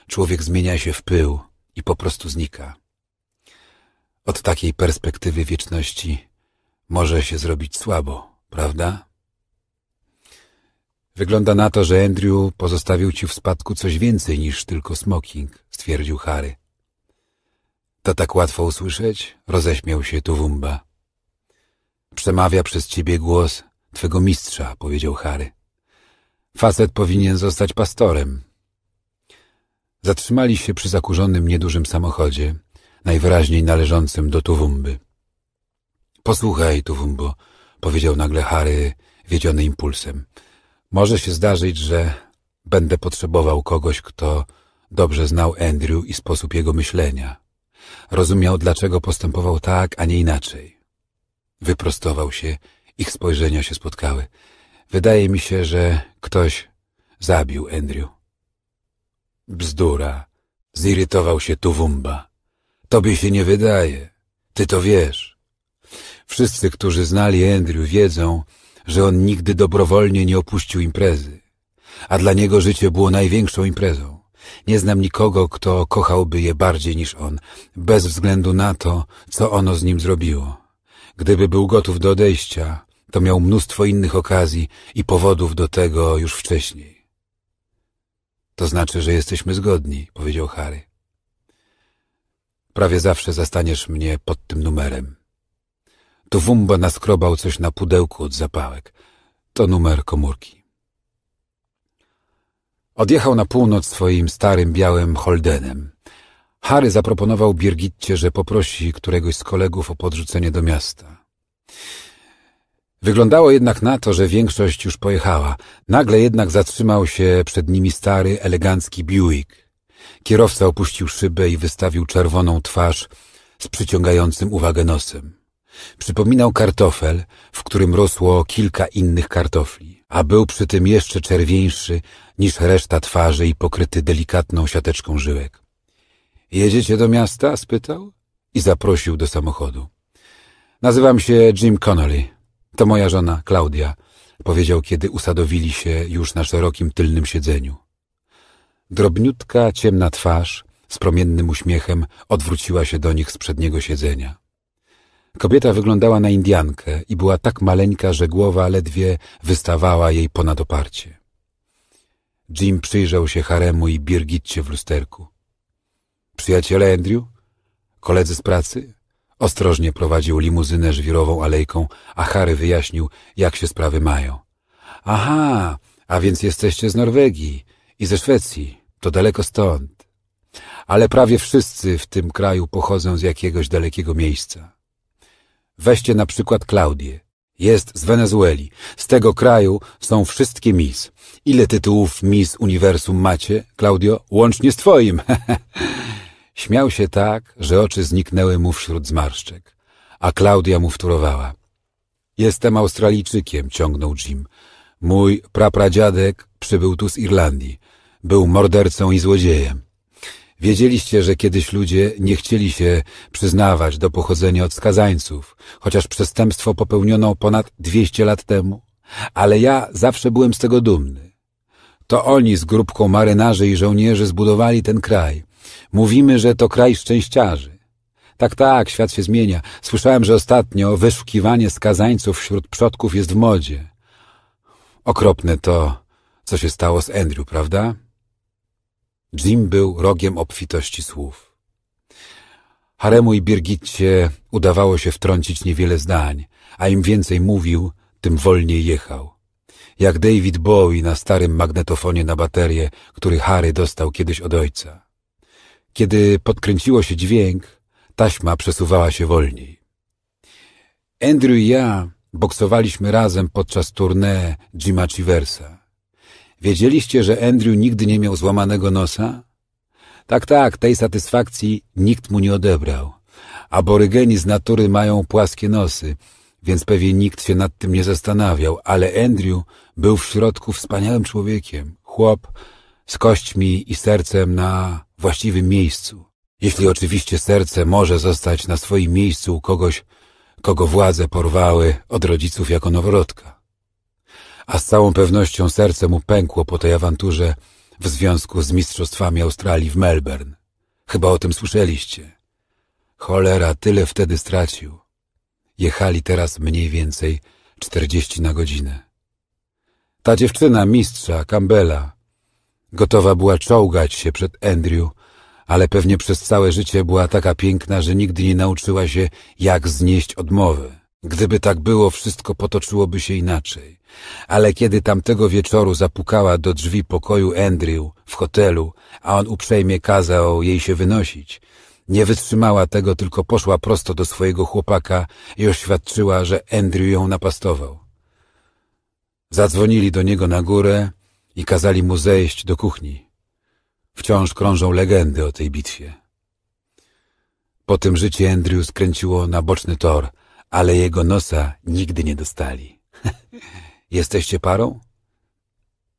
Człowiek zmienia się w pył i po prostu znika. Od takiej perspektywy wieczności może się zrobić słabo prawda? Wygląda na to, że Andrew pozostawił ci w spadku coś więcej niż tylko smoking, stwierdził Harry. To tak łatwo usłyszeć? Roześmiał się Tuwumba. Przemawia przez ciebie głos twego mistrza, powiedział Harry. Facet powinien zostać pastorem. Zatrzymali się przy zakurzonym niedużym samochodzie, najwyraźniej należącym do Tuwumby. Posłuchaj, Tuwumbo, powiedział nagle Harry, wiedziony impulsem. Może się zdarzyć, że będę potrzebował kogoś, kto dobrze znał Andrew i sposób jego myślenia. Rozumiał, dlaczego postępował tak, a nie inaczej. Wyprostował się, ich spojrzenia się spotkały. Wydaje mi się, że ktoś zabił Andrew. Bzdura. Zirytował się Tuwumba. Tobie się nie wydaje. Ty to wiesz. Wszyscy, którzy znali Andrew, wiedzą, że on nigdy dobrowolnie nie opuścił imprezy, a dla niego życie było największą imprezą. Nie znam nikogo, kto kochałby je bardziej niż on, bez względu na to, co ono z nim zrobiło. Gdyby był gotów do odejścia, to miał mnóstwo innych okazji i powodów do tego już wcześniej. To znaczy, że jesteśmy zgodni, powiedział Harry. Prawie zawsze zastaniesz mnie pod tym numerem to Wumba naskrobał coś na pudełku od zapałek. To numer komórki. Odjechał na północ swoim starym białym Holdenem. Harry zaproponował Birgitcie, że poprosi któregoś z kolegów o podrzucenie do miasta. Wyglądało jednak na to, że większość już pojechała. Nagle jednak zatrzymał się przed nimi stary, elegancki Buick. Kierowca opuścił szybę i wystawił czerwoną twarz z przyciągającym uwagę nosem. Przypominał kartofel, w którym rosło kilka innych kartofli, a był przy tym jeszcze czerwieńszy niż reszta twarzy i pokryty delikatną siateczką żyłek. Jedziecie do miasta? spytał i zaprosił do samochodu. Nazywam się Jim Connolly. To moja żona, Klaudia, powiedział, kiedy usadowili się już na szerokim tylnym siedzeniu. Drobniutka, ciemna twarz z promiennym uśmiechem odwróciła się do nich z przedniego siedzenia. Kobieta wyglądała na Indiankę i była tak maleńka, że głowa ledwie wystawała jej ponad oparcie. Jim przyjrzał się Haremu i Birgitcie w lusterku. Przyjaciele Andrew? Koledzy z pracy? Ostrożnie prowadził limuzynę żwirową alejką, a Harry wyjaśnił, jak się sprawy mają. Aha, a więc jesteście z Norwegii i ze Szwecji. To daleko stąd. Ale prawie wszyscy w tym kraju pochodzą z jakiegoś dalekiego miejsca. Weźcie na przykład Klaudię. Jest z Wenezueli. Z tego kraju są wszystkie Miss. Ile tytułów Miss Uniwersum macie, Klaudio? Łącznie z twoim. Śmiał się tak, że oczy zniknęły mu wśród zmarszczek. A Klaudia mu wtórowała. Jestem Australijczykiem, ciągnął Jim. Mój prapradziadek przybył tu z Irlandii. Był mordercą i złodziejem. Wiedzieliście, że kiedyś ludzie nie chcieli się przyznawać do pochodzenia od skazańców, chociaż przestępstwo popełniono ponad 200 lat temu, ale ja zawsze byłem z tego dumny. To oni z grupką marynarzy i żołnierzy zbudowali ten kraj. Mówimy, że to kraj szczęściarzy. Tak, tak, świat się zmienia. Słyszałem, że ostatnio wyszukiwanie skazańców wśród przodków jest w modzie. Okropne to, co się stało z Andrew, prawda? Jim był rogiem obfitości słów. Haremu i Birgitcie udawało się wtrącić niewiele zdań, a im więcej mówił, tym wolniej jechał. Jak David Bowie na starym magnetofonie na baterię, który Harry dostał kiedyś od ojca. Kiedy podkręciło się dźwięk, taśma przesuwała się wolniej. Andrew i ja boksowaliśmy razem podczas tournée Jima Chiversa. Wiedzieliście, że Andrew nigdy nie miał złamanego nosa? Tak, tak, tej satysfakcji nikt mu nie odebrał. Aborygeni z natury mają płaskie nosy, więc pewnie nikt się nad tym nie zastanawiał, ale Andrew był w środku wspaniałym człowiekiem. Chłop z kośćmi i sercem na właściwym miejscu. Jeśli oczywiście serce może zostać na swoim miejscu u kogoś, kogo władze porwały od rodziców jako noworodka a z całą pewnością serce mu pękło po tej awanturze w związku z Mistrzostwami Australii w Melbourne. Chyba o tym słyszeliście. Cholera, tyle wtedy stracił. Jechali teraz mniej więcej 40 na godzinę. Ta dziewczyna mistrza, Campbella, gotowa była czołgać się przed Andrew, ale pewnie przez całe życie była taka piękna, że nigdy nie nauczyła się, jak znieść odmowy. Gdyby tak było, wszystko potoczyłoby się inaczej. Ale kiedy tamtego wieczoru zapukała do drzwi pokoju Andrew w hotelu, a on uprzejmie kazał jej się wynosić, nie wytrzymała tego, tylko poszła prosto do swojego chłopaka i oświadczyła, że Andrew ją napastował. Zadzwonili do niego na górę i kazali mu zejść do kuchni. Wciąż krążą legendy o tej bitwie. Po tym życie Andrew skręciło na boczny tor – ale jego nosa nigdy nie dostali. Jesteście parą?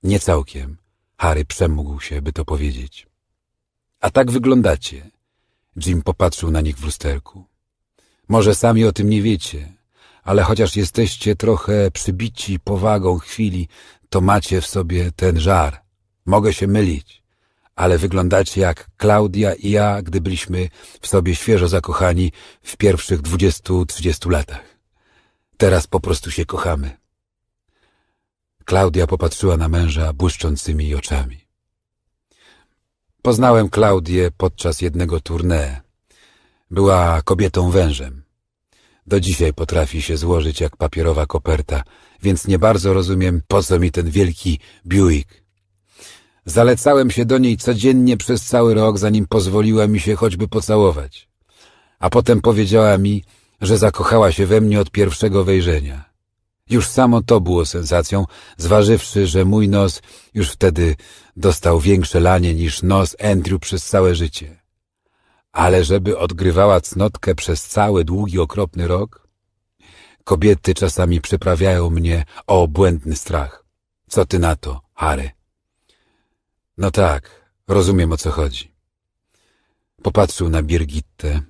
Nie całkiem. Harry przemógł się, by to powiedzieć. A tak wyglądacie. Jim popatrzył na nich w lusterku. Może sami o tym nie wiecie, ale chociaż jesteście trochę przybici powagą chwili, to macie w sobie ten żar. Mogę się mylić ale wyglądacie jak Klaudia i ja, gdy byliśmy w sobie świeżo zakochani w pierwszych dwudziestu-trzydziestu latach. Teraz po prostu się kochamy. Klaudia popatrzyła na męża błyszczącymi oczami. Poznałem Klaudię podczas jednego tournée. Była kobietą wężem. Do dzisiaj potrafi się złożyć jak papierowa koperta, więc nie bardzo rozumiem, po co mi ten wielki Buick. Zalecałem się do niej codziennie przez cały rok, zanim pozwoliła mi się choćby pocałować. A potem powiedziała mi, że zakochała się we mnie od pierwszego wejrzenia. Już samo to było sensacją, zważywszy, że mój nos już wtedy dostał większe lanie niż nos Andrew przez całe życie. Ale żeby odgrywała cnotkę przez cały długi, okropny rok? Kobiety czasami przyprawiają mnie o błędny strach. Co ty na to, Harry? No tak, rozumiem o co chodzi. Popatrzył na Birgittę.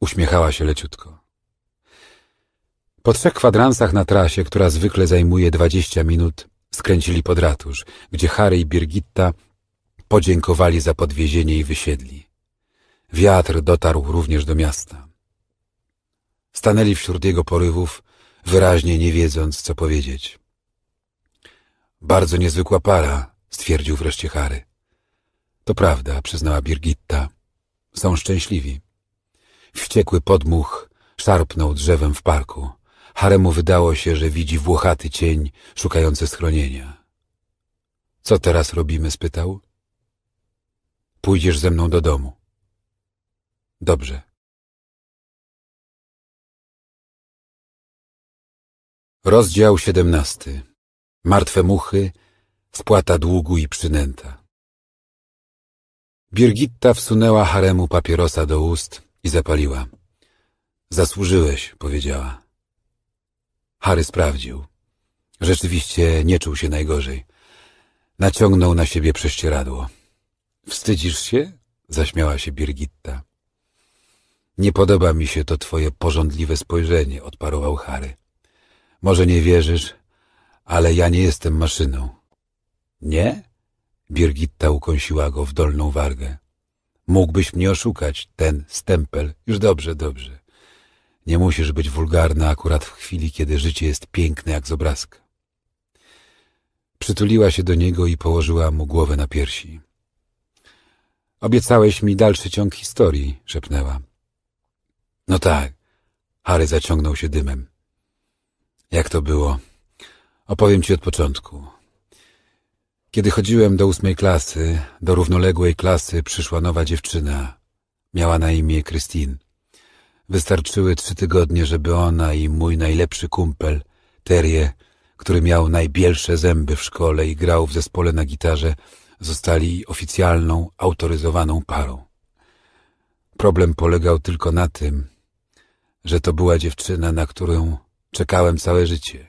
Uśmiechała się leciutko. Po trzech kwadransach na trasie, która zwykle zajmuje dwadzieścia minut, skręcili pod ratusz, gdzie Harry i Birgitta podziękowali za podwiezienie i wysiedli. Wiatr dotarł również do miasta. Stanęli wśród jego porywów, wyraźnie nie wiedząc, co powiedzieć. Bardzo niezwykła para, stwierdził wreszcie Harry. To prawda, przyznała Birgitta. Są szczęśliwi. Wściekły podmuch szarpnął drzewem w parku. Haremu wydało się, że widzi włochaty cień szukający schronienia. Co teraz robimy? spytał. Pójdziesz ze mną do domu. Dobrze. Rozdział 17. Martwe muchy, spłata długu i przynęta. Birgitta wsunęła haremu papierosa do ust i zapaliła. Zasłużyłeś, powiedziała. Harry sprawdził. Rzeczywiście nie czuł się najgorzej. Naciągnął na siebie prześcieradło. Wstydzisz się? Zaśmiała się Birgitta. Nie podoba mi się to twoje porządliwe spojrzenie, odparował Harry. Może nie wierzysz, ale ja nie jestem maszyną. Nie? Birgitta ukąsiła go w dolną wargę. Mógłbyś mnie oszukać, ten stempel. Już dobrze, dobrze. Nie musisz być wulgarna akurat w chwili, kiedy życie jest piękne jak z obrazka. Przytuliła się do niego i położyła mu głowę na piersi. Obiecałeś mi dalszy ciąg historii, szepnęła. No tak. Harry zaciągnął się dymem. Jak to było? Opowiem ci od początku. Kiedy chodziłem do ósmej klasy, do równoległej klasy przyszła nowa dziewczyna. Miała na imię Christine. Wystarczyły trzy tygodnie, żeby ona i mój najlepszy kumpel, Terje, który miał najbielsze zęby w szkole i grał w zespole na gitarze, zostali oficjalną, autoryzowaną parą. Problem polegał tylko na tym, że to była dziewczyna, na którą czekałem całe życie.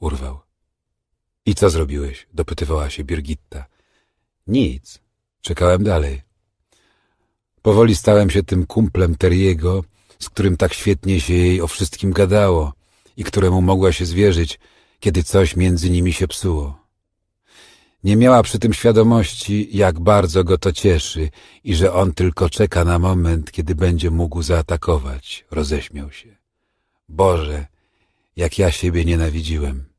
Urwał. I co zrobiłeś? dopytywała się Birgitta. Nic. Czekałem dalej. Powoli stałem się tym kumplem Teriego, z którym tak świetnie się jej o wszystkim gadało i któremu mogła się zwierzyć, kiedy coś między nimi się psuło. Nie miała przy tym świadomości, jak bardzo go to cieszy i że on tylko czeka na moment, kiedy będzie mógł zaatakować. Roześmiał się. Boże, jak ja siebie nienawidziłem.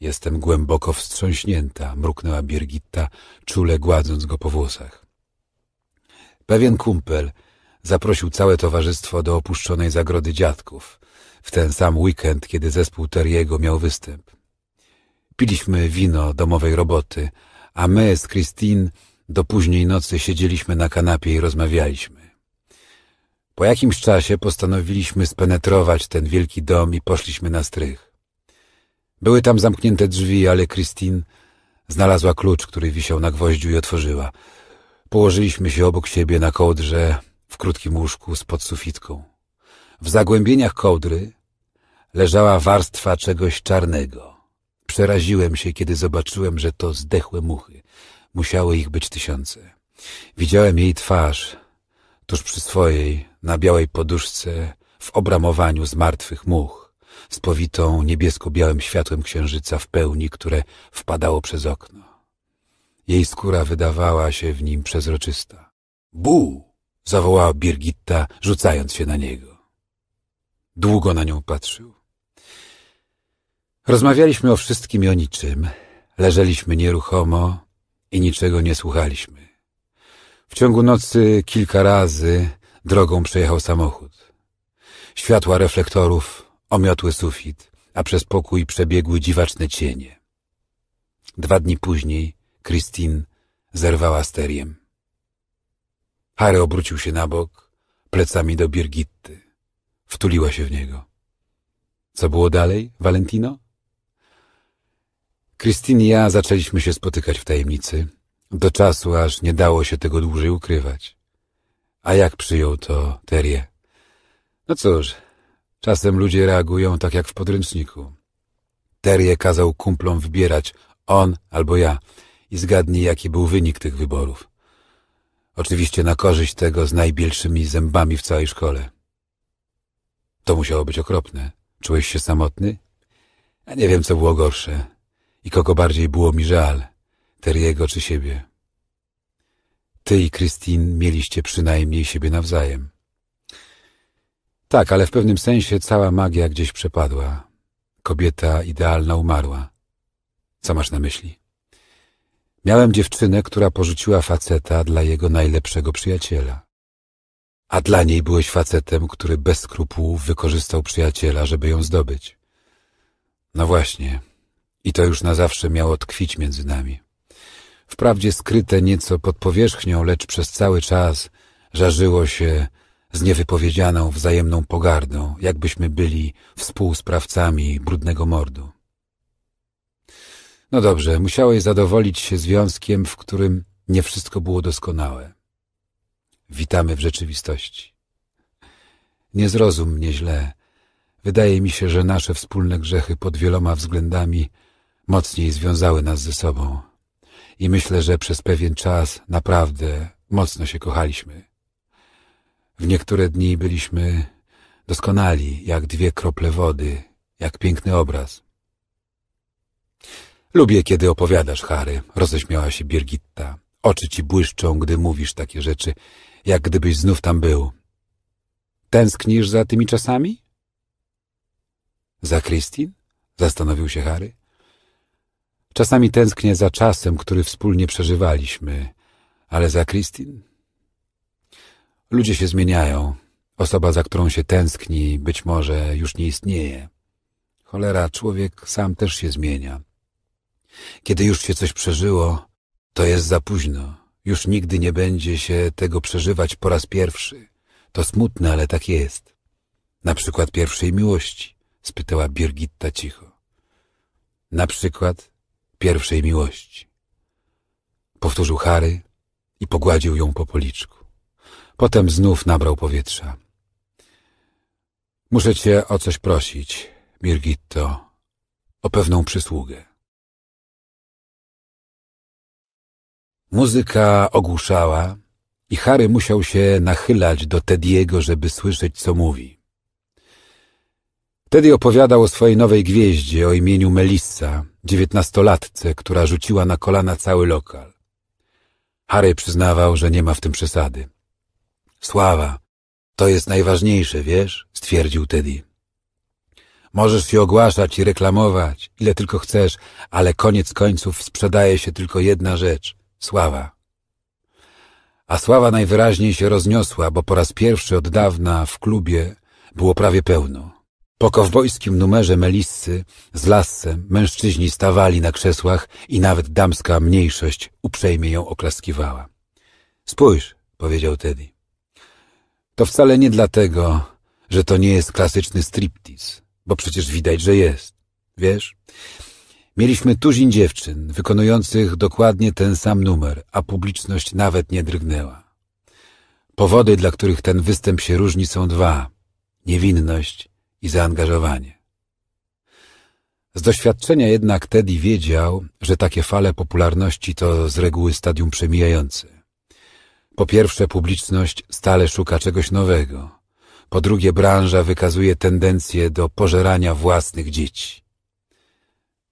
Jestem głęboko wstrząśnięta, mruknęła Birgitta, czule gładząc go po włosach. Pewien kumpel zaprosił całe towarzystwo do opuszczonej zagrody dziadków w ten sam weekend, kiedy zespół Teriego miał występ. Piliśmy wino domowej roboty, a my z Christine do późnej nocy siedzieliśmy na kanapie i rozmawialiśmy. Po jakimś czasie postanowiliśmy spenetrować ten wielki dom i poszliśmy na strych. Były tam zamknięte drzwi, ale Christine znalazła klucz, który wisiał na gwoździu i otworzyła. Położyliśmy się obok siebie na kołdrze, w krótkim łóżku z pod sufitką. W zagłębieniach kołdry leżała warstwa czegoś czarnego. Przeraziłem się, kiedy zobaczyłem, że to zdechłe muchy. Musiały ich być tysiące. Widziałem jej twarz, tuż przy swojej, na białej poduszce, w obramowaniu z martwych much spowitą niebiesko-białym światłem księżyca w pełni, które wpadało przez okno. Jej skóra wydawała się w nim przezroczysta. Bu! zawołała Birgitta, rzucając się na niego. Długo na nią patrzył. Rozmawialiśmy o wszystkim i o niczym. Leżeliśmy nieruchomo i niczego nie słuchaliśmy. W ciągu nocy kilka razy drogą przejechał samochód. Światła reflektorów omiotły sufit, a przez pokój przebiegły dziwaczne cienie. Dwa dni później Christine zerwała steriem. Harry obrócił się na bok, plecami do Birgitty. Wtuliła się w niego. Co było dalej, Valentino? Christine i ja zaczęliśmy się spotykać w tajemnicy, do czasu, aż nie dało się tego dłużej ukrywać. A jak przyjął to Terię? No cóż, Czasem ludzie reagują tak jak w podręczniku. Terje kazał kumplom wybierać on albo ja i zgadnij, jaki był wynik tych wyborów. Oczywiście na korzyść tego z najbielszymi zębami w całej szkole. To musiało być okropne. Czułeś się samotny? A nie wiem, co było gorsze i kogo bardziej było mi żal, Teriego czy siebie. Ty i Christine mieliście przynajmniej siebie nawzajem. Tak, ale w pewnym sensie cała magia gdzieś przepadła. Kobieta idealna umarła. Co masz na myśli? Miałem dziewczynę, która porzuciła faceta dla jego najlepszego przyjaciela. A dla niej byłeś facetem, który bez skrupułów wykorzystał przyjaciela, żeby ją zdobyć. No właśnie. I to już na zawsze miało tkwić między nami. Wprawdzie skryte nieco pod powierzchnią, lecz przez cały czas żarzyło się z niewypowiedzianą wzajemną pogardą, jakbyśmy byli współsprawcami brudnego mordu. No dobrze, musiałeś zadowolić się związkiem, w którym nie wszystko było doskonałe. Witamy w rzeczywistości. Nie zrozum mnie źle. Wydaje mi się, że nasze wspólne grzechy pod wieloma względami mocniej związały nas ze sobą. I myślę, że przez pewien czas naprawdę mocno się kochaliśmy. W niektóre dni byliśmy doskonali, jak dwie krople wody, jak piękny obraz. Lubię, kiedy opowiadasz, Harry, roześmiała się Birgitta. Oczy ci błyszczą, gdy mówisz takie rzeczy, jak gdybyś znów tam był. Tęsknisz za tymi czasami? Za Kristin? Zastanowił się Harry. Czasami tęsknię za czasem, który wspólnie przeżywaliśmy, ale za Kristin Ludzie się zmieniają. Osoba, za którą się tęskni, być może już nie istnieje. Cholera, człowiek sam też się zmienia. Kiedy już się coś przeżyło, to jest za późno. Już nigdy nie będzie się tego przeżywać po raz pierwszy. To smutne, ale tak jest. Na przykład pierwszej miłości, spytała Birgitta cicho. Na przykład pierwszej miłości. Powtórzył Harry i pogładził ją po policzku. Potem znów nabrał powietrza. Muszę cię o coś prosić, Birgitto, o pewną przysługę. Muzyka ogłuszała i Harry musiał się nachylać do Tediego, żeby słyszeć, co mówi. Teddy opowiadał o swojej nowej gwieździe o imieniu Melissa, dziewiętnastolatce, która rzuciła na kolana cały lokal. Harry przyznawał, że nie ma w tym przesady. Sława. To jest najważniejsze, wiesz? stwierdził Teddy. Możesz się ogłaszać i reklamować, ile tylko chcesz, ale koniec końców sprzedaje się tylko jedna rzecz – sława. A sława najwyraźniej się rozniosła, bo po raz pierwszy od dawna w klubie było prawie pełno. Po kowbojskim numerze Melissy z lasem mężczyźni stawali na krzesłach i nawet damska mniejszość uprzejmie ją oklaskiwała. Spójrz, powiedział Teddy. To wcale nie dlatego, że to nie jest klasyczny striptease, bo przecież widać, że jest. Wiesz? Mieliśmy tuzin dziewczyn wykonujących dokładnie ten sam numer, a publiczność nawet nie drgnęła. Powody, dla których ten występ się różni są dwa. Niewinność i zaangażowanie. Z doświadczenia jednak Teddy wiedział, że takie fale popularności to z reguły stadium przemijające. Po pierwsze, publiczność stale szuka czegoś nowego. Po drugie, branża wykazuje tendencję do pożerania własnych dzieci.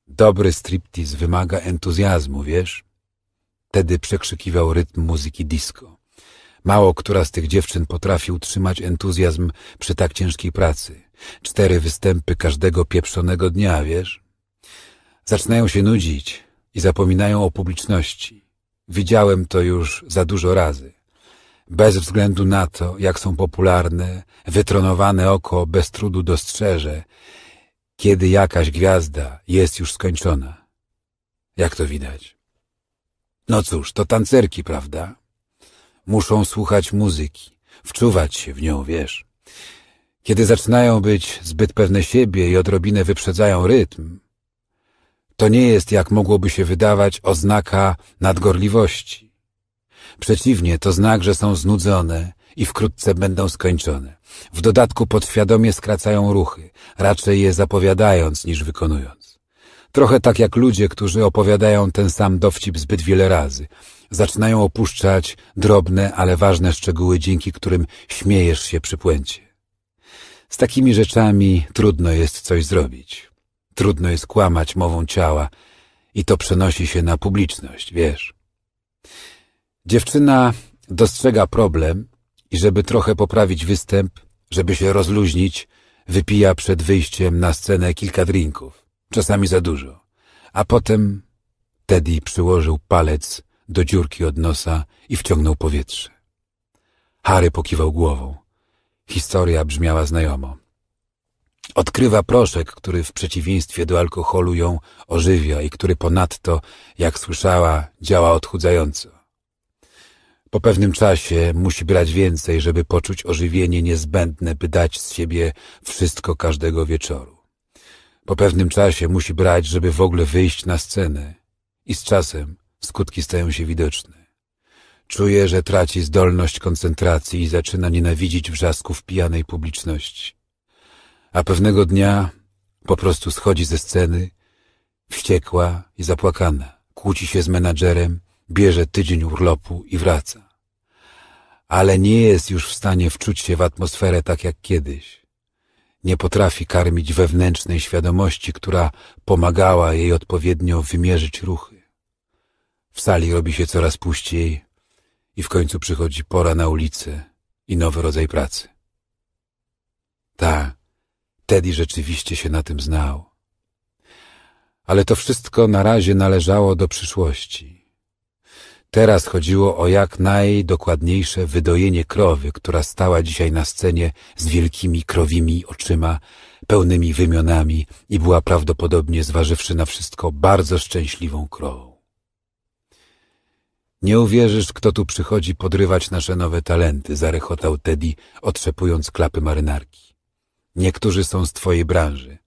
Dobry striptiz wymaga entuzjazmu, wiesz? Tedy przekrzykiwał rytm muzyki disco. Mało która z tych dziewczyn potrafi utrzymać entuzjazm przy tak ciężkiej pracy. Cztery występy każdego pieprzonego dnia, wiesz? Zaczynają się nudzić i zapominają o publiczności. Widziałem to już za dużo razy bez względu na to, jak są popularne, wytronowane oko bez trudu dostrzeże, kiedy jakaś gwiazda jest już skończona. Jak to widać? No cóż, to tancerki, prawda? Muszą słuchać muzyki, wczuwać się w nią, wiesz. Kiedy zaczynają być zbyt pewne siebie i odrobinę wyprzedzają rytm, to nie jest, jak mogłoby się wydawać, oznaka nadgorliwości Przeciwnie, to znak, że są znudzone i wkrótce będą skończone. W dodatku podświadomie skracają ruchy, raczej je zapowiadając niż wykonując. Trochę tak jak ludzie, którzy opowiadają ten sam dowcip zbyt wiele razy. Zaczynają opuszczać drobne, ale ważne szczegóły, dzięki którym śmiejesz się przy płęcie. Z takimi rzeczami trudno jest coś zrobić. Trudno jest kłamać mową ciała i to przenosi się na publiczność, wiesz. Dziewczyna dostrzega problem i żeby trochę poprawić występ, żeby się rozluźnić, wypija przed wyjściem na scenę kilka drinków, czasami za dużo. A potem Teddy przyłożył palec do dziurki od nosa i wciągnął powietrze. Harry pokiwał głową. Historia brzmiała znajomo. Odkrywa proszek, który w przeciwieństwie do alkoholu ją ożywia i który ponadto, jak słyszała, działa odchudzająco. Po pewnym czasie musi brać więcej, żeby poczuć ożywienie niezbędne, by dać z siebie wszystko każdego wieczoru. Po pewnym czasie musi brać, żeby w ogóle wyjść na scenę. I z czasem skutki stają się widoczne. Czuje, że traci zdolność koncentracji i zaczyna nienawidzić wrzasków pijanej publiczności. A pewnego dnia po prostu schodzi ze sceny, wściekła i zapłakana. Kłóci się z menadżerem, bierze tydzień urlopu i wraca. Ale nie jest już w stanie wczuć się w atmosferę tak jak kiedyś. Nie potrafi karmić wewnętrznej świadomości, która pomagała jej odpowiednio wymierzyć ruchy. W sali robi się coraz puściej i w końcu przychodzi pora na ulicę i nowy rodzaj pracy. Ta, Teddy rzeczywiście się na tym znał. Ale to wszystko na razie należało do przyszłości. Teraz chodziło o jak najdokładniejsze wydojenie krowy, która stała dzisiaj na scenie z wielkimi krowimi oczyma, pełnymi wymionami i była prawdopodobnie, zważywszy na wszystko, bardzo szczęśliwą krową. Nie uwierzysz, kto tu przychodzi podrywać nasze nowe talenty, zarechotał Teddy, otrzepując klapy marynarki. Niektórzy są z twojej branży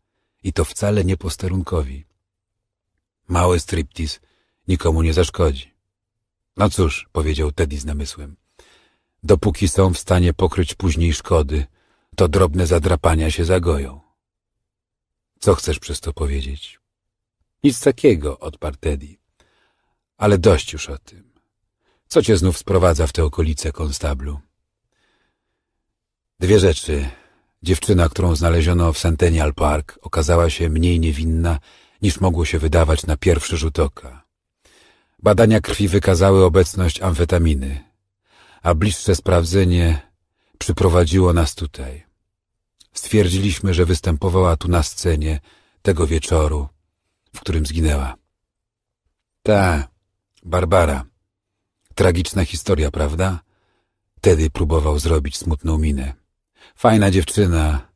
i to wcale nie posterunkowi. Mały striptease nikomu nie zaszkodzi. No cóż, powiedział Teddy z namysłem. Dopóki są w stanie pokryć później szkody, to drobne zadrapania się zagoją. Co chcesz przez to powiedzieć? Nic takiego, odparł Teddy. Ale dość już o tym. Co cię znów sprowadza w te okolice, konstablu? Dwie rzeczy. Dziewczyna, którą znaleziono w Centennial Park, okazała się mniej niewinna, niż mogło się wydawać na pierwszy rzut oka. Badania krwi wykazały obecność amfetaminy, a bliższe sprawdzenie przyprowadziło nas tutaj. Stwierdziliśmy, że występowała tu na scenie tego wieczoru, w którym zginęła. Ta, Barbara. Tragiczna historia, prawda? Tedy próbował zrobić smutną minę. Fajna dziewczyna,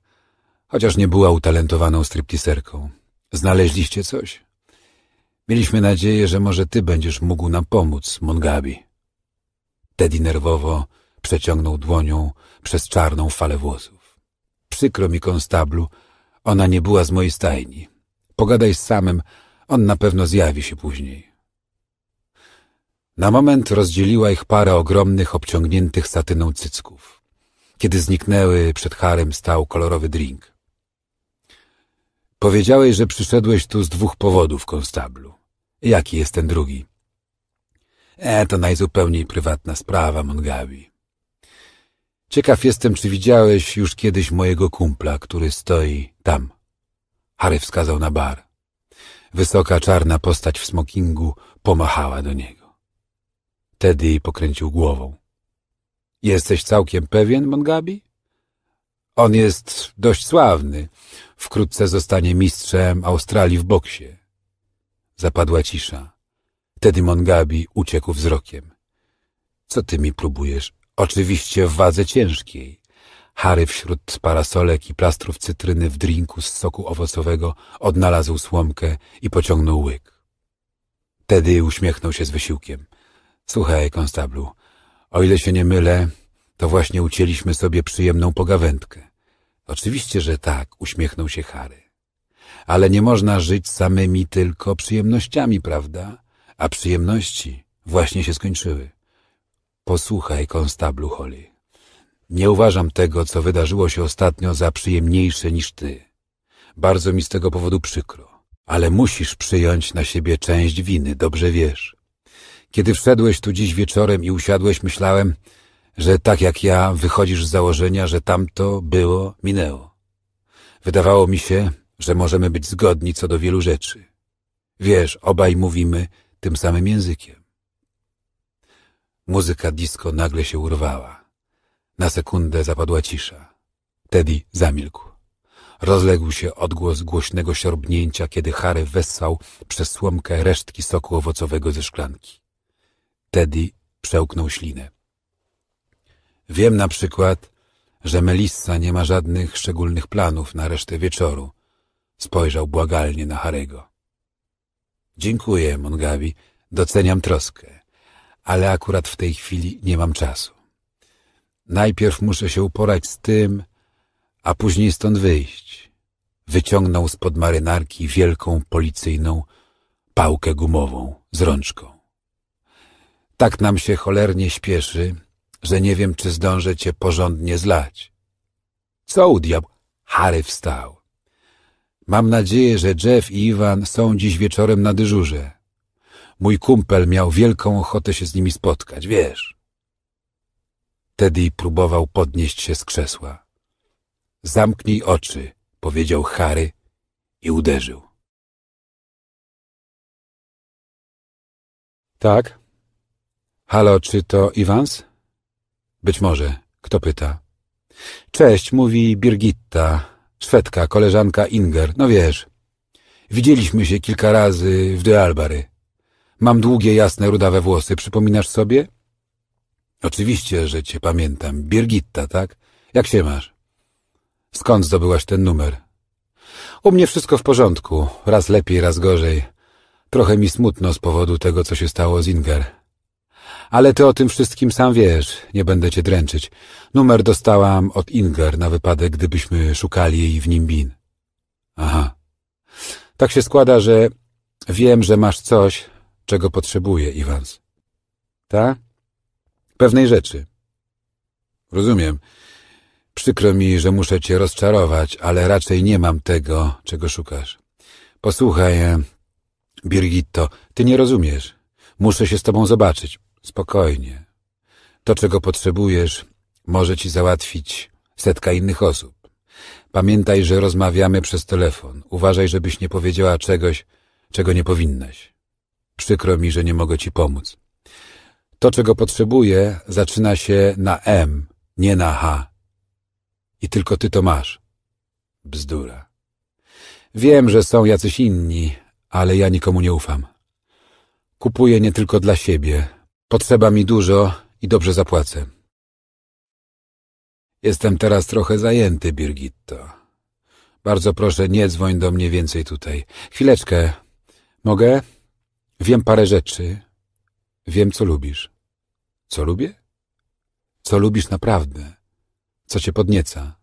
chociaż nie była utalentowaną striptiserką. Znaleźliście coś? Mieliśmy nadzieję, że może ty będziesz mógł nam pomóc, Mongabi. Teddy nerwowo przeciągnął dłonią przez czarną falę włosów. Przykro mi, konstablu, ona nie była z mojej stajni. Pogadaj z samym, on na pewno zjawi się później. Na moment rozdzieliła ich para ogromnych, obciągniętych satyną cycków. Kiedy zniknęły, przed harem stał kolorowy drink. Powiedziałeś, że przyszedłeś tu z dwóch powodów, konstablu. Jaki jest ten drugi? E, to najzupełniej prywatna sprawa, Mongabi. Ciekaw jestem, czy widziałeś już kiedyś mojego kumpla, który stoi tam. Harry wskazał na bar. Wysoka, czarna postać w smokingu pomachała do niego. Tedy pokręcił głową. Jesteś całkiem pewien, Mongabi? On jest dość sławny. Wkrótce zostanie mistrzem Australii w boksie. Zapadła cisza. Wtedy Mongabi uciekł wzrokiem. Co ty mi próbujesz? Oczywiście w wadze ciężkiej. Harry wśród parasolek i plastrów cytryny w drinku z soku owocowego odnalazł słomkę i pociągnął łyk. Tedy uśmiechnął się z wysiłkiem. Słuchaj, konstablu, o ile się nie mylę, to właśnie ucięliśmy sobie przyjemną pogawędkę. Oczywiście, że tak, uśmiechnął się Harry. Ale nie można żyć samymi tylko przyjemnościami, prawda? A przyjemności właśnie się skończyły. Posłuchaj, konstablu Holly. Nie uważam tego, co wydarzyło się ostatnio, za przyjemniejsze niż ty. Bardzo mi z tego powodu przykro. Ale musisz przyjąć na siebie część winy, dobrze wiesz. Kiedy wszedłeś tu dziś wieczorem i usiadłeś, myślałem, że tak jak ja wychodzisz z założenia, że tamto było, minęło. Wydawało mi się, że możemy być zgodni co do wielu rzeczy. Wiesz, obaj mówimy tym samym językiem. Muzyka disco nagle się urwała. Na sekundę zapadła cisza. Teddy zamilkł. Rozległ się odgłos głośnego siorbnięcia, kiedy Harry wessał przez słomkę resztki soku owocowego ze szklanki. Teddy przełknął ślinę. Wiem na przykład, że Melissa nie ma żadnych szczególnych planów na resztę wieczoru. Spojrzał błagalnie na Harego. Dziękuję, Mongawi. Doceniam troskę, ale akurat w tej chwili nie mam czasu. Najpierw muszę się uporać z tym, a później stąd wyjść. Wyciągnął spod marynarki wielką policyjną pałkę gumową z rączką. Tak nam się cholernie śpieszy, że nie wiem, czy zdążę cię porządnie zlać. Co u diabł? Harry wstał. Mam nadzieję, że Jeff i Iwan są dziś wieczorem na dyżurze. Mój kumpel miał wielką ochotę się z nimi spotkać, wiesz. Teddy próbował podnieść się z krzesła. Zamknij oczy, powiedział Harry i uderzył. Tak? Halo, czy to Iwans? Być może. Kto pyta? Cześć, mówi Birgitta, Szwedka, koleżanka Inger. No wiesz, widzieliśmy się kilka razy w Albary. Mam długie, jasne, rudawe włosy. Przypominasz sobie? Oczywiście, że cię pamiętam. Birgitta, tak? Jak się masz? Skąd zdobyłaś ten numer? U mnie wszystko w porządku. Raz lepiej, raz gorzej. Trochę mi smutno z powodu tego, co się stało z Inger ale ty o tym wszystkim sam wiesz, nie będę cię dręczyć. Numer dostałam od Inger na wypadek, gdybyśmy szukali jej w Nimbin. Aha. Tak się składa, że wiem, że masz coś, czego potrzebuje, Iwans. Tak? Pewnej rzeczy. Rozumiem. Przykro mi, że muszę cię rozczarować, ale raczej nie mam tego, czego szukasz. Posłuchaj, e, Birgitto, ty nie rozumiesz. Muszę się z tobą zobaczyć. Spokojnie. To, czego potrzebujesz, może ci załatwić setka innych osób. Pamiętaj, że rozmawiamy przez telefon. Uważaj, żebyś nie powiedziała czegoś, czego nie powinnaś. Przykro mi, że nie mogę ci pomóc. To, czego potrzebuję, zaczyna się na M, nie na H. I tylko ty to masz. Bzdura. Wiem, że są jacyś inni, ale ja nikomu nie ufam. Kupuję nie tylko dla siebie, Potrzeba mi dużo i dobrze zapłacę. Jestem teraz trochę zajęty, Birgitto. Bardzo proszę, nie dzwoń do mnie więcej tutaj. Chwileczkę. Mogę? Wiem parę rzeczy. Wiem, co lubisz. Co lubię? Co lubisz naprawdę? Co cię podnieca?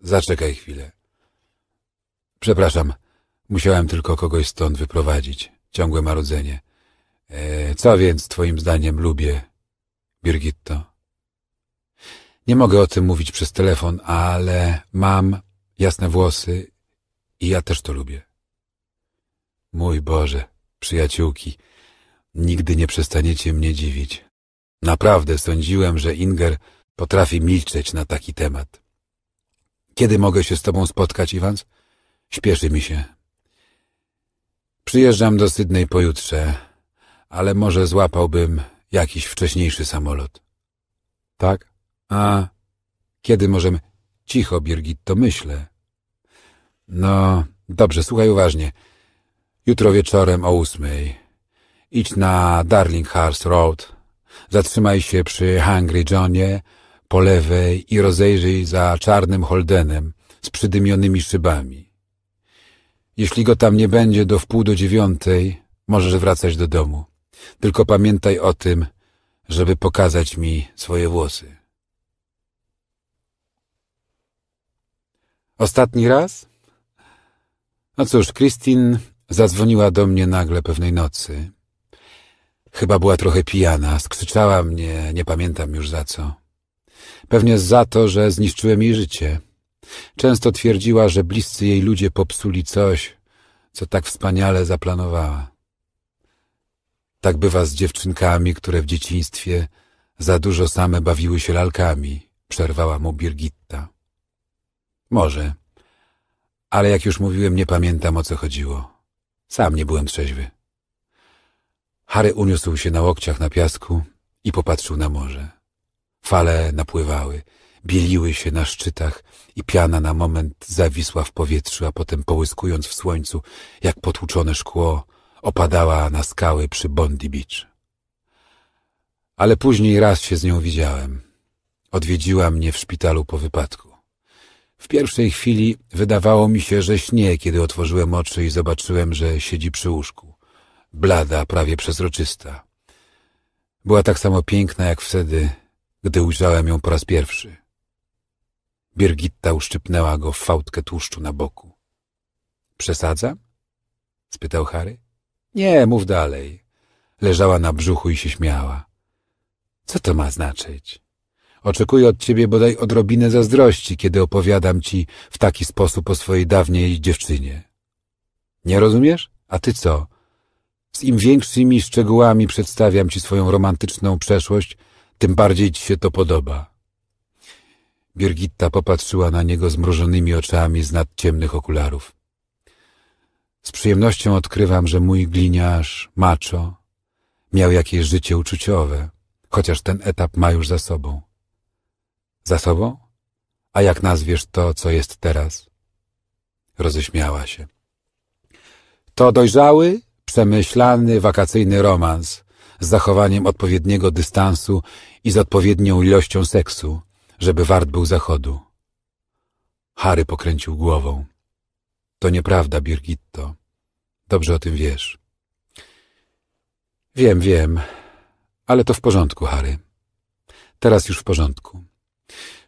Zaczekaj chwilę. Przepraszam, musiałem tylko kogoś stąd wyprowadzić. Ciągłe marudzenie. E, co więc twoim zdaniem lubię, Birgitto? Nie mogę o tym mówić przez telefon, ale mam jasne włosy i ja też to lubię. Mój Boże, przyjaciółki, nigdy nie przestaniecie mnie dziwić. Naprawdę sądziłem, że Inger potrafi milczeć na taki temat. Kiedy mogę się z tobą spotkać, Iwans? Śpieszy mi się. Przyjeżdżam do Sydney pojutrze ale może złapałbym jakiś wcześniejszy samolot. Tak? A kiedy możemy... Cicho, Birgit, to myślę. No, dobrze, słuchaj uważnie. Jutro wieczorem o ósmej. Idź na Darlinghurst Road. Zatrzymaj się przy Hungry Johnie po lewej i rozejrzyj za czarnym Holdenem z przydymionymi szybami. Jeśli go tam nie będzie do wpół do dziewiątej, możesz wracać do domu. Tylko pamiętaj o tym, żeby pokazać mi swoje włosy. Ostatni raz? No cóż, Christine zadzwoniła do mnie nagle pewnej nocy. Chyba była trochę pijana, skrzyczała mnie, nie pamiętam już za co. Pewnie za to, że zniszczyłem jej życie. Często twierdziła, że bliscy jej ludzie popsuli coś, co tak wspaniale zaplanowała. Tak bywa z dziewczynkami, które w dzieciństwie za dużo same bawiły się lalkami, przerwała mu Birgitta. Może, ale jak już mówiłem, nie pamiętam o co chodziło. Sam nie byłem trzeźwy. Harry uniósł się na łokciach na piasku i popatrzył na morze. Fale napływały, bieliły się na szczytach i piana na moment zawisła w powietrzu, a potem połyskując w słońcu, jak potłuczone szkło, opadała na skały przy Bondi Beach. Ale później raz się z nią widziałem. Odwiedziła mnie w szpitalu po wypadku. W pierwszej chwili wydawało mi się, że śnie, kiedy otworzyłem oczy i zobaczyłem, że siedzi przy łóżku. Blada, prawie przezroczysta. Była tak samo piękna jak wtedy, gdy ujrzałem ją po raz pierwszy. Birgitta uszczypnęła go w fałdkę tłuszczu na boku. Przesadza? spytał Harry. Nie, mów dalej. Leżała na brzuchu i się śmiała. Co to ma znaczyć? Oczekuję od ciebie bodaj odrobinę zazdrości, kiedy opowiadam ci w taki sposób o swojej dawniej dziewczynie. Nie rozumiesz? A ty co? Z im większymi szczegółami przedstawiam ci swoją romantyczną przeszłość, tym bardziej ci się to podoba. Birgitta popatrzyła na niego zmrużonymi oczami z nad ciemnych okularów. Z przyjemnością odkrywam, że mój gliniarz, macho, miał jakieś życie uczuciowe, chociaż ten etap ma już za sobą. Za sobą? A jak nazwiesz to, co jest teraz? Roześmiała się. To dojrzały, przemyślany, wakacyjny romans z zachowaniem odpowiedniego dystansu i z odpowiednią ilością seksu, żeby wart był zachodu. Harry pokręcił głową. To nieprawda, Birgitto. Dobrze o tym wiesz. Wiem, wiem, ale to w porządku, Harry. Teraz już w porządku.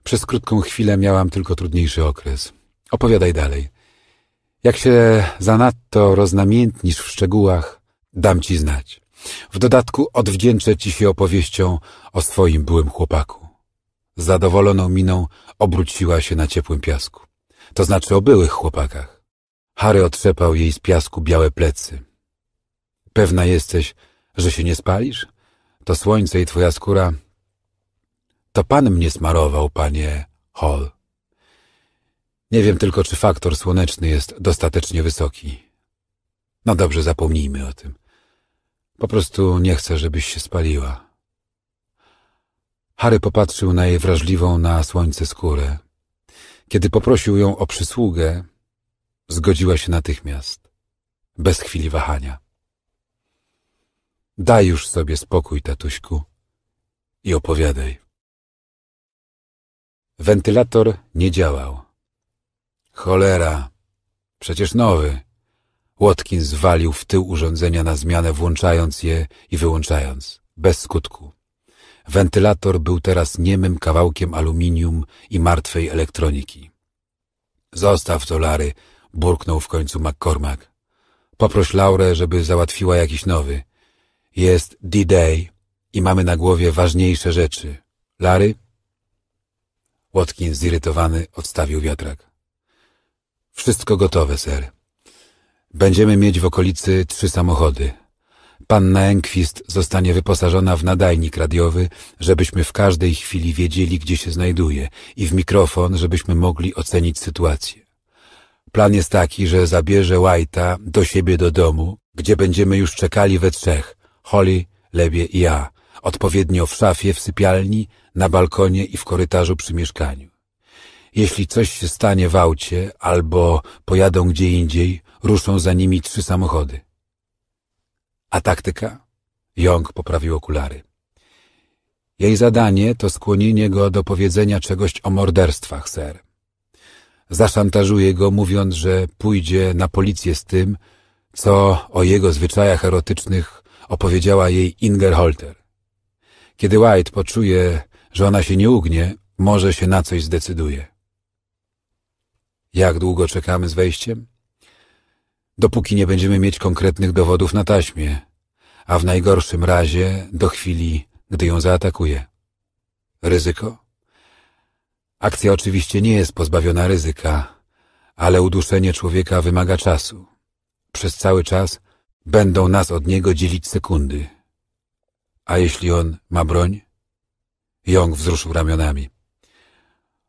Przez krótką chwilę miałam tylko trudniejszy okres. Opowiadaj dalej. Jak się zanadto roznamiętnisz w szczegółach, dam ci znać. W dodatku odwdzięczę ci się opowieścią o swoim byłym chłopaku. Z zadowoloną miną obróciła się na ciepłym piasku. To znaczy o byłych chłopakach. Harry otrzepał jej z piasku białe plecy. Pewna jesteś, że się nie spalisz? To słońce i twoja skóra... To pan mnie smarował, panie Hall. Nie wiem tylko, czy faktor słoneczny jest dostatecznie wysoki. No dobrze, zapomnijmy o tym. Po prostu nie chcę, żebyś się spaliła. Harry popatrzył na jej wrażliwą na słońce skórę. Kiedy poprosił ją o przysługę, Zgodziła się natychmiast, bez chwili wahania. Daj już sobie spokój, tatuśku, i opowiadaj. Wentylator nie działał. Cholera, przecież nowy. Watkins zwalił w tył urządzenia na zmianę, włączając je i wyłączając, bez skutku. Wentylator był teraz niemym kawałkiem aluminium i martwej elektroniki. Zostaw to, Lary, burknął w końcu McCormack. Poproś Laurę, żeby załatwiła jakiś nowy. Jest D-Day i mamy na głowie ważniejsze rzeczy. Lary? Watkins zirytowany odstawił wiatrak. Wszystko gotowe, ser. Będziemy mieć w okolicy trzy samochody. Panna Enkwist zostanie wyposażona w nadajnik radiowy, żebyśmy w każdej chwili wiedzieli, gdzie się znajduje i w mikrofon, żebyśmy mogli ocenić sytuację. Plan jest taki, że zabierze White'a do siebie do domu, gdzie będziemy już czekali we trzech, Holly, Lebie i ja, odpowiednio w szafie, w sypialni, na balkonie i w korytarzu przy mieszkaniu. Jeśli coś się stanie w aucie albo pojadą gdzie indziej, ruszą za nimi trzy samochody. A taktyka? Jong poprawił okulary. Jej zadanie to skłonienie go do powiedzenia czegoś o morderstwach, ser zaszantażuje go, mówiąc, że pójdzie na policję z tym, co o jego zwyczajach erotycznych opowiedziała jej Inger Holter. Kiedy White poczuje, że ona się nie ugnie, może się na coś zdecyduje. Jak długo czekamy z wejściem? Dopóki nie będziemy mieć konkretnych dowodów na taśmie, a w najgorszym razie do chwili, gdy ją zaatakuje. Ryzyko? Akcja oczywiście nie jest pozbawiona ryzyka, ale uduszenie człowieka wymaga czasu. Przez cały czas będą nas od niego dzielić sekundy. A jeśli on ma broń? Jong wzruszył ramionami.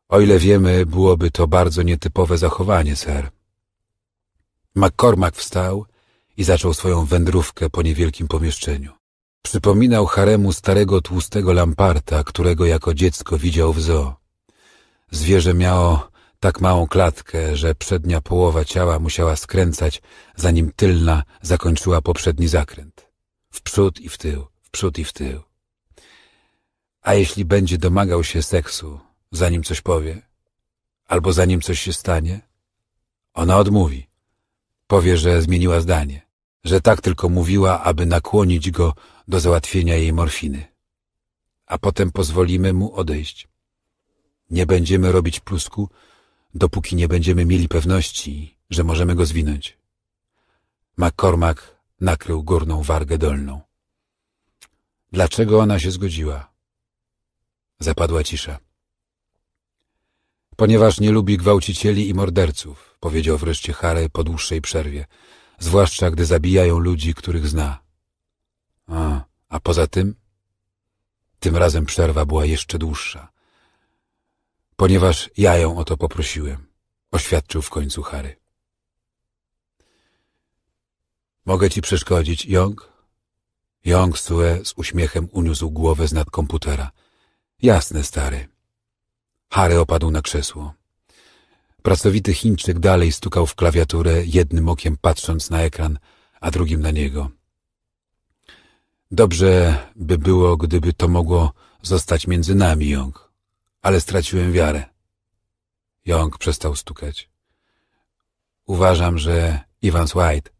O ile wiemy, byłoby to bardzo nietypowe zachowanie, ser. McCormack wstał i zaczął swoją wędrówkę po niewielkim pomieszczeniu. Przypominał haremu starego tłustego lamparta, którego jako dziecko widział w zoo. Zwierzę miało tak małą klatkę, że przednia połowa ciała musiała skręcać, zanim tylna zakończyła poprzedni zakręt. W przód i w tył, w przód i w tył. A jeśli będzie domagał się seksu, zanim coś powie, albo zanim coś się stanie, ona odmówi. Powie, że zmieniła zdanie, że tak tylko mówiła, aby nakłonić go do załatwienia jej morfiny. A potem pozwolimy mu odejść. Nie będziemy robić plusku, dopóki nie będziemy mieli pewności, że możemy go zwinąć. McCormack nakrył górną wargę dolną. Dlaczego ona się zgodziła? Zapadła cisza. Ponieważ nie lubi gwałcicieli i morderców, powiedział wreszcie Harry po dłuższej przerwie, zwłaszcza gdy zabijają ludzi, których zna. A, a poza tym? Tym razem przerwa była jeszcze dłuższa ponieważ ja ją o to poprosiłem, oświadczył w końcu Harry. Mogę ci przeszkodzić, Jong? Jong Sue z uśmiechem uniósł głowę z nad komputera. Jasne, stary. Harry opadł na krzesło. Pracowity Chińczyk dalej stukał w klawiaturę, jednym okiem patrząc na ekran, a drugim na niego. Dobrze by było, gdyby to mogło zostać między nami, Jong ale straciłem wiarę. Jąg przestał stukać. Uważam, że Evans White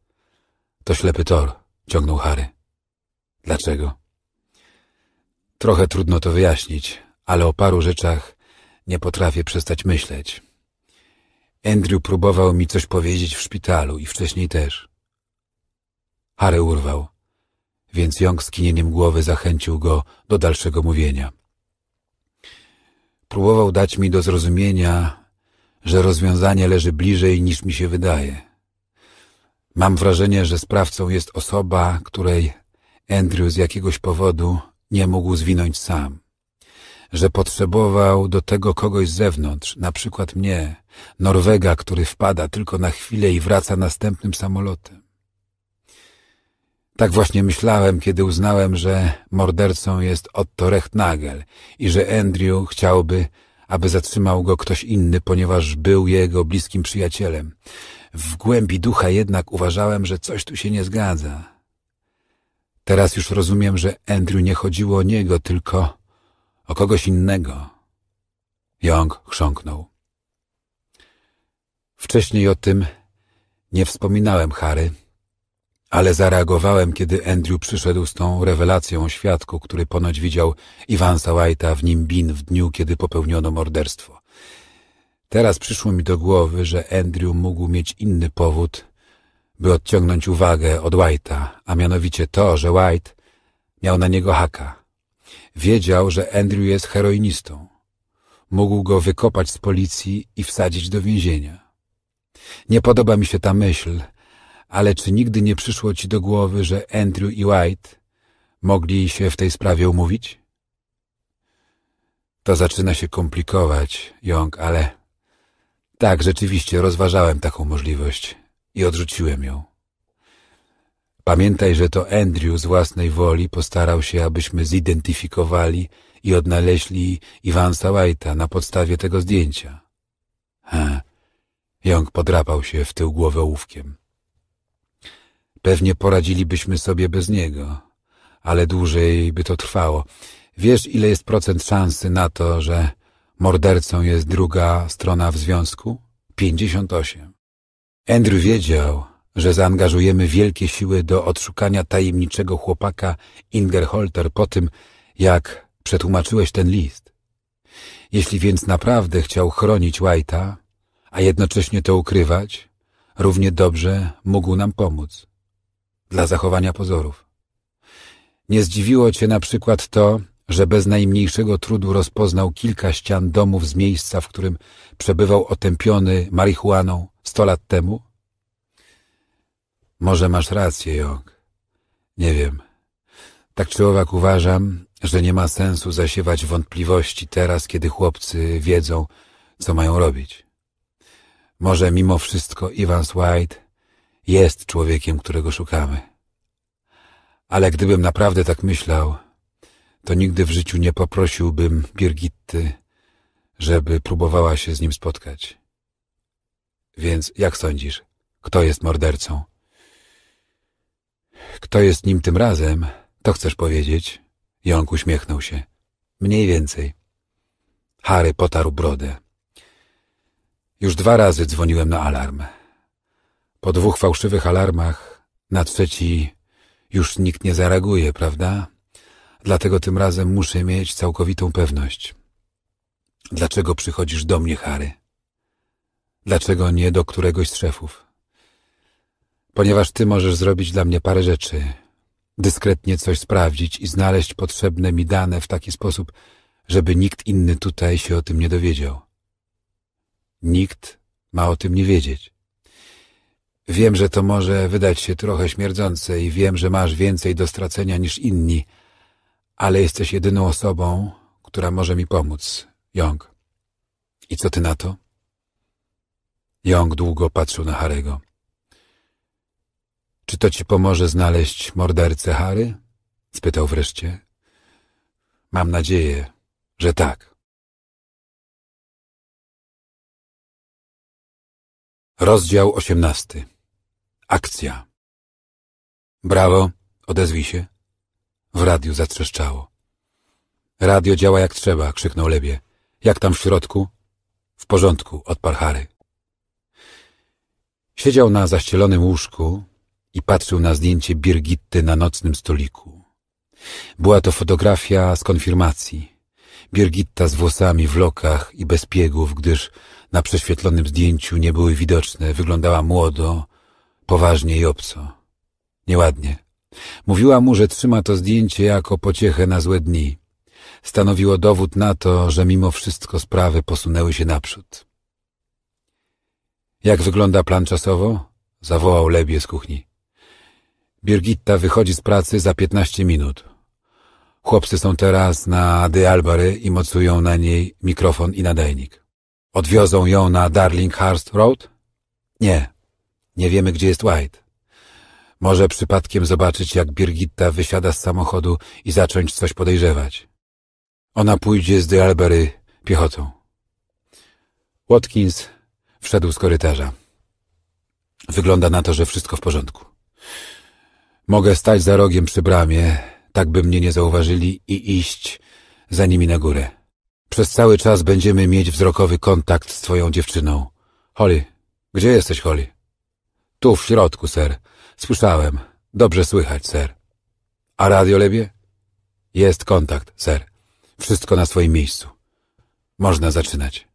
to ślepy tor, ciągnął Harry. Dlaczego? Trochę trudno to wyjaśnić, ale o paru rzeczach nie potrafię przestać myśleć. Andrew próbował mi coś powiedzieć w szpitalu i wcześniej też. Harry urwał, więc Young skinieniem głowy zachęcił go do dalszego mówienia. Próbował dać mi do zrozumienia, że rozwiązanie leży bliżej niż mi się wydaje. Mam wrażenie, że sprawcą jest osoba, której Andrew z jakiegoś powodu nie mógł zwinąć sam. Że potrzebował do tego kogoś z zewnątrz, na przykład mnie, Norwega, który wpada tylko na chwilę i wraca następnym samolotem. Tak właśnie myślałem, kiedy uznałem, że mordercą jest Otto Rechtnagel i że Andrew chciałby, aby zatrzymał go ktoś inny, ponieważ był jego bliskim przyjacielem. W głębi ducha jednak uważałem, że coś tu się nie zgadza. Teraz już rozumiem, że Andrew nie chodziło o niego, tylko o kogoś innego. Young chrząknął. Wcześniej o tym nie wspominałem, Harry ale zareagowałem, kiedy Andrew przyszedł z tą rewelacją o świadku, który ponoć widział Iwansa White'a w Nimbin w dniu, kiedy popełniono morderstwo. Teraz przyszło mi do głowy, że Andrew mógł mieć inny powód, by odciągnąć uwagę od White'a, a mianowicie to, że White miał na niego haka. Wiedział, że Andrew jest heroinistą. Mógł go wykopać z policji i wsadzić do więzienia. Nie podoba mi się ta myśl – ale czy nigdy nie przyszło ci do głowy, że Andrew i White mogli się w tej sprawie umówić? To zaczyna się komplikować, Young, ale... Tak, rzeczywiście, rozważałem taką możliwość i odrzuciłem ją. Pamiętaj, że to Andrew z własnej woli postarał się, abyśmy zidentyfikowali i odnaleźli Iwansa White'a na podstawie tego zdjęcia. Ha, Young podrapał się w tył głowę ołówkiem. Pewnie poradzilibyśmy sobie bez niego, ale dłużej by to trwało. Wiesz, ile jest procent szansy na to, że mordercą jest druga strona w związku? 58. Andrew wiedział, że zaangażujemy wielkie siły do odszukania tajemniczego chłopaka Ingerholter po tym, jak przetłumaczyłeś ten list. Jeśli więc naprawdę chciał chronić White'a, a jednocześnie to ukrywać, równie dobrze mógł nam pomóc dla zachowania pozorów. Nie zdziwiło cię na przykład to, że bez najmniejszego trudu rozpoznał kilka ścian domów z miejsca, w którym przebywał otępiony marihuaną sto lat temu? Może masz rację, Jong. Nie wiem. Tak czy owak uważam, że nie ma sensu zasiewać wątpliwości teraz, kiedy chłopcy wiedzą, co mają robić. Może mimo wszystko Evans White jest człowiekiem, którego szukamy. Ale gdybym naprawdę tak myślał, to nigdy w życiu nie poprosiłbym Birgitty, żeby próbowała się z nim spotkać. Więc jak sądzisz, kto jest mordercą? Kto jest nim tym razem, to chcesz powiedzieć? Jąk uśmiechnął się. Mniej więcej. Harry potarł brodę. Już dwa razy dzwoniłem na alarm. Po dwóch fałszywych alarmach, na trzeci już nikt nie zareaguje, prawda? Dlatego tym razem muszę mieć całkowitą pewność. Dlaczego przychodzisz do mnie, Harry? Dlaczego nie do któregoś z szefów? Ponieważ ty możesz zrobić dla mnie parę rzeczy, dyskretnie coś sprawdzić i znaleźć potrzebne mi dane w taki sposób, żeby nikt inny tutaj się o tym nie dowiedział. Nikt ma o tym nie wiedzieć. Wiem, że to może wydać się trochę śmierdzące i wiem, że masz więcej do stracenia niż inni, ale jesteś jedyną osobą, która może mi pomóc, Jong. I co ty na to? Jong długo patrzył na Harego. Czy to ci pomoże znaleźć mordercę Hary? spytał wreszcie. Mam nadzieję, że tak. Rozdział osiemnasty Akcja. Brawo, odezwij się. W radiu zatrzeszczało. Radio działa jak trzeba, krzyknął Lebie. Jak tam w środku? W porządku, odparł Harry. Siedział na zaścielonym łóżku i patrzył na zdjęcie Birgitty na nocnym stoliku. Była to fotografia z konfirmacji. Birgitta z włosami w lokach i bez piegów, gdyż na prześwietlonym zdjęciu nie były widoczne, wyglądała młodo, Poważnie i obco. Nieładnie. Mówiła mu, że trzyma to zdjęcie jako pociechę na złe dni. Stanowiło dowód na to, że mimo wszystko sprawy posunęły się naprzód. Jak wygląda plan czasowo? Zawołał Lebie z kuchni. Birgitta wychodzi z pracy za piętnaście minut. Chłopcy są teraz na De Albary i mocują na niej mikrofon i nadajnik. Odwiozą ją na Darlinghurst Road? Nie, nie wiemy, gdzie jest White. Może przypadkiem zobaczyć, jak Birgitta wysiada z samochodu i zacząć coś podejrzewać. Ona pójdzie z Delbery piechotą. Watkins wszedł z korytarza. Wygląda na to, że wszystko w porządku. Mogę stać za rogiem przy bramie, tak by mnie nie zauważyli i iść za nimi na górę. Przez cały czas będziemy mieć wzrokowy kontakt z twoją dziewczyną. Holly, gdzie jesteś, Holly? Tu w środku, ser. Słyszałem. Dobrze słychać, ser. A radio lebie? Jest kontakt, ser. Wszystko na swoim miejscu. Można zaczynać.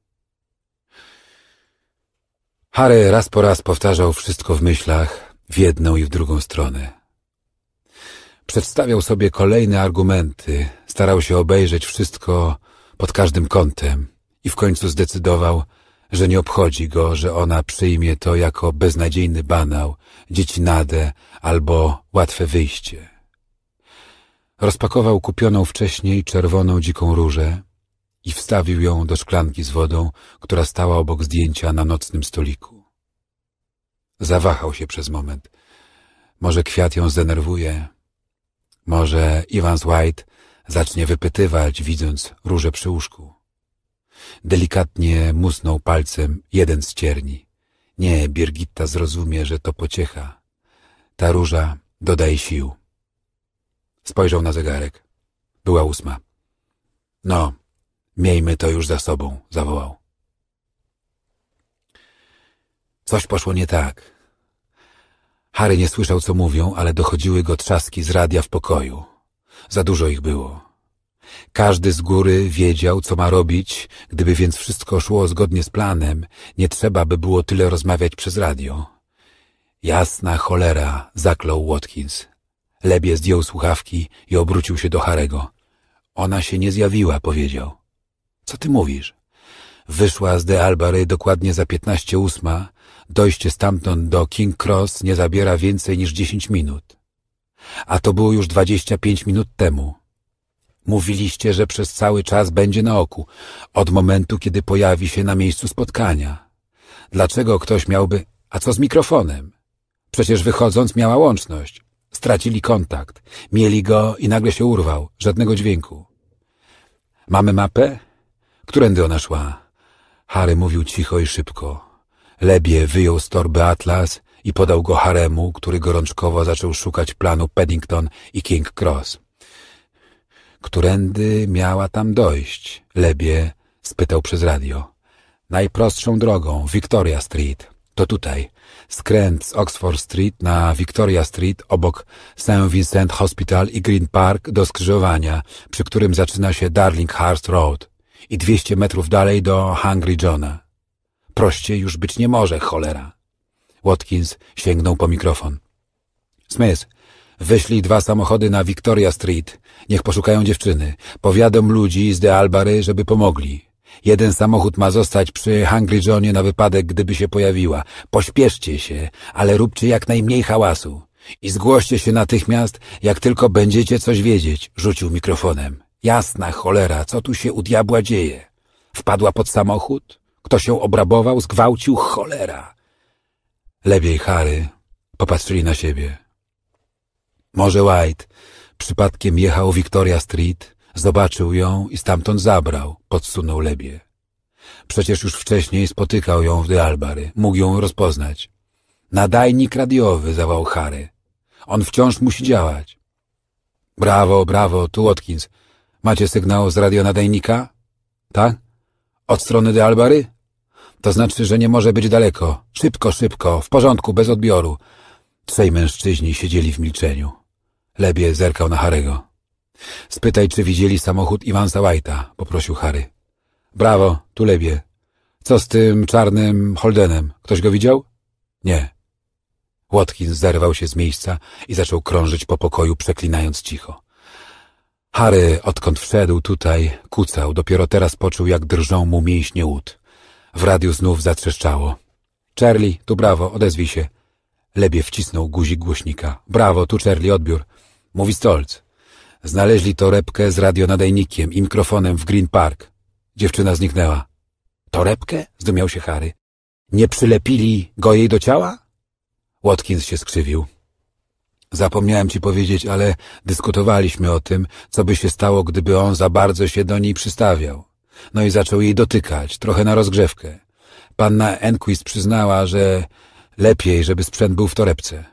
Harry raz po raz powtarzał wszystko w myślach, w jedną i w drugą stronę. Przedstawiał sobie kolejne argumenty, starał się obejrzeć wszystko pod każdym kątem i w końcu zdecydował, że nie obchodzi go, że ona przyjmie to jako beznadziejny banał, dziecinadę albo łatwe wyjście. Rozpakował kupioną wcześniej czerwoną dziką różę i wstawił ją do szklanki z wodą, która stała obok zdjęcia na nocnym stoliku. Zawahał się przez moment. Może kwiat ją zdenerwuje. Może Ivan White zacznie wypytywać, widząc róże przy łóżku. Delikatnie musnął palcem jeden z cierni. Nie, Birgitta zrozumie, że to pociecha. Ta róża dodaje sił. Spojrzał na zegarek. Była ósma. No, miejmy to już za sobą, zawołał. Coś poszło nie tak. Harry nie słyszał, co mówią, ale dochodziły go trzaski z radia w pokoju. Za dużo ich było. Każdy z góry wiedział, co ma robić, gdyby więc wszystko szło zgodnie z planem, nie trzeba by było tyle rozmawiać przez radio. Jasna cholera, zaklął Watkins. Lebie zdjął słuchawki i obrócił się do Harego. Ona się nie zjawiła, powiedział. Co ty mówisz? Wyszła z De Albary dokładnie za piętnaście ósma. Dojście stamtąd do King Cross nie zabiera więcej niż dziesięć minut. A to było już dwadzieścia pięć minut temu. Mówiliście, że przez cały czas będzie na oku, od momentu, kiedy pojawi się na miejscu spotkania. Dlaczego ktoś miałby... A co z mikrofonem? Przecież wychodząc miała łączność. Stracili kontakt. Mieli go i nagle się urwał. Żadnego dźwięku. Mamy mapę? Którędy ona szła? Harry mówił cicho i szybko. Lebie wyjął z torby atlas i podał go Haremu, który gorączkowo zaczął szukać planu Paddington i King Cross. Którędy miała tam dojść? Lebie spytał przez radio. Najprostszą drogą, Victoria Street. To tutaj. Skręt z Oxford Street na Victoria Street obok St. Vincent Hospital i Green Park do skrzyżowania, przy którym zaczyna się Darlinghurst Road i 200 metrów dalej do Hungry Johna. Prościej już być nie może, cholera. Watkins sięgnął po mikrofon. Smith, wyślij dwa samochody na Victoria Street Niech poszukają dziewczyny. Powiadom ludzi z De Albary, żeby pomogli. Jeden samochód ma zostać przy Hungry Johnie na wypadek, gdyby się pojawiła. Pośpieszcie się, ale róbcie jak najmniej hałasu. I zgłoście się natychmiast, jak tylko będziecie coś wiedzieć, rzucił mikrofonem. Jasna cholera, co tu się u diabła dzieje? Wpadła pod samochód? Kto się obrabował, zgwałcił? Cholera! Lepiej Harry popatrzyli na siebie. Może White Przypadkiem jechał Victoria Street, zobaczył ją i stamtąd zabrał, podsunął lebie. Przecież już wcześniej spotykał ją w Dealbary, mógł ją rozpoznać. Nadajnik radiowy, zawał Harry. On wciąż musi działać. Brawo, brawo, tu Watkins. Macie sygnał z nadajnika? Tak? Od strony Dealbary? To znaczy, że nie może być daleko. Szybko, szybko, w porządku, bez odbioru. Trzej mężczyźni siedzieli w milczeniu. Lebie zerkał na Harego. Spytaj, czy widzieli samochód Iwansa White'a, poprosił Harry. Brawo, tu Lebie. Co z tym czarnym Holdenem? Ktoś go widział? Nie. Watkins zerwał się z miejsca i zaczął krążyć po pokoju, przeklinając cicho. Harry, odkąd wszedł tutaj, kucał. Dopiero teraz poczuł, jak drżą mu mięśnie łód. W radiu znów zatrzeszczało. Charlie, tu brawo, odezwij się. Lebie wcisnął guzik głośnika. Brawo, tu Charlie, odbiór mówi Stolc. Znaleźli torebkę z radionadajnikiem i mikrofonem w Green Park. Dziewczyna zniknęła. Torebkę? Zdumiał się Harry. Nie przylepili go jej do ciała? Watkins się skrzywił. Zapomniałem ci powiedzieć, ale dyskutowaliśmy o tym, co by się stało, gdyby on za bardzo się do niej przystawiał. No i zaczął jej dotykać, trochę na rozgrzewkę. Panna Enquist przyznała, że lepiej, żeby sprzęt był w torebce.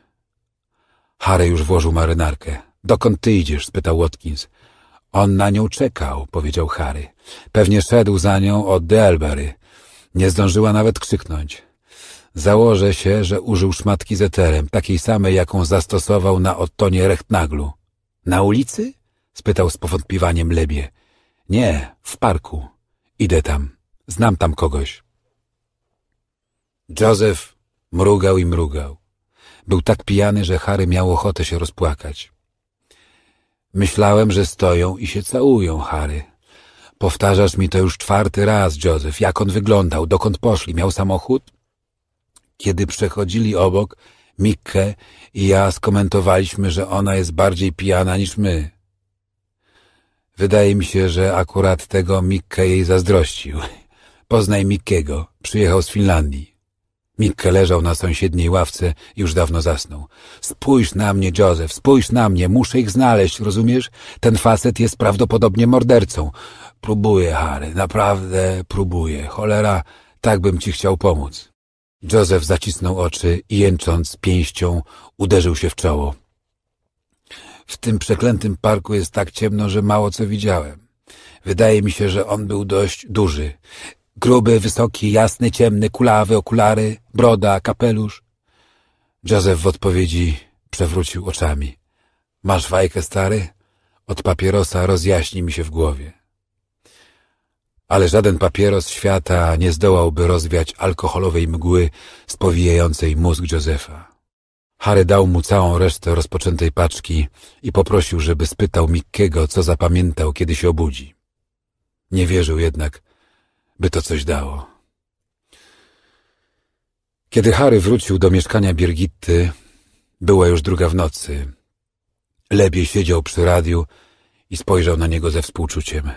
Harry już włożył marynarkę. Dokąd ty idziesz? spytał Watkins. On na nią czekał, powiedział Harry. Pewnie szedł za nią od Delbery. Nie zdążyła nawet krzyknąć. Założę się, że użył szmatki z eterem, takiej samej, jaką zastosował na Ottonie Rechtnaglu. Na ulicy? spytał z powątpiewaniem Lebie. Nie, w parku. Idę tam. Znam tam kogoś. Joseph mrugał i mrugał. Był tak pijany, że Harry miał ochotę się rozpłakać. Myślałem, że stoją i się całują, Harry. Powtarzasz mi to już czwarty raz, Józef. Jak on wyglądał? Dokąd poszli? Miał samochód? Kiedy przechodzili obok, Mikke i ja skomentowaliśmy, że ona jest bardziej pijana niż my. Wydaje mi się, że akurat tego Mikke jej zazdrościł. Poznaj Mikkego. Przyjechał z Finlandii. Mikke leżał na sąsiedniej ławce, już dawno zasnął. Spójrz na mnie, Joseph, spójrz na mnie, muszę ich znaleźć, rozumiesz? Ten facet jest prawdopodobnie mordercą. Próbuję, Harry, naprawdę próbuję. Cholera, tak bym ci chciał pomóc. Joseph zacisnął oczy i jęcząc pięścią uderzył się w czoło. W tym przeklętym parku jest tak ciemno, że mało co widziałem. Wydaje mi się, że on był dość duży. Gruby, wysoki, jasny, ciemny, kulawy, okulary, broda, kapelusz. Joseph w odpowiedzi przewrócił oczami. Masz wajkę, stary? Od papierosa rozjaśni mi się w głowie. Ale żaden papieros świata nie zdołałby rozwiać alkoholowej mgły spowijającej mózg Josefa. Harry dał mu całą resztę rozpoczętej paczki i poprosił, żeby spytał Mickiego, co zapamiętał, kiedy się obudzi. Nie wierzył jednak, by to coś dało. Kiedy Harry wrócił do mieszkania Birgitty, była już druga w nocy. Lebie siedział przy radiu i spojrzał na niego ze współczuciem.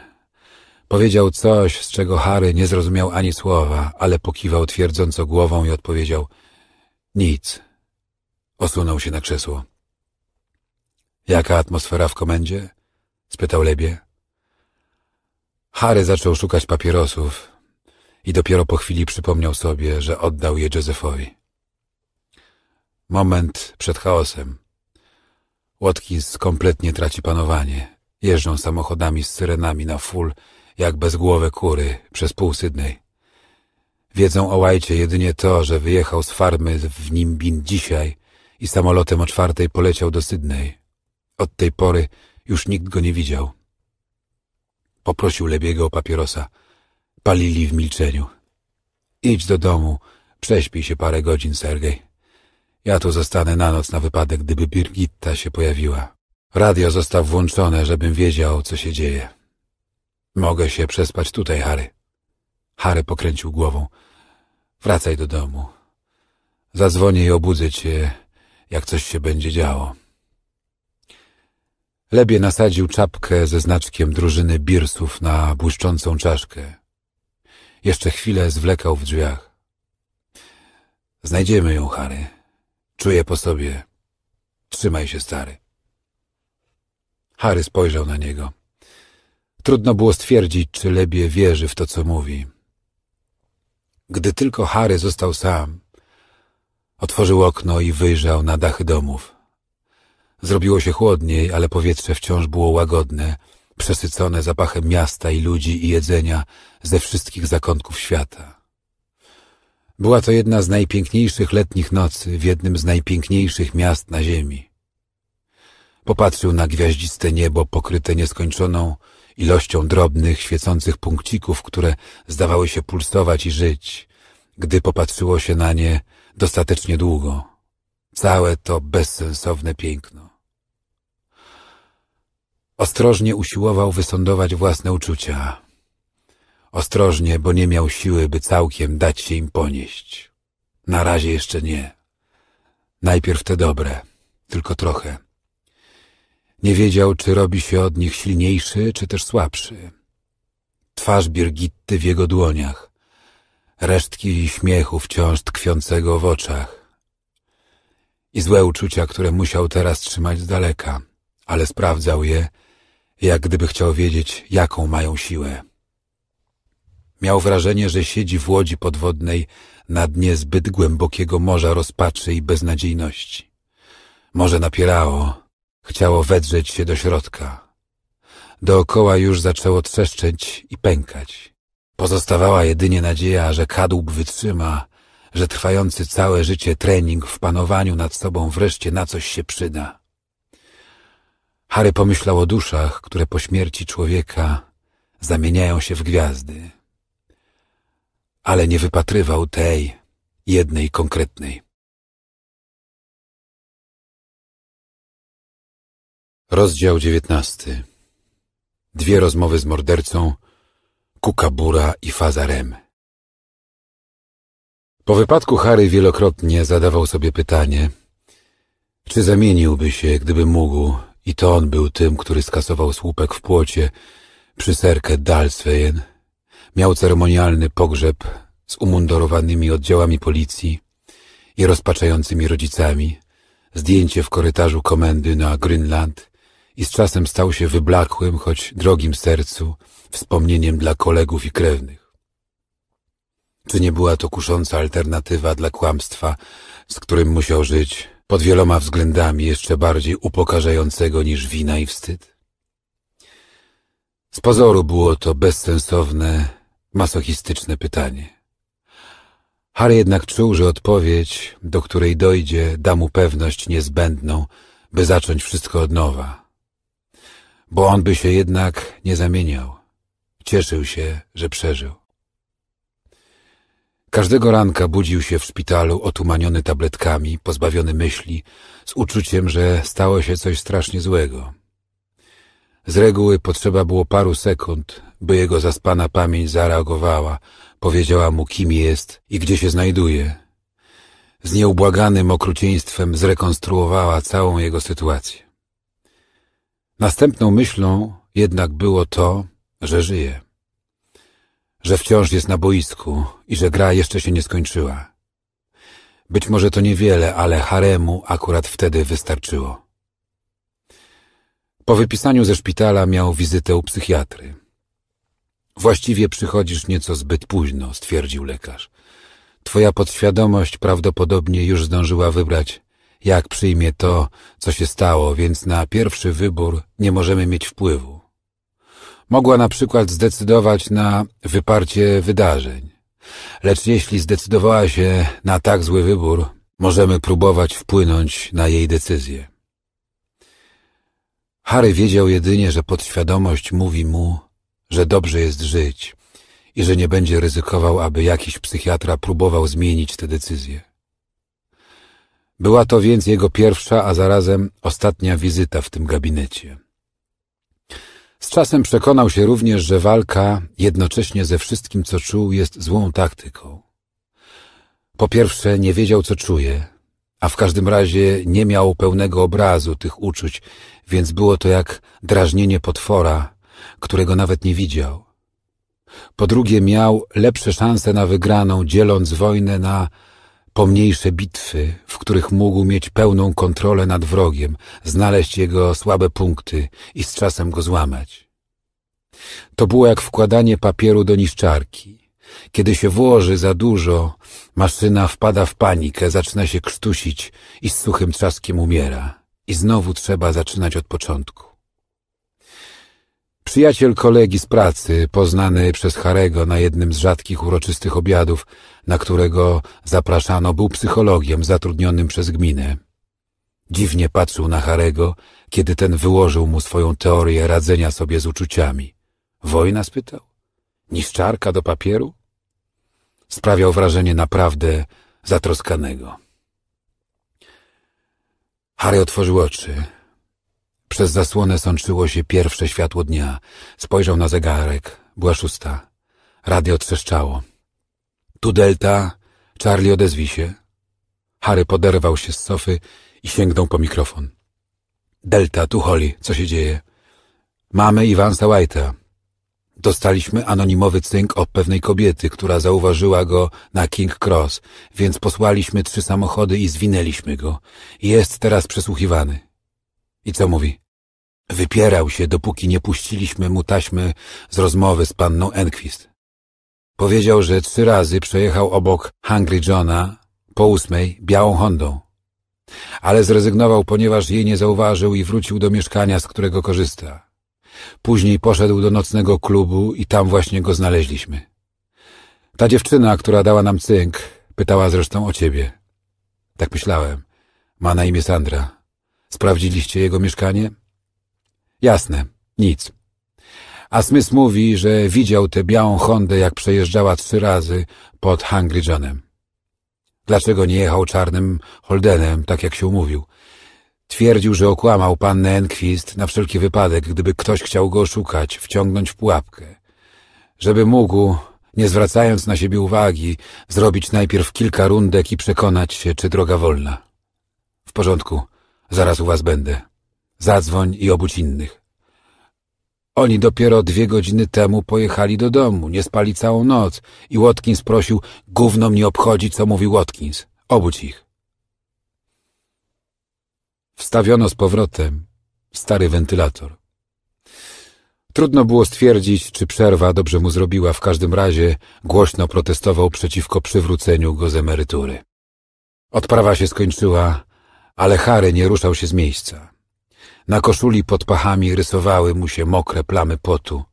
Powiedział coś, z czego Harry nie zrozumiał ani słowa, ale pokiwał twierdząco głową i odpowiedział nic. Osunął się na krzesło. Jaka atmosfera w komendzie? spytał Lebie. Harry zaczął szukać papierosów i dopiero po chwili przypomniał sobie, że oddał je Józefowi. Moment przed chaosem. Watkins kompletnie traci panowanie. Jeżdżą samochodami z syrenami na full, jak bezgłowe kury, przez pół Sydney. Wiedzą o Łajcie jedynie to, że wyjechał z farmy w Nimbin dzisiaj i samolotem o czwartej poleciał do Sydney. Od tej pory już nikt go nie widział. Poprosił Lebiego o papierosa – Palili w milczeniu. Idź do domu, prześpij się parę godzin, Sergej. Ja tu zostanę na noc na wypadek, gdyby Birgitta się pojawiła. Radio zostaw włączone, żebym wiedział, co się dzieje. Mogę się przespać tutaj, Harry. Harry pokręcił głową. Wracaj do domu. Zadzwonię i obudzę cię, jak coś się będzie działo. Lebie nasadził czapkę ze znaczkiem drużyny birsów na błyszczącą czaszkę. Jeszcze chwilę zwlekał w drzwiach. Znajdziemy ją, Harry. Czuję po sobie. Trzymaj się, stary. Harry spojrzał na niego. Trudno było stwierdzić, czy Lebie wierzy w to, co mówi. Gdy tylko Harry został sam, otworzył okno i wyjrzał na dachy domów. Zrobiło się chłodniej, ale powietrze wciąż było łagodne – przesycone zapachem miasta i ludzi i jedzenia ze wszystkich zakątków świata. Była to jedna z najpiękniejszych letnich nocy w jednym z najpiękniejszych miast na ziemi. Popatrzył na gwiaździste niebo pokryte nieskończoną ilością drobnych, świecących punkcików, które zdawały się pulsować i żyć, gdy popatrzyło się na nie dostatecznie długo. Całe to bezsensowne piękno. Ostrożnie usiłował wysądować własne uczucia. Ostrożnie, bo nie miał siły, by całkiem dać się im ponieść. Na razie jeszcze nie. Najpierw te dobre, tylko trochę. Nie wiedział, czy robi się od nich silniejszy, czy też słabszy. Twarz Birgitty w jego dłoniach, resztki śmiechu wciąż tkwiącego w oczach i złe uczucia, które musiał teraz trzymać z daleka, ale sprawdzał je jak gdyby chciał wiedzieć, jaką mają siłę. Miał wrażenie, że siedzi w łodzi podwodnej na dnie zbyt głębokiego morza rozpaczy i beznadziejności. Morze napierało, chciało wedrzeć się do środka. Dookoła już zaczęło trzeszczeć i pękać. Pozostawała jedynie nadzieja, że kadłub wytrzyma, że trwający całe życie trening w panowaniu nad sobą wreszcie na coś się przyda. Harry pomyślał o duszach, które po śmierci człowieka zamieniają się w gwiazdy. Ale nie wypatrywał tej jednej konkretnej. Rozdział dziewiętnasty Dwie rozmowy z mordercą, Kukabura i Fazarem. Po wypadku Harry wielokrotnie zadawał sobie pytanie, czy zamieniłby się, gdyby mógł, i to on był tym, który skasował słupek w płocie przy serkę Dalswejen. Miał ceremonialny pogrzeb z umundurowanymi oddziałami policji i rozpaczającymi rodzicami, zdjęcie w korytarzu komendy na Greenland i z czasem stał się wyblakłym, choć drogim sercu, wspomnieniem dla kolegów i krewnych. Czy nie była to kusząca alternatywa dla kłamstwa, z którym musiał żyć pod wieloma względami jeszcze bardziej upokarzającego niż wina i wstyd? Z pozoru było to bezsensowne, masochistyczne pytanie. Harry jednak czuł, że odpowiedź, do której dojdzie, da mu pewność niezbędną, by zacząć wszystko od nowa. Bo on by się jednak nie zamieniał. Cieszył się, że przeżył. Każdego ranka budził się w szpitalu otumaniony tabletkami, pozbawiony myśli, z uczuciem, że stało się coś strasznie złego. Z reguły potrzeba było paru sekund, by jego zaspana pamięć zareagowała, powiedziała mu, kim jest i gdzie się znajduje. Z nieubłaganym okrucieństwem zrekonstruowała całą jego sytuację. Następną myślą jednak było to, że żyje że wciąż jest na boisku i że gra jeszcze się nie skończyła. Być może to niewiele, ale haremu akurat wtedy wystarczyło. Po wypisaniu ze szpitala miał wizytę u psychiatry. Właściwie przychodzisz nieco zbyt późno, stwierdził lekarz. Twoja podświadomość prawdopodobnie już zdążyła wybrać, jak przyjmie to, co się stało, więc na pierwszy wybór nie możemy mieć wpływu. Mogła na przykład zdecydować na wyparcie wydarzeń. Lecz jeśli zdecydowała się na tak zły wybór, możemy próbować wpłynąć na jej decyzję. Harry wiedział jedynie, że podświadomość mówi mu, że dobrze jest żyć i że nie będzie ryzykował, aby jakiś psychiatra próbował zmienić tę decyzję. Była to więc jego pierwsza, a zarazem ostatnia wizyta w tym gabinecie. Z czasem przekonał się również, że walka, jednocześnie ze wszystkim, co czuł, jest złą taktyką. Po pierwsze, nie wiedział, co czuje, a w każdym razie nie miał pełnego obrazu tych uczuć, więc było to jak drażnienie potwora, którego nawet nie widział. Po drugie, miał lepsze szanse na wygraną, dzieląc wojnę na Pomniejsze bitwy, w których mógł mieć pełną kontrolę nad wrogiem, znaleźć jego słabe punkty i z czasem go złamać. To było jak wkładanie papieru do niszczarki. Kiedy się włoży za dużo, maszyna wpada w panikę, zaczyna się krztusić i z suchym trzaskiem umiera. I znowu trzeba zaczynać od początku. Przyjaciel kolegi z pracy, poznany przez Harego na jednym z rzadkich uroczystych obiadów, na którego zapraszano, był psychologiem zatrudnionym przez gminę. Dziwnie patrzył na Harego, kiedy ten wyłożył mu swoją teorię radzenia sobie z uczuciami. Wojna? spytał. Niszczarka do papieru? Sprawiał wrażenie naprawdę zatroskanego. Harry otworzył oczy. Przez zasłonę sączyło się pierwsze światło dnia. Spojrzał na zegarek. Była szósta. Radio trzeszczało. Tu Delta, Charlie odezwij się. Harry poderwał się z sofy i sięgnął po mikrofon. Delta, tu Holly, co się dzieje? Mamy Iwansa White'a. Dostaliśmy anonimowy cynk od pewnej kobiety, która zauważyła go na King Cross, więc posłaliśmy trzy samochody i zwinęliśmy go. Jest teraz przesłuchiwany. I co mówi? Wypierał się, dopóki nie puściliśmy mu taśmy z rozmowy z panną Enquist. Powiedział, że trzy razy przejechał obok Hungry Johna po ósmej białą Hondą, ale zrezygnował, ponieważ jej nie zauważył i wrócił do mieszkania, z którego korzysta. Później poszedł do nocnego klubu i tam właśnie go znaleźliśmy. Ta dziewczyna, która dała nam cynk, pytała zresztą o ciebie. Tak myślałem. Ma na imię Sandra. Sprawdziliście jego mieszkanie? Jasne, nic. A Smith mówi, że widział tę białą Hondę, jak przejeżdżała trzy razy pod Hungry Johnem. Dlaczego nie jechał czarnym Holdenem, tak jak się umówił? Twierdził, że okłamał pannę Enquist na wszelki wypadek, gdyby ktoś chciał go oszukać, wciągnąć w pułapkę. Żeby mógł, nie zwracając na siebie uwagi, zrobić najpierw kilka rundek i przekonać się, czy droga wolna. W porządku, zaraz u was będę. Zadzwoń i obudź innych. Oni dopiero dwie godziny temu pojechali do domu, nie spali całą noc i Watkins prosił, gówno mnie obchodzi, co mówi Watkins. Obudź ich. Wstawiono z powrotem stary wentylator. Trudno było stwierdzić, czy przerwa dobrze mu zrobiła, w każdym razie głośno protestował przeciwko przywróceniu go z emerytury. Odprawa się skończyła, ale Harry nie ruszał się z miejsca. Na koszuli pod pachami rysowały mu się mokre plamy potu,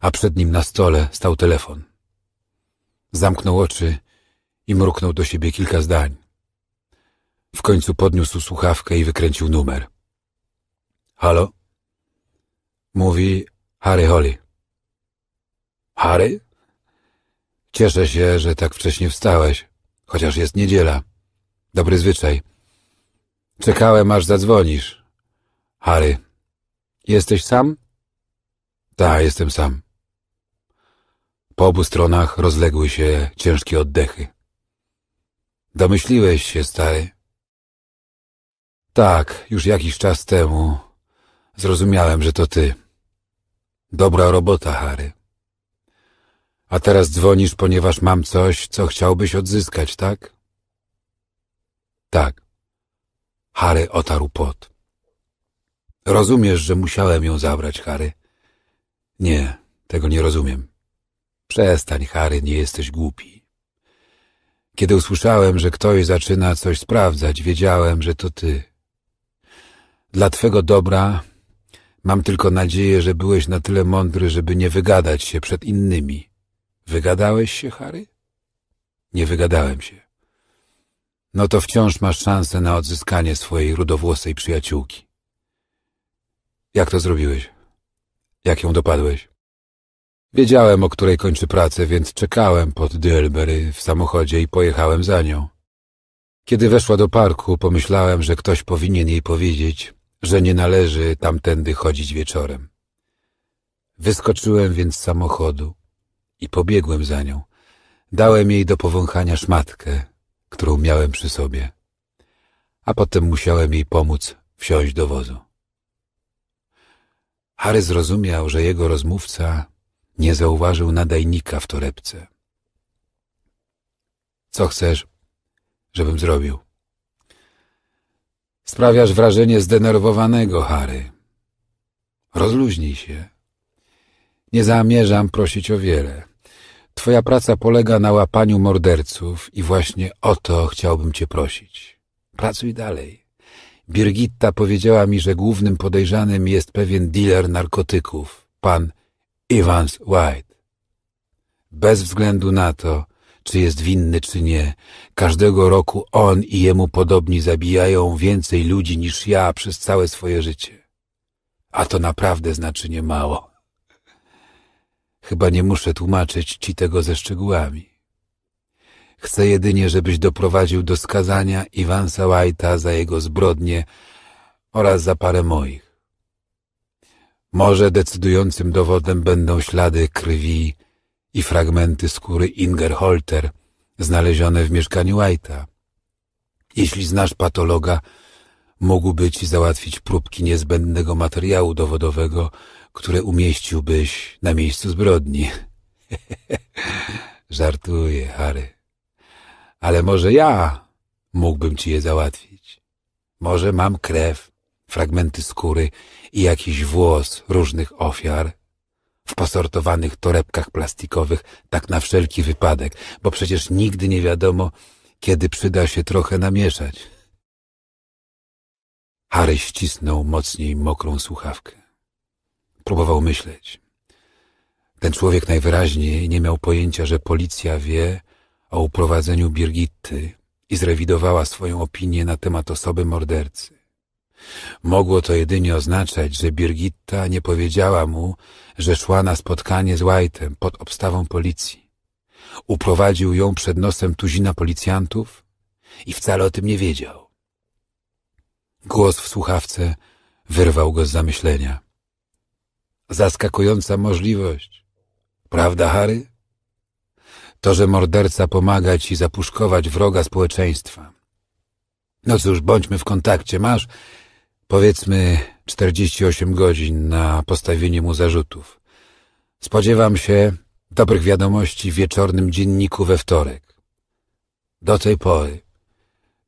a przed nim na stole stał telefon. Zamknął oczy i mruknął do siebie kilka zdań. W końcu podniósł słuchawkę i wykręcił numer. Halo? Mówi Harry Holly. Harry? Cieszę się, że tak wcześnie wstałeś, chociaż jest niedziela. Dobry zwyczaj. Czekałem, aż zadzwonisz. Harry. Jesteś sam? Tak, jestem sam. Po obu stronach rozległy się ciężkie oddechy. Domyśliłeś się, stary? Tak, już jakiś czas temu zrozumiałem, że to ty. Dobra robota, Harry. A teraz dzwonisz, ponieważ mam coś, co chciałbyś odzyskać, tak? Tak. Harry otarł pot. Rozumiesz, że musiałem ją zabrać, Harry? Nie, tego nie rozumiem. Przestań, Harry, nie jesteś głupi. Kiedy usłyszałem, że ktoś zaczyna coś sprawdzać, wiedziałem, że to ty. Dla twego dobra mam tylko nadzieję, że byłeś na tyle mądry, żeby nie wygadać się przed innymi. Wygadałeś się, Harry? Nie wygadałem się. No to wciąż masz szansę na odzyskanie swojej rudowłosej przyjaciółki. Jak to zrobiłeś? Jak ją dopadłeś? Wiedziałem, o której kończy pracę, więc czekałem pod Dylbery w samochodzie i pojechałem za nią. Kiedy weszła do parku, pomyślałem, że ktoś powinien jej powiedzieć, że nie należy tamtędy chodzić wieczorem. Wyskoczyłem więc z samochodu i pobiegłem za nią. Dałem jej do powąchania szmatkę, którą miałem przy sobie, a potem musiałem jej pomóc wsiąść do wozu. Harry zrozumiał, że jego rozmówca nie zauważył nadajnika w torebce. Co chcesz, żebym zrobił? Sprawiasz wrażenie zdenerwowanego, Harry. Rozluźnij się. Nie zamierzam prosić o wiele. Twoja praca polega na łapaniu morderców i właśnie o to chciałbym cię prosić. Pracuj dalej. Birgitta powiedziała mi, że głównym podejrzanym jest pewien dealer narkotyków, pan Evans White. Bez względu na to, czy jest winny, czy nie, każdego roku on i jemu podobni zabijają więcej ludzi niż ja przez całe swoje życie. A to naprawdę znaczy nie mało. Chyba nie muszę tłumaczyć ci tego ze szczegółami. Chcę jedynie, żebyś doprowadził do skazania Iwansa White'a za jego zbrodnie oraz za parę moich. Może decydującym dowodem będą ślady krwi i fragmenty skóry Ingerholter znalezione w mieszkaniu White'a. Jeśli znasz patologa, mógłby ci załatwić próbki niezbędnego materiału dowodowego, które umieściłbyś na miejscu zbrodni. Żartuję, Harry ale może ja mógłbym ci je załatwić. Może mam krew, fragmenty skóry i jakiś włos różnych ofiar w posortowanych torebkach plastikowych, tak na wszelki wypadek, bo przecież nigdy nie wiadomo, kiedy przyda się trochę namieszać. Harry ścisnął mocniej mokrą słuchawkę. Próbował myśleć. Ten człowiek najwyraźniej nie miał pojęcia, że policja wie, o uprowadzeniu Birgitty i zrewidowała swoją opinię na temat osoby mordercy. Mogło to jedynie oznaczać, że Birgitta nie powiedziała mu, że szła na spotkanie z White'em pod obstawą policji. Uprowadził ją przed nosem tuzina policjantów i wcale o tym nie wiedział. Głos w słuchawce wyrwał go z zamyślenia. Zaskakująca możliwość. Prawda, Harry? to, że morderca pomaga ci zapuszkować wroga społeczeństwa. No cóż, bądźmy w kontakcie. Masz, powiedzmy, 48 godzin na postawienie mu zarzutów. Spodziewam się dobrych wiadomości w wieczornym dzienniku we wtorek. Do tej pory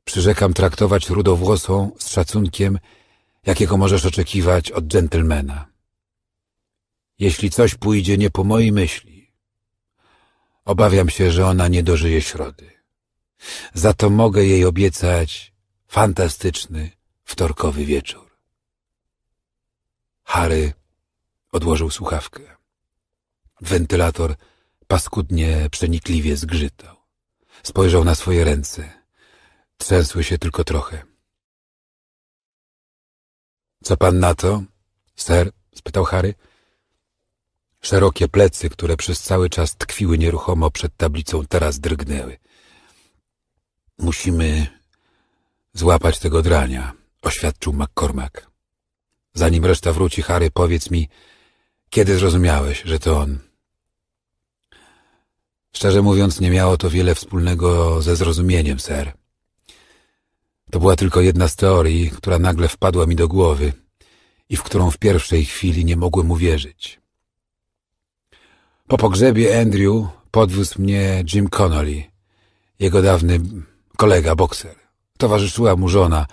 przyrzekam traktować rudowłosą z szacunkiem, jakiego możesz oczekiwać od dżentelmena. Jeśli coś pójdzie nie po mojej myśli, Obawiam się, że ona nie dożyje środy. Za to mogę jej obiecać fantastyczny wtorkowy wieczór. Harry odłożył słuchawkę. Wentylator paskudnie, przenikliwie zgrzytał. Spojrzał na swoje ręce. Trzęsły się tylko trochę. Co pan na to, ser? spytał Harry. Szerokie plecy, które przez cały czas tkwiły nieruchomo przed tablicą, teraz drgnęły. Musimy złapać tego drania, oświadczył McCormack. Zanim reszta wróci, Harry, powiedz mi, kiedy zrozumiałeś, że to on? Szczerze mówiąc, nie miało to wiele wspólnego ze zrozumieniem, ser. To była tylko jedna z teorii, która nagle wpadła mi do głowy i w którą w pierwszej chwili nie mogłem uwierzyć. Po pogrzebie Andrew podwiózł mnie Jim Connolly, jego dawny kolega bokser. Towarzyszyła mu żona,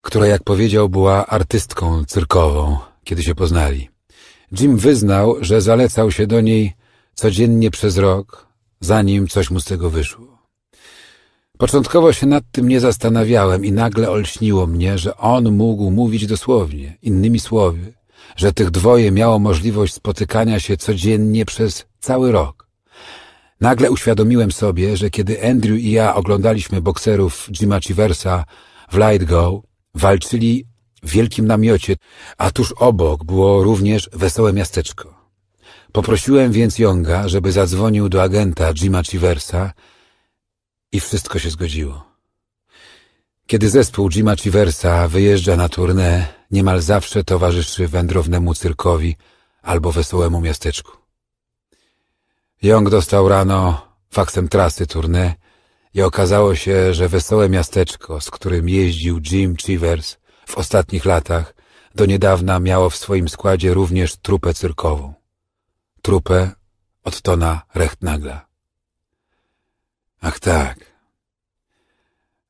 która, jak powiedział, była artystką cyrkową, kiedy się poznali. Jim wyznał, że zalecał się do niej codziennie przez rok, zanim coś mu z tego wyszło. Początkowo się nad tym nie zastanawiałem i nagle olśniło mnie, że on mógł mówić dosłownie, innymi słowy, że tych dwoje miało możliwość spotykania się codziennie przez cały rok. Nagle uświadomiłem sobie, że kiedy Andrew i ja oglądaliśmy bokserów Jima Chiversa w Light Go, walczyli w wielkim namiocie, a tuż obok było również wesołe miasteczko. Poprosiłem więc Younga, żeby zadzwonił do agenta Jima Chiversa i wszystko się zgodziło. Kiedy zespół Jima Chiversa wyjeżdża na tournée, niemal zawsze towarzyszy wędrownemu cyrkowi albo wesołemu miasteczku. Jong dostał rano faksem trasy tournée i okazało się, że wesołe miasteczko, z którym jeździł Jim Chivers w ostatnich latach, do niedawna miało w swoim składzie również trupę cyrkową. Trupę od Tona Rechtnagla. Ach tak.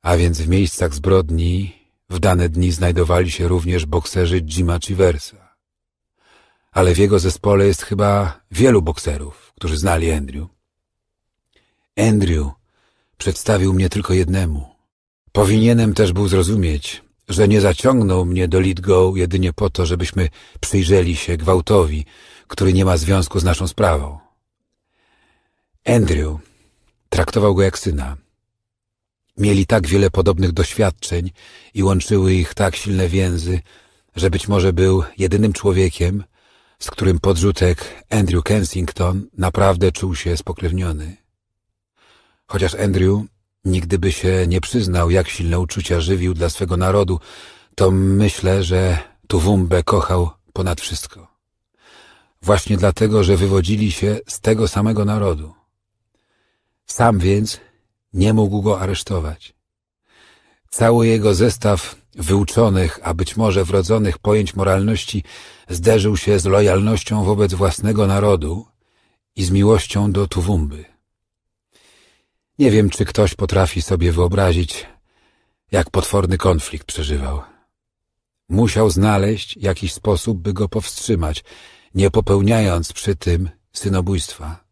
A więc w miejscach zbrodni w dane dni znajdowali się również bokserzy Jima Chiversa. Ale w jego zespole jest chyba wielu bokserów, którzy znali Andrew. Andrew przedstawił mnie tylko jednemu. Powinienem też był zrozumieć, że nie zaciągnął mnie do Litgo jedynie po to, żebyśmy przyjrzeli się gwałtowi, który nie ma związku z naszą sprawą. Andrew traktował go jak syna. Mieli tak wiele podobnych doświadczeń i łączyły ich tak silne więzy, że być może był jedynym człowiekiem, z którym podrzutek Andrew Kensington naprawdę czuł się spokrewniony. Chociaż Andrew nigdy by się nie przyznał, jak silne uczucia żywił dla swego narodu, to myślę, że Tuwumbę kochał ponad wszystko. Właśnie dlatego, że wywodzili się z tego samego narodu. Sam więc nie mógł go aresztować. Cały jego zestaw wyuczonych, a być może wrodzonych pojęć moralności zderzył się z lojalnością wobec własnego narodu i z miłością do Tuwumby. Nie wiem, czy ktoś potrafi sobie wyobrazić, jak potworny konflikt przeżywał. Musiał znaleźć jakiś sposób, by go powstrzymać, nie popełniając przy tym synobójstwa.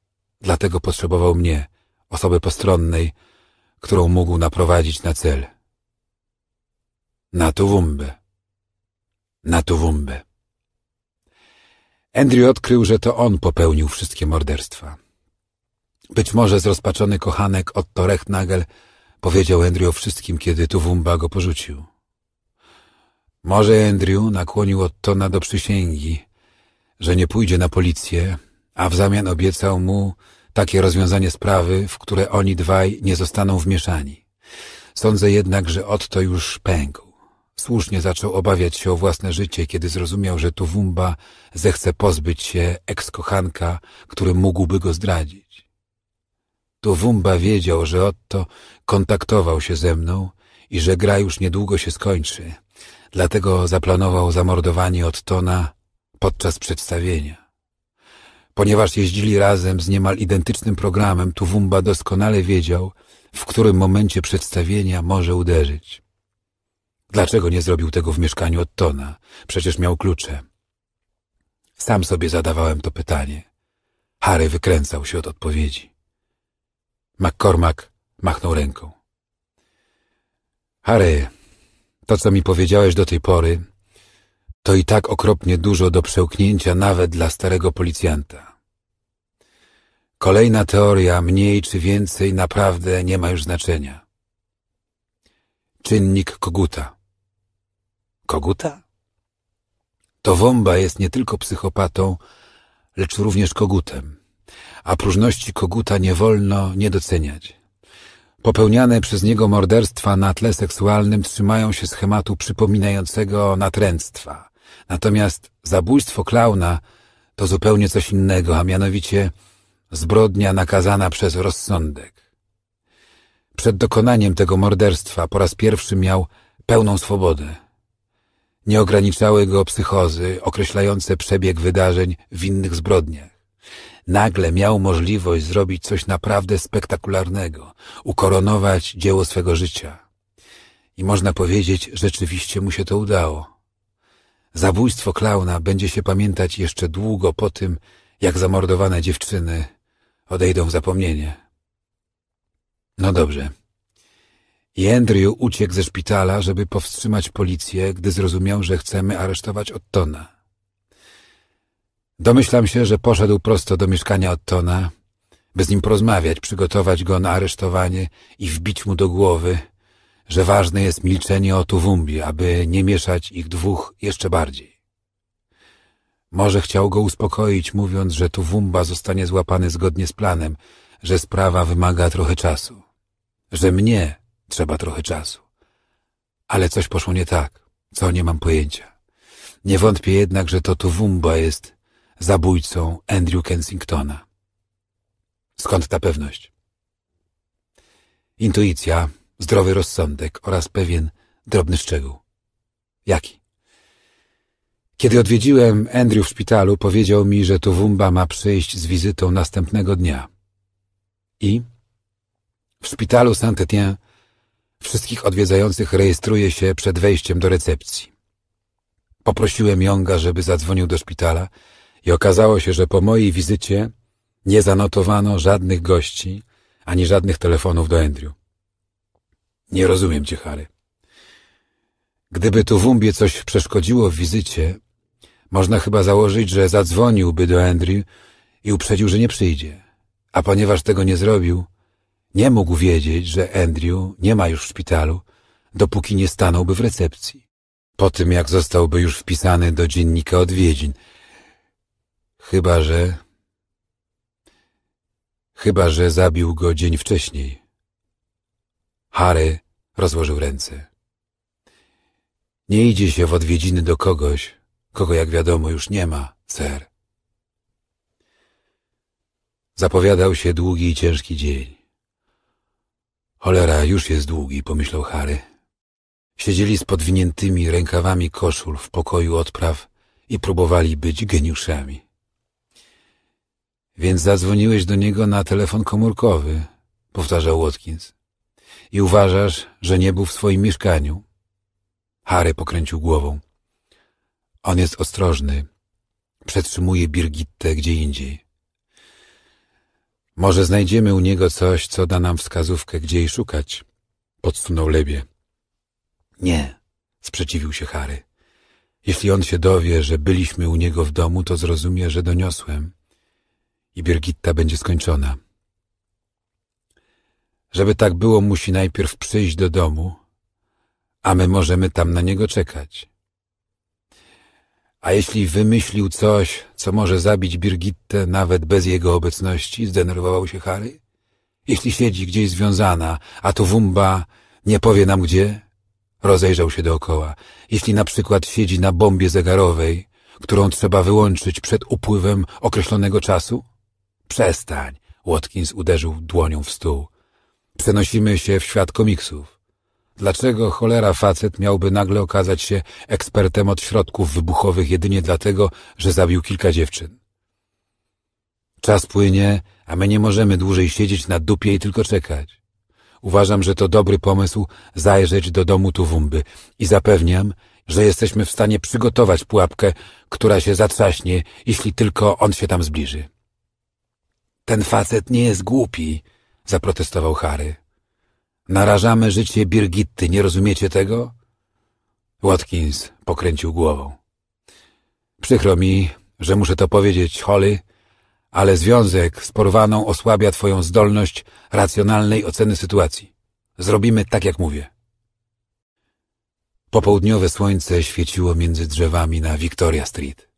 Dlatego potrzebował mnie, osoby postronnej, którą mógł naprowadzić na cel. Na Tuwumbę. Na Tuwumbę. Andrew odkrył, że to on popełnił wszystkie morderstwa. Być może zrozpaczony kochanek Otto Rechnagel powiedział Andrew o wszystkim, kiedy Tuwumba go porzucił. Może Andrew nakłonił Ottona do przysięgi, że nie pójdzie na policję, a w zamian obiecał mu, takie rozwiązanie sprawy, w które oni dwaj nie zostaną wmieszani. Sądzę jednak, że Otto już pękł. Słusznie zaczął obawiać się o własne życie, kiedy zrozumiał, że Tuwumba zechce pozbyć się ekskochanka, który mógłby go zdradzić. Tuwumba wiedział, że Otto kontaktował się ze mną i że gra już niedługo się skończy, dlatego zaplanował zamordowanie Ottona podczas przedstawienia. Ponieważ jeździli razem z niemal identycznym programem, Tuwumba doskonale wiedział, w którym momencie przedstawienia może uderzyć. Dlaczego nie zrobił tego w mieszkaniu od Tona? Przecież miał klucze. Sam sobie zadawałem to pytanie. Harry wykręcał się od odpowiedzi. McCormack machnął ręką. Harry, to co mi powiedziałeś do tej pory, to i tak okropnie dużo do przełknięcia nawet dla starego policjanta. Kolejna teoria, mniej czy więcej, naprawdę nie ma już znaczenia. Czynnik koguta. Koguta? To wąba jest nie tylko psychopatą, lecz również kogutem. A próżności koguta nie wolno nie doceniać. Popełniane przez niego morderstwa na tle seksualnym trzymają się schematu przypominającego natręctwa. Natomiast zabójstwo klauna to zupełnie coś innego, a mianowicie Zbrodnia nakazana przez rozsądek. Przed dokonaniem tego morderstwa po raz pierwszy miał pełną swobodę. Nie ograniczały go psychozy określające przebieg wydarzeń w innych zbrodniach. Nagle miał możliwość zrobić coś naprawdę spektakularnego, ukoronować dzieło swego życia. I można powiedzieć, rzeczywiście mu się to udało. Zabójstwo klauna będzie się pamiętać jeszcze długo po tym, jak zamordowane dziewczyny odejdą w zapomnienie. No dobrze. Jędriu uciekł ze szpitala, żeby powstrzymać policję, gdy zrozumiał, że chcemy aresztować Ottona. Domyślam się, że poszedł prosto do mieszkania Ottona, by z nim porozmawiać, przygotować go na aresztowanie i wbić mu do głowy, że ważne jest milczenie o Tuwumbi, aby nie mieszać ich dwóch jeszcze bardziej. Może chciał go uspokoić, mówiąc, że tu Wumba zostanie złapany zgodnie z planem, że sprawa wymaga trochę czasu. Że mnie trzeba trochę czasu. Ale coś poszło nie tak, co nie mam pojęcia. Nie wątpię jednak, że to Tuwumba jest zabójcą Andrew Kensingtona. Skąd ta pewność? Intuicja, zdrowy rozsądek oraz pewien drobny szczegół. Jaki? Kiedy odwiedziłem Andrew w szpitalu, powiedział mi, że Tuwumba ma przyjść z wizytą następnego dnia. I? W szpitalu Saint-Étienne wszystkich odwiedzających rejestruje się przed wejściem do recepcji. Poprosiłem Jonga, żeby zadzwonił do szpitala i okazało się, że po mojej wizycie nie zanotowano żadnych gości ani żadnych telefonów do Andrew. Nie rozumiem cię, Harry. Gdyby tu Wumbie coś przeszkodziło w wizycie, można chyba założyć, że zadzwoniłby do Andrew i uprzedził, że nie przyjdzie. A ponieważ tego nie zrobił, nie mógł wiedzieć, że Andrew nie ma już w szpitalu, dopóki nie stanąłby w recepcji. Po tym, jak zostałby już wpisany do dziennika odwiedzin. Chyba, że... Chyba, że zabił go dzień wcześniej. Harry rozłożył ręce. Nie idzie się w odwiedziny do kogoś, kogo jak wiadomo już nie ma, ser. Zapowiadał się długi i ciężki dzień. Cholera, już jest długi, pomyślał Harry. Siedzieli z podwiniętymi rękawami koszul w pokoju odpraw i próbowali być geniuszami. Więc zadzwoniłeś do niego na telefon komórkowy, powtarzał Watkins. I uważasz, że nie był w swoim mieszkaniu? Harry pokręcił głową. On jest ostrożny. Przetrzymuje Birgittę gdzie indziej. Może znajdziemy u niego coś, co da nam wskazówkę, gdzie jej szukać. Podsunął Lebie. Nie, sprzeciwił się Harry. Jeśli on się dowie, że byliśmy u niego w domu, to zrozumie, że doniosłem i Birgitta będzie skończona. Żeby tak było, musi najpierw przyjść do domu, a my możemy tam na niego czekać. A jeśli wymyślił coś, co może zabić Birgittę nawet bez jego obecności, zdenerwował się Harry? Jeśli siedzi gdzieś związana, a to Wumba nie powie nam gdzie? Rozejrzał się dookoła. Jeśli na przykład siedzi na bombie zegarowej, którą trzeba wyłączyć przed upływem określonego czasu? Przestań, Watkins uderzył dłonią w stół. Przenosimy się w świat komiksów. Dlaczego cholera facet miałby nagle okazać się ekspertem od środków wybuchowych jedynie dlatego, że zabił kilka dziewczyn? Czas płynie, a my nie możemy dłużej siedzieć na dupie i tylko czekać. Uważam, że to dobry pomysł zajrzeć do domu Tuwumby i zapewniam, że jesteśmy w stanie przygotować pułapkę, która się zatrzaśnie, jeśli tylko on się tam zbliży. Ten facet nie jest głupi, zaprotestował Harry. Narażamy życie Birgitty, nie rozumiecie tego? Watkins pokręcił głową. Przykro mi, że muszę to powiedzieć, Holly, ale związek z porwaną osłabia twoją zdolność racjonalnej oceny sytuacji. Zrobimy tak, jak mówię. Popołudniowe słońce świeciło między drzewami na Victoria Street.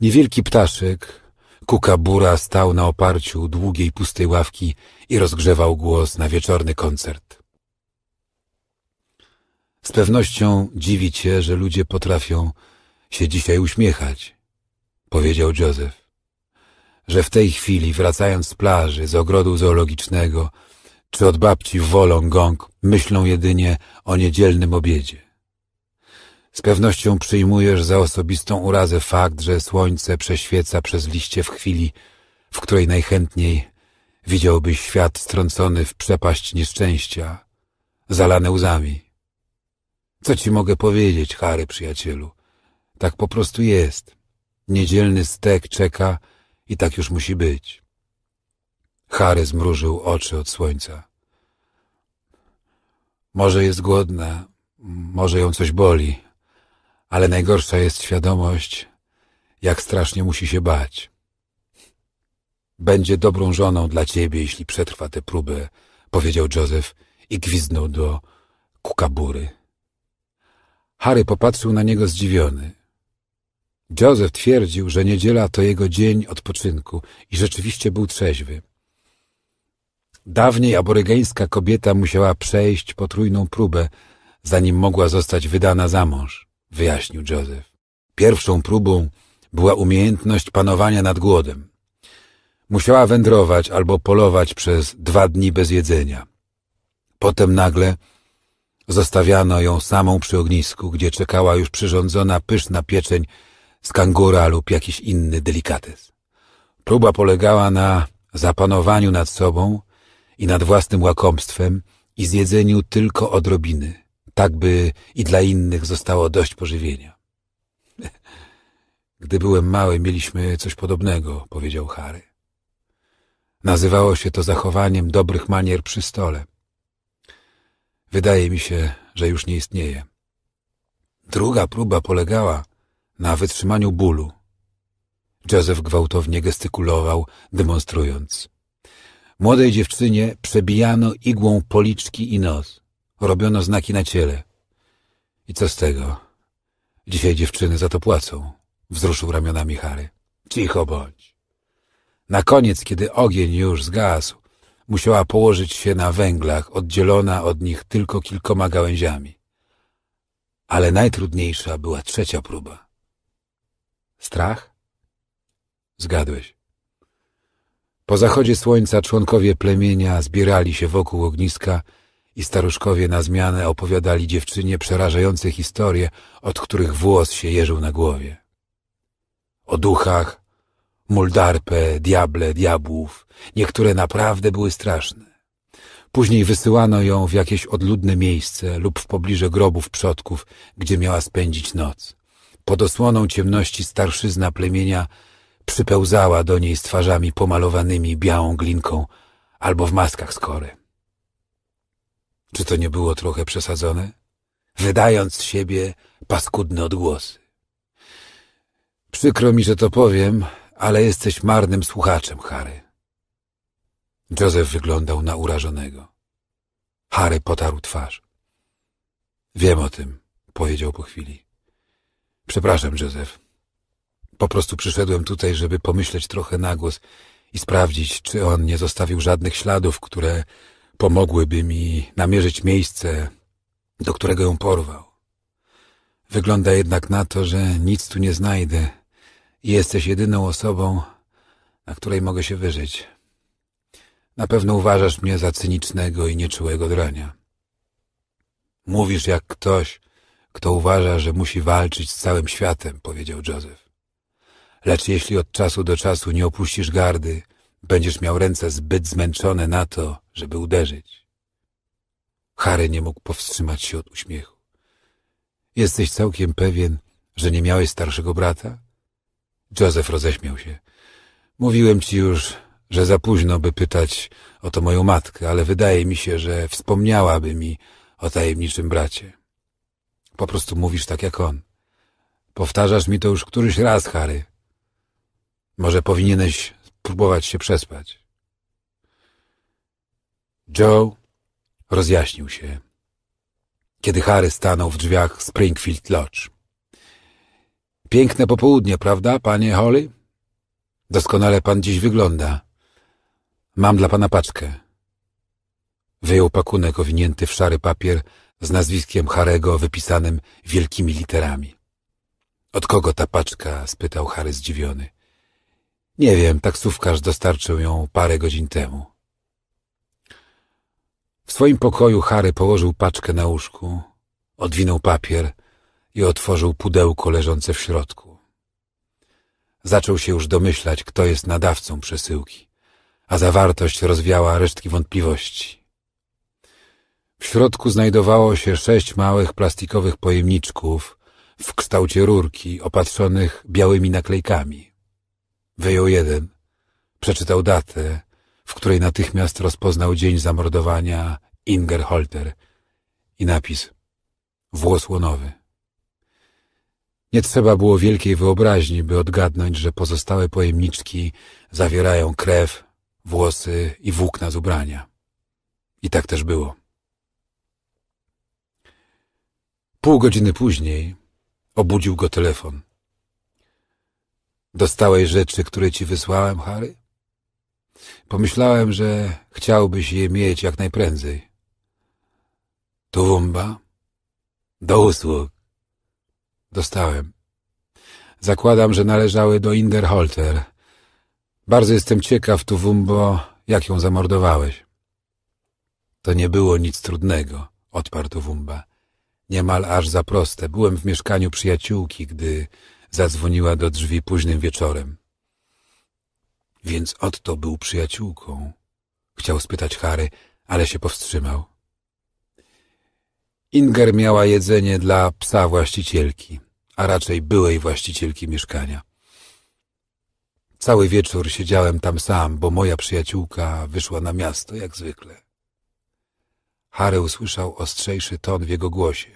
Niewielki ptaszyk Kukabura stał na oparciu długiej pustej ławki i rozgrzewał głos na wieczorny koncert. Z pewnością dziwi cię, że ludzie potrafią się dzisiaj uśmiechać, powiedział Józef, że w tej chwili, wracając z plaży, z ogrodu zoologicznego, czy od babci w Wolongong, myślą jedynie o niedzielnym obiedzie. Z pewnością przyjmujesz za osobistą urazę fakt, że słońce prześwieca przez liście w chwili, w której najchętniej widziałbyś świat strącony w przepaść nieszczęścia, zalane łzami. Co ci mogę powiedzieć, Harry, przyjacielu? Tak po prostu jest. Niedzielny stek czeka i tak już musi być. Harry zmrużył oczy od słońca. Może jest głodna, może ją coś boli, ale najgorsza jest świadomość, jak strasznie musi się bać. Będzie dobrą żoną dla ciebie, jeśli przetrwa tę próbę, powiedział Joseph i gwizdnął do kukabury. Harry popatrzył na niego zdziwiony. Joseph twierdził, że niedziela to jego dzień odpoczynku i rzeczywiście był trzeźwy. Dawniej aborygeńska kobieta musiała przejść potrójną próbę, zanim mogła zostać wydana za mąż wyjaśnił Józef. Pierwszą próbą była umiejętność panowania nad głodem. Musiała wędrować albo polować przez dwa dni bez jedzenia. Potem nagle zostawiano ją samą przy ognisku, gdzie czekała już przyrządzona pyszna pieczeń z kangura lub jakiś inny delikates. Próba polegała na zapanowaniu nad sobą i nad własnym łakomstwem i zjedzeniu tylko odrobiny – tak by i dla innych zostało dość pożywienia. Gdy byłem mały, mieliśmy coś podobnego, powiedział Harry. Nazywało się to zachowaniem dobrych manier przy stole. Wydaje mi się, że już nie istnieje. Druga próba polegała na wytrzymaniu bólu. Józef gwałtownie gestykulował, demonstrując. Młodej dziewczynie przebijano igłą policzki i nos. Robiono znaki na ciele. I co z tego? Dzisiaj dziewczyny za to płacą, wzruszył ramionami Harry. Cicho bądź. Na koniec, kiedy ogień już zgasł, musiała położyć się na węglach, oddzielona od nich tylko kilkoma gałęziami. Ale najtrudniejsza była trzecia próba. Strach? Zgadłeś. Po zachodzie słońca członkowie plemienia zbierali się wokół ogniska, i staruszkowie na zmianę opowiadali dziewczynie przerażające historie, od których włos się jeżył na głowie. O duchach, muldarpe, diable, diabłów, niektóre naprawdę były straszne. Później wysyłano ją w jakieś odludne miejsce lub w pobliże grobów przodków, gdzie miała spędzić noc. Pod osłoną ciemności starszyzna plemienia przypełzała do niej z twarzami pomalowanymi białą glinką albo w maskach z czy to nie było trochę przesadzone? Wydając z siebie paskudne odgłosy. Przykro mi, że to powiem, ale jesteś marnym słuchaczem, Harry. Joseph wyglądał na urażonego. Harry potarł twarz. Wiem o tym, powiedział po chwili. Przepraszam, Józef. Po prostu przyszedłem tutaj, żeby pomyśleć trochę na głos i sprawdzić, czy on nie zostawił żadnych śladów, które pomogłyby mi namierzyć miejsce, do którego ją porwał. Wygląda jednak na to, że nic tu nie znajdę i jesteś jedyną osobą, na której mogę się wyżyć. Na pewno uważasz mnie za cynicznego i nieczułego drania. Mówisz jak ktoś, kto uważa, że musi walczyć z całym światem, powiedział Joseph. Lecz jeśli od czasu do czasu nie opuścisz gardy, będziesz miał ręce zbyt zmęczone na to, żeby uderzyć. Harry nie mógł powstrzymać się od uśmiechu. Jesteś całkiem pewien, że nie miałeś starszego brata? Joseph roześmiał się. Mówiłem ci już, że za późno, by pytać o to moją matkę, ale wydaje mi się, że wspomniałaby mi o tajemniczym bracie. Po prostu mówisz tak jak on. Powtarzasz mi to już któryś raz, Harry. Może powinieneś próbować się przespać. Joe rozjaśnił się, kiedy Harry stanął w drzwiach Springfield Lodge. Piękne popołudnie, prawda, panie Holly? Doskonale pan dziś wygląda. Mam dla pana paczkę. Wyjął pakunek owinięty w szary papier z nazwiskiem Harego wypisanym wielkimi literami. Od kogo ta paczka? spytał Harry zdziwiony. Nie wiem, taksówkarz dostarczył ją parę godzin temu. W swoim pokoju Harry położył paczkę na łóżku, odwinął papier i otworzył pudełko leżące w środku. Zaczął się już domyślać, kto jest nadawcą przesyłki, a zawartość rozwiała resztki wątpliwości. W środku znajdowało się sześć małych plastikowych pojemniczków w kształcie rurki opatrzonych białymi naklejkami. Wyjął jeden, przeczytał datę w której natychmiast rozpoznał dzień zamordowania Inger Holter i napis Włos łonowy. Nie trzeba było wielkiej wyobraźni, by odgadnąć, że pozostałe pojemniczki zawierają krew, włosy i włókna z ubrania. I tak też było. Pół godziny później obudził go telefon. Dostałeś rzeczy, które ci wysłałem, Harry? Pomyślałem, że chciałbyś je mieć jak najprędzej. Tuwumba? Do usług. Dostałem. Zakładam, że należały do Inderholter. Bardzo jestem ciekaw, Tuwumbo, jak ją zamordowałeś. To nie było nic trudnego, odparł Tuwumba. Niemal aż za proste. Byłem w mieszkaniu przyjaciółki, gdy zadzwoniła do drzwi późnym wieczorem. Więc Otto był przyjaciółką. Chciał spytać Harry, ale się powstrzymał. Inger miała jedzenie dla psa właścicielki, a raczej byłej właścicielki mieszkania. Cały wieczór siedziałem tam sam, bo moja przyjaciółka wyszła na miasto jak zwykle. Harry usłyszał ostrzejszy ton w jego głosie.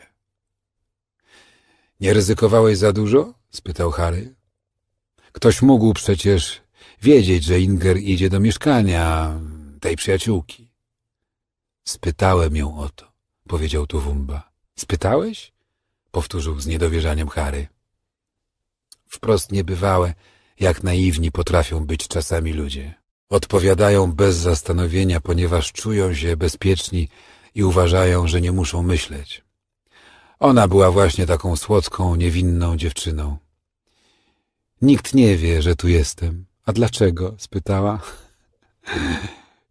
Nie ryzykowałeś za dużo? spytał Harry. Ktoś mógł przecież wiedzieć, że Inger idzie do mieszkania tej przyjaciółki. Spytałem ją o to, powiedział Tuwumba. Spytałeś? Powtórzył z niedowierzaniem Harry. Wprost niebywałe, jak naiwni potrafią być czasami ludzie. Odpowiadają bez zastanowienia, ponieważ czują się bezpieczni i uważają, że nie muszą myśleć. Ona była właśnie taką słodką, niewinną dziewczyną. Nikt nie wie, że tu jestem. A dlaczego? spytała.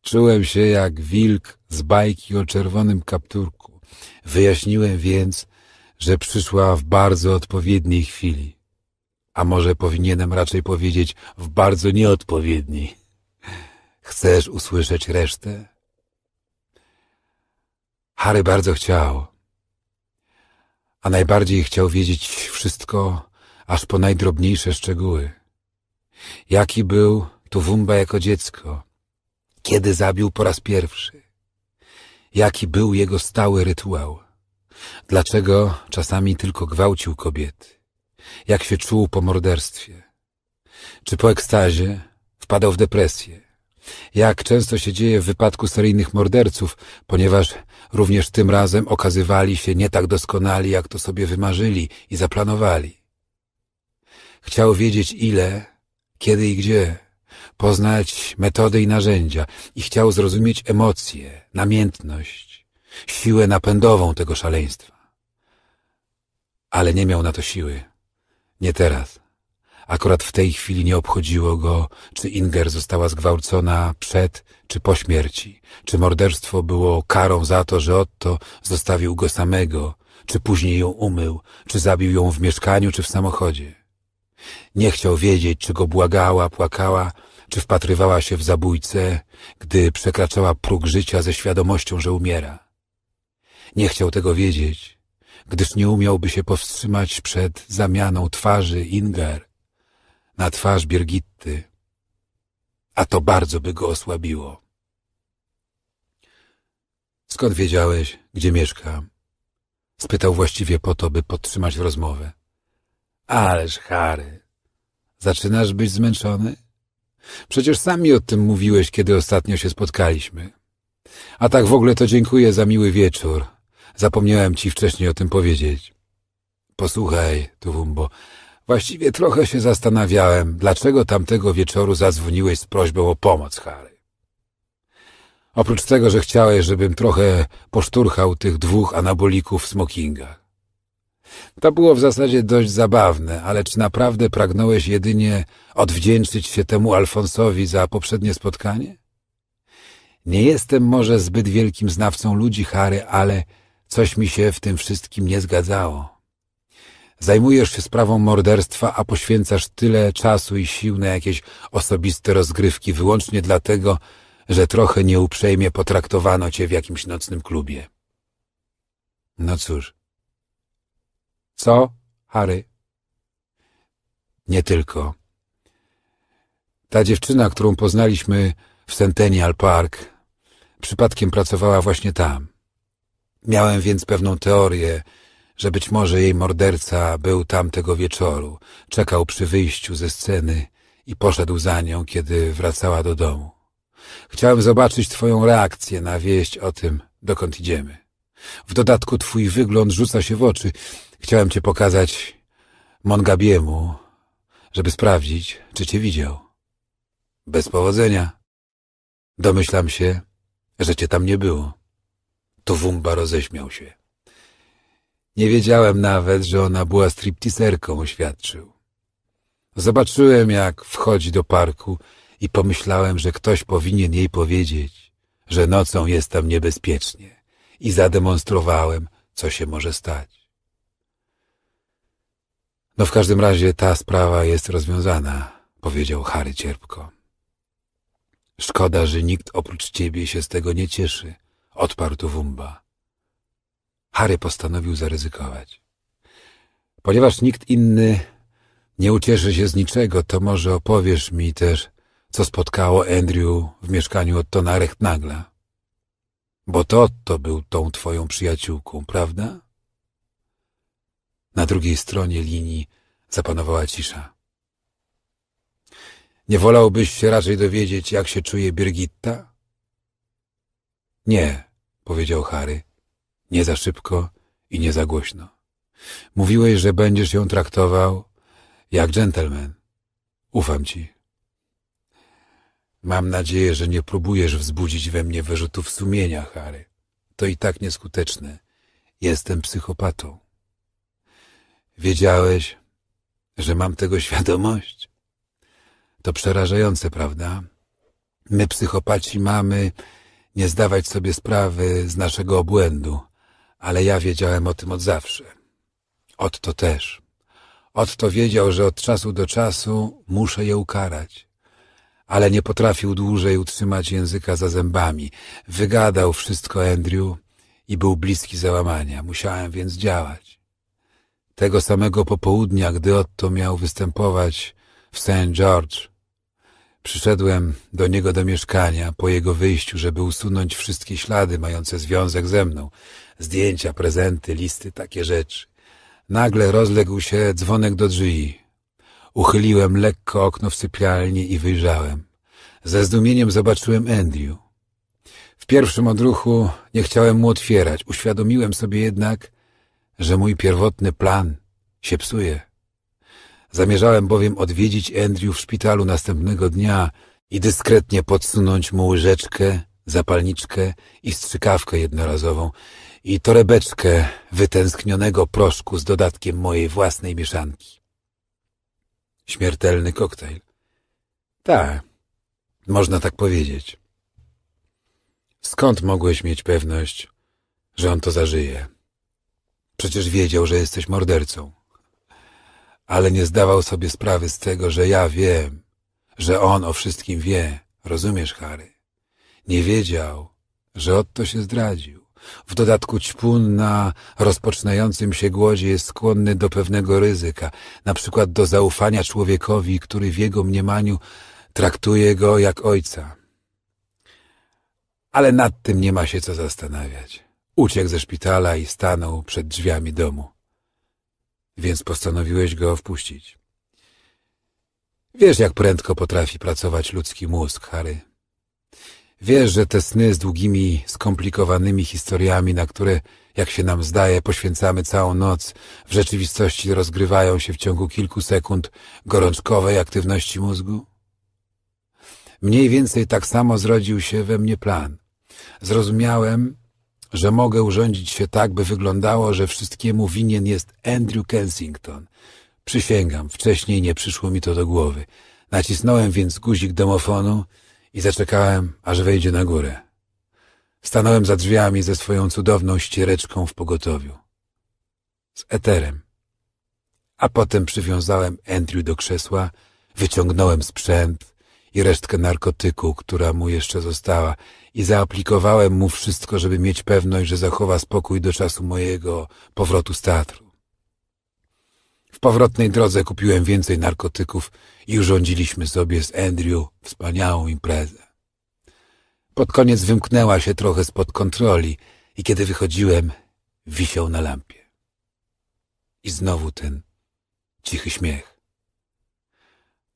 Czułem się jak wilk z bajki o czerwonym kapturku. Wyjaśniłem więc, że przyszła w bardzo odpowiedniej chwili. A może powinienem raczej powiedzieć w bardzo nieodpowiedniej. Chcesz usłyszeć resztę? Harry bardzo chciał. A najbardziej chciał wiedzieć wszystko, aż po najdrobniejsze szczegóły. Jaki był Tuwumba jako dziecko? Kiedy zabił po raz pierwszy? Jaki był jego stały rytuał? Dlaczego czasami tylko gwałcił kobiety? Jak się czuł po morderstwie? Czy po ekstazie wpadał w depresję? Jak często się dzieje w wypadku seryjnych morderców, ponieważ również tym razem okazywali się nie tak doskonali, jak to sobie wymarzyli i zaplanowali. Chciał wiedzieć, ile kiedy i gdzie, poznać metody i narzędzia i chciał zrozumieć emocje, namiętność, siłę napędową tego szaleństwa. Ale nie miał na to siły. Nie teraz. Akurat w tej chwili nie obchodziło go, czy Inger została zgwałcona przed czy po śmierci, czy morderstwo było karą za to, że Otto zostawił go samego, czy później ją umył, czy zabił ją w mieszkaniu, czy w samochodzie. Nie chciał wiedzieć, czy go błagała, płakała, czy wpatrywała się w zabójcę, gdy przekraczała próg życia ze świadomością, że umiera. Nie chciał tego wiedzieć, gdyż nie umiałby się powstrzymać przed zamianą twarzy Inger na twarz Birgitty, a to bardzo by go osłabiło. Skąd wiedziałeś, gdzie mieszkam? Spytał właściwie po to, by podtrzymać rozmowę. Ależ, Harry, zaczynasz być zmęczony? Przecież sami o tym mówiłeś, kiedy ostatnio się spotkaliśmy. A tak w ogóle to dziękuję za miły wieczór. Zapomniałem ci wcześniej o tym powiedzieć. Posłuchaj, Tuwumbo, właściwie trochę się zastanawiałem, dlaczego tamtego wieczoru zadzwoniłeś z prośbą o pomoc, Harry. Oprócz tego, że chciałeś, żebym trochę poszturchał tych dwóch anabolików w smokingach. To było w zasadzie dość zabawne, ale czy naprawdę pragnąłeś jedynie odwdzięczyć się temu Alfonsowi za poprzednie spotkanie? Nie jestem może zbyt wielkim znawcą ludzi, Harry, ale coś mi się w tym wszystkim nie zgadzało. Zajmujesz się sprawą morderstwa, a poświęcasz tyle czasu i sił na jakieś osobiste rozgrywki wyłącznie dlatego, że trochę nieuprzejmie potraktowano cię w jakimś nocnym klubie. No cóż, co, Harry? Nie tylko. Ta dziewczyna, którą poznaliśmy w Centennial Park, przypadkiem pracowała właśnie tam. Miałem więc pewną teorię, że być może jej morderca był tamtego wieczoru, czekał przy wyjściu ze sceny i poszedł za nią, kiedy wracała do domu. Chciałem zobaczyć twoją reakcję na wieść o tym, dokąd idziemy. W dodatku twój wygląd rzuca się w oczy. Chciałem cię pokazać Mongabiemu, żeby sprawdzić, czy cię widział. Bez powodzenia. Domyślam się, że cię tam nie było. To Wumba roześmiał się. Nie wiedziałem nawet, że ona była striptiserką, oświadczył. Zobaczyłem, jak wchodzi do parku i pomyślałem, że ktoś powinien jej powiedzieć, że nocą jest tam niebezpiecznie i zademonstrowałem, co się może stać. No w każdym razie ta sprawa jest rozwiązana, powiedział Harry cierpko. Szkoda, że nikt oprócz ciebie się z tego nie cieszy, odparł tu Wumba. Harry postanowił zaryzykować. Ponieważ nikt inny nie ucieszy się z niczego, to może opowiesz mi też, co spotkało Andrew w mieszkaniu od Tona Rechtnagla. Bo to, to był tą twoją przyjaciółką, prawda? Na drugiej stronie linii zapanowała cisza. Nie wolałbyś się raczej dowiedzieć, jak się czuje Birgitta? Nie, powiedział Harry. Nie za szybko i nie za głośno. Mówiłeś, że będziesz ją traktował jak dżentelmen. Ufam ci. Mam nadzieję, że nie próbujesz wzbudzić we mnie wyrzutów sumienia, Harry. To i tak nieskuteczne. Jestem psychopatą. Wiedziałeś, że mam tego świadomość? To przerażające, prawda? My, psychopaci, mamy nie zdawać sobie sprawy z naszego obłędu, ale ja wiedziałem o tym od zawsze. Otto też. Otto wiedział, że od czasu do czasu muszę je ukarać ale nie potrafił dłużej utrzymać języka za zębami. Wygadał wszystko Andrew i był bliski załamania. Musiałem więc działać. Tego samego popołudnia, gdy Otto miał występować w St. George, przyszedłem do niego do mieszkania po jego wyjściu, żeby usunąć wszystkie ślady mające związek ze mną. Zdjęcia, prezenty, listy, takie rzeczy. Nagle rozległ się dzwonek do drzwi. Uchyliłem lekko okno w sypialni i wyjrzałem. Ze zdumieniem zobaczyłem Andrew. W pierwszym odruchu nie chciałem mu otwierać. Uświadomiłem sobie jednak, że mój pierwotny plan się psuje. Zamierzałem bowiem odwiedzić Andrew w szpitalu następnego dnia i dyskretnie podsunąć mu łyżeczkę, zapalniczkę i strzykawkę jednorazową i torebeczkę wytęsknionego proszku z dodatkiem mojej własnej mieszanki. Śmiertelny koktajl. Tak, można tak powiedzieć. Skąd mogłeś mieć pewność, że on to zażyje? Przecież wiedział, że jesteś mordercą. Ale nie zdawał sobie sprawy z tego, że ja wiem, że on o wszystkim wie. Rozumiesz, Harry? Nie wiedział, że Otto się zdradził. W dodatku ćpun na rozpoczynającym się głodzie jest skłonny do pewnego ryzyka, na przykład do zaufania człowiekowi, który w jego mniemaniu traktuje go jak ojca. Ale nad tym nie ma się co zastanawiać. Uciekł ze szpitala i stanął przed drzwiami domu. Więc postanowiłeś go wpuścić. Wiesz, jak prędko potrafi pracować ludzki mózg, Harry. Wiesz, że te sny z długimi, skomplikowanymi historiami, na które, jak się nam zdaje, poświęcamy całą noc, w rzeczywistości rozgrywają się w ciągu kilku sekund gorączkowej aktywności mózgu? Mniej więcej tak samo zrodził się we mnie plan. Zrozumiałem, że mogę urządzić się tak, by wyglądało, że wszystkiemu winien jest Andrew Kensington. Przysięgam, wcześniej nie przyszło mi to do głowy. Nacisnąłem więc guzik domofonu i zaczekałem, aż wejdzie na górę. Stanąłem za drzwiami ze swoją cudowną ściereczką w pogotowiu. Z eterem. A potem przywiązałem Andrew do krzesła, wyciągnąłem sprzęt i resztkę narkotyku, która mu jeszcze została i zaaplikowałem mu wszystko, żeby mieć pewność, że zachowa spokój do czasu mojego powrotu z teatru. W powrotnej drodze kupiłem więcej narkotyków, i urządziliśmy sobie z Andrew wspaniałą imprezę. Pod koniec wymknęła się trochę spod kontroli i kiedy wychodziłem, wisiał na lampie. I znowu ten cichy śmiech.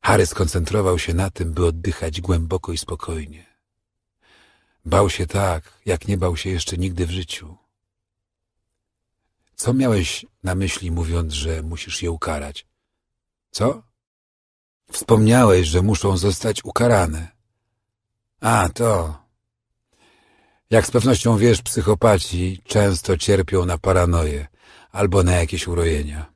Harry skoncentrował się na tym, by oddychać głęboko i spokojnie. Bał się tak, jak nie bał się jeszcze nigdy w życiu. Co miałeś na myśli, mówiąc, że musisz je ukarać? Co? Wspomniałeś, że muszą zostać ukarane. A, to. Jak z pewnością wiesz, psychopaci często cierpią na paranoję albo na jakieś urojenia.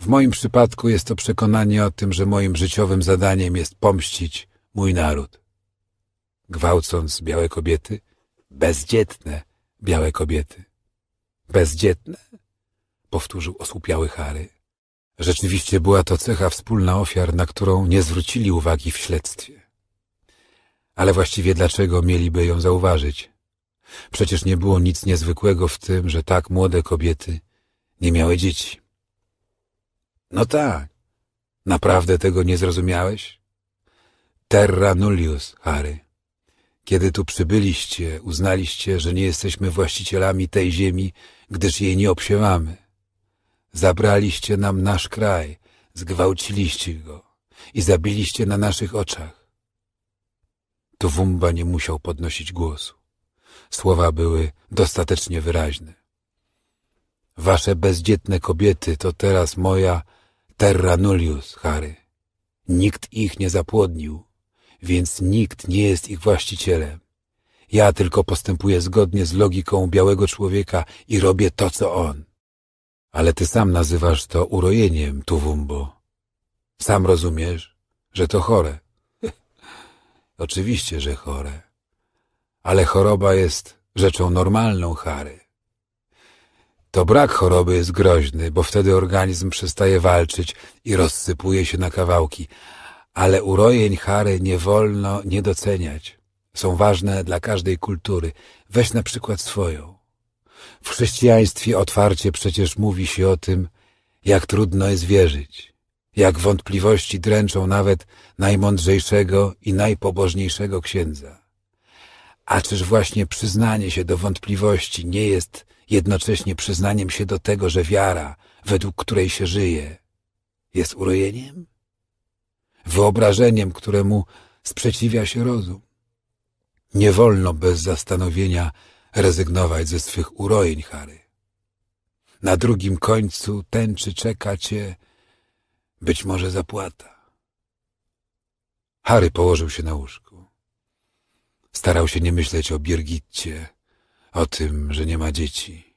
W moim przypadku jest to przekonanie o tym, że moim życiowym zadaniem jest pomścić mój naród. Gwałcąc białe kobiety? Bezdzietne białe kobiety. Bezdzietne? Powtórzył osłupiały Harry. Rzeczywiście była to cecha wspólna ofiar, na którą nie zwrócili uwagi w śledztwie. Ale właściwie dlaczego mieliby ją zauważyć? Przecież nie było nic niezwykłego w tym, że tak młode kobiety nie miały dzieci. No tak. Naprawdę tego nie zrozumiałeś? Terra nullius, Harry. Kiedy tu przybyliście, uznaliście, że nie jesteśmy właścicielami tej ziemi, gdyż jej nie obsiewamy. Zabraliście nam nasz kraj, zgwałciliście go i zabiliście na naszych oczach. Tu Wumba nie musiał podnosić głosu. Słowa były dostatecznie wyraźne. Wasze bezdzietne kobiety to teraz moja terra nullius, Harry. Nikt ich nie zapłodnił, więc nikt nie jest ich właścicielem. Ja tylko postępuję zgodnie z logiką białego człowieka i robię to, co on. Ale ty sam nazywasz to urojeniem, Tuwumbo. Sam rozumiesz, że to chore. Oczywiście, że chore. Ale choroba jest rzeczą normalną Harry. To brak choroby jest groźny, bo wtedy organizm przestaje walczyć i rozsypuje się na kawałki. Ale urojeń Harry nie wolno nie doceniać. Są ważne dla każdej kultury. Weź na przykład swoją. W chrześcijaństwie otwarcie przecież mówi się o tym, jak trudno jest wierzyć, jak wątpliwości dręczą nawet najmądrzejszego i najpobożniejszego księdza. A czyż właśnie przyznanie się do wątpliwości nie jest jednocześnie przyznaniem się do tego, że wiara, według której się żyje, jest urojeniem? Wyobrażeniem, któremu sprzeciwia się rozum. Nie wolno bez zastanowienia rezygnować ze swych urojeń, Harry. Na drugim końcu tęczy czeka cię być może zapłata. Harry położył się na łóżku. Starał się nie myśleć o Birgitcie, o tym, że nie ma dzieci.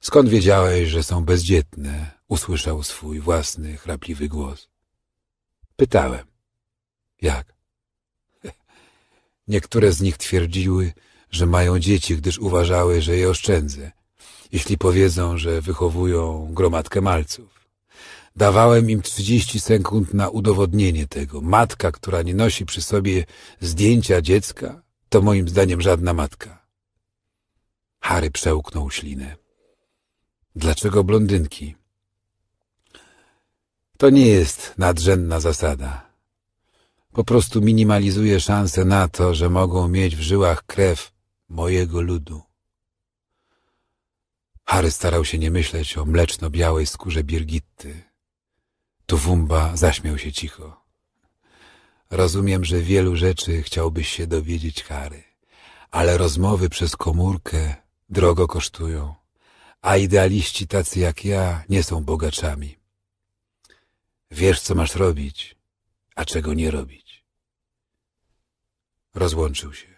Skąd wiedziałeś, że są bezdzietne? Usłyszał swój własny, chrapliwy głos. Pytałem. Jak? Niektóre z nich twierdziły, że mają dzieci, gdyż uważały, że je oszczędzę, jeśli powiedzą, że wychowują gromadkę malców. Dawałem im 30 sekund na udowodnienie tego. Matka, która nie nosi przy sobie zdjęcia dziecka, to moim zdaniem żadna matka. Harry przełknął ślinę. Dlaczego blondynki? To nie jest nadrzędna zasada. Po prostu minimalizuje szanse na to, że mogą mieć w żyłach krew mojego ludu. Harry starał się nie myśleć o mleczno-białej skórze Birgitty. Tuwumba zaśmiał się cicho. Rozumiem, że wielu rzeczy chciałbyś się dowiedzieć, Harry, ale rozmowy przez komórkę drogo kosztują, a idealiści tacy jak ja nie są bogaczami. Wiesz, co masz robić, a czego nie robić. Rozłączył się.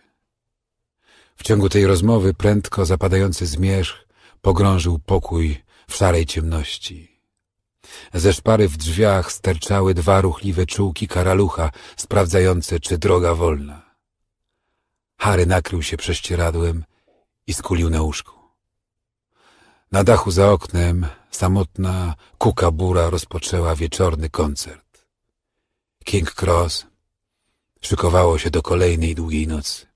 W ciągu tej rozmowy prędko zapadający zmierzch pogrążył pokój w szarej ciemności. Ze szpary w drzwiach sterczały dwa ruchliwe czułki karalucha, sprawdzające, czy droga wolna. Harry nakrył się prześcieradłem i skulił na łóżku. Na dachu za oknem samotna kuka bura rozpoczęła wieczorny koncert. King Cross szykowało się do kolejnej długiej nocy.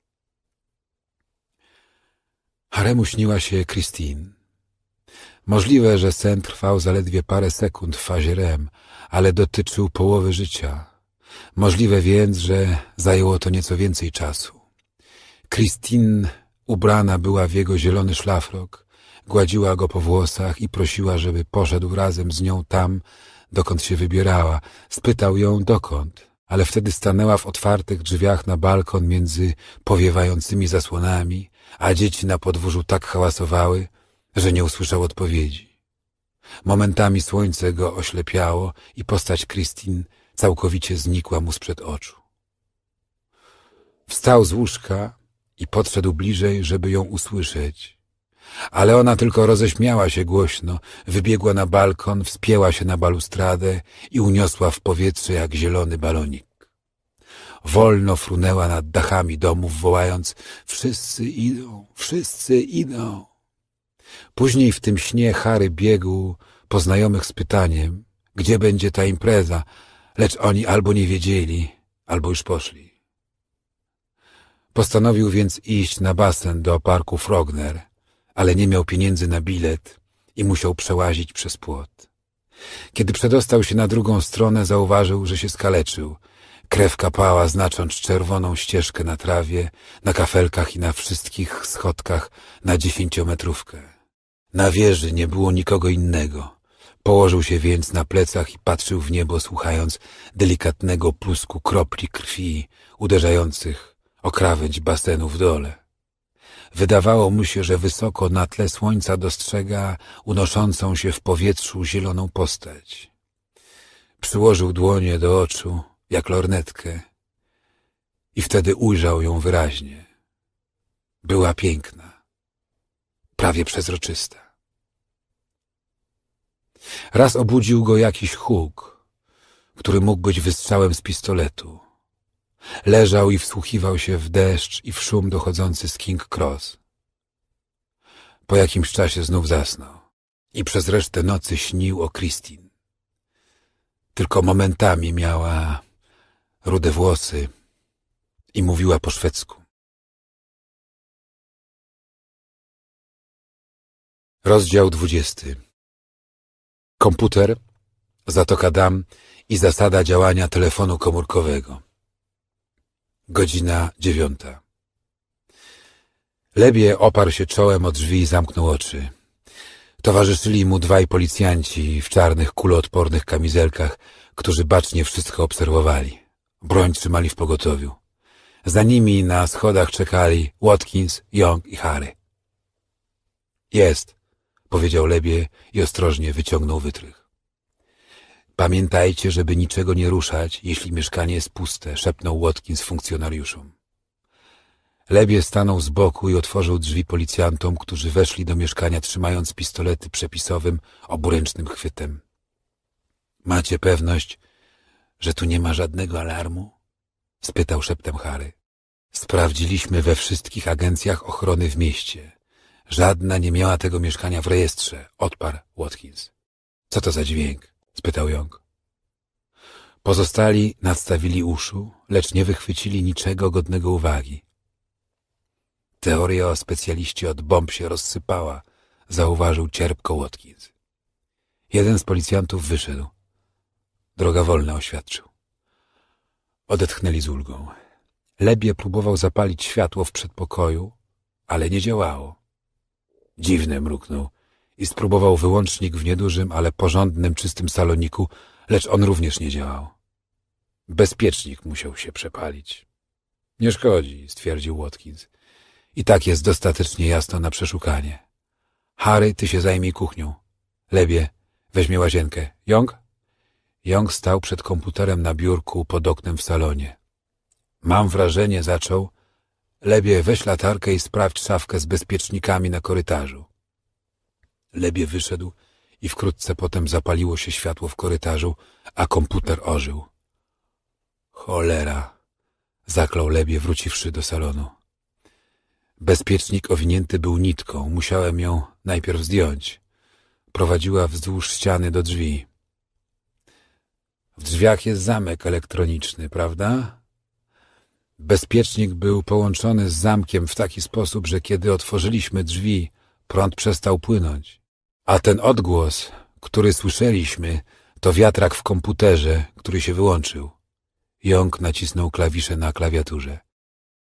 Haremu śniła się Christine. Możliwe, że sen trwał zaledwie parę sekund w fazie REM, ale dotyczył połowy życia. Możliwe więc, że zajęło to nieco więcej czasu. Christine ubrana była w jego zielony szlafrok, gładziła go po włosach i prosiła, żeby poszedł razem z nią tam, dokąd się wybierała. Spytał ją dokąd, ale wtedy stanęła w otwartych drzwiach na balkon między powiewającymi zasłonami, a dzieci na podwórzu tak hałasowały, że nie usłyszał odpowiedzi. Momentami słońce go oślepiało i postać Kristin całkowicie znikła mu sprzed oczu. Wstał z łóżka i podszedł bliżej, żeby ją usłyszeć. Ale ona tylko roześmiała się głośno, wybiegła na balkon, wspięła się na balustradę i uniosła w powietrze jak zielony balonik. Wolno frunęła nad dachami domów, wołając – wszyscy idą, wszyscy idą. Później w tym śnie Harry biegł po znajomych z pytaniem, gdzie będzie ta impreza, lecz oni albo nie wiedzieli, albo już poszli. Postanowił więc iść na basen do parku Frogner, ale nie miał pieniędzy na bilet i musiał przełazić przez płot. Kiedy przedostał się na drugą stronę, zauważył, że się skaleczył – Krew kapała, znacząc czerwoną ścieżkę na trawie, na kafelkach i na wszystkich schodkach na dziesięciometrówkę. Na wieży nie było nikogo innego. Położył się więc na plecach i patrzył w niebo, słuchając delikatnego plusku kropli krwi uderzających o krawędź basenu w dole. Wydawało mu się, że wysoko na tle słońca dostrzega unoszącą się w powietrzu zieloną postać. Przyłożył dłonie do oczu, jak lornetkę, i wtedy ujrzał ją wyraźnie. Była piękna, prawie przezroczysta. Raz obudził go jakiś huk, który mógł być wystrzałem z pistoletu. Leżał i wsłuchiwał się w deszcz i w szum dochodzący z King Cross. Po jakimś czasie znów zasnął i przez resztę nocy śnił o Christine. Tylko momentami miała rude włosy i mówiła po szwedzku. Rozdział dwudziesty. Komputer, Zatoka Dam i zasada działania telefonu komórkowego. Godzina dziewiąta. Lebie oparł się czołem o drzwi i zamknął oczy. Towarzyszyli mu dwaj policjanci w czarnych, kuloodpornych kamizelkach, którzy bacznie wszystko obserwowali. Broń trzymali w pogotowiu. Za nimi na schodach czekali Watkins, Young i Harry. Jest, powiedział Lebie i ostrożnie wyciągnął wytrych. Pamiętajcie, żeby niczego nie ruszać, jeśli mieszkanie jest puste, szepnął Watkins funkcjonariuszom. Lebie stanął z boku i otworzył drzwi policjantom, którzy weszli do mieszkania trzymając pistolety przepisowym oburęcznym chwytem. Macie pewność, że tu nie ma żadnego alarmu? spytał szeptem Harry. Sprawdziliśmy we wszystkich agencjach ochrony w mieście. Żadna nie miała tego mieszkania w rejestrze, odparł Watkins. Co to za dźwięk? spytał Young. Pozostali nadstawili uszu, lecz nie wychwycili niczego godnego uwagi. Teoria o specjaliści od bomb się rozsypała, zauważył cierpko Watkins. Jeden z policjantów wyszedł, Droga wolna oświadczył. Odetchnęli z ulgą. Lebie próbował zapalić światło w przedpokoju, ale nie działało. Dziwne mruknął i spróbował wyłącznik w niedużym, ale porządnym, czystym saloniku, lecz on również nie działał. Bezpiecznik musiał się przepalić. Nie szkodzi, stwierdził Watkins. I tak jest dostatecznie jasno na przeszukanie. Harry, ty się zajmij kuchnią. Lebie, weźmie łazienkę. Jąg? Jong stał przed komputerem na biurku pod oknem w salonie. Mam wrażenie, zaczął. Lebie, weź latarkę i sprawdź szafkę z bezpiecznikami na korytarzu. Lebie wyszedł i wkrótce potem zapaliło się światło w korytarzu, a komputer ożył. Cholera! zaklął Lebie, wróciwszy do salonu. Bezpiecznik owinięty był nitką, musiałem ją najpierw zdjąć. Prowadziła wzdłuż ściany do drzwi. W drzwiach jest zamek elektroniczny, prawda? Bezpiecznik był połączony z zamkiem w taki sposób, że kiedy otworzyliśmy drzwi, prąd przestał płynąć. A ten odgłos, który słyszeliśmy, to wiatrak w komputerze, który się wyłączył. Jąk nacisnął klawisze na klawiaturze.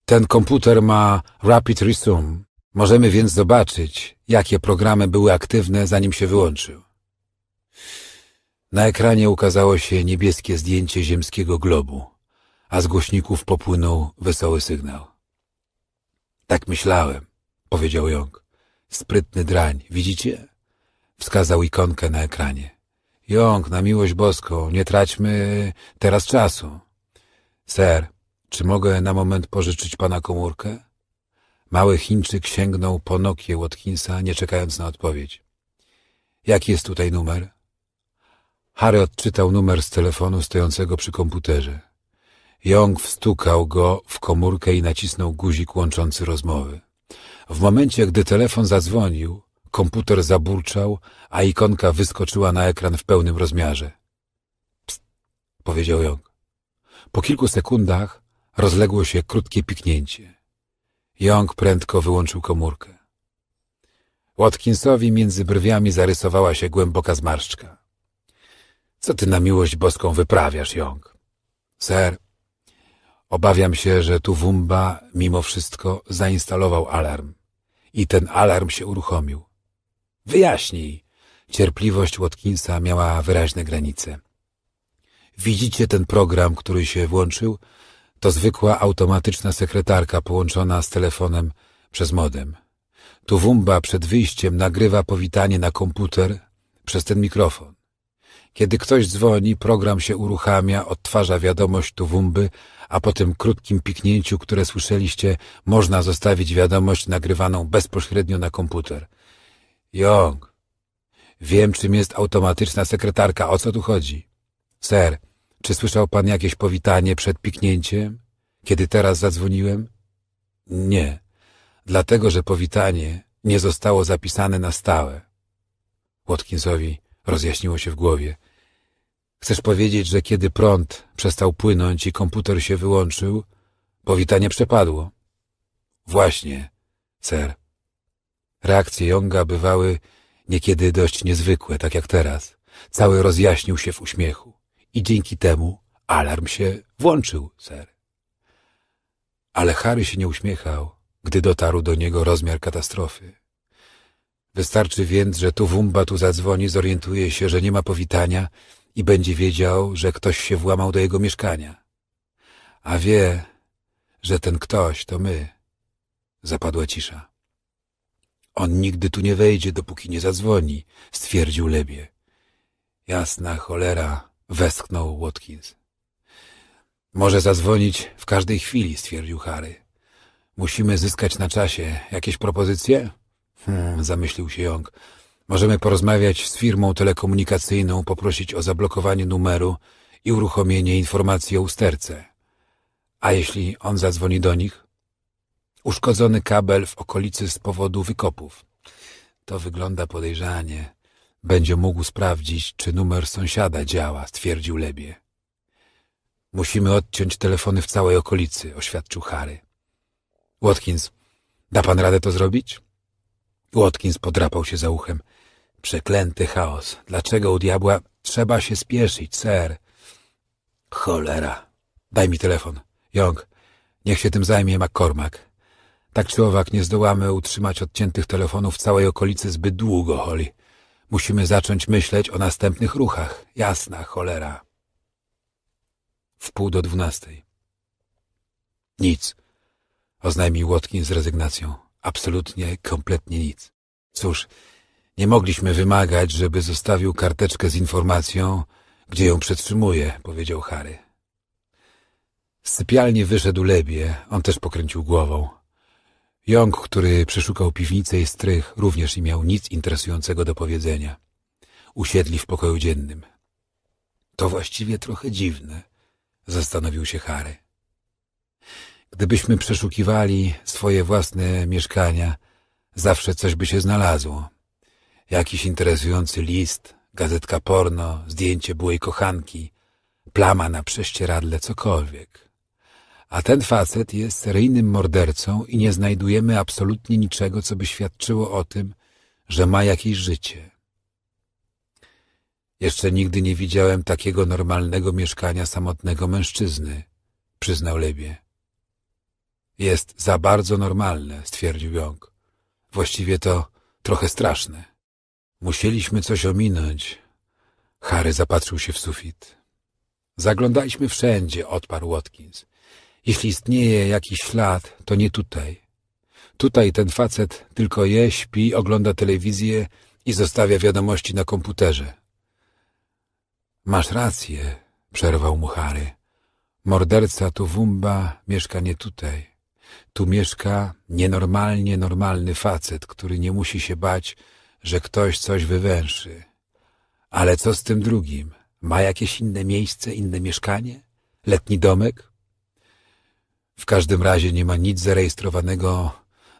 Ten komputer ma Rapid Resume. Możemy więc zobaczyć, jakie programy były aktywne, zanim się wyłączył. Na ekranie ukazało się niebieskie zdjęcie ziemskiego globu, a z głośników popłynął wesoły sygnał. Tak myślałem, powiedział Jong. Sprytny drań, widzicie? Wskazał ikonkę na ekranie. Jong, na miłość boską, nie traćmy teraz czasu. Ser, czy mogę na moment pożyczyć pana komórkę? Mały Chińczyk sięgnął po Nokię Watkinsa, nie czekając na odpowiedź. Jaki jest tutaj numer? Harry odczytał numer z telefonu stojącego przy komputerze. Young wstukał go w komórkę i nacisnął guzik łączący rozmowy. W momencie, gdy telefon zadzwonił, komputer zaburczał, a ikonka wyskoczyła na ekran w pełnym rozmiarze. Pst, powiedział Young. Po kilku sekundach rozległo się krótkie piknięcie. Young prędko wyłączył komórkę. Watkinsowi między brwiami zarysowała się głęboka zmarszczka. Co ty na miłość boską wyprawiasz, Jong? Ser, obawiam się, że tu Wumba mimo wszystko zainstalował alarm. I ten alarm się uruchomił. Wyjaśnij. Cierpliwość Watkinsa miała wyraźne granice. Widzicie ten program, który się włączył? To zwykła automatyczna sekretarka połączona z telefonem przez modem. Tu Wumba przed wyjściem nagrywa powitanie na komputer przez ten mikrofon. Kiedy ktoś dzwoni, program się uruchamia, odtwarza wiadomość tuwumby, a po tym krótkim piknięciu, które słyszeliście, można zostawić wiadomość nagrywaną bezpośrednio na komputer. Jong, wiem czym jest automatyczna sekretarka, o co tu chodzi? Ser, czy słyszał pan jakieś powitanie przed piknięciem, kiedy teraz zadzwoniłem? Nie, dlatego że powitanie nie zostało zapisane na stałe. Watkinsowi rozjaśniło się w głowie. Chcesz powiedzieć, że kiedy prąd przestał płynąć i komputer się wyłączył, powitanie przepadło? Właśnie, ser. Reakcje Jonga bywały niekiedy dość niezwykłe, tak jak teraz. Cały rozjaśnił się w uśmiechu i dzięki temu alarm się włączył, ser. Ale Harry się nie uśmiechał, gdy dotarł do niego rozmiar katastrofy. Wystarczy więc, że tu Wumba tu zadzwoni, zorientuje się, że nie ma powitania i będzie wiedział, że ktoś się włamał do jego mieszkania. A wie, że ten ktoś to my. Zapadła cisza. On nigdy tu nie wejdzie, dopóki nie zadzwoni, stwierdził Lebie. Jasna cholera, westchnął Watkins. Może zadzwonić w każdej chwili, stwierdził Harry. Musimy zyskać na czasie. Jakieś propozycje? Hmm, zamyślił się Young. Możemy porozmawiać z firmą telekomunikacyjną, poprosić o zablokowanie numeru i uruchomienie informacji o usterce. A jeśli on zadzwoni do nich? Uszkodzony kabel w okolicy z powodu wykopów. To wygląda podejrzanie. Będzie mógł sprawdzić, czy numer sąsiada działa, stwierdził Lebie. Musimy odciąć telefony w całej okolicy, oświadczył Harry. Watkins, da pan radę to zrobić? Watkins podrapał się za uchem. Przeklęty chaos. Dlaczego u diabła trzeba się spieszyć, ser? Cholera. Daj mi telefon. Jong, niech się tym zajmie McCormack. Tak czy owak nie zdołamy utrzymać odciętych telefonów w całej okolicy zbyt długo, Holly. Musimy zacząć myśleć o następnych ruchach. Jasna cholera. W pół do dwunastej. Nic. Oznajmił Łotkin z rezygnacją. Absolutnie, kompletnie nic. Cóż, nie mogliśmy wymagać, żeby zostawił karteczkę z informacją, gdzie ją przetrzymuje, powiedział Harry. Z sypialni wyszedł Lebie, on też pokręcił głową. Jąg, który przeszukał piwnicę i strych, również nie miał nic interesującego do powiedzenia. Usiedli w pokoju dziennym. To właściwie trochę dziwne, zastanowił się Harry. Gdybyśmy przeszukiwali swoje własne mieszkania, zawsze coś by się znalazło. Jakiś interesujący list, gazetka porno, zdjęcie byłej kochanki, plama na prześcieradle, cokolwiek. A ten facet jest seryjnym mordercą i nie znajdujemy absolutnie niczego, co by świadczyło o tym, że ma jakieś życie. Jeszcze nigdy nie widziałem takiego normalnego mieszkania samotnego mężczyzny, przyznał Lebie. Jest za bardzo normalne, stwierdził Jąg. Właściwie to trochę straszne. Musieliśmy coś ominąć. Harry zapatrzył się w sufit. Zaglądaliśmy wszędzie, odparł Watkins. Jeśli istnieje jakiś ślad, to nie tutaj. Tutaj ten facet tylko je, śpi, ogląda telewizję i zostawia wiadomości na komputerze. Masz rację, przerwał mu Harry. Morderca to Wumba mieszka nie tutaj. Tu mieszka nienormalnie normalny facet, który nie musi się bać, że ktoś coś wywęszy. Ale co z tym drugim? Ma jakieś inne miejsce, inne mieszkanie? Letni domek? W każdym razie nie ma nic zarejestrowanego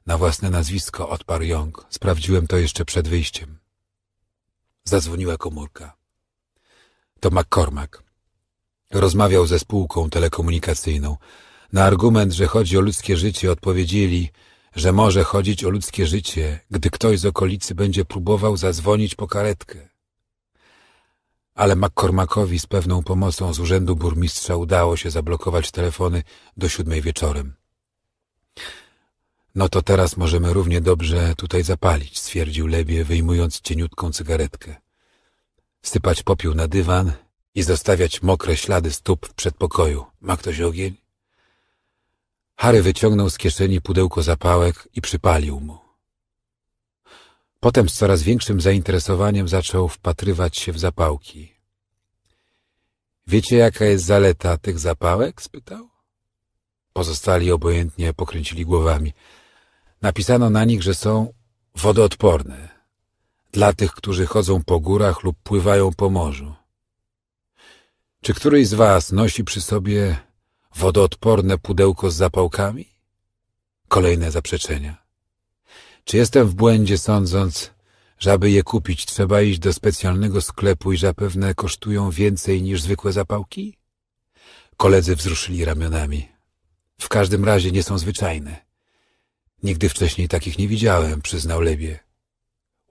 na własne nazwisko, odparł Jong. Sprawdziłem to jeszcze przed wyjściem. Zadzwoniła komórka. To McCormack. Rozmawiał ze spółką telekomunikacyjną. Na argument, że chodzi o ludzkie życie, odpowiedzieli, że może chodzić o ludzkie życie, gdy ktoś z okolicy będzie próbował zadzwonić po karetkę. Ale McCormackowi z pewną pomocą z urzędu burmistrza udało się zablokować telefony do siódmej wieczorem. No to teraz możemy równie dobrze tutaj zapalić, stwierdził Lebie, wyjmując cieniutką cygaretkę. Sypać popiół na dywan i zostawiać mokre ślady stóp w przedpokoju. Ma ktoś ogień? Harry wyciągnął z kieszeni pudełko zapałek i przypalił mu. Potem z coraz większym zainteresowaniem zaczął wpatrywać się w zapałki. Wiecie, jaka jest zaleta tych zapałek? spytał. Pozostali obojętnie pokręcili głowami. Napisano na nich, że są wodoodporne. Dla tych, którzy chodzą po górach lub pływają po morzu. Czy któryś z was nosi przy sobie wodoodporne pudełko z zapałkami? Kolejne zaprzeczenia. Czy jestem w błędzie sądząc, że aby je kupić trzeba iść do specjalnego sklepu i zapewne kosztują więcej niż zwykłe zapałki? Koledzy wzruszyli ramionami. W każdym razie nie są zwyczajne. Nigdy wcześniej takich nie widziałem, przyznał Lebie.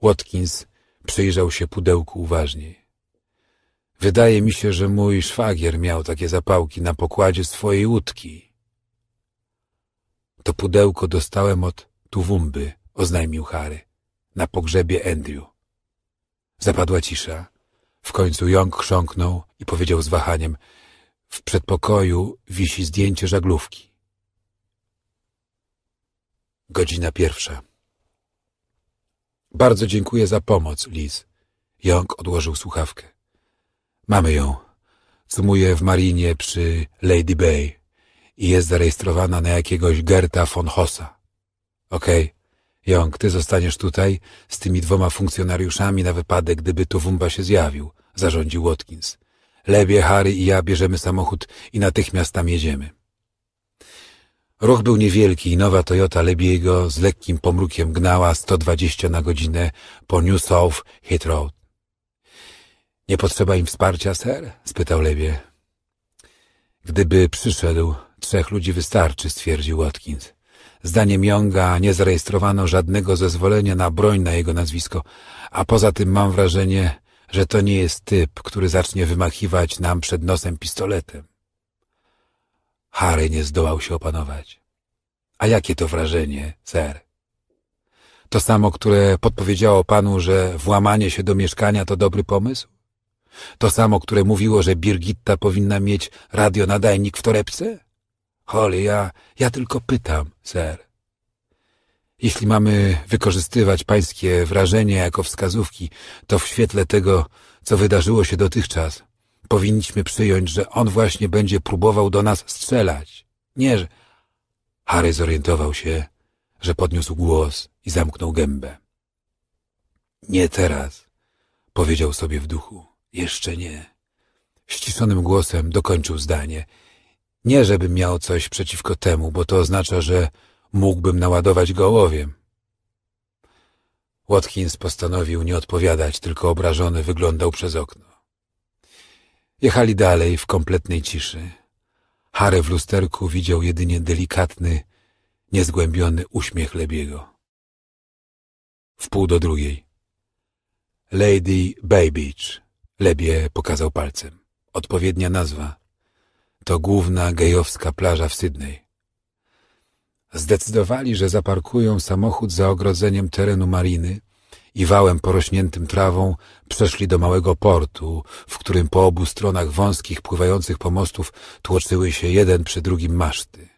Watkins przyjrzał się pudełku uważniej. Wydaje mi się, że mój szwagier miał takie zapałki na pokładzie swojej łódki. To pudełko dostałem od Tuwumby, oznajmił Harry, na pogrzebie Andrew. Zapadła cisza. W końcu Jąg chrząknął i powiedział z wahaniem — w przedpokoju wisi zdjęcie żaglówki. Godzina pierwsza. Bardzo dziękuję za pomoc, Liz. Jąg odłożył słuchawkę. Mamy ją. Sumuje w marinie przy Lady Bay i jest zarejestrowana na jakiegoś Gerta von Hossa. Okej, okay. Jong, ty zostaniesz tutaj z tymi dwoma funkcjonariuszami na wypadek, gdyby tu Wumba się zjawił, zarządził Watkins. Lebie, Harry i ja bierzemy samochód i natychmiast tam jedziemy. Ruch był niewielki i nowa Toyota Lebiego z lekkim pomrukiem gnała 120 na godzinę po New South Heath Road. — Nie potrzeba im wsparcia, ser? — spytał Lebie. — Gdyby przyszedł, trzech ludzi wystarczy — stwierdził Watkins. Zdaniem Younga nie zarejestrowano żadnego zezwolenia na broń na jego nazwisko, a poza tym mam wrażenie, że to nie jest typ, który zacznie wymachiwać nam przed nosem pistoletem. Harry nie zdołał się opanować. A jakie to wrażenie, ser? To samo, które podpowiedziało panu, że włamanie się do mieszkania to dobry pomysł? To samo, które mówiło, że Birgitta powinna mieć radionadajnik w torebce? Holy, ja, ja tylko pytam, ser. Jeśli mamy wykorzystywać pańskie wrażenie jako wskazówki, to w świetle tego, co wydarzyło się dotychczas, powinniśmy przyjąć, że on właśnie będzie próbował do nas strzelać. Nie, że... Harry zorientował się, że podniósł głos i zamknął gębę. Nie teraz, powiedział sobie w duchu. Jeszcze nie. Ściszonym głosem dokończył zdanie. Nie, żebym miał coś przeciwko temu, bo to oznacza, że mógłbym naładować go ołowiem. Watkins postanowił nie odpowiadać, tylko obrażony wyglądał przez okno. Jechali dalej w kompletnej ciszy. Harry w lusterku widział jedynie delikatny, niezgłębiony uśmiech Lebiego. Wpół do drugiej. Lady Baybridge Lebie pokazał palcem. Odpowiednia nazwa. To główna gejowska plaża w Sydney. Zdecydowali, że zaparkują samochód za ogrodzeniem terenu mariny i wałem porośniętym trawą przeszli do małego portu, w którym po obu stronach wąskich, pływających pomostów tłoczyły się jeden przy drugim maszty.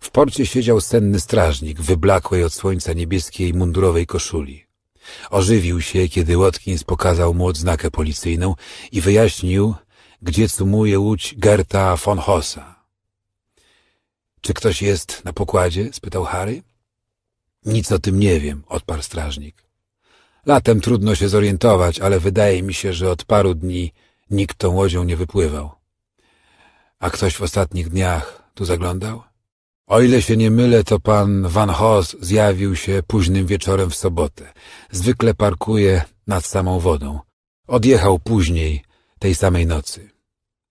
W porcie siedział senny strażnik w wyblakłej od słońca niebieskiej mundurowej koszuli. Ożywił się, kiedy Watkins pokazał mu odznakę policyjną i wyjaśnił, gdzie cumuje łódź Gerta von Hossa. — Czy ktoś jest na pokładzie? — spytał Harry. — Nic o tym nie wiem — odparł strażnik. — Latem trudno się zorientować, ale wydaje mi się, że od paru dni nikt tą łodzią nie wypływał. — A ktoś w ostatnich dniach tu zaglądał? — o ile się nie mylę, to pan Van Hoss zjawił się późnym wieczorem w sobotę. Zwykle parkuje nad samą wodą. Odjechał później, tej samej nocy.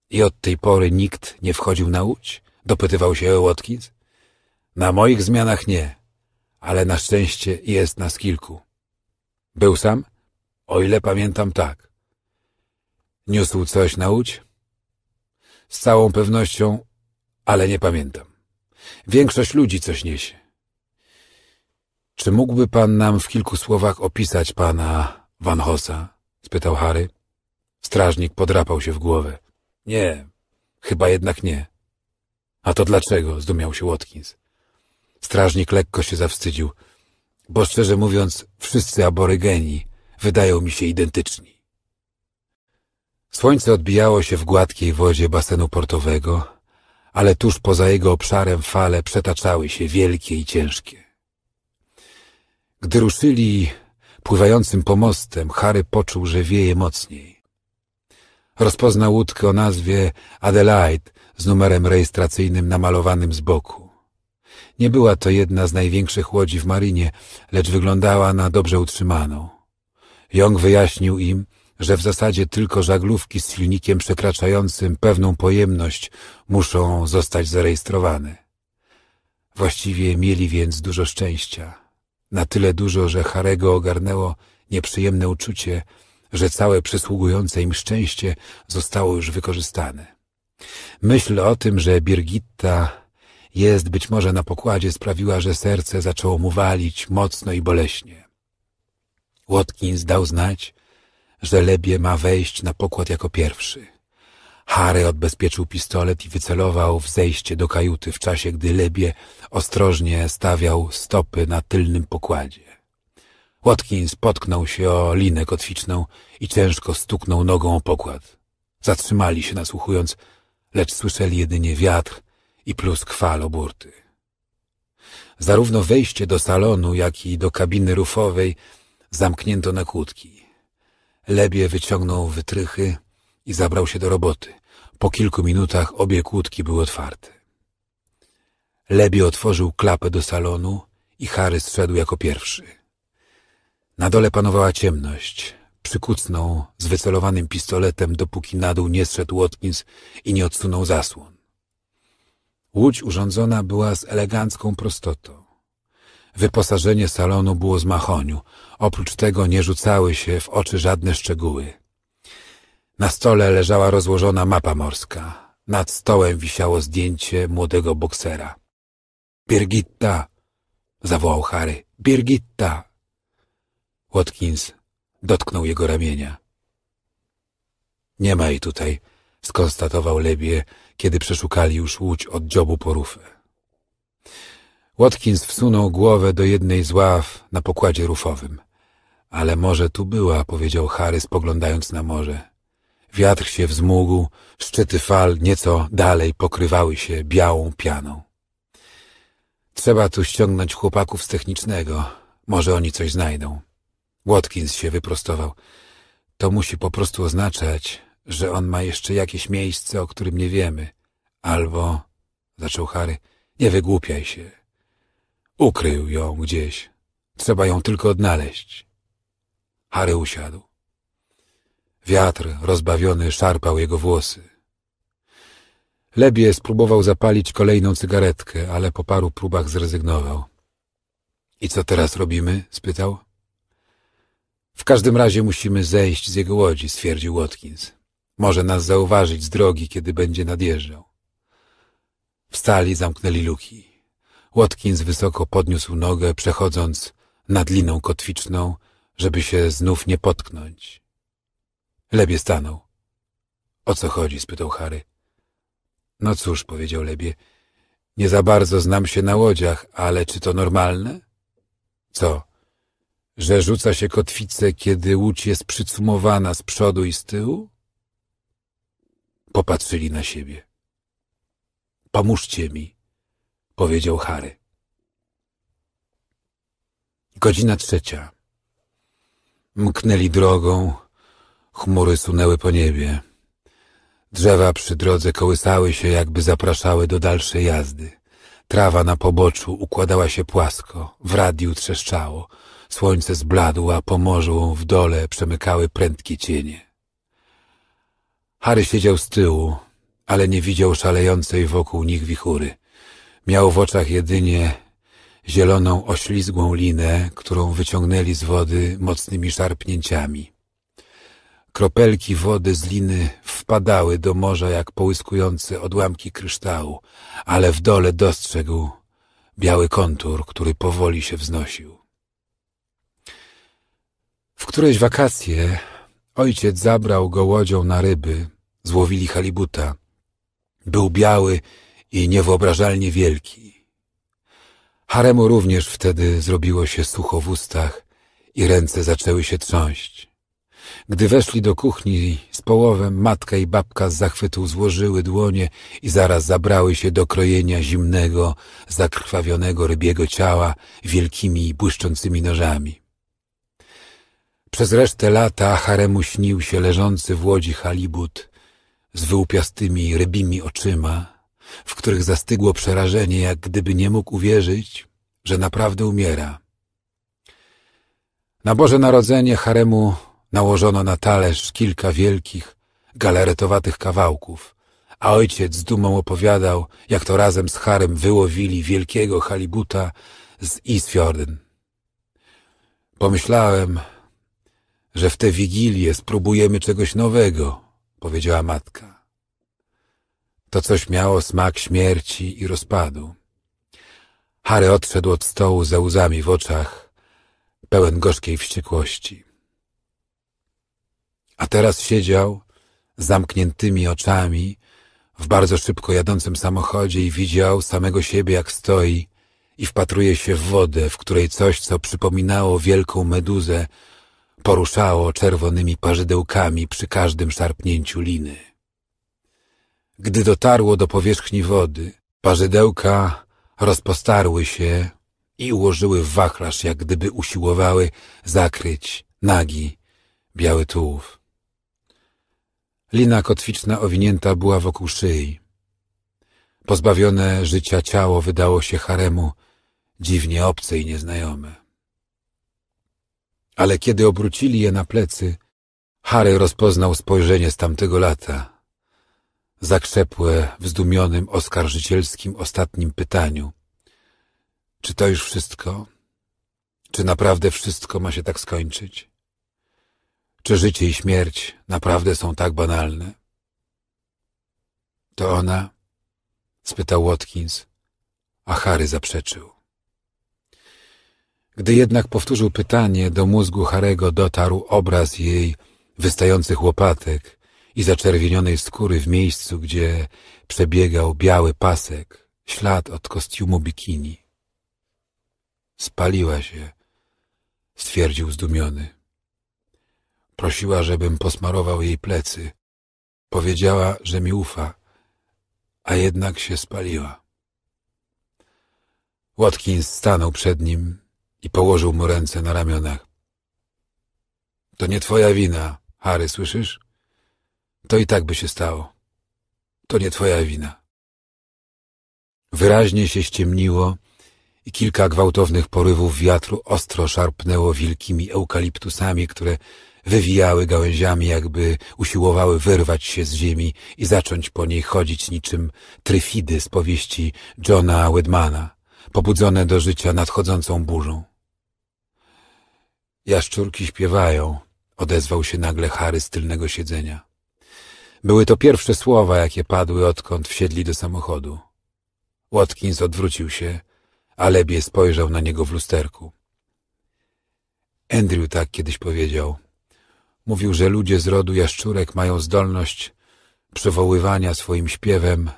I od tej pory nikt nie wchodził na łódź? Dopytywał się Watkins. Na moich zmianach nie, ale na szczęście jest nas kilku. Był sam? O ile pamiętam, tak. Niósł coś na łódź? Z całą pewnością, ale nie pamiętam. Większość ludzi coś niesie. Czy mógłby pan nam w kilku słowach opisać pana Van Hossa? spytał Harry. Strażnik podrapał się w głowę. Nie, chyba jednak nie. A to dlaczego? zdumiał się Watkins. Strażnik lekko się zawstydził, bo szczerze mówiąc, wszyscy aborygeni wydają mi się identyczni. Słońce odbijało się w gładkiej wodzie basenu portowego, ale tuż poza jego obszarem fale przetaczały się wielkie i ciężkie. Gdy ruszyli pływającym pomostem, Harry poczuł, że wieje mocniej. Rozpoznał łódkę o nazwie Adelaide z numerem rejestracyjnym namalowanym z boku. Nie była to jedna z największych łodzi w marinie, lecz wyglądała na dobrze utrzymaną. Jong wyjaśnił im, że w zasadzie tylko żaglówki z silnikiem przekraczającym pewną pojemność muszą zostać zarejestrowane. Właściwie mieli więc dużo szczęścia. Na tyle dużo, że Harego ogarnęło nieprzyjemne uczucie, że całe przysługujące im szczęście zostało już wykorzystane. Myśl o tym, że Birgitta jest być może na pokładzie sprawiła, że serce zaczęło mu walić mocno i boleśnie. Watkins dał znać, że Lebie ma wejść na pokład jako pierwszy. Harry odbezpieczył pistolet i wycelował w zejście do kajuty w czasie, gdy Lebie ostrożnie stawiał stopy na tylnym pokładzie. Watkins potknął się o linę kotwiczną i ciężko stuknął nogą o pokład. Zatrzymali się nasłuchując, lecz słyszeli jedynie wiatr i plusk fal oburty. Zarówno wejście do salonu, jak i do kabiny rufowej zamknięto na kłódki. Lebie wyciągnął wytrychy i zabrał się do roboty. Po kilku minutach obie kłódki były otwarte. Lebie otworzył klapę do salonu i Harry zszedł jako pierwszy. Na dole panowała ciemność. Przykucnął z wycelowanym pistoletem, dopóki na dół nie zszedł Watkins i nie odsunął zasłon. Łódź urządzona była z elegancką prostotą. Wyposażenie salonu było z mahoniu. Oprócz tego nie rzucały się w oczy żadne szczegóły. Na stole leżała rozłożona mapa morska. Nad stołem wisiało zdjęcie młodego boksera. Birgitta! zawołał Harry. Birgitta! Watkins dotknął jego ramienia. Nie ma jej tutaj, skonstatował Lebie, kiedy przeszukali już łódź od dziobu po rufę. Watkins wsunął głowę do jednej z ław na pokładzie rufowym. Ale może tu była, powiedział Harry spoglądając na morze. Wiatr się wzmógł, szczyty fal nieco dalej pokrywały się białą pianą. Trzeba tu ściągnąć chłopaków z technicznego. Może oni coś znajdą. Watkins się wyprostował. To musi po prostu oznaczać, że on ma jeszcze jakieś miejsce, o którym nie wiemy. Albo, zaczął Harry, nie wygłupiaj się. Ukrył ją gdzieś. Trzeba ją tylko odnaleźć. Harry usiadł. Wiatr rozbawiony szarpał jego włosy. Lebie spróbował zapalić kolejną cygaretkę, ale po paru próbach zrezygnował. I co teraz robimy? spytał. W każdym razie musimy zejść z jego łodzi, stwierdził Watkins. Może nas zauważyć z drogi, kiedy będzie nadjeżdżał. Wstali, zamknęli luki. Watkins wysoko podniósł nogę, przechodząc nad liną kotwiczną, żeby się znów nie potknąć. Lebie stanął. O co chodzi? spytał Harry. No cóż, powiedział Lebie, nie za bardzo znam się na łodziach, ale czy to normalne? Co? Że rzuca się kotwicę, kiedy łódź jest przycumowana z przodu i z tyłu? Popatrzyli na siebie. Pomóżcie mi, powiedział Harry. Godzina trzecia. Mknęli drogą, chmury sunęły po niebie. Drzewa przy drodze kołysały się, jakby zapraszały do dalszej jazdy. Trawa na poboczu układała się płasko, w radiu trzeszczało. Słońce zbladło, a po morzu w dole przemykały prędkie cienie. Harry siedział z tyłu, ale nie widział szalejącej wokół nich wichury. Miał w oczach jedynie zieloną, oślizgłą linę, którą wyciągnęli z wody mocnymi szarpnięciami. Kropelki wody z liny wpadały do morza jak połyskujące odłamki kryształu, ale w dole dostrzegł biały kontur, który powoli się wznosił. W któreś wakacje ojciec zabrał go łodzią na ryby, złowili halibuta. Był biały i niewyobrażalnie wielki. Haremu również wtedy zrobiło się sucho w ustach i ręce zaczęły się trząść. Gdy weszli do kuchni z połowem, matka i babka z zachwytu złożyły dłonie i zaraz zabrały się do krojenia zimnego, zakrwawionego rybiego ciała wielkimi, błyszczącymi nożami. Przez resztę lata haremu śnił się leżący w łodzi halibut z wyłupiastymi rybimi oczyma, w których zastygło przerażenie, jak gdyby nie mógł uwierzyć, że naprawdę umiera. Na Boże Narodzenie haremu nałożono na talerz kilka wielkich, galaretowatych kawałków, a ojciec z dumą opowiadał, jak to razem z harem wyłowili wielkiego halibuta z Isfjorden. Pomyślałem, że w tę wigilię spróbujemy czegoś nowego, powiedziała matka. To coś miało smak śmierci i rozpadu. Harry odszedł od stołu ze łzami w oczach, pełen gorzkiej wściekłości. A teraz siedział z zamkniętymi oczami w bardzo szybko jadącym samochodzie i widział samego siebie, jak stoi i wpatruje się w wodę, w której coś, co przypominało wielką meduzę, poruszało czerwonymi parzydełkami przy każdym szarpnięciu liny. Gdy dotarło do powierzchni wody, parzydełka rozpostarły się i ułożyły w wachlarz, jak gdyby usiłowały zakryć nagi, biały tułów. Lina kotwiczna owinięta była wokół szyi. Pozbawione życia ciało wydało się haremu dziwnie obce i nieznajome. Ale kiedy obrócili je na plecy, Harry rozpoznał spojrzenie z tamtego lata, zakrzepłe w zdumionym oskarżycielskim ostatnim pytaniu. Czy to już wszystko? Czy naprawdę wszystko ma się tak skończyć? Czy życie i śmierć naprawdę są tak banalne? To ona? spytał Watkins, a Harry zaprzeczył. Gdy jednak powtórzył pytanie, do mózgu Harego dotarł obraz jej wystających łopatek, i zaczerwienionej skóry w miejscu, gdzie przebiegał biały pasek, ślad od kostiumu bikini. Spaliła się, stwierdził zdumiony. Prosiła, żebym posmarował jej plecy. Powiedziała, że mi ufa, a jednak się spaliła. Watkins stanął przed nim i położył mu ręce na ramionach. To nie twoja wina, Harry, słyszysz? to i tak by się stało. To nie twoja wina. Wyraźnie się ściemniło i kilka gwałtownych porywów wiatru ostro szarpnęło wilkimi eukaliptusami, które wywijały gałęziami, jakby usiłowały wyrwać się z ziemi i zacząć po niej chodzić niczym tryfidy z powieści Johna Wedmana, pobudzone do życia nadchodzącą burzą. Jaszczurki śpiewają, odezwał się nagle Harry z tylnego siedzenia. Były to pierwsze słowa, jakie padły, odkąd wsiedli do samochodu. Watkins odwrócił się, a Lebie spojrzał na niego w lusterku. Andrew tak kiedyś powiedział. Mówił, że ludzie z rodu jaszczurek mają zdolność przywoływania swoim śpiewem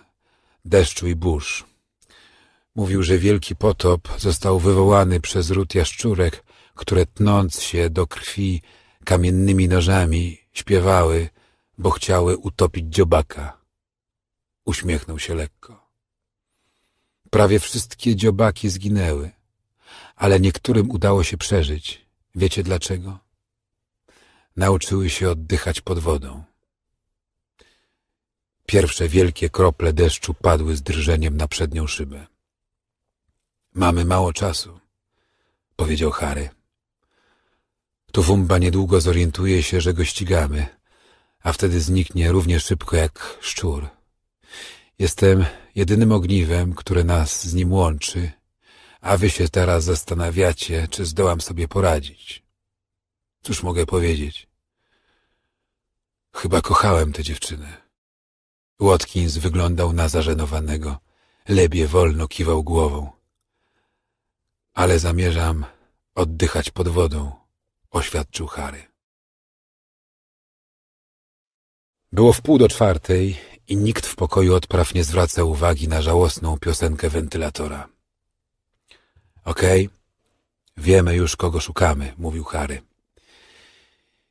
deszczu i burz. Mówił, że wielki potop został wywołany przez ród jaszczurek, które tnąc się do krwi kamiennymi nożami śpiewały bo chciały utopić dziobaka. Uśmiechnął się lekko. Prawie wszystkie dziobaki zginęły, ale niektórym udało się przeżyć. Wiecie dlaczego? Nauczyły się oddychać pod wodą. Pierwsze wielkie krople deszczu padły z drżeniem na przednią szybę. Mamy mało czasu, powiedział Harry. Tu Wumba niedługo zorientuje się, że go ścigamy a wtedy zniknie równie szybko jak szczur. Jestem jedynym ogniwem, które nas z nim łączy, a wy się teraz zastanawiacie, czy zdołam sobie poradzić. Cóż mogę powiedzieć? Chyba kochałem tę dziewczynę. Watkins wyglądał na zażenowanego. Lebie wolno kiwał głową. Ale zamierzam oddychać pod wodą, oświadczył Harry. Było wpół do czwartej i nikt w pokoju odpraw nie zwraca uwagi na żałosną piosenkę wentylatora. Okej, okay, wiemy już, kogo szukamy, mówił Harry.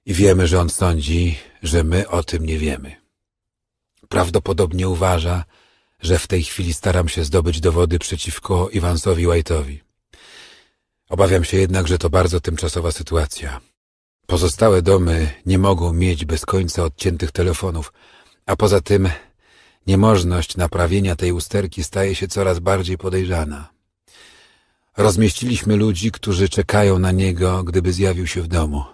I wiemy, że on sądzi, że my o tym nie wiemy. Prawdopodobnie uważa, że w tej chwili staram się zdobyć dowody przeciwko Iwansowi White'owi. Obawiam się jednak, że to bardzo tymczasowa sytuacja. Pozostałe domy nie mogą mieć bez końca odciętych telefonów, a poza tym niemożność naprawienia tej usterki staje się coraz bardziej podejrzana. Rozmieściliśmy ludzi, którzy czekają na niego, gdyby zjawił się w domu.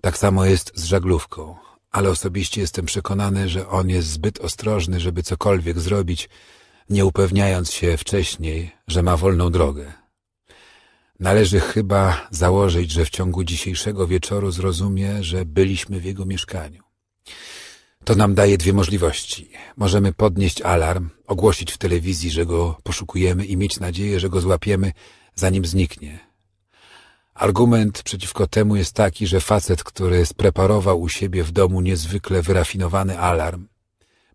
Tak samo jest z żaglówką, ale osobiście jestem przekonany, że on jest zbyt ostrożny, żeby cokolwiek zrobić, nie upewniając się wcześniej, że ma wolną drogę. Należy chyba założyć, że w ciągu dzisiejszego wieczoru zrozumie, że byliśmy w jego mieszkaniu. To nam daje dwie możliwości. Możemy podnieść alarm, ogłosić w telewizji, że go poszukujemy i mieć nadzieję, że go złapiemy, zanim zniknie. Argument przeciwko temu jest taki, że facet, który spreparował u siebie w domu niezwykle wyrafinowany alarm,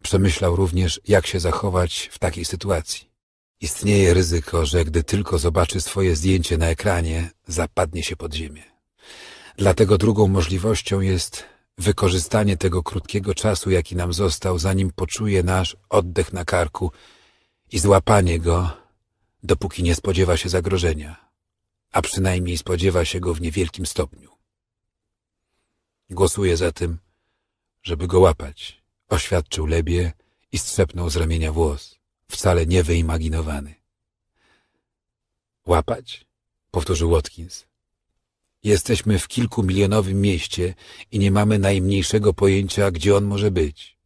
przemyślał również, jak się zachować w takiej sytuacji. Istnieje ryzyko, że gdy tylko zobaczy swoje zdjęcie na ekranie, zapadnie się pod ziemię. Dlatego drugą możliwością jest wykorzystanie tego krótkiego czasu, jaki nam został, zanim poczuje nasz oddech na karku i złapanie go, dopóki nie spodziewa się zagrożenia, a przynajmniej spodziewa się go w niewielkim stopniu. Głosuję za tym, żeby go łapać, oświadczył Lebie i strzepnął z ramienia włos wcale nie wyimaginowany. Łapać? powtórzył Watkins. Jesteśmy w kilkumilionowym mieście i nie mamy najmniejszego pojęcia, gdzie on może być.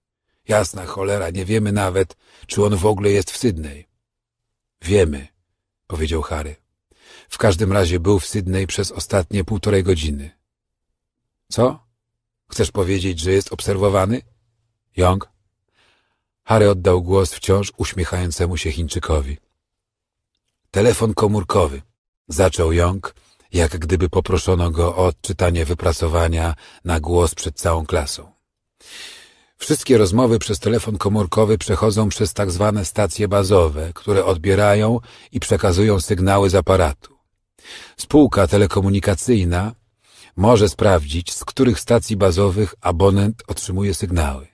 Jasna cholera, nie wiemy nawet, czy on w ogóle jest w Sydney. Wiemy, powiedział Harry. W każdym razie był w Sydney przez ostatnie półtorej godziny. Co? Chcesz powiedzieć, że jest obserwowany? Young? Harry oddał głos wciąż uśmiechającemu się Chińczykowi. Telefon komórkowy, zaczął Young, jak gdyby poproszono go o odczytanie wypracowania na głos przed całą klasą. Wszystkie rozmowy przez telefon komórkowy przechodzą przez tak zwane stacje bazowe, które odbierają i przekazują sygnały z aparatu. Spółka telekomunikacyjna może sprawdzić, z których stacji bazowych abonent otrzymuje sygnały.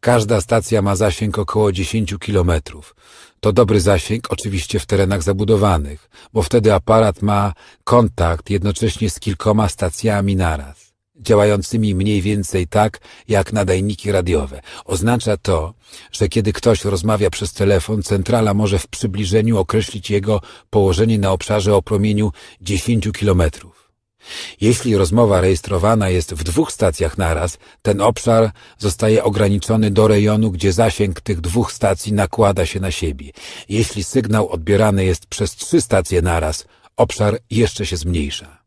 Każda stacja ma zasięg około 10 km. To dobry zasięg, oczywiście w terenach zabudowanych, bo wtedy aparat ma kontakt jednocześnie z kilkoma stacjami naraz, działającymi mniej więcej tak jak nadajniki radiowe. Oznacza to, że kiedy ktoś rozmawia przez telefon, centrala może w przybliżeniu określić jego położenie na obszarze o promieniu 10 kilometrów. Jeśli rozmowa rejestrowana jest w dwóch stacjach naraz, ten obszar zostaje ograniczony do rejonu, gdzie zasięg tych dwóch stacji nakłada się na siebie. Jeśli sygnał odbierany jest przez trzy stacje naraz, obszar jeszcze się zmniejsza.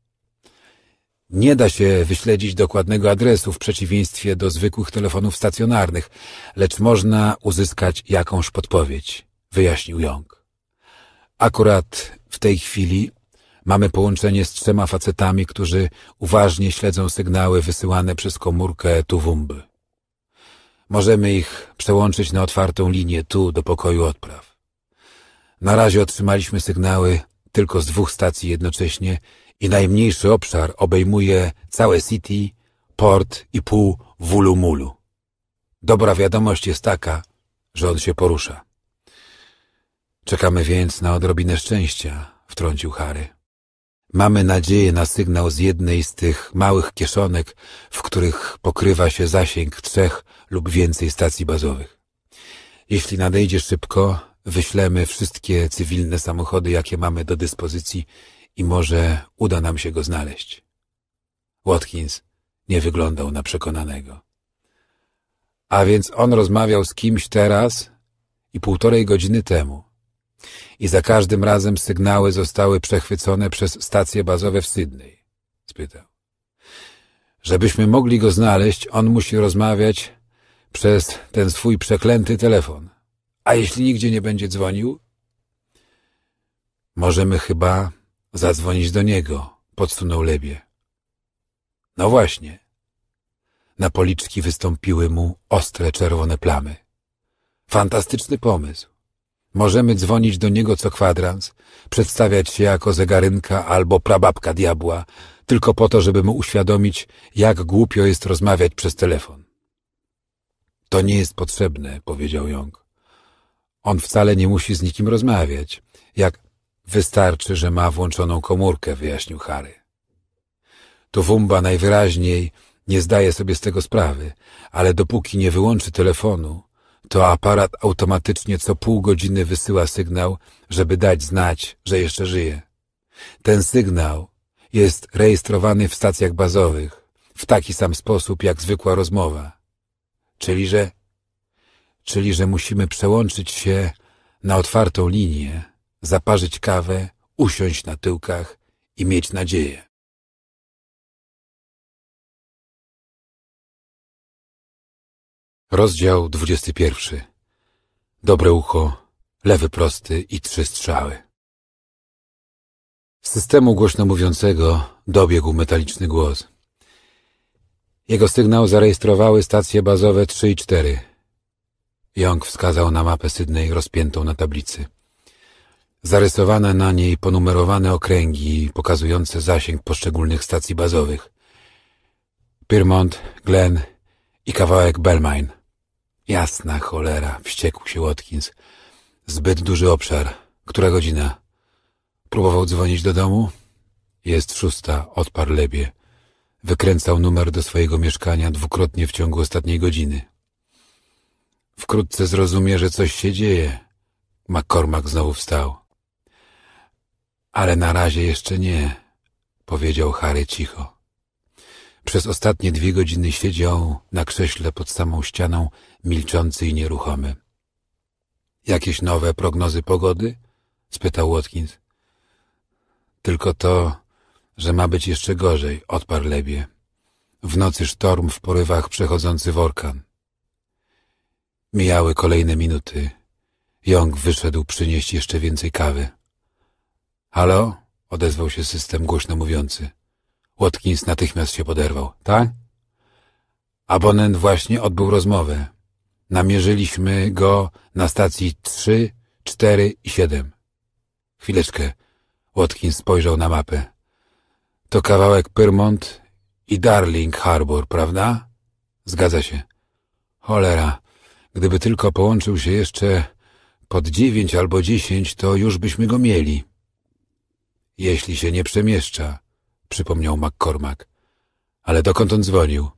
Nie da się wyśledzić dokładnego adresu w przeciwieństwie do zwykłych telefonów stacjonarnych, lecz można uzyskać jakąś podpowiedź, wyjaśnił Young. Akurat w tej chwili Mamy połączenie z trzema facetami, którzy uważnie śledzą sygnały wysyłane przez komórkę Tuwumby. Możemy ich przełączyć na otwartą linię tu do pokoju odpraw. Na razie otrzymaliśmy sygnały tylko z dwóch stacji jednocześnie i najmniejszy obszar obejmuje całe city, port i pół Wulumulu. Dobra wiadomość jest taka, że on się porusza. Czekamy więc na odrobinę szczęścia, wtrącił Harry. Mamy nadzieję na sygnał z jednej z tych małych kieszonek, w których pokrywa się zasięg trzech lub więcej stacji bazowych. Jeśli nadejdzie szybko, wyślemy wszystkie cywilne samochody, jakie mamy do dyspozycji i może uda nam się go znaleźć. Watkins nie wyglądał na przekonanego. A więc on rozmawiał z kimś teraz i półtorej godziny temu i za każdym razem sygnały zostały przechwycone przez stacje bazowe w Sydney? spytał. Żebyśmy mogli go znaleźć, on musi rozmawiać przez ten swój przeklęty telefon. A jeśli nigdzie nie będzie dzwonił? Możemy chyba zadzwonić do niego, podsunął Lebie. No właśnie. Na policzki wystąpiły mu ostre czerwone plamy. Fantastyczny pomysł. Możemy dzwonić do niego co kwadrans, przedstawiać się jako zegarynka albo prababka diabła, tylko po to, żeby mu uświadomić, jak głupio jest rozmawiać przez telefon. To nie jest potrzebne, powiedział Jong. On wcale nie musi z nikim rozmawiać, jak wystarczy, że ma włączoną komórkę, wyjaśnił Harry. To Wumba najwyraźniej nie zdaje sobie z tego sprawy, ale dopóki nie wyłączy telefonu, to aparat automatycznie co pół godziny wysyła sygnał, żeby dać znać, że jeszcze żyje. Ten sygnał jest rejestrowany w stacjach bazowych w taki sam sposób jak zwykła rozmowa. Czyli że, czyli że musimy przełączyć się na otwartą linię, zaparzyć kawę, usiąść na tyłkach i mieć nadzieję. Rozdział 21. Dobre ucho, lewy prosty i trzy strzały. Z systemu głośno mówiącego dobiegł metaliczny głos. Jego sygnał zarejestrowały stacje bazowe 3 i 4. Young wskazał na mapę Sydney rozpiętą na tablicy. Zarysowane na niej ponumerowane okręgi pokazujące zasięg poszczególnych stacji bazowych. Pyrmont, Glen i kawałek Belmain. Jasna cholera, wściekł się Watkins. Zbyt duży obszar. Która godzina? Próbował dzwonić do domu? Jest szósta, odparł Lebie. Wykręcał numer do swojego mieszkania dwukrotnie w ciągu ostatniej godziny. Wkrótce zrozumie, że coś się dzieje. McCormack znowu wstał. Ale na razie jeszcze nie, powiedział Harry cicho. Przez ostatnie dwie godziny siedział na krześle pod samą ścianą milczący i nieruchomy. Jakieś nowe prognozy pogody? spytał Watkins. Tylko to, że ma być jeszcze gorzej, odparł Lebie. W nocy sztorm w porywach przechodzący w orkan. Mijały kolejne minuty. Jong wyszedł przynieść jeszcze więcej kawy. Halo? odezwał się system głośno mówiący. Watkins natychmiast się poderwał. Tak? Abonent właśnie odbył rozmowę. Namierzyliśmy go na stacji 3, 4 i 7. Chwileczkę. Watkins spojrzał na mapę. To kawałek Pyrmont i Darling Harbour, prawda? Zgadza się. Cholera. Gdyby tylko połączył się jeszcze pod dziewięć albo dziesięć, to już byśmy go mieli. Jeśli się nie przemieszcza, przypomniał McCormack. Ale dokąd on dzwonił?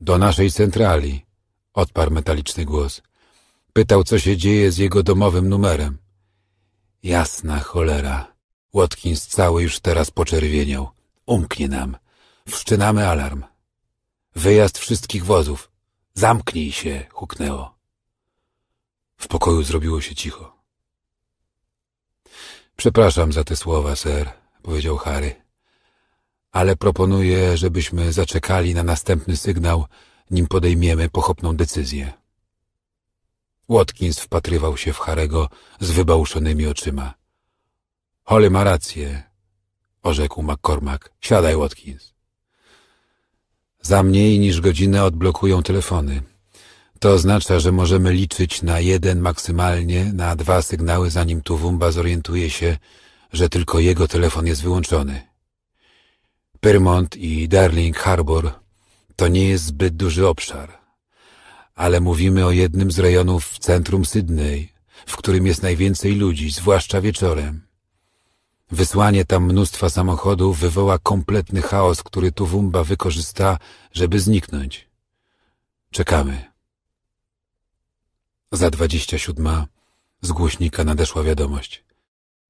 Do naszej centrali odparł metaliczny głos. Pytał, co się dzieje z jego domowym numerem. Jasna cholera. Watkins cały już teraz poczerwieniał. Umknie nam. Wszczynamy alarm. Wyjazd wszystkich wozów. Zamknij się, huknęło. W pokoju zrobiło się cicho. Przepraszam za te słowa, ser, powiedział Harry, ale proponuję, żebyśmy zaczekali na następny sygnał, nim podejmiemy pochopną decyzję. Watkins wpatrywał się w Harego z wybałszonymi oczyma. Holly ma rację, orzekł McCormack. Siadaj, Watkins. Za mniej niż godzinę odblokują telefony. To oznacza, że możemy liczyć na jeden, maksymalnie na dwa sygnały, zanim Tuwumba zorientuje się, że tylko jego telefon jest wyłączony. Pyrmont i Darling Harbor to nie jest zbyt duży obszar, ale mówimy o jednym z rejonów w centrum Sydney, w którym jest najwięcej ludzi, zwłaszcza wieczorem. Wysłanie tam mnóstwa samochodów wywoła kompletny chaos, który Tuwumba wykorzysta, żeby zniknąć. Czekamy. Za 27 z głośnika nadeszła wiadomość.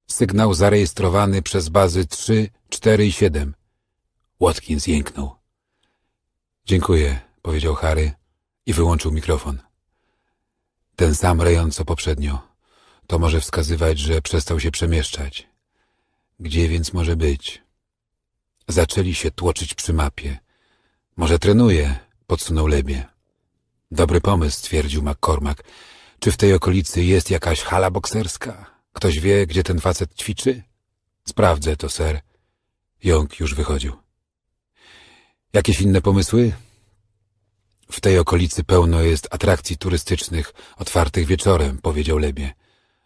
Sygnał zarejestrowany przez bazy 3, 4 i 7. Watkins jęknął. Dziękuję, powiedział Harry i wyłączył mikrofon. Ten sam rejon co poprzednio. To może wskazywać, że przestał się przemieszczać. Gdzie więc może być? Zaczęli się tłoczyć przy mapie. Może trenuje, podsunął Lebie. Dobry pomysł, stwierdził McCormack. Czy w tej okolicy jest jakaś hala bokserska? Ktoś wie, gdzie ten facet ćwiczy? Sprawdzę to, ser. Jąk już wychodził. Jakieś inne pomysły? W tej okolicy pełno jest atrakcji turystycznych, otwartych wieczorem, powiedział Lebie.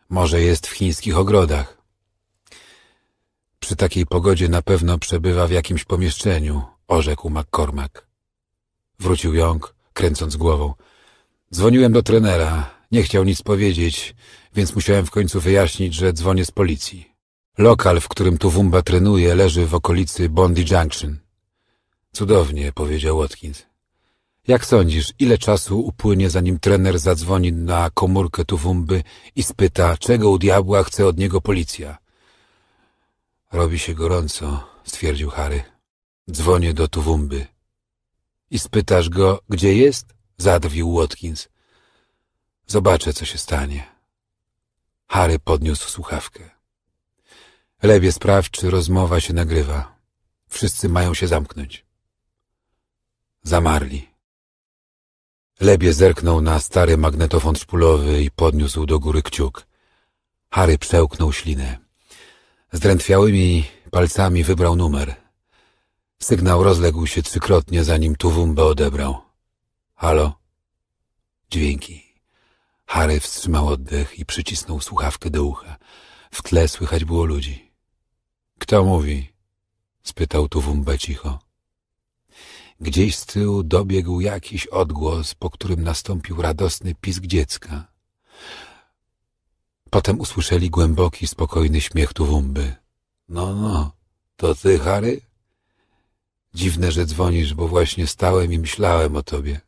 Może jest w chińskich ogrodach. Przy takiej pogodzie na pewno przebywa w jakimś pomieszczeniu, orzekł McCormack. Wrócił Jąg, kręcąc głową. Dzwoniłem do trenera. Nie chciał nic powiedzieć, więc musiałem w końcu wyjaśnić, że dzwonię z policji. Lokal, w którym Tuwumba trenuje, leży w okolicy Bondi Junction. Cudownie, powiedział Watkins. Jak sądzisz, ile czasu upłynie, zanim trener zadzwoni na komórkę Tuwumby i spyta, czego u diabła chce od niego policja? Robi się gorąco, stwierdził Harry. Dzwonię do Tuwumby. I spytasz go, gdzie jest? Zadrwił Watkins. Zobaczę, co się stanie. Harry podniósł słuchawkę. Lebie spraw, czy rozmowa się nagrywa. Wszyscy mają się zamknąć. Zamarli. Lebie zerknął na stary magnetofon szpulowy i podniósł do góry kciuk. Harry przełknął ślinę. Zdrętwiałymi palcami wybrał numer. Sygnał rozległ się trzykrotnie, zanim Tuwumbę odebrał. Halo? Dźwięki. Harry wstrzymał oddech i przycisnął słuchawkę do ucha. W tle słychać było ludzi. — Kto mówi? — spytał Tuwumba cicho. Gdzieś z tyłu dobiegł jakiś odgłos, po którym nastąpił radosny pisk dziecka. Potem usłyszeli głęboki, spokojny śmiech Tuwumby. No, no, to ty, Harry? Dziwne, że dzwonisz, bo właśnie stałem i myślałem o tobie.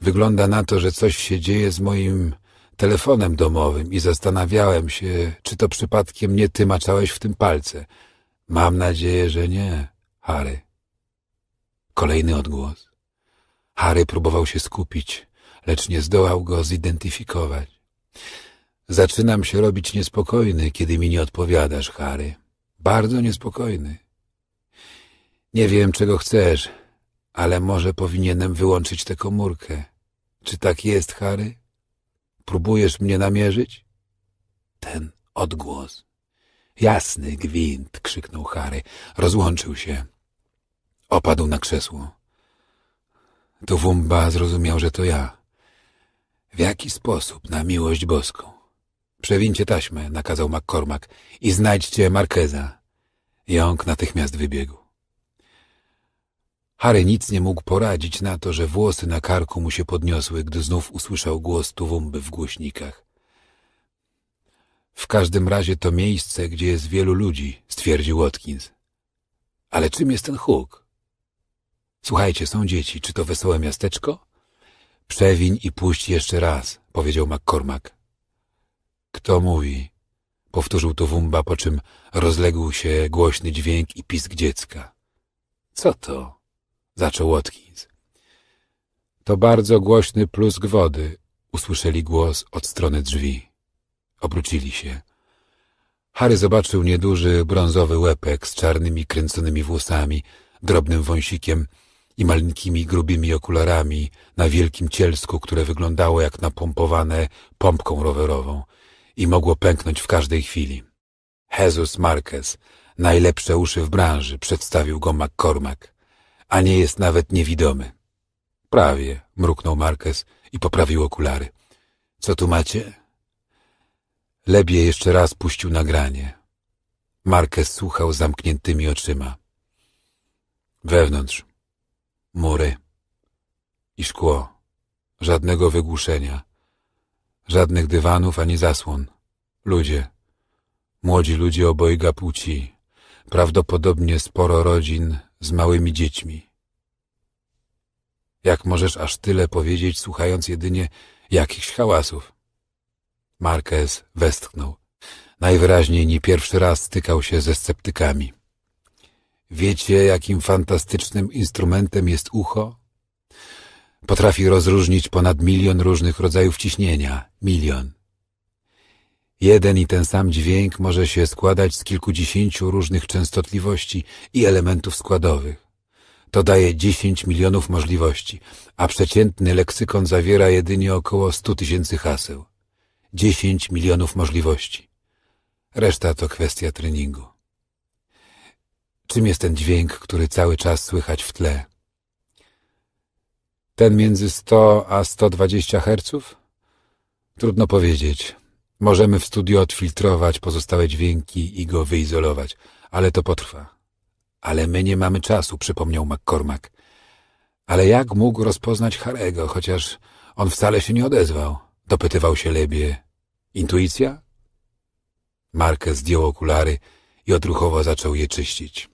Wygląda na to, że coś się dzieje z moim telefonem domowym i zastanawiałem się, czy to przypadkiem nie ty maczałeś w tym palce. Mam nadzieję, że nie, Harry. Kolejny odgłos. Harry próbował się skupić, lecz nie zdołał go zidentyfikować. Zaczynam się robić niespokojny, kiedy mi nie odpowiadasz, Harry. Bardzo niespokojny. Nie wiem, czego chcesz, ale może powinienem wyłączyć tę komórkę. Czy tak jest, Harry? Próbujesz mnie namierzyć? Ten odgłos. Jasny gwint, krzyknął Harry. Rozłączył się. Opadł na krzesło. Tuwumba Wumba zrozumiał, że to ja. W jaki sposób, na miłość boską? Przewincie taśmę, nakazał McCormack, i znajdźcie Markeza. Jąk natychmiast wybiegł. Harry nic nie mógł poradzić na to, że włosy na karku mu się podniosły, gdy znów usłyszał głos Tuwumby w głośnikach. W każdym razie to miejsce, gdzie jest wielu ludzi, stwierdził Watkins. Ale czym jest ten huk? Słuchajcie, są dzieci. Czy to wesołe miasteczko? Przewiń i puść jeszcze raz, powiedział McCormack. Kto mówi? Powtórzył to Wumba, po czym rozległ się głośny dźwięk i pisk dziecka. Co to? Zaczął Watkins. To bardzo głośny plusk wody, usłyszeli głos od strony drzwi. Obrócili się. Harry zobaczył nieduży brązowy łepek z czarnymi kręconymi włosami, drobnym wąsikiem, i maleńkimi, grubymi okularami na wielkim cielsku, które wyglądało jak napompowane pompką rowerową i mogło pęknąć w każdej chwili. Jesus Marquez, najlepsze uszy w branży, przedstawił go McCormack, a nie jest nawet niewidomy. Prawie, mruknął Marquez i poprawił okulary. Co tu macie? Lebie jeszcze raz puścił nagranie. Marquez słuchał zamkniętymi oczyma. Wewnątrz, mury i szkło. Żadnego wygłuszenia, żadnych dywanów ani zasłon. Ludzie, młodzi ludzie obojga płci, prawdopodobnie sporo rodzin z małymi dziećmi. Jak możesz aż tyle powiedzieć, słuchając jedynie jakichś hałasów? Marquez westchnął. Najwyraźniej nie pierwszy raz stykał się ze sceptykami. Wiecie, jakim fantastycznym instrumentem jest ucho? Potrafi rozróżnić ponad milion różnych rodzajów ciśnienia. Milion. Jeden i ten sam dźwięk może się składać z kilkudziesięciu różnych częstotliwości i elementów składowych. To daje dziesięć milionów możliwości, a przeciętny leksykon zawiera jedynie około stu tysięcy haseł. Dziesięć milionów możliwości. Reszta to kwestia treningu. Czym jest ten dźwięk, który cały czas słychać w tle? Ten między 100 a 120 herców? Trudno powiedzieć. Możemy w studio odfiltrować pozostałe dźwięki i go wyizolować, ale to potrwa. Ale my nie mamy czasu, przypomniał McCormack. Ale jak mógł rozpoznać Harego, chociaż on wcale się nie odezwał? Dopytywał się Lebie. Intuicja? Markę zdjął okulary i odruchowo zaczął je czyścić.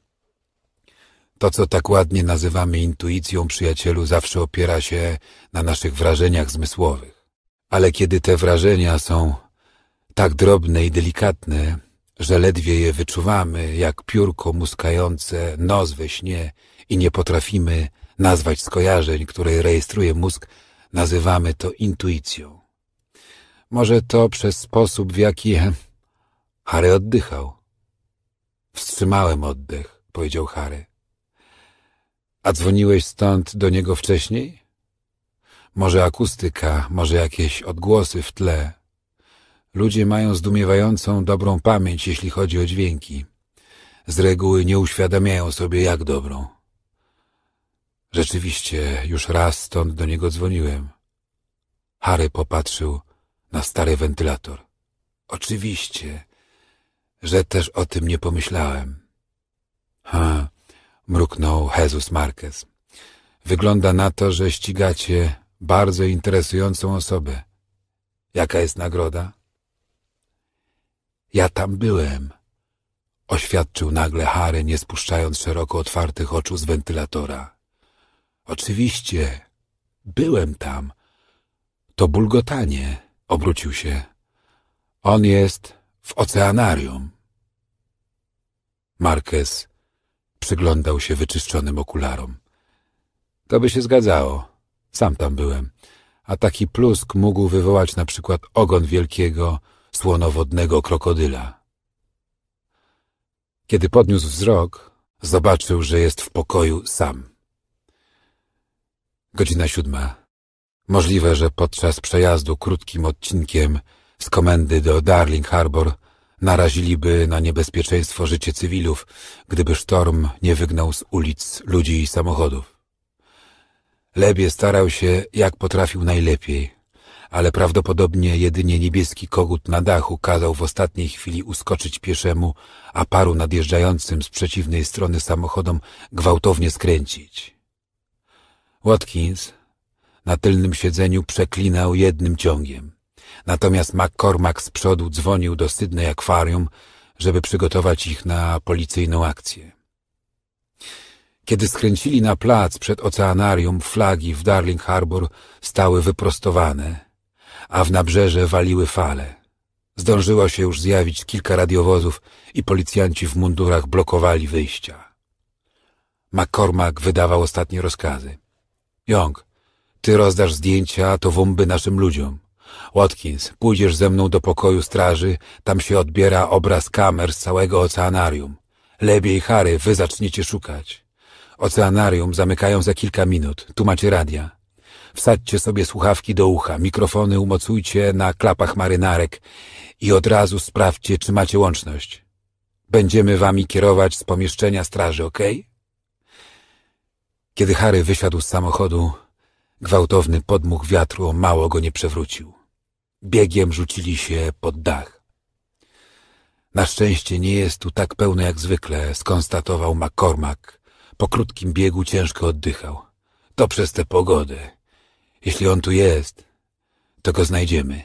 To, co tak ładnie nazywamy intuicją przyjacielu, zawsze opiera się na naszych wrażeniach zmysłowych. Ale kiedy te wrażenia są tak drobne i delikatne, że ledwie je wyczuwamy, jak piórko muskające nos we śnie i nie potrafimy nazwać skojarzeń, które rejestruje mózg, nazywamy to intuicją. Może to przez sposób, w jaki Harry oddychał. Wstrzymałem oddech, powiedział Harry. A dzwoniłeś stąd do niego wcześniej? Może akustyka, może jakieś odgłosy w tle. Ludzie mają zdumiewającą dobrą pamięć, jeśli chodzi o dźwięki. Z reguły nie uświadamiają sobie, jak dobrą. Rzeczywiście, już raz stąd do niego dzwoniłem. Harry popatrzył na stary wentylator. Oczywiście, że też o tym nie pomyślałem. Ha, mruknął Jesus Marquez. Wygląda na to, że ścigacie bardzo interesującą osobę. Jaka jest nagroda? Ja tam byłem, oświadczył nagle Harry, nie spuszczając szeroko otwartych oczu z wentylatora. Oczywiście, byłem tam. To bulgotanie, obrócił się. On jest w oceanarium. Marquez Przyglądał się wyczyszczonym okularom. To by się zgadzało. Sam tam byłem. A taki plusk mógł wywołać na przykład ogon wielkiego, słonowodnego krokodyla. Kiedy podniósł wzrok, zobaczył, że jest w pokoju sam. Godzina siódma. Możliwe, że podczas przejazdu krótkim odcinkiem z komendy do Darling Harbor naraziliby na niebezpieczeństwo życie cywilów, gdyby sztorm nie wygnał z ulic ludzi i samochodów. Lebie starał się, jak potrafił najlepiej, ale prawdopodobnie jedynie niebieski kogut na dachu kazał w ostatniej chwili uskoczyć pieszemu, a paru nadjeżdżającym z przeciwnej strony samochodom gwałtownie skręcić. Watkins na tylnym siedzeniu przeklinał jednym ciągiem. Natomiast McCormack z przodu dzwonił do Sydney Akwarium, żeby przygotować ich na policyjną akcję. Kiedy skręcili na plac przed oceanarium, flagi w Darling Harbour stały wyprostowane, a w nabrzeże waliły fale. Zdążyło się już zjawić kilka radiowozów i policjanci w mundurach blokowali wyjścia. McCormack wydawał ostatnie rozkazy. Young, ty rozdasz zdjęcia to wumby naszym ludziom. Watkins, pójdziesz ze mną do pokoju straży, tam się odbiera obraz kamer z całego oceanarium. Lepiej Harry, wy zaczniecie szukać. Oceanarium zamykają za kilka minut, tu macie radia. Wsadźcie sobie słuchawki do ucha, mikrofony umocujcie na klapach marynarek i od razu sprawdźcie, czy macie łączność. Będziemy wami kierować z pomieszczenia straży, ok? Kiedy Harry wysiadł z samochodu, gwałtowny podmuch wiatru mało go nie przewrócił. Biegiem rzucili się pod dach. Na szczęście nie jest tu tak pełno jak zwykle, skonstatował McCormack. Po krótkim biegu ciężko oddychał. To przez tę pogodę. Jeśli on tu jest, to go znajdziemy.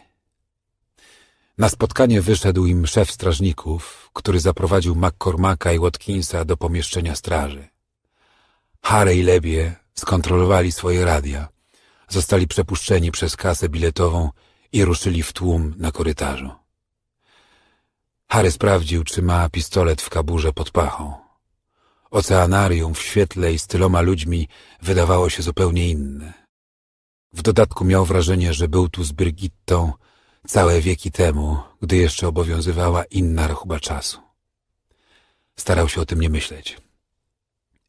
Na spotkanie wyszedł im szef strażników, który zaprowadził McCormacka i Watkinsa do pomieszczenia straży. Harry i Lebie skontrolowali swoje radia. Zostali przepuszczeni przez kasę biletową i ruszyli w tłum na korytarzu. Harry sprawdził, czy ma pistolet w kaburze pod pachą. Oceanarium w świetle i z tyloma ludźmi wydawało się zupełnie inne. W dodatku miał wrażenie, że był tu z Brigittą, całe wieki temu, gdy jeszcze obowiązywała inna rachuba czasu. Starał się o tym nie myśleć.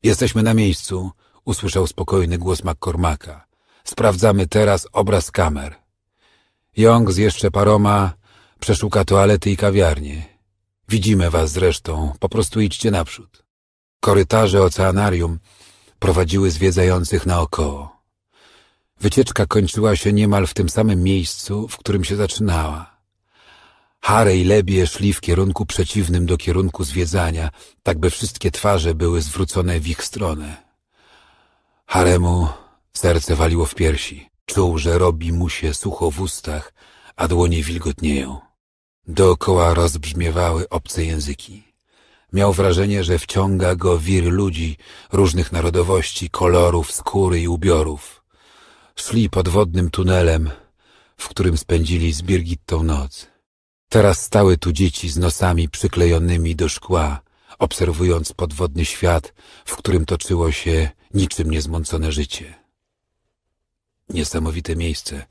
Jesteśmy na miejscu, usłyszał spokojny głos McCormacka. Sprawdzamy teraz obraz kamer. Jong z jeszcze paroma przeszuka toalety i kawiarnie. Widzimy was zresztą, po prostu idźcie naprzód. Korytarze oceanarium prowadziły zwiedzających naokoło. Wycieczka kończyła się niemal w tym samym miejscu, w którym się zaczynała. Harry i Lebie szli w kierunku przeciwnym do kierunku zwiedzania, tak by wszystkie twarze były zwrócone w ich stronę. Haremu serce waliło w piersi. Czuł, że robi mu się sucho w ustach, a dłonie wilgotnieją. Dookoła rozbrzmiewały obce języki. Miał wrażenie, że wciąga go wir ludzi różnych narodowości, kolorów, skóry i ubiorów. Szli podwodnym tunelem, w którym spędzili z Birgittą noc. Teraz stały tu dzieci z nosami przyklejonymi do szkła, obserwując podwodny świat, w którym toczyło się niczym niezmącone życie. Niesamowite miejsce.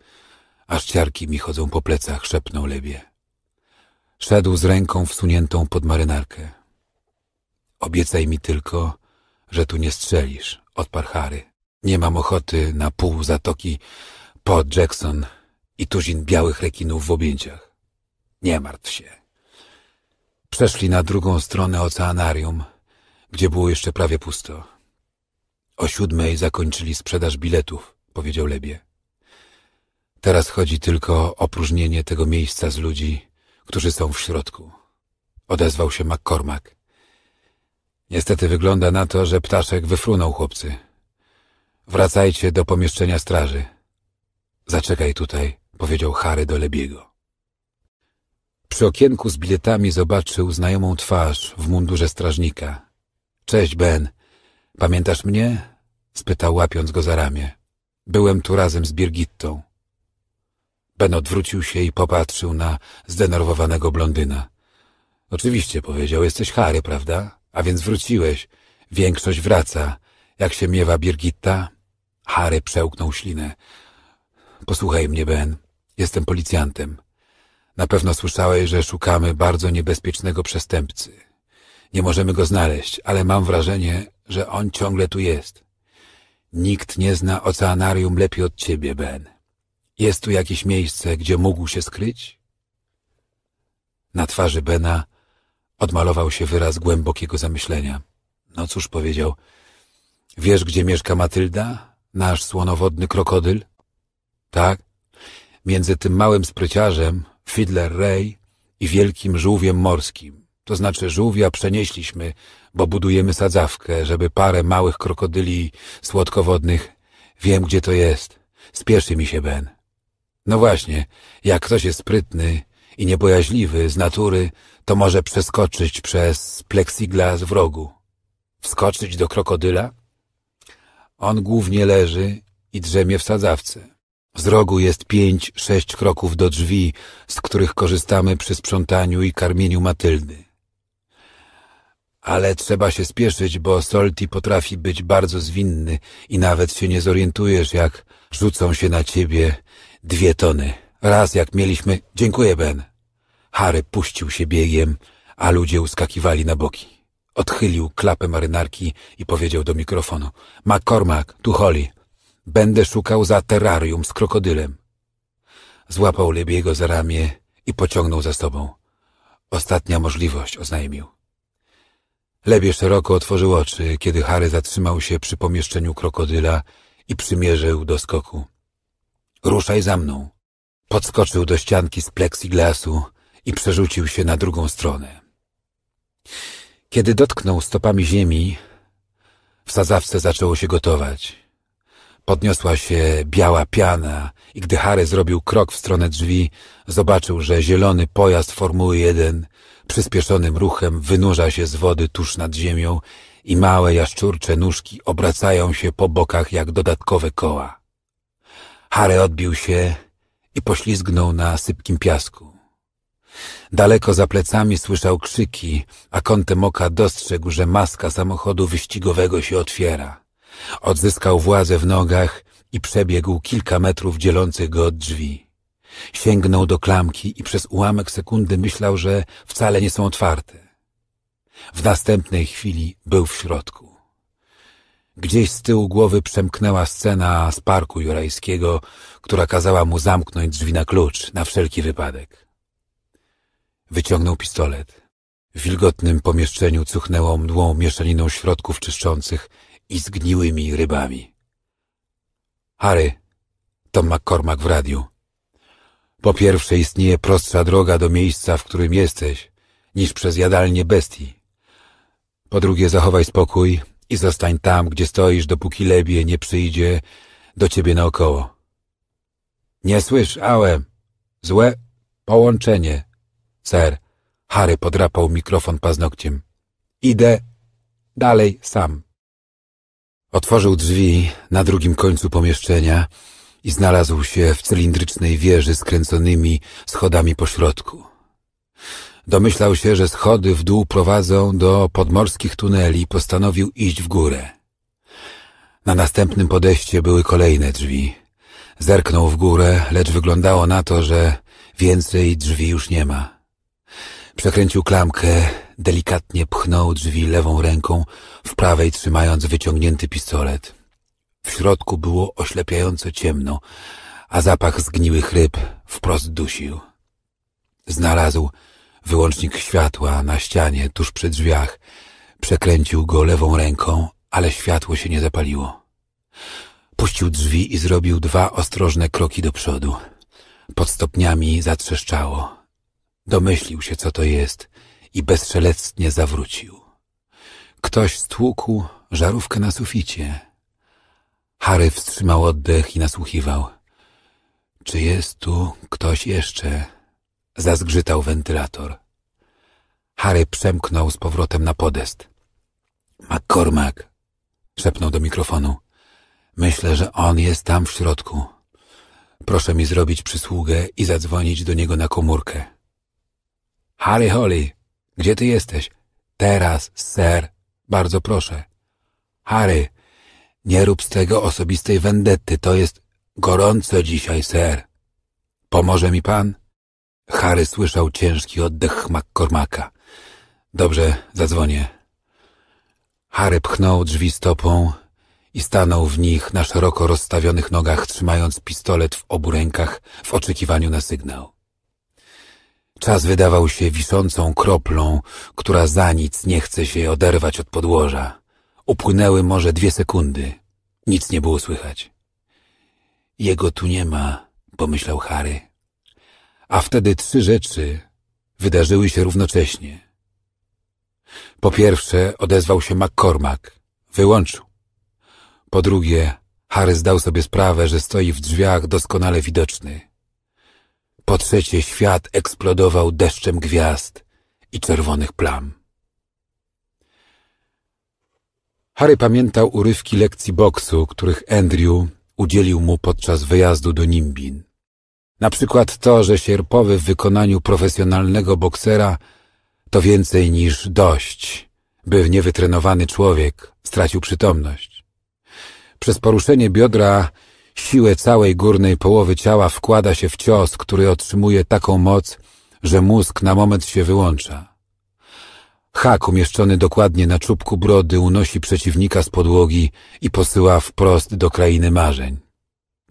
Aż ciarki mi chodzą po plecach, szepnął Lebie. Szedł z ręką wsuniętą pod marynarkę. Obiecaj mi tylko, że tu nie strzelisz, odparł Harry. Nie mam ochoty na pół zatoki pod Jackson i tuzin białych rekinów w objęciach. Nie martw się. Przeszli na drugą stronę oceanarium, gdzie było jeszcze prawie pusto. O siódmej zakończyli sprzedaż biletów powiedział Lebie. Teraz chodzi tylko o opróżnienie tego miejsca z ludzi, którzy są w środku. Odezwał się McCormack. Niestety wygląda na to, że ptaszek wyfrunął chłopcy. Wracajcie do pomieszczenia straży. Zaczekaj tutaj, powiedział Harry do Lebiego. Przy okienku z biletami zobaczył znajomą twarz w mundurze strażnika. Cześć, Ben. Pamiętasz mnie? spytał łapiąc go za ramię. Byłem tu razem z Birgittą. Ben odwrócił się i popatrzył na zdenerwowanego blondyna. Oczywiście, powiedział, jesteś Harry, prawda? A więc wróciłeś. Większość wraca. Jak się miewa Birgitta? Harry przełknął ślinę. Posłuchaj mnie, Ben. Jestem policjantem. Na pewno słyszałeś, że szukamy bardzo niebezpiecznego przestępcy. Nie możemy go znaleźć, ale mam wrażenie, że on ciągle tu jest. Nikt nie zna oceanarium lepiej od ciebie, Ben. Jest tu jakieś miejsce, gdzie mógł się skryć? Na twarzy Bena odmalował się wyraz głębokiego zamyślenia. No cóż, powiedział. Wiesz, gdzie mieszka Matylda? Nasz słonowodny krokodyl? Tak. Między tym małym spryciarzem, Fiddler Ray i wielkim żółwiem morskim. To znaczy żółwia przenieśliśmy, bo budujemy sadzawkę, żeby parę małych krokodyli słodkowodnych... Wiem, gdzie to jest. Spieszy mi się, Ben. No właśnie, jak ktoś jest sprytny i niebojaźliwy z natury, to może przeskoczyć przez plexiglas w rogu. Wskoczyć do krokodyla? On głównie leży i drzemie w sadzawce. Z rogu jest pięć, sześć kroków do drzwi, z których korzystamy przy sprzątaniu i karmieniu Matyldy ale trzeba się spieszyć, bo Solti potrafi być bardzo zwinny i nawet się nie zorientujesz, jak rzucą się na ciebie dwie tony. Raz jak mieliśmy... Dziękuję, Ben. Harry puścił się biegiem, a ludzie uskakiwali na boki. Odchylił klapę marynarki i powiedział do mikrofonu. McCormack, tu Holly. Będę szukał za terrarium z krokodylem. Złapał Lebiego za ramię i pociągnął za sobą. Ostatnia możliwość, oznajmił. Lebie szeroko otworzył oczy, kiedy Harry zatrzymał się przy pomieszczeniu krokodyla i przymierzył do skoku. Ruszaj za mną. Podskoczył do ścianki z plexiglasu i przerzucił się na drugą stronę. Kiedy dotknął stopami ziemi, w sadzawce zaczęło się gotować. Podniosła się biała piana i gdy Harry zrobił krok w stronę drzwi, zobaczył, że zielony pojazd Formuły 1 Przyspieszonym ruchem wynurza się z wody tuż nad ziemią i małe jaszczurcze nóżki obracają się po bokach jak dodatkowe koła. Harry odbił się i poślizgnął na sypkim piasku. Daleko za plecami słyszał krzyki, a kątem oka dostrzegł, że maska samochodu wyścigowego się otwiera. Odzyskał władzę w nogach i przebiegł kilka metrów dzielących go od drzwi. Sięgnął do klamki i przez ułamek sekundy myślał, że wcale nie są otwarte. W następnej chwili był w środku. Gdzieś z tyłu głowy przemknęła scena z parku jurajskiego, która kazała mu zamknąć drzwi na klucz, na wszelki wypadek. Wyciągnął pistolet. W wilgotnym pomieszczeniu cuchnęło mdłą mieszaniną środków czyszczących i zgniłymi rybami. Harry, to McCormack w radiu. Po pierwsze istnieje prostsza droga do miejsca, w którym jesteś, niż przez jadalnie bestii. Po drugie zachowaj spokój i zostań tam, gdzie stoisz, dopóki lebie nie przyjdzie do ciebie naokoło. Nie słysz, ałem. Złe połączenie. Ser, Harry podrapał mikrofon paznokciem. Idę dalej sam. Otworzył drzwi na drugim końcu pomieszczenia i znalazł się w cylindrycznej wieży z kręconymi schodami po środku. Domyślał się, że schody w dół prowadzą do podmorskich tuneli i postanowił iść w górę. Na następnym podejście były kolejne drzwi. Zerknął w górę, lecz wyglądało na to, że więcej drzwi już nie ma. Przekręcił klamkę, delikatnie pchnął drzwi lewą ręką, w prawej trzymając wyciągnięty pistolet. W środku było oślepiająco ciemno, a zapach zgniłych ryb wprost dusił. Znalazł wyłącznik światła na ścianie tuż przy drzwiach. Przekręcił go lewą ręką, ale światło się nie zapaliło. Puścił drzwi i zrobił dwa ostrożne kroki do przodu. Pod stopniami zatrzeszczało. Domyślił się, co to jest i bezszelestnie zawrócił. Ktoś stłukł żarówkę na suficie. Harry wstrzymał oddech i nasłuchiwał. Czy jest tu ktoś jeszcze? Zazgrzytał wentylator. Harry przemknął z powrotem na podest. McCormack, szepnął do mikrofonu. Myślę, że on jest tam w środku. Proszę mi zrobić przysługę i zadzwonić do niego na komórkę. Harry Holly, gdzie ty jesteś? Teraz, ser, bardzo proszę. Harry, nie rób z tego osobistej wendety, to jest gorąco dzisiaj, ser. Pomoże mi pan? Harry słyszał ciężki oddech McCormacka. Dobrze, zadzwonię. Harry pchnął drzwi stopą i stanął w nich na szeroko rozstawionych nogach, trzymając pistolet w obu rękach w oczekiwaniu na sygnał. Czas wydawał się wiszącą kroplą, która za nic nie chce się oderwać od podłoża. Upłynęły może dwie sekundy. Nic nie było słychać. Jego tu nie ma, pomyślał Harry. A wtedy trzy rzeczy wydarzyły się równocześnie. Po pierwsze odezwał się McCormack. Wyłączył. Po drugie, Harry zdał sobie sprawę, że stoi w drzwiach doskonale widoczny. Po trzecie, świat eksplodował deszczem gwiazd i czerwonych plam. Harry pamiętał urywki lekcji boksu, których Andrew udzielił mu podczas wyjazdu do Nimbin. Na przykład to, że sierpowy w wykonaniu profesjonalnego boksera to więcej niż dość, by niewytrenowany człowiek stracił przytomność. Przez poruszenie biodra siłę całej górnej połowy ciała wkłada się w cios, który otrzymuje taką moc, że mózg na moment się wyłącza. Hak umieszczony dokładnie na czubku brody unosi przeciwnika z podłogi i posyła wprost do krainy marzeń.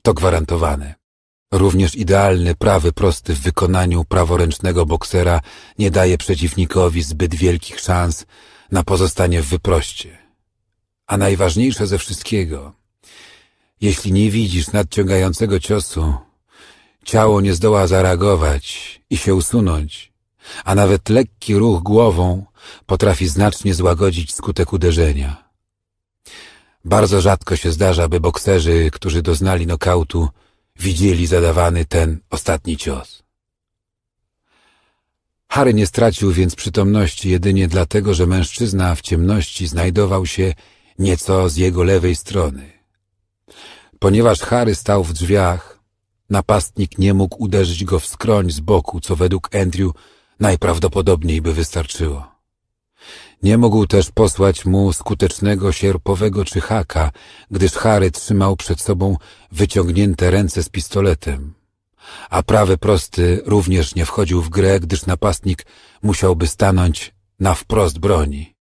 To gwarantowane. Również idealny prawy prosty w wykonaniu praworęcznego boksera nie daje przeciwnikowi zbyt wielkich szans na pozostanie w wyproście. A najważniejsze ze wszystkiego, jeśli nie widzisz nadciągającego ciosu, ciało nie zdoła zareagować i się usunąć, a nawet lekki ruch głową Potrafi znacznie złagodzić skutek uderzenia. Bardzo rzadko się zdarza, by bokserzy, którzy doznali nokautu, widzieli zadawany ten ostatni cios. Harry nie stracił więc przytomności jedynie dlatego, że mężczyzna w ciemności znajdował się nieco z jego lewej strony. Ponieważ Harry stał w drzwiach, napastnik nie mógł uderzyć go w skroń z boku, co według Andrew najprawdopodobniej by wystarczyło. Nie mógł też posłać mu skutecznego sierpowego czy haka, gdyż Harry trzymał przed sobą wyciągnięte ręce z pistoletem. A prawy prosty również nie wchodził w grę, gdyż napastnik musiałby stanąć na wprost broni.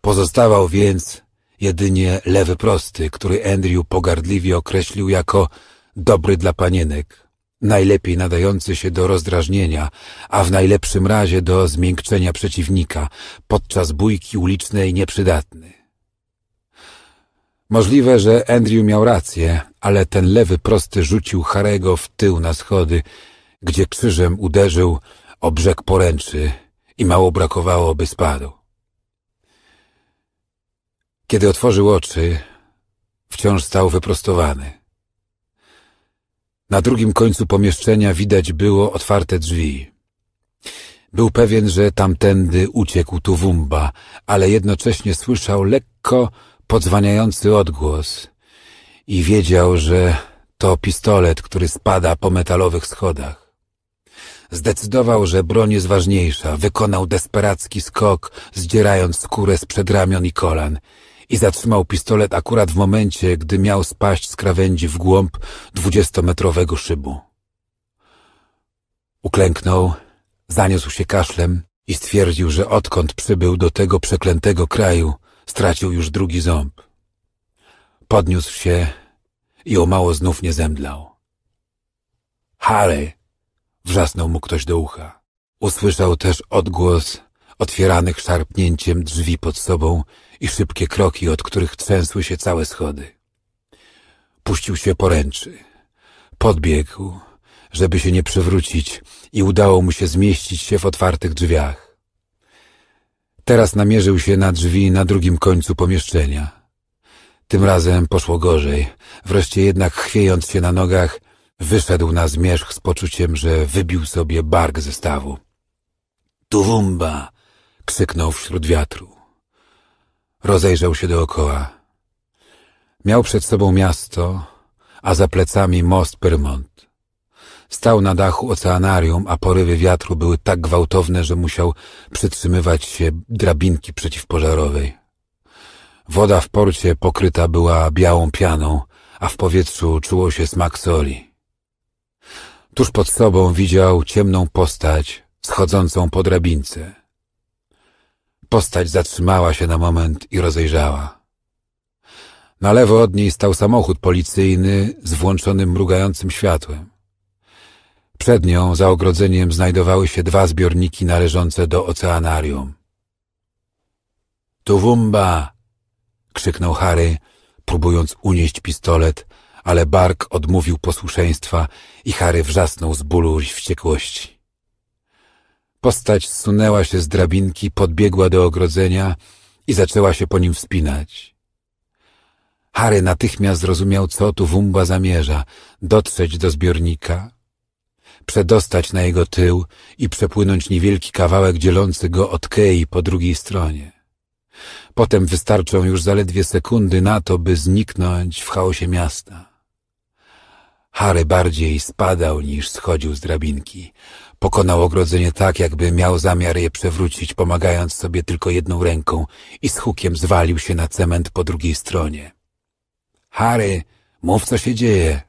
Pozostawał więc jedynie lewy prosty, który Andrew pogardliwie określił jako dobry dla panienek najlepiej nadający się do rozdrażnienia, a w najlepszym razie do zmiękczenia przeciwnika, podczas bójki ulicznej nieprzydatny. Możliwe, że Andrew miał rację, ale ten lewy prosty rzucił Harego w tył na schody, gdzie krzyżem uderzył o brzeg poręczy i mało brakowało, by spadł. Kiedy otworzył oczy, wciąż stał wyprostowany. Na drugim końcu pomieszczenia widać było otwarte drzwi. Był pewien, że tamtędy uciekł Tuwumba, ale jednocześnie słyszał lekko podzwaniający odgłos i wiedział, że to pistolet, który spada po metalowych schodach. Zdecydował, że broń jest ważniejsza, wykonał desperacki skok, zdzierając skórę z przedramion i kolan i zatrzymał pistolet akurat w momencie, gdy miał spaść z krawędzi w głąb dwudziestometrowego szybu. Uklęknął, zaniósł się kaszlem i stwierdził, że odkąd przybył do tego przeklętego kraju, stracił już drugi ząb. Podniósł się i o mało znów nie zemdlał. Harry! Wrzasnął mu ktoś do ucha. Usłyszał też odgłos otwieranych szarpnięciem drzwi pod sobą i szybkie kroki, od których trzęsły się całe schody. Puścił się poręczy. Podbiegł, żeby się nie przewrócić i udało mu się zmieścić się w otwartych drzwiach. Teraz namierzył się na drzwi na drugim końcu pomieszczenia. Tym razem poszło gorzej. Wreszcie jednak chwiejąc się na nogach, wyszedł na zmierzch z poczuciem, że wybił sobie bark ze stawu. Tuwumba! krzyknął wśród wiatru. Rozejrzał się dookoła. Miał przed sobą miasto, a za plecami most Pyrmont. Stał na dachu oceanarium, a porywy wiatru były tak gwałtowne, że musiał przytrzymywać się drabinki przeciwpożarowej. Woda w porcie pokryta była białą pianą, a w powietrzu czuło się smak soli. Tuż pod sobą widział ciemną postać schodzącą po drabince. Postać zatrzymała się na moment i rozejrzała. Na lewo od niej stał samochód policyjny z włączonym mrugającym światłem. Przed nią, za ogrodzeniem, znajdowały się dwa zbiorniki należące do oceanarium. Tuwumba! krzyknął Harry, próbując unieść pistolet, ale Bark odmówił posłuszeństwa i Harry wrzasnął z bólu i wściekłości. Postać zsunęła się z drabinki, podbiegła do ogrodzenia i zaczęła się po nim wspinać. Harry natychmiast zrozumiał, co tu Wumba zamierza – dotrzeć do zbiornika, przedostać na jego tył i przepłynąć niewielki kawałek dzielący go od Kei po drugiej stronie. Potem wystarczą już zaledwie sekundy na to, by zniknąć w chaosie miasta. Harry bardziej spadał niż schodził z drabinki – Pokonał ogrodzenie tak, jakby miał zamiar je przewrócić, pomagając sobie tylko jedną ręką i z hukiem zwalił się na cement po drugiej stronie. Harry, mów co się dzieje.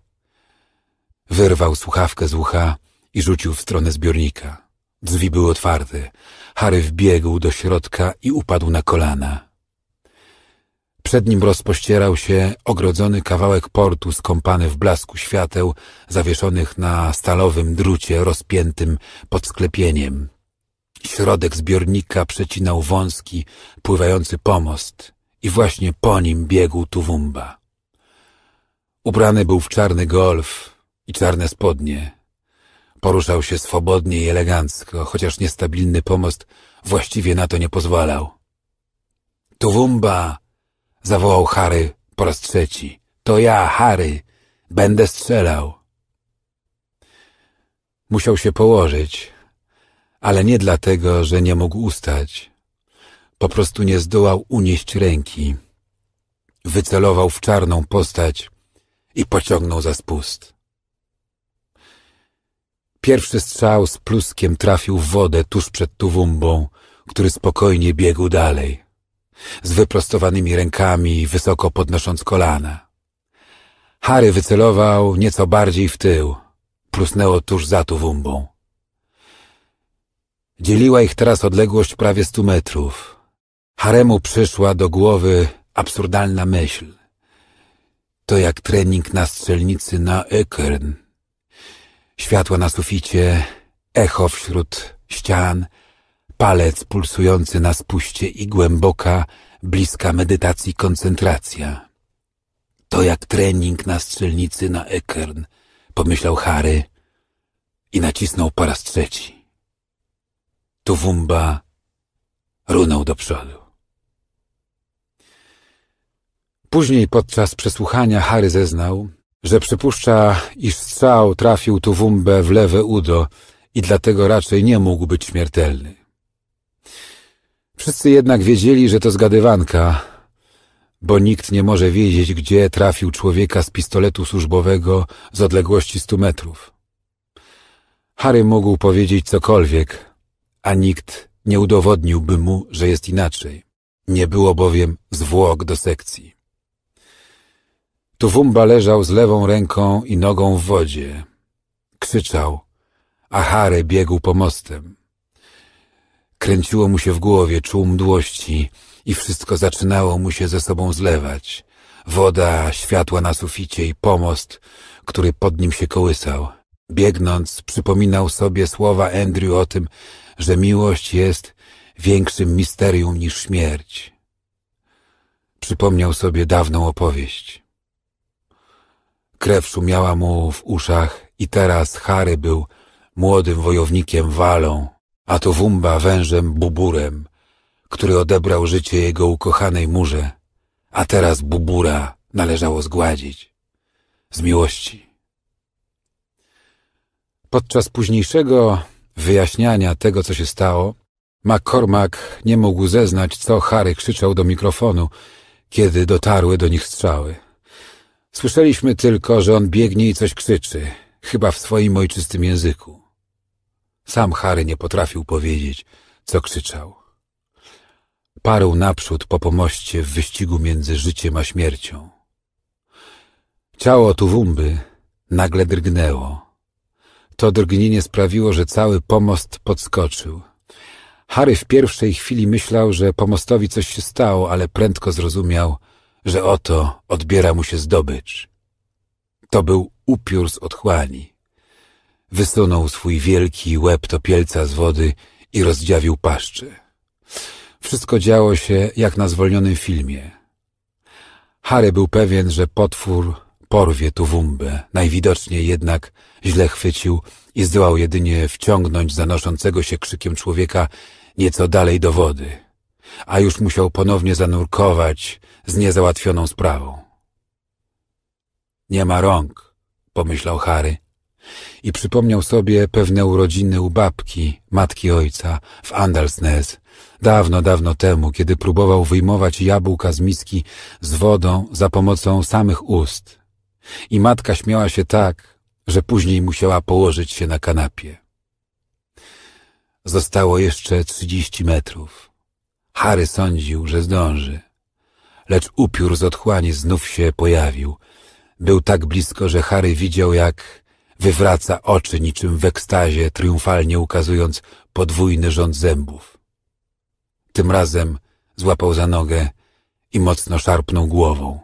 Wyrwał słuchawkę z ucha i rzucił w stronę zbiornika. Drzwi były otwarte. Harry wbiegł do środka i upadł na kolana. Przed nim rozpościerał się ogrodzony kawałek portu skąpany w blasku świateł, zawieszonych na stalowym drucie rozpiętym pod sklepieniem. Środek zbiornika przecinał wąski, pływający pomost i właśnie po nim biegł Tuwumba. Ubrany był w czarny golf i czarne spodnie. Poruszał się swobodnie i elegancko, chociaż niestabilny pomost właściwie na to nie pozwalał. Tuwumba! zawołał Harry po raz trzeci. To ja, Harry, będę strzelał. Musiał się położyć, ale nie dlatego, że nie mógł ustać. Po prostu nie zdołał unieść ręki. Wycelował w czarną postać i pociągnął za spust. Pierwszy strzał z pluskiem trafił w wodę tuż przed tuwumbą, który spokojnie biegł dalej z wyprostowanymi rękami, wysoko podnosząc kolana. Harry wycelował nieco bardziej w tył. Prusnęło tuż za tuwumbą. Dzieliła ich teraz odległość prawie stu metrów. Haremu przyszła do głowy absurdalna myśl. To jak trening na strzelnicy na Ekern. Światła na suficie, echo wśród ścian – palec pulsujący na spuście i głęboka, bliska medytacji koncentracja. To jak trening na strzelnicy na Ekern, pomyślał Harry i nacisnął po raz trzeci. Tuwumba runął do przodu. Później podczas przesłuchania Harry zeznał, że przypuszcza, iż strzał trafił Tuwumbę w lewe udo i dlatego raczej nie mógł być śmiertelny. Wszyscy jednak wiedzieli, że to zgadywanka, bo nikt nie może wiedzieć, gdzie trafił człowieka z pistoletu służbowego z odległości stu metrów. Harry mógł powiedzieć cokolwiek, a nikt nie udowodniłby mu, że jest inaczej. Nie było bowiem zwłok do sekcji. Tuwumba leżał z lewą ręką i nogą w wodzie. Krzyczał, a Harry biegł po mostem. Kręciło mu się w głowie, czuł mdłości i wszystko zaczynało mu się ze sobą zlewać. Woda, światła na suficie i pomost, który pod nim się kołysał. Biegnąc, przypominał sobie słowa Andrew o tym, że miłość jest większym misterium niż śmierć. Przypomniał sobie dawną opowieść. Krew szumiała mu w uszach i teraz Harry był młodym wojownikiem walą, a to Wumba wężem Buburem, który odebrał życie jego ukochanej murze, a teraz Bubura należało zgładzić. Z miłości. Podczas późniejszego wyjaśniania tego, co się stało, McCormack nie mógł zeznać, co Harry krzyczał do mikrofonu, kiedy dotarły do nich strzały. Słyszeliśmy tylko, że on biegnie i coś krzyczy, chyba w swoim ojczystym języku. Sam Harry nie potrafił powiedzieć, co krzyczał. Parł naprzód po pomoście w wyścigu między życiem a śmiercią. Ciało Tuwumby nagle drgnęło. To drgnienie sprawiło, że cały pomost podskoczył. Harry w pierwszej chwili myślał, że pomostowi coś się stało, ale prędko zrozumiał, że oto odbiera mu się zdobycz. To był upiór z otchłani. Wysunął swój wielki łeb topielca z wody i rozdziawił paszczy. Wszystko działo się jak na zwolnionym filmie. Harry był pewien, że potwór porwie tu wumbę. Najwidoczniej jednak źle chwycił i zdołał jedynie wciągnąć zanoszącego się krzykiem człowieka nieco dalej do wody, a już musiał ponownie zanurkować z niezałatwioną sprawą. Nie ma rąk, pomyślał Harry i przypomniał sobie pewne urodziny u babki, matki ojca, w Andalsnes, dawno, dawno temu, kiedy próbował wyjmować jabłka z miski z wodą za pomocą samych ust. I matka śmiała się tak, że później musiała położyć się na kanapie. Zostało jeszcze trzydzieści metrów. Harry sądził, że zdąży. Lecz upiór z otchłani znów się pojawił. Był tak blisko, że Harry widział, jak wywraca oczy niczym w ekstazie, triumfalnie ukazując podwójny rząd zębów. Tym razem złapał za nogę i mocno szarpnął głową.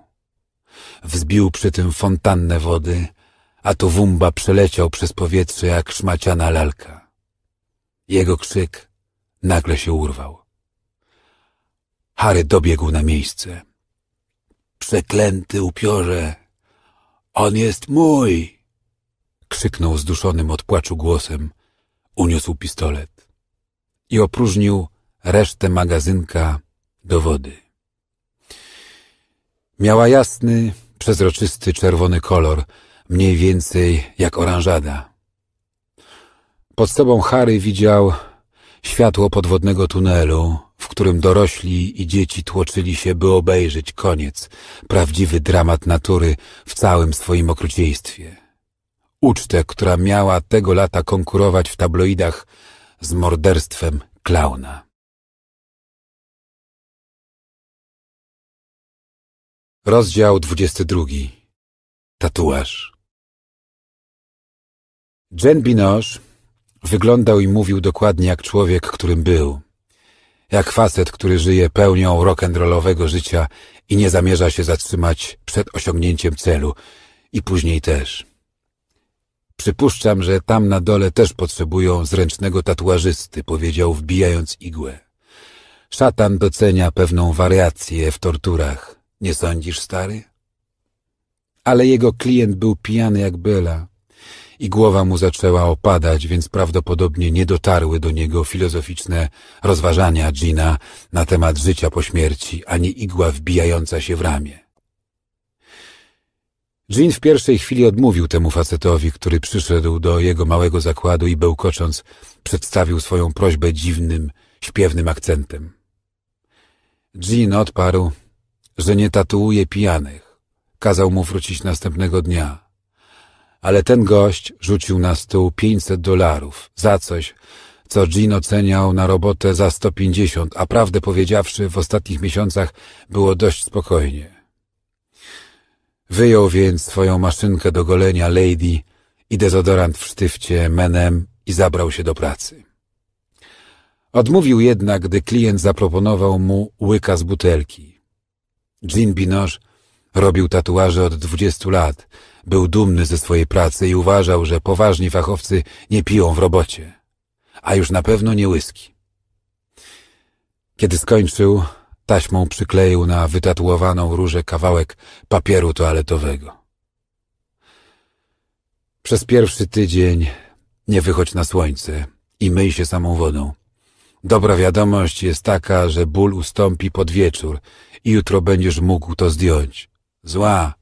Wzbił przy tym fontannę wody, a to wumba przeleciał przez powietrze jak szmaciana lalka. Jego krzyk nagle się urwał. Harry dobiegł na miejsce. Przeklęty upiorze! On jest mój! krzyknął zduszonym od płaczu głosem, uniósł pistolet i opróżnił resztę magazynka do wody. Miała jasny, przezroczysty, czerwony kolor, mniej więcej jak oranżada. Pod sobą Harry widział światło podwodnego tunelu, w którym dorośli i dzieci tłoczyli się, by obejrzeć koniec, prawdziwy dramat natury w całym swoim okrucieństwie ucztę, która miała tego lata konkurować w tabloidach z morderstwem klauna. Rozdział 22. Tatuaż Jen Binoche wyglądał i mówił dokładnie jak człowiek, którym był. Jak facet, który żyje pełnią rock'n'rollowego życia i nie zamierza się zatrzymać przed osiągnięciem celu i później też. Przypuszczam, że tam na dole też potrzebują zręcznego tatuażysty, powiedział wbijając igłę. Szatan docenia pewną wariację w torturach. Nie sądzisz, stary? Ale jego klient był pijany jak bela i głowa mu zaczęła opadać, więc prawdopodobnie nie dotarły do niego filozoficzne rozważania Gina na temat życia po śmierci, ani igła wbijająca się w ramię. Jean w pierwszej chwili odmówił temu facetowi, który przyszedł do jego małego zakładu i bełkocząc przedstawił swoją prośbę dziwnym, śpiewnym akcentem. Jean odparł, że nie tatuuje pijanych. Kazał mu wrócić następnego dnia. Ale ten gość rzucił na stół 500 dolarów za coś, co Jean oceniał na robotę za 150, a prawdę powiedziawszy w ostatnich miesiącach było dość spokojnie. Wyjął więc swoją maszynkę do golenia Lady i dezodorant w sztyfcie menem i zabrał się do pracy. Odmówił jednak, gdy klient zaproponował mu łyka z butelki. Jean Binoche robił tatuaże od dwudziestu lat, był dumny ze swojej pracy i uważał, że poważni fachowcy nie piją w robocie, a już na pewno nie whisky. Kiedy skończył, Taśmą przykleił na wytatuowaną różę kawałek papieru toaletowego. Przez pierwszy tydzień nie wychodź na słońce i myj się samą wodą. Dobra wiadomość jest taka, że ból ustąpi pod wieczór i jutro będziesz mógł to zdjąć. Zła,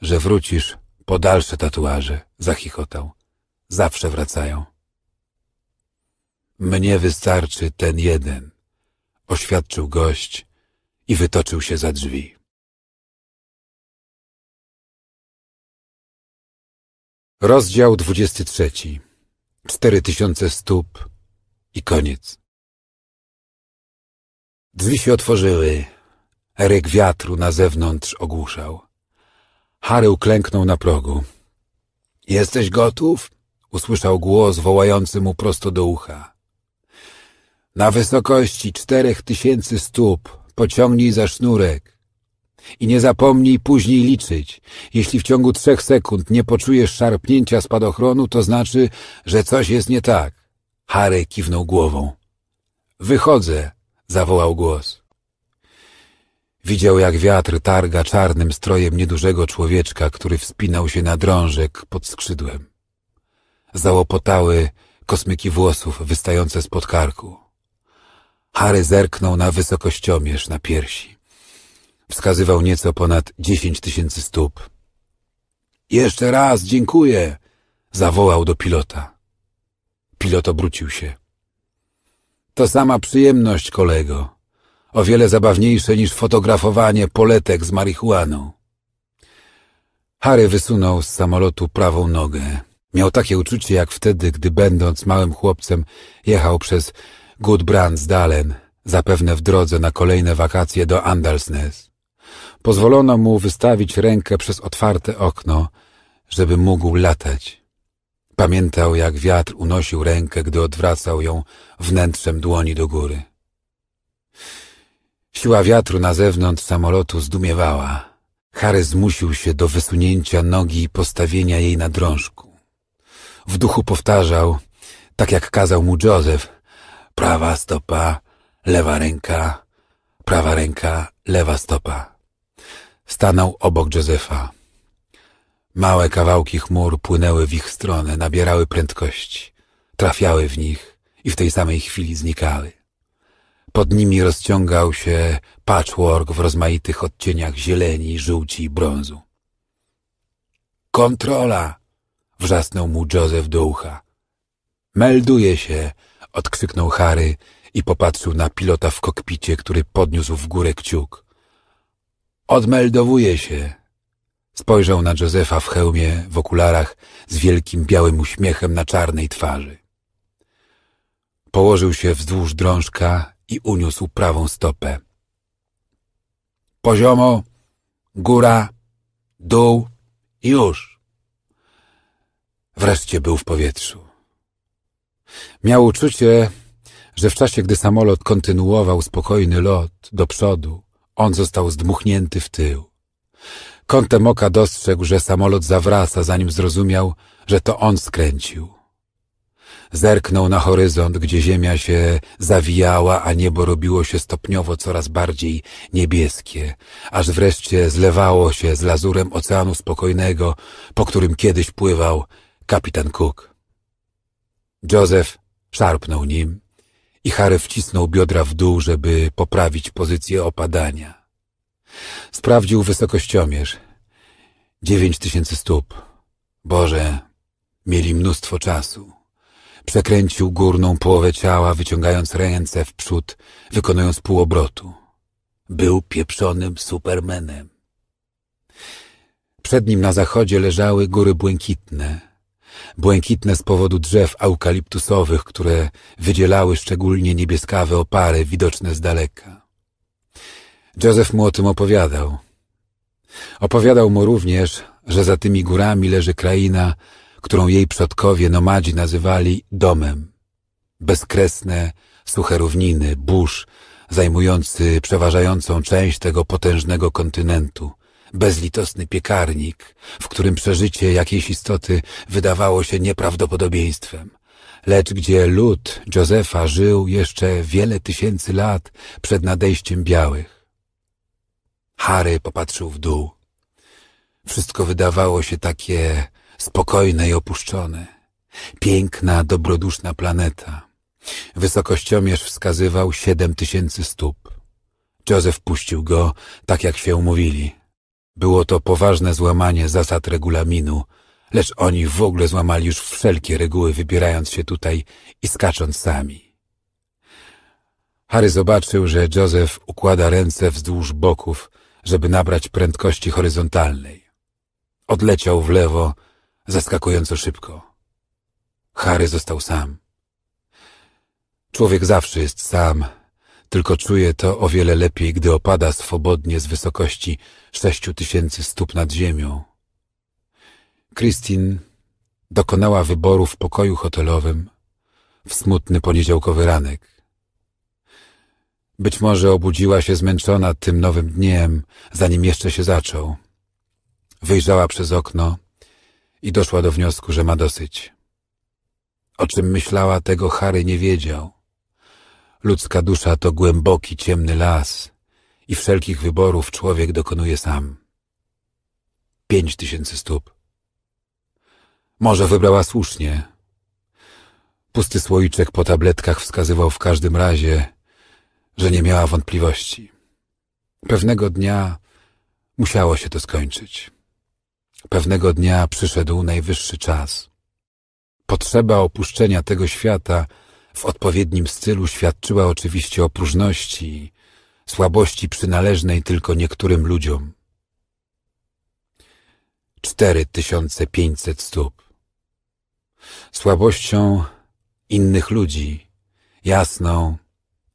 że wrócisz po dalsze tatuaże, zachichotał. Zawsze wracają. Mnie wystarczy ten jeden oświadczył gość i wytoczył się za drzwi. Rozdział 23. tysiące stóp i koniec. Drzwi się otworzyły. Ryk wiatru na zewnątrz ogłuszał. Harry uklęknął na progu. Jesteś gotów? usłyszał głos wołający mu prosto do ucha. Na wysokości czterech tysięcy stóp pociągnij za sznurek i nie zapomnij później liczyć. Jeśli w ciągu trzech sekund nie poczujesz szarpnięcia spadochronu, to znaczy, że coś jest nie tak. Harry kiwnął głową. Wychodzę, zawołał głos. Widział, jak wiatr targa czarnym strojem niedużego człowieczka, który wspinał się na drążek pod skrzydłem. Załopotały kosmyki włosów wystające spod karku. Harry zerknął na wysokościomierz na piersi. Wskazywał nieco ponad dziesięć tysięcy stóp. Jeszcze raz dziękuję! zawołał do pilota. Pilot obrócił się. To sama przyjemność, kolego. O wiele zabawniejsze niż fotografowanie poletek z marihuaną. Harry wysunął z samolotu prawą nogę. Miał takie uczucie jak wtedy, gdy będąc małym chłopcem jechał przez Gudbrandsdalen, zapewne w drodze na kolejne wakacje do Andalsnes. Pozwolono mu wystawić rękę przez otwarte okno, żeby mógł latać. Pamiętał, jak wiatr unosił rękę, gdy odwracał ją wnętrzem dłoni do góry. Siła wiatru na zewnątrz samolotu zdumiewała. Harry zmusił się do wysunięcia nogi i postawienia jej na drążku. W duchu powtarzał, tak jak kazał mu Joseph, prawa stopa, lewa ręka, prawa ręka, lewa stopa. Stanął obok Józefa. Małe kawałki chmur płynęły w ich stronę, nabierały prędkości, trafiały w nich i w tej samej chwili znikały. Pod nimi rozciągał się patchwork w rozmaitych odcieniach zieleni, żółci i brązu. Kontrola! wrzasnął mu Józef do ucha. Melduje się, odkrzyknął Harry i popatrzył na pilota w kokpicie, który podniósł w górę kciuk. Odmeldowuje się. Spojrzał na Józefa w hełmie, w okularach, z wielkim białym uśmiechem na czarnej twarzy. Położył się wzdłuż drążka i uniósł prawą stopę. Poziomo, góra, dół i już. Wreszcie był w powietrzu. Miał uczucie, że w czasie, gdy samolot kontynuował spokojny lot do przodu, on został zdmuchnięty w tył. Kątem oka dostrzegł, że samolot zawraca, zanim zrozumiał, że to on skręcił. Zerknął na horyzont, gdzie ziemia się zawijała, a niebo robiło się stopniowo coraz bardziej niebieskie, aż wreszcie zlewało się z lazurem oceanu spokojnego, po którym kiedyś pływał kapitan Cook. Józef szarpnął nim i Harry wcisnął biodra w dół, żeby poprawić pozycję opadania. Sprawdził wysokościomierz. Dziewięć tysięcy stóp. Boże, mieli mnóstwo czasu. Przekręcił górną połowę ciała, wyciągając ręce w przód, wykonując półobrotu. Był pieprzonym supermenem. Przed nim na zachodzie leżały góry błękitne, błękitne z powodu drzew eukaliptusowych, które wydzielały szczególnie niebieskawe opary widoczne z daleka. Józef mu o tym opowiadał. Opowiadał mu również, że za tymi górami leży kraina, którą jej przodkowie nomadzi nazywali domem. Bezkresne, suche równiny, burz, zajmujący przeważającą część tego potężnego kontynentu – bezlitosny piekarnik, w którym przeżycie jakiejś istoty wydawało się nieprawdopodobieństwem, lecz gdzie lud Józefa żył jeszcze wiele tysięcy lat przed nadejściem białych. Harry popatrzył w dół. Wszystko wydawało się takie spokojne i opuszczone. Piękna, dobroduszna planeta. Wysokościomierz wskazywał siedem tysięcy stóp. Józef puścił go, tak jak się umówili. Było to poważne złamanie zasad regulaminu, lecz oni w ogóle złamali już wszelkie reguły, wybierając się tutaj i skacząc sami. Harry zobaczył, że Joseph układa ręce wzdłuż boków, żeby nabrać prędkości horyzontalnej. Odleciał w lewo, zaskakująco szybko. Harry został sam. Człowiek zawsze jest sam, tylko czuję to o wiele lepiej, gdy opada swobodnie z wysokości sześciu tysięcy stóp nad ziemią. Christine dokonała wyboru w pokoju hotelowym w smutny poniedziałkowy ranek. Być może obudziła się zmęczona tym nowym dniem, zanim jeszcze się zaczął. Wyjrzała przez okno i doszła do wniosku, że ma dosyć. O czym myślała, tego Harry nie wiedział. Ludzka dusza to głęboki, ciemny las i wszelkich wyborów człowiek dokonuje sam. Pięć tysięcy stóp. Może wybrała słusznie. Pusty słoiczek po tabletkach wskazywał w każdym razie, że nie miała wątpliwości. Pewnego dnia musiało się to skończyć. Pewnego dnia przyszedł najwyższy czas. Potrzeba opuszczenia tego świata – w odpowiednim stylu świadczyła oczywiście o próżności, słabości przynależnej tylko niektórym ludziom. 4500 stóp. Słabością innych ludzi, jasną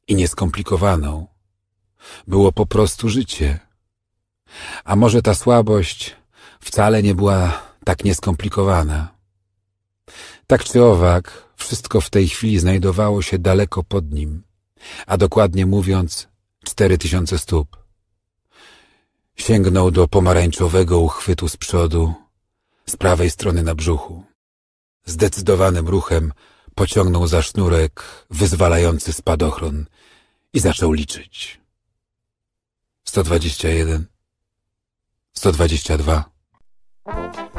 i nieskomplikowaną, było po prostu życie. A może ta słabość wcale nie była tak nieskomplikowana. Tak czy owak, wszystko w tej chwili znajdowało się daleko pod nim, a dokładnie mówiąc cztery tysiące stóp. Sięgnął do pomarańczowego uchwytu z przodu, z prawej strony na brzuchu. Zdecydowanym ruchem pociągnął za sznurek wyzwalający spadochron i zaczął liczyć. 121 122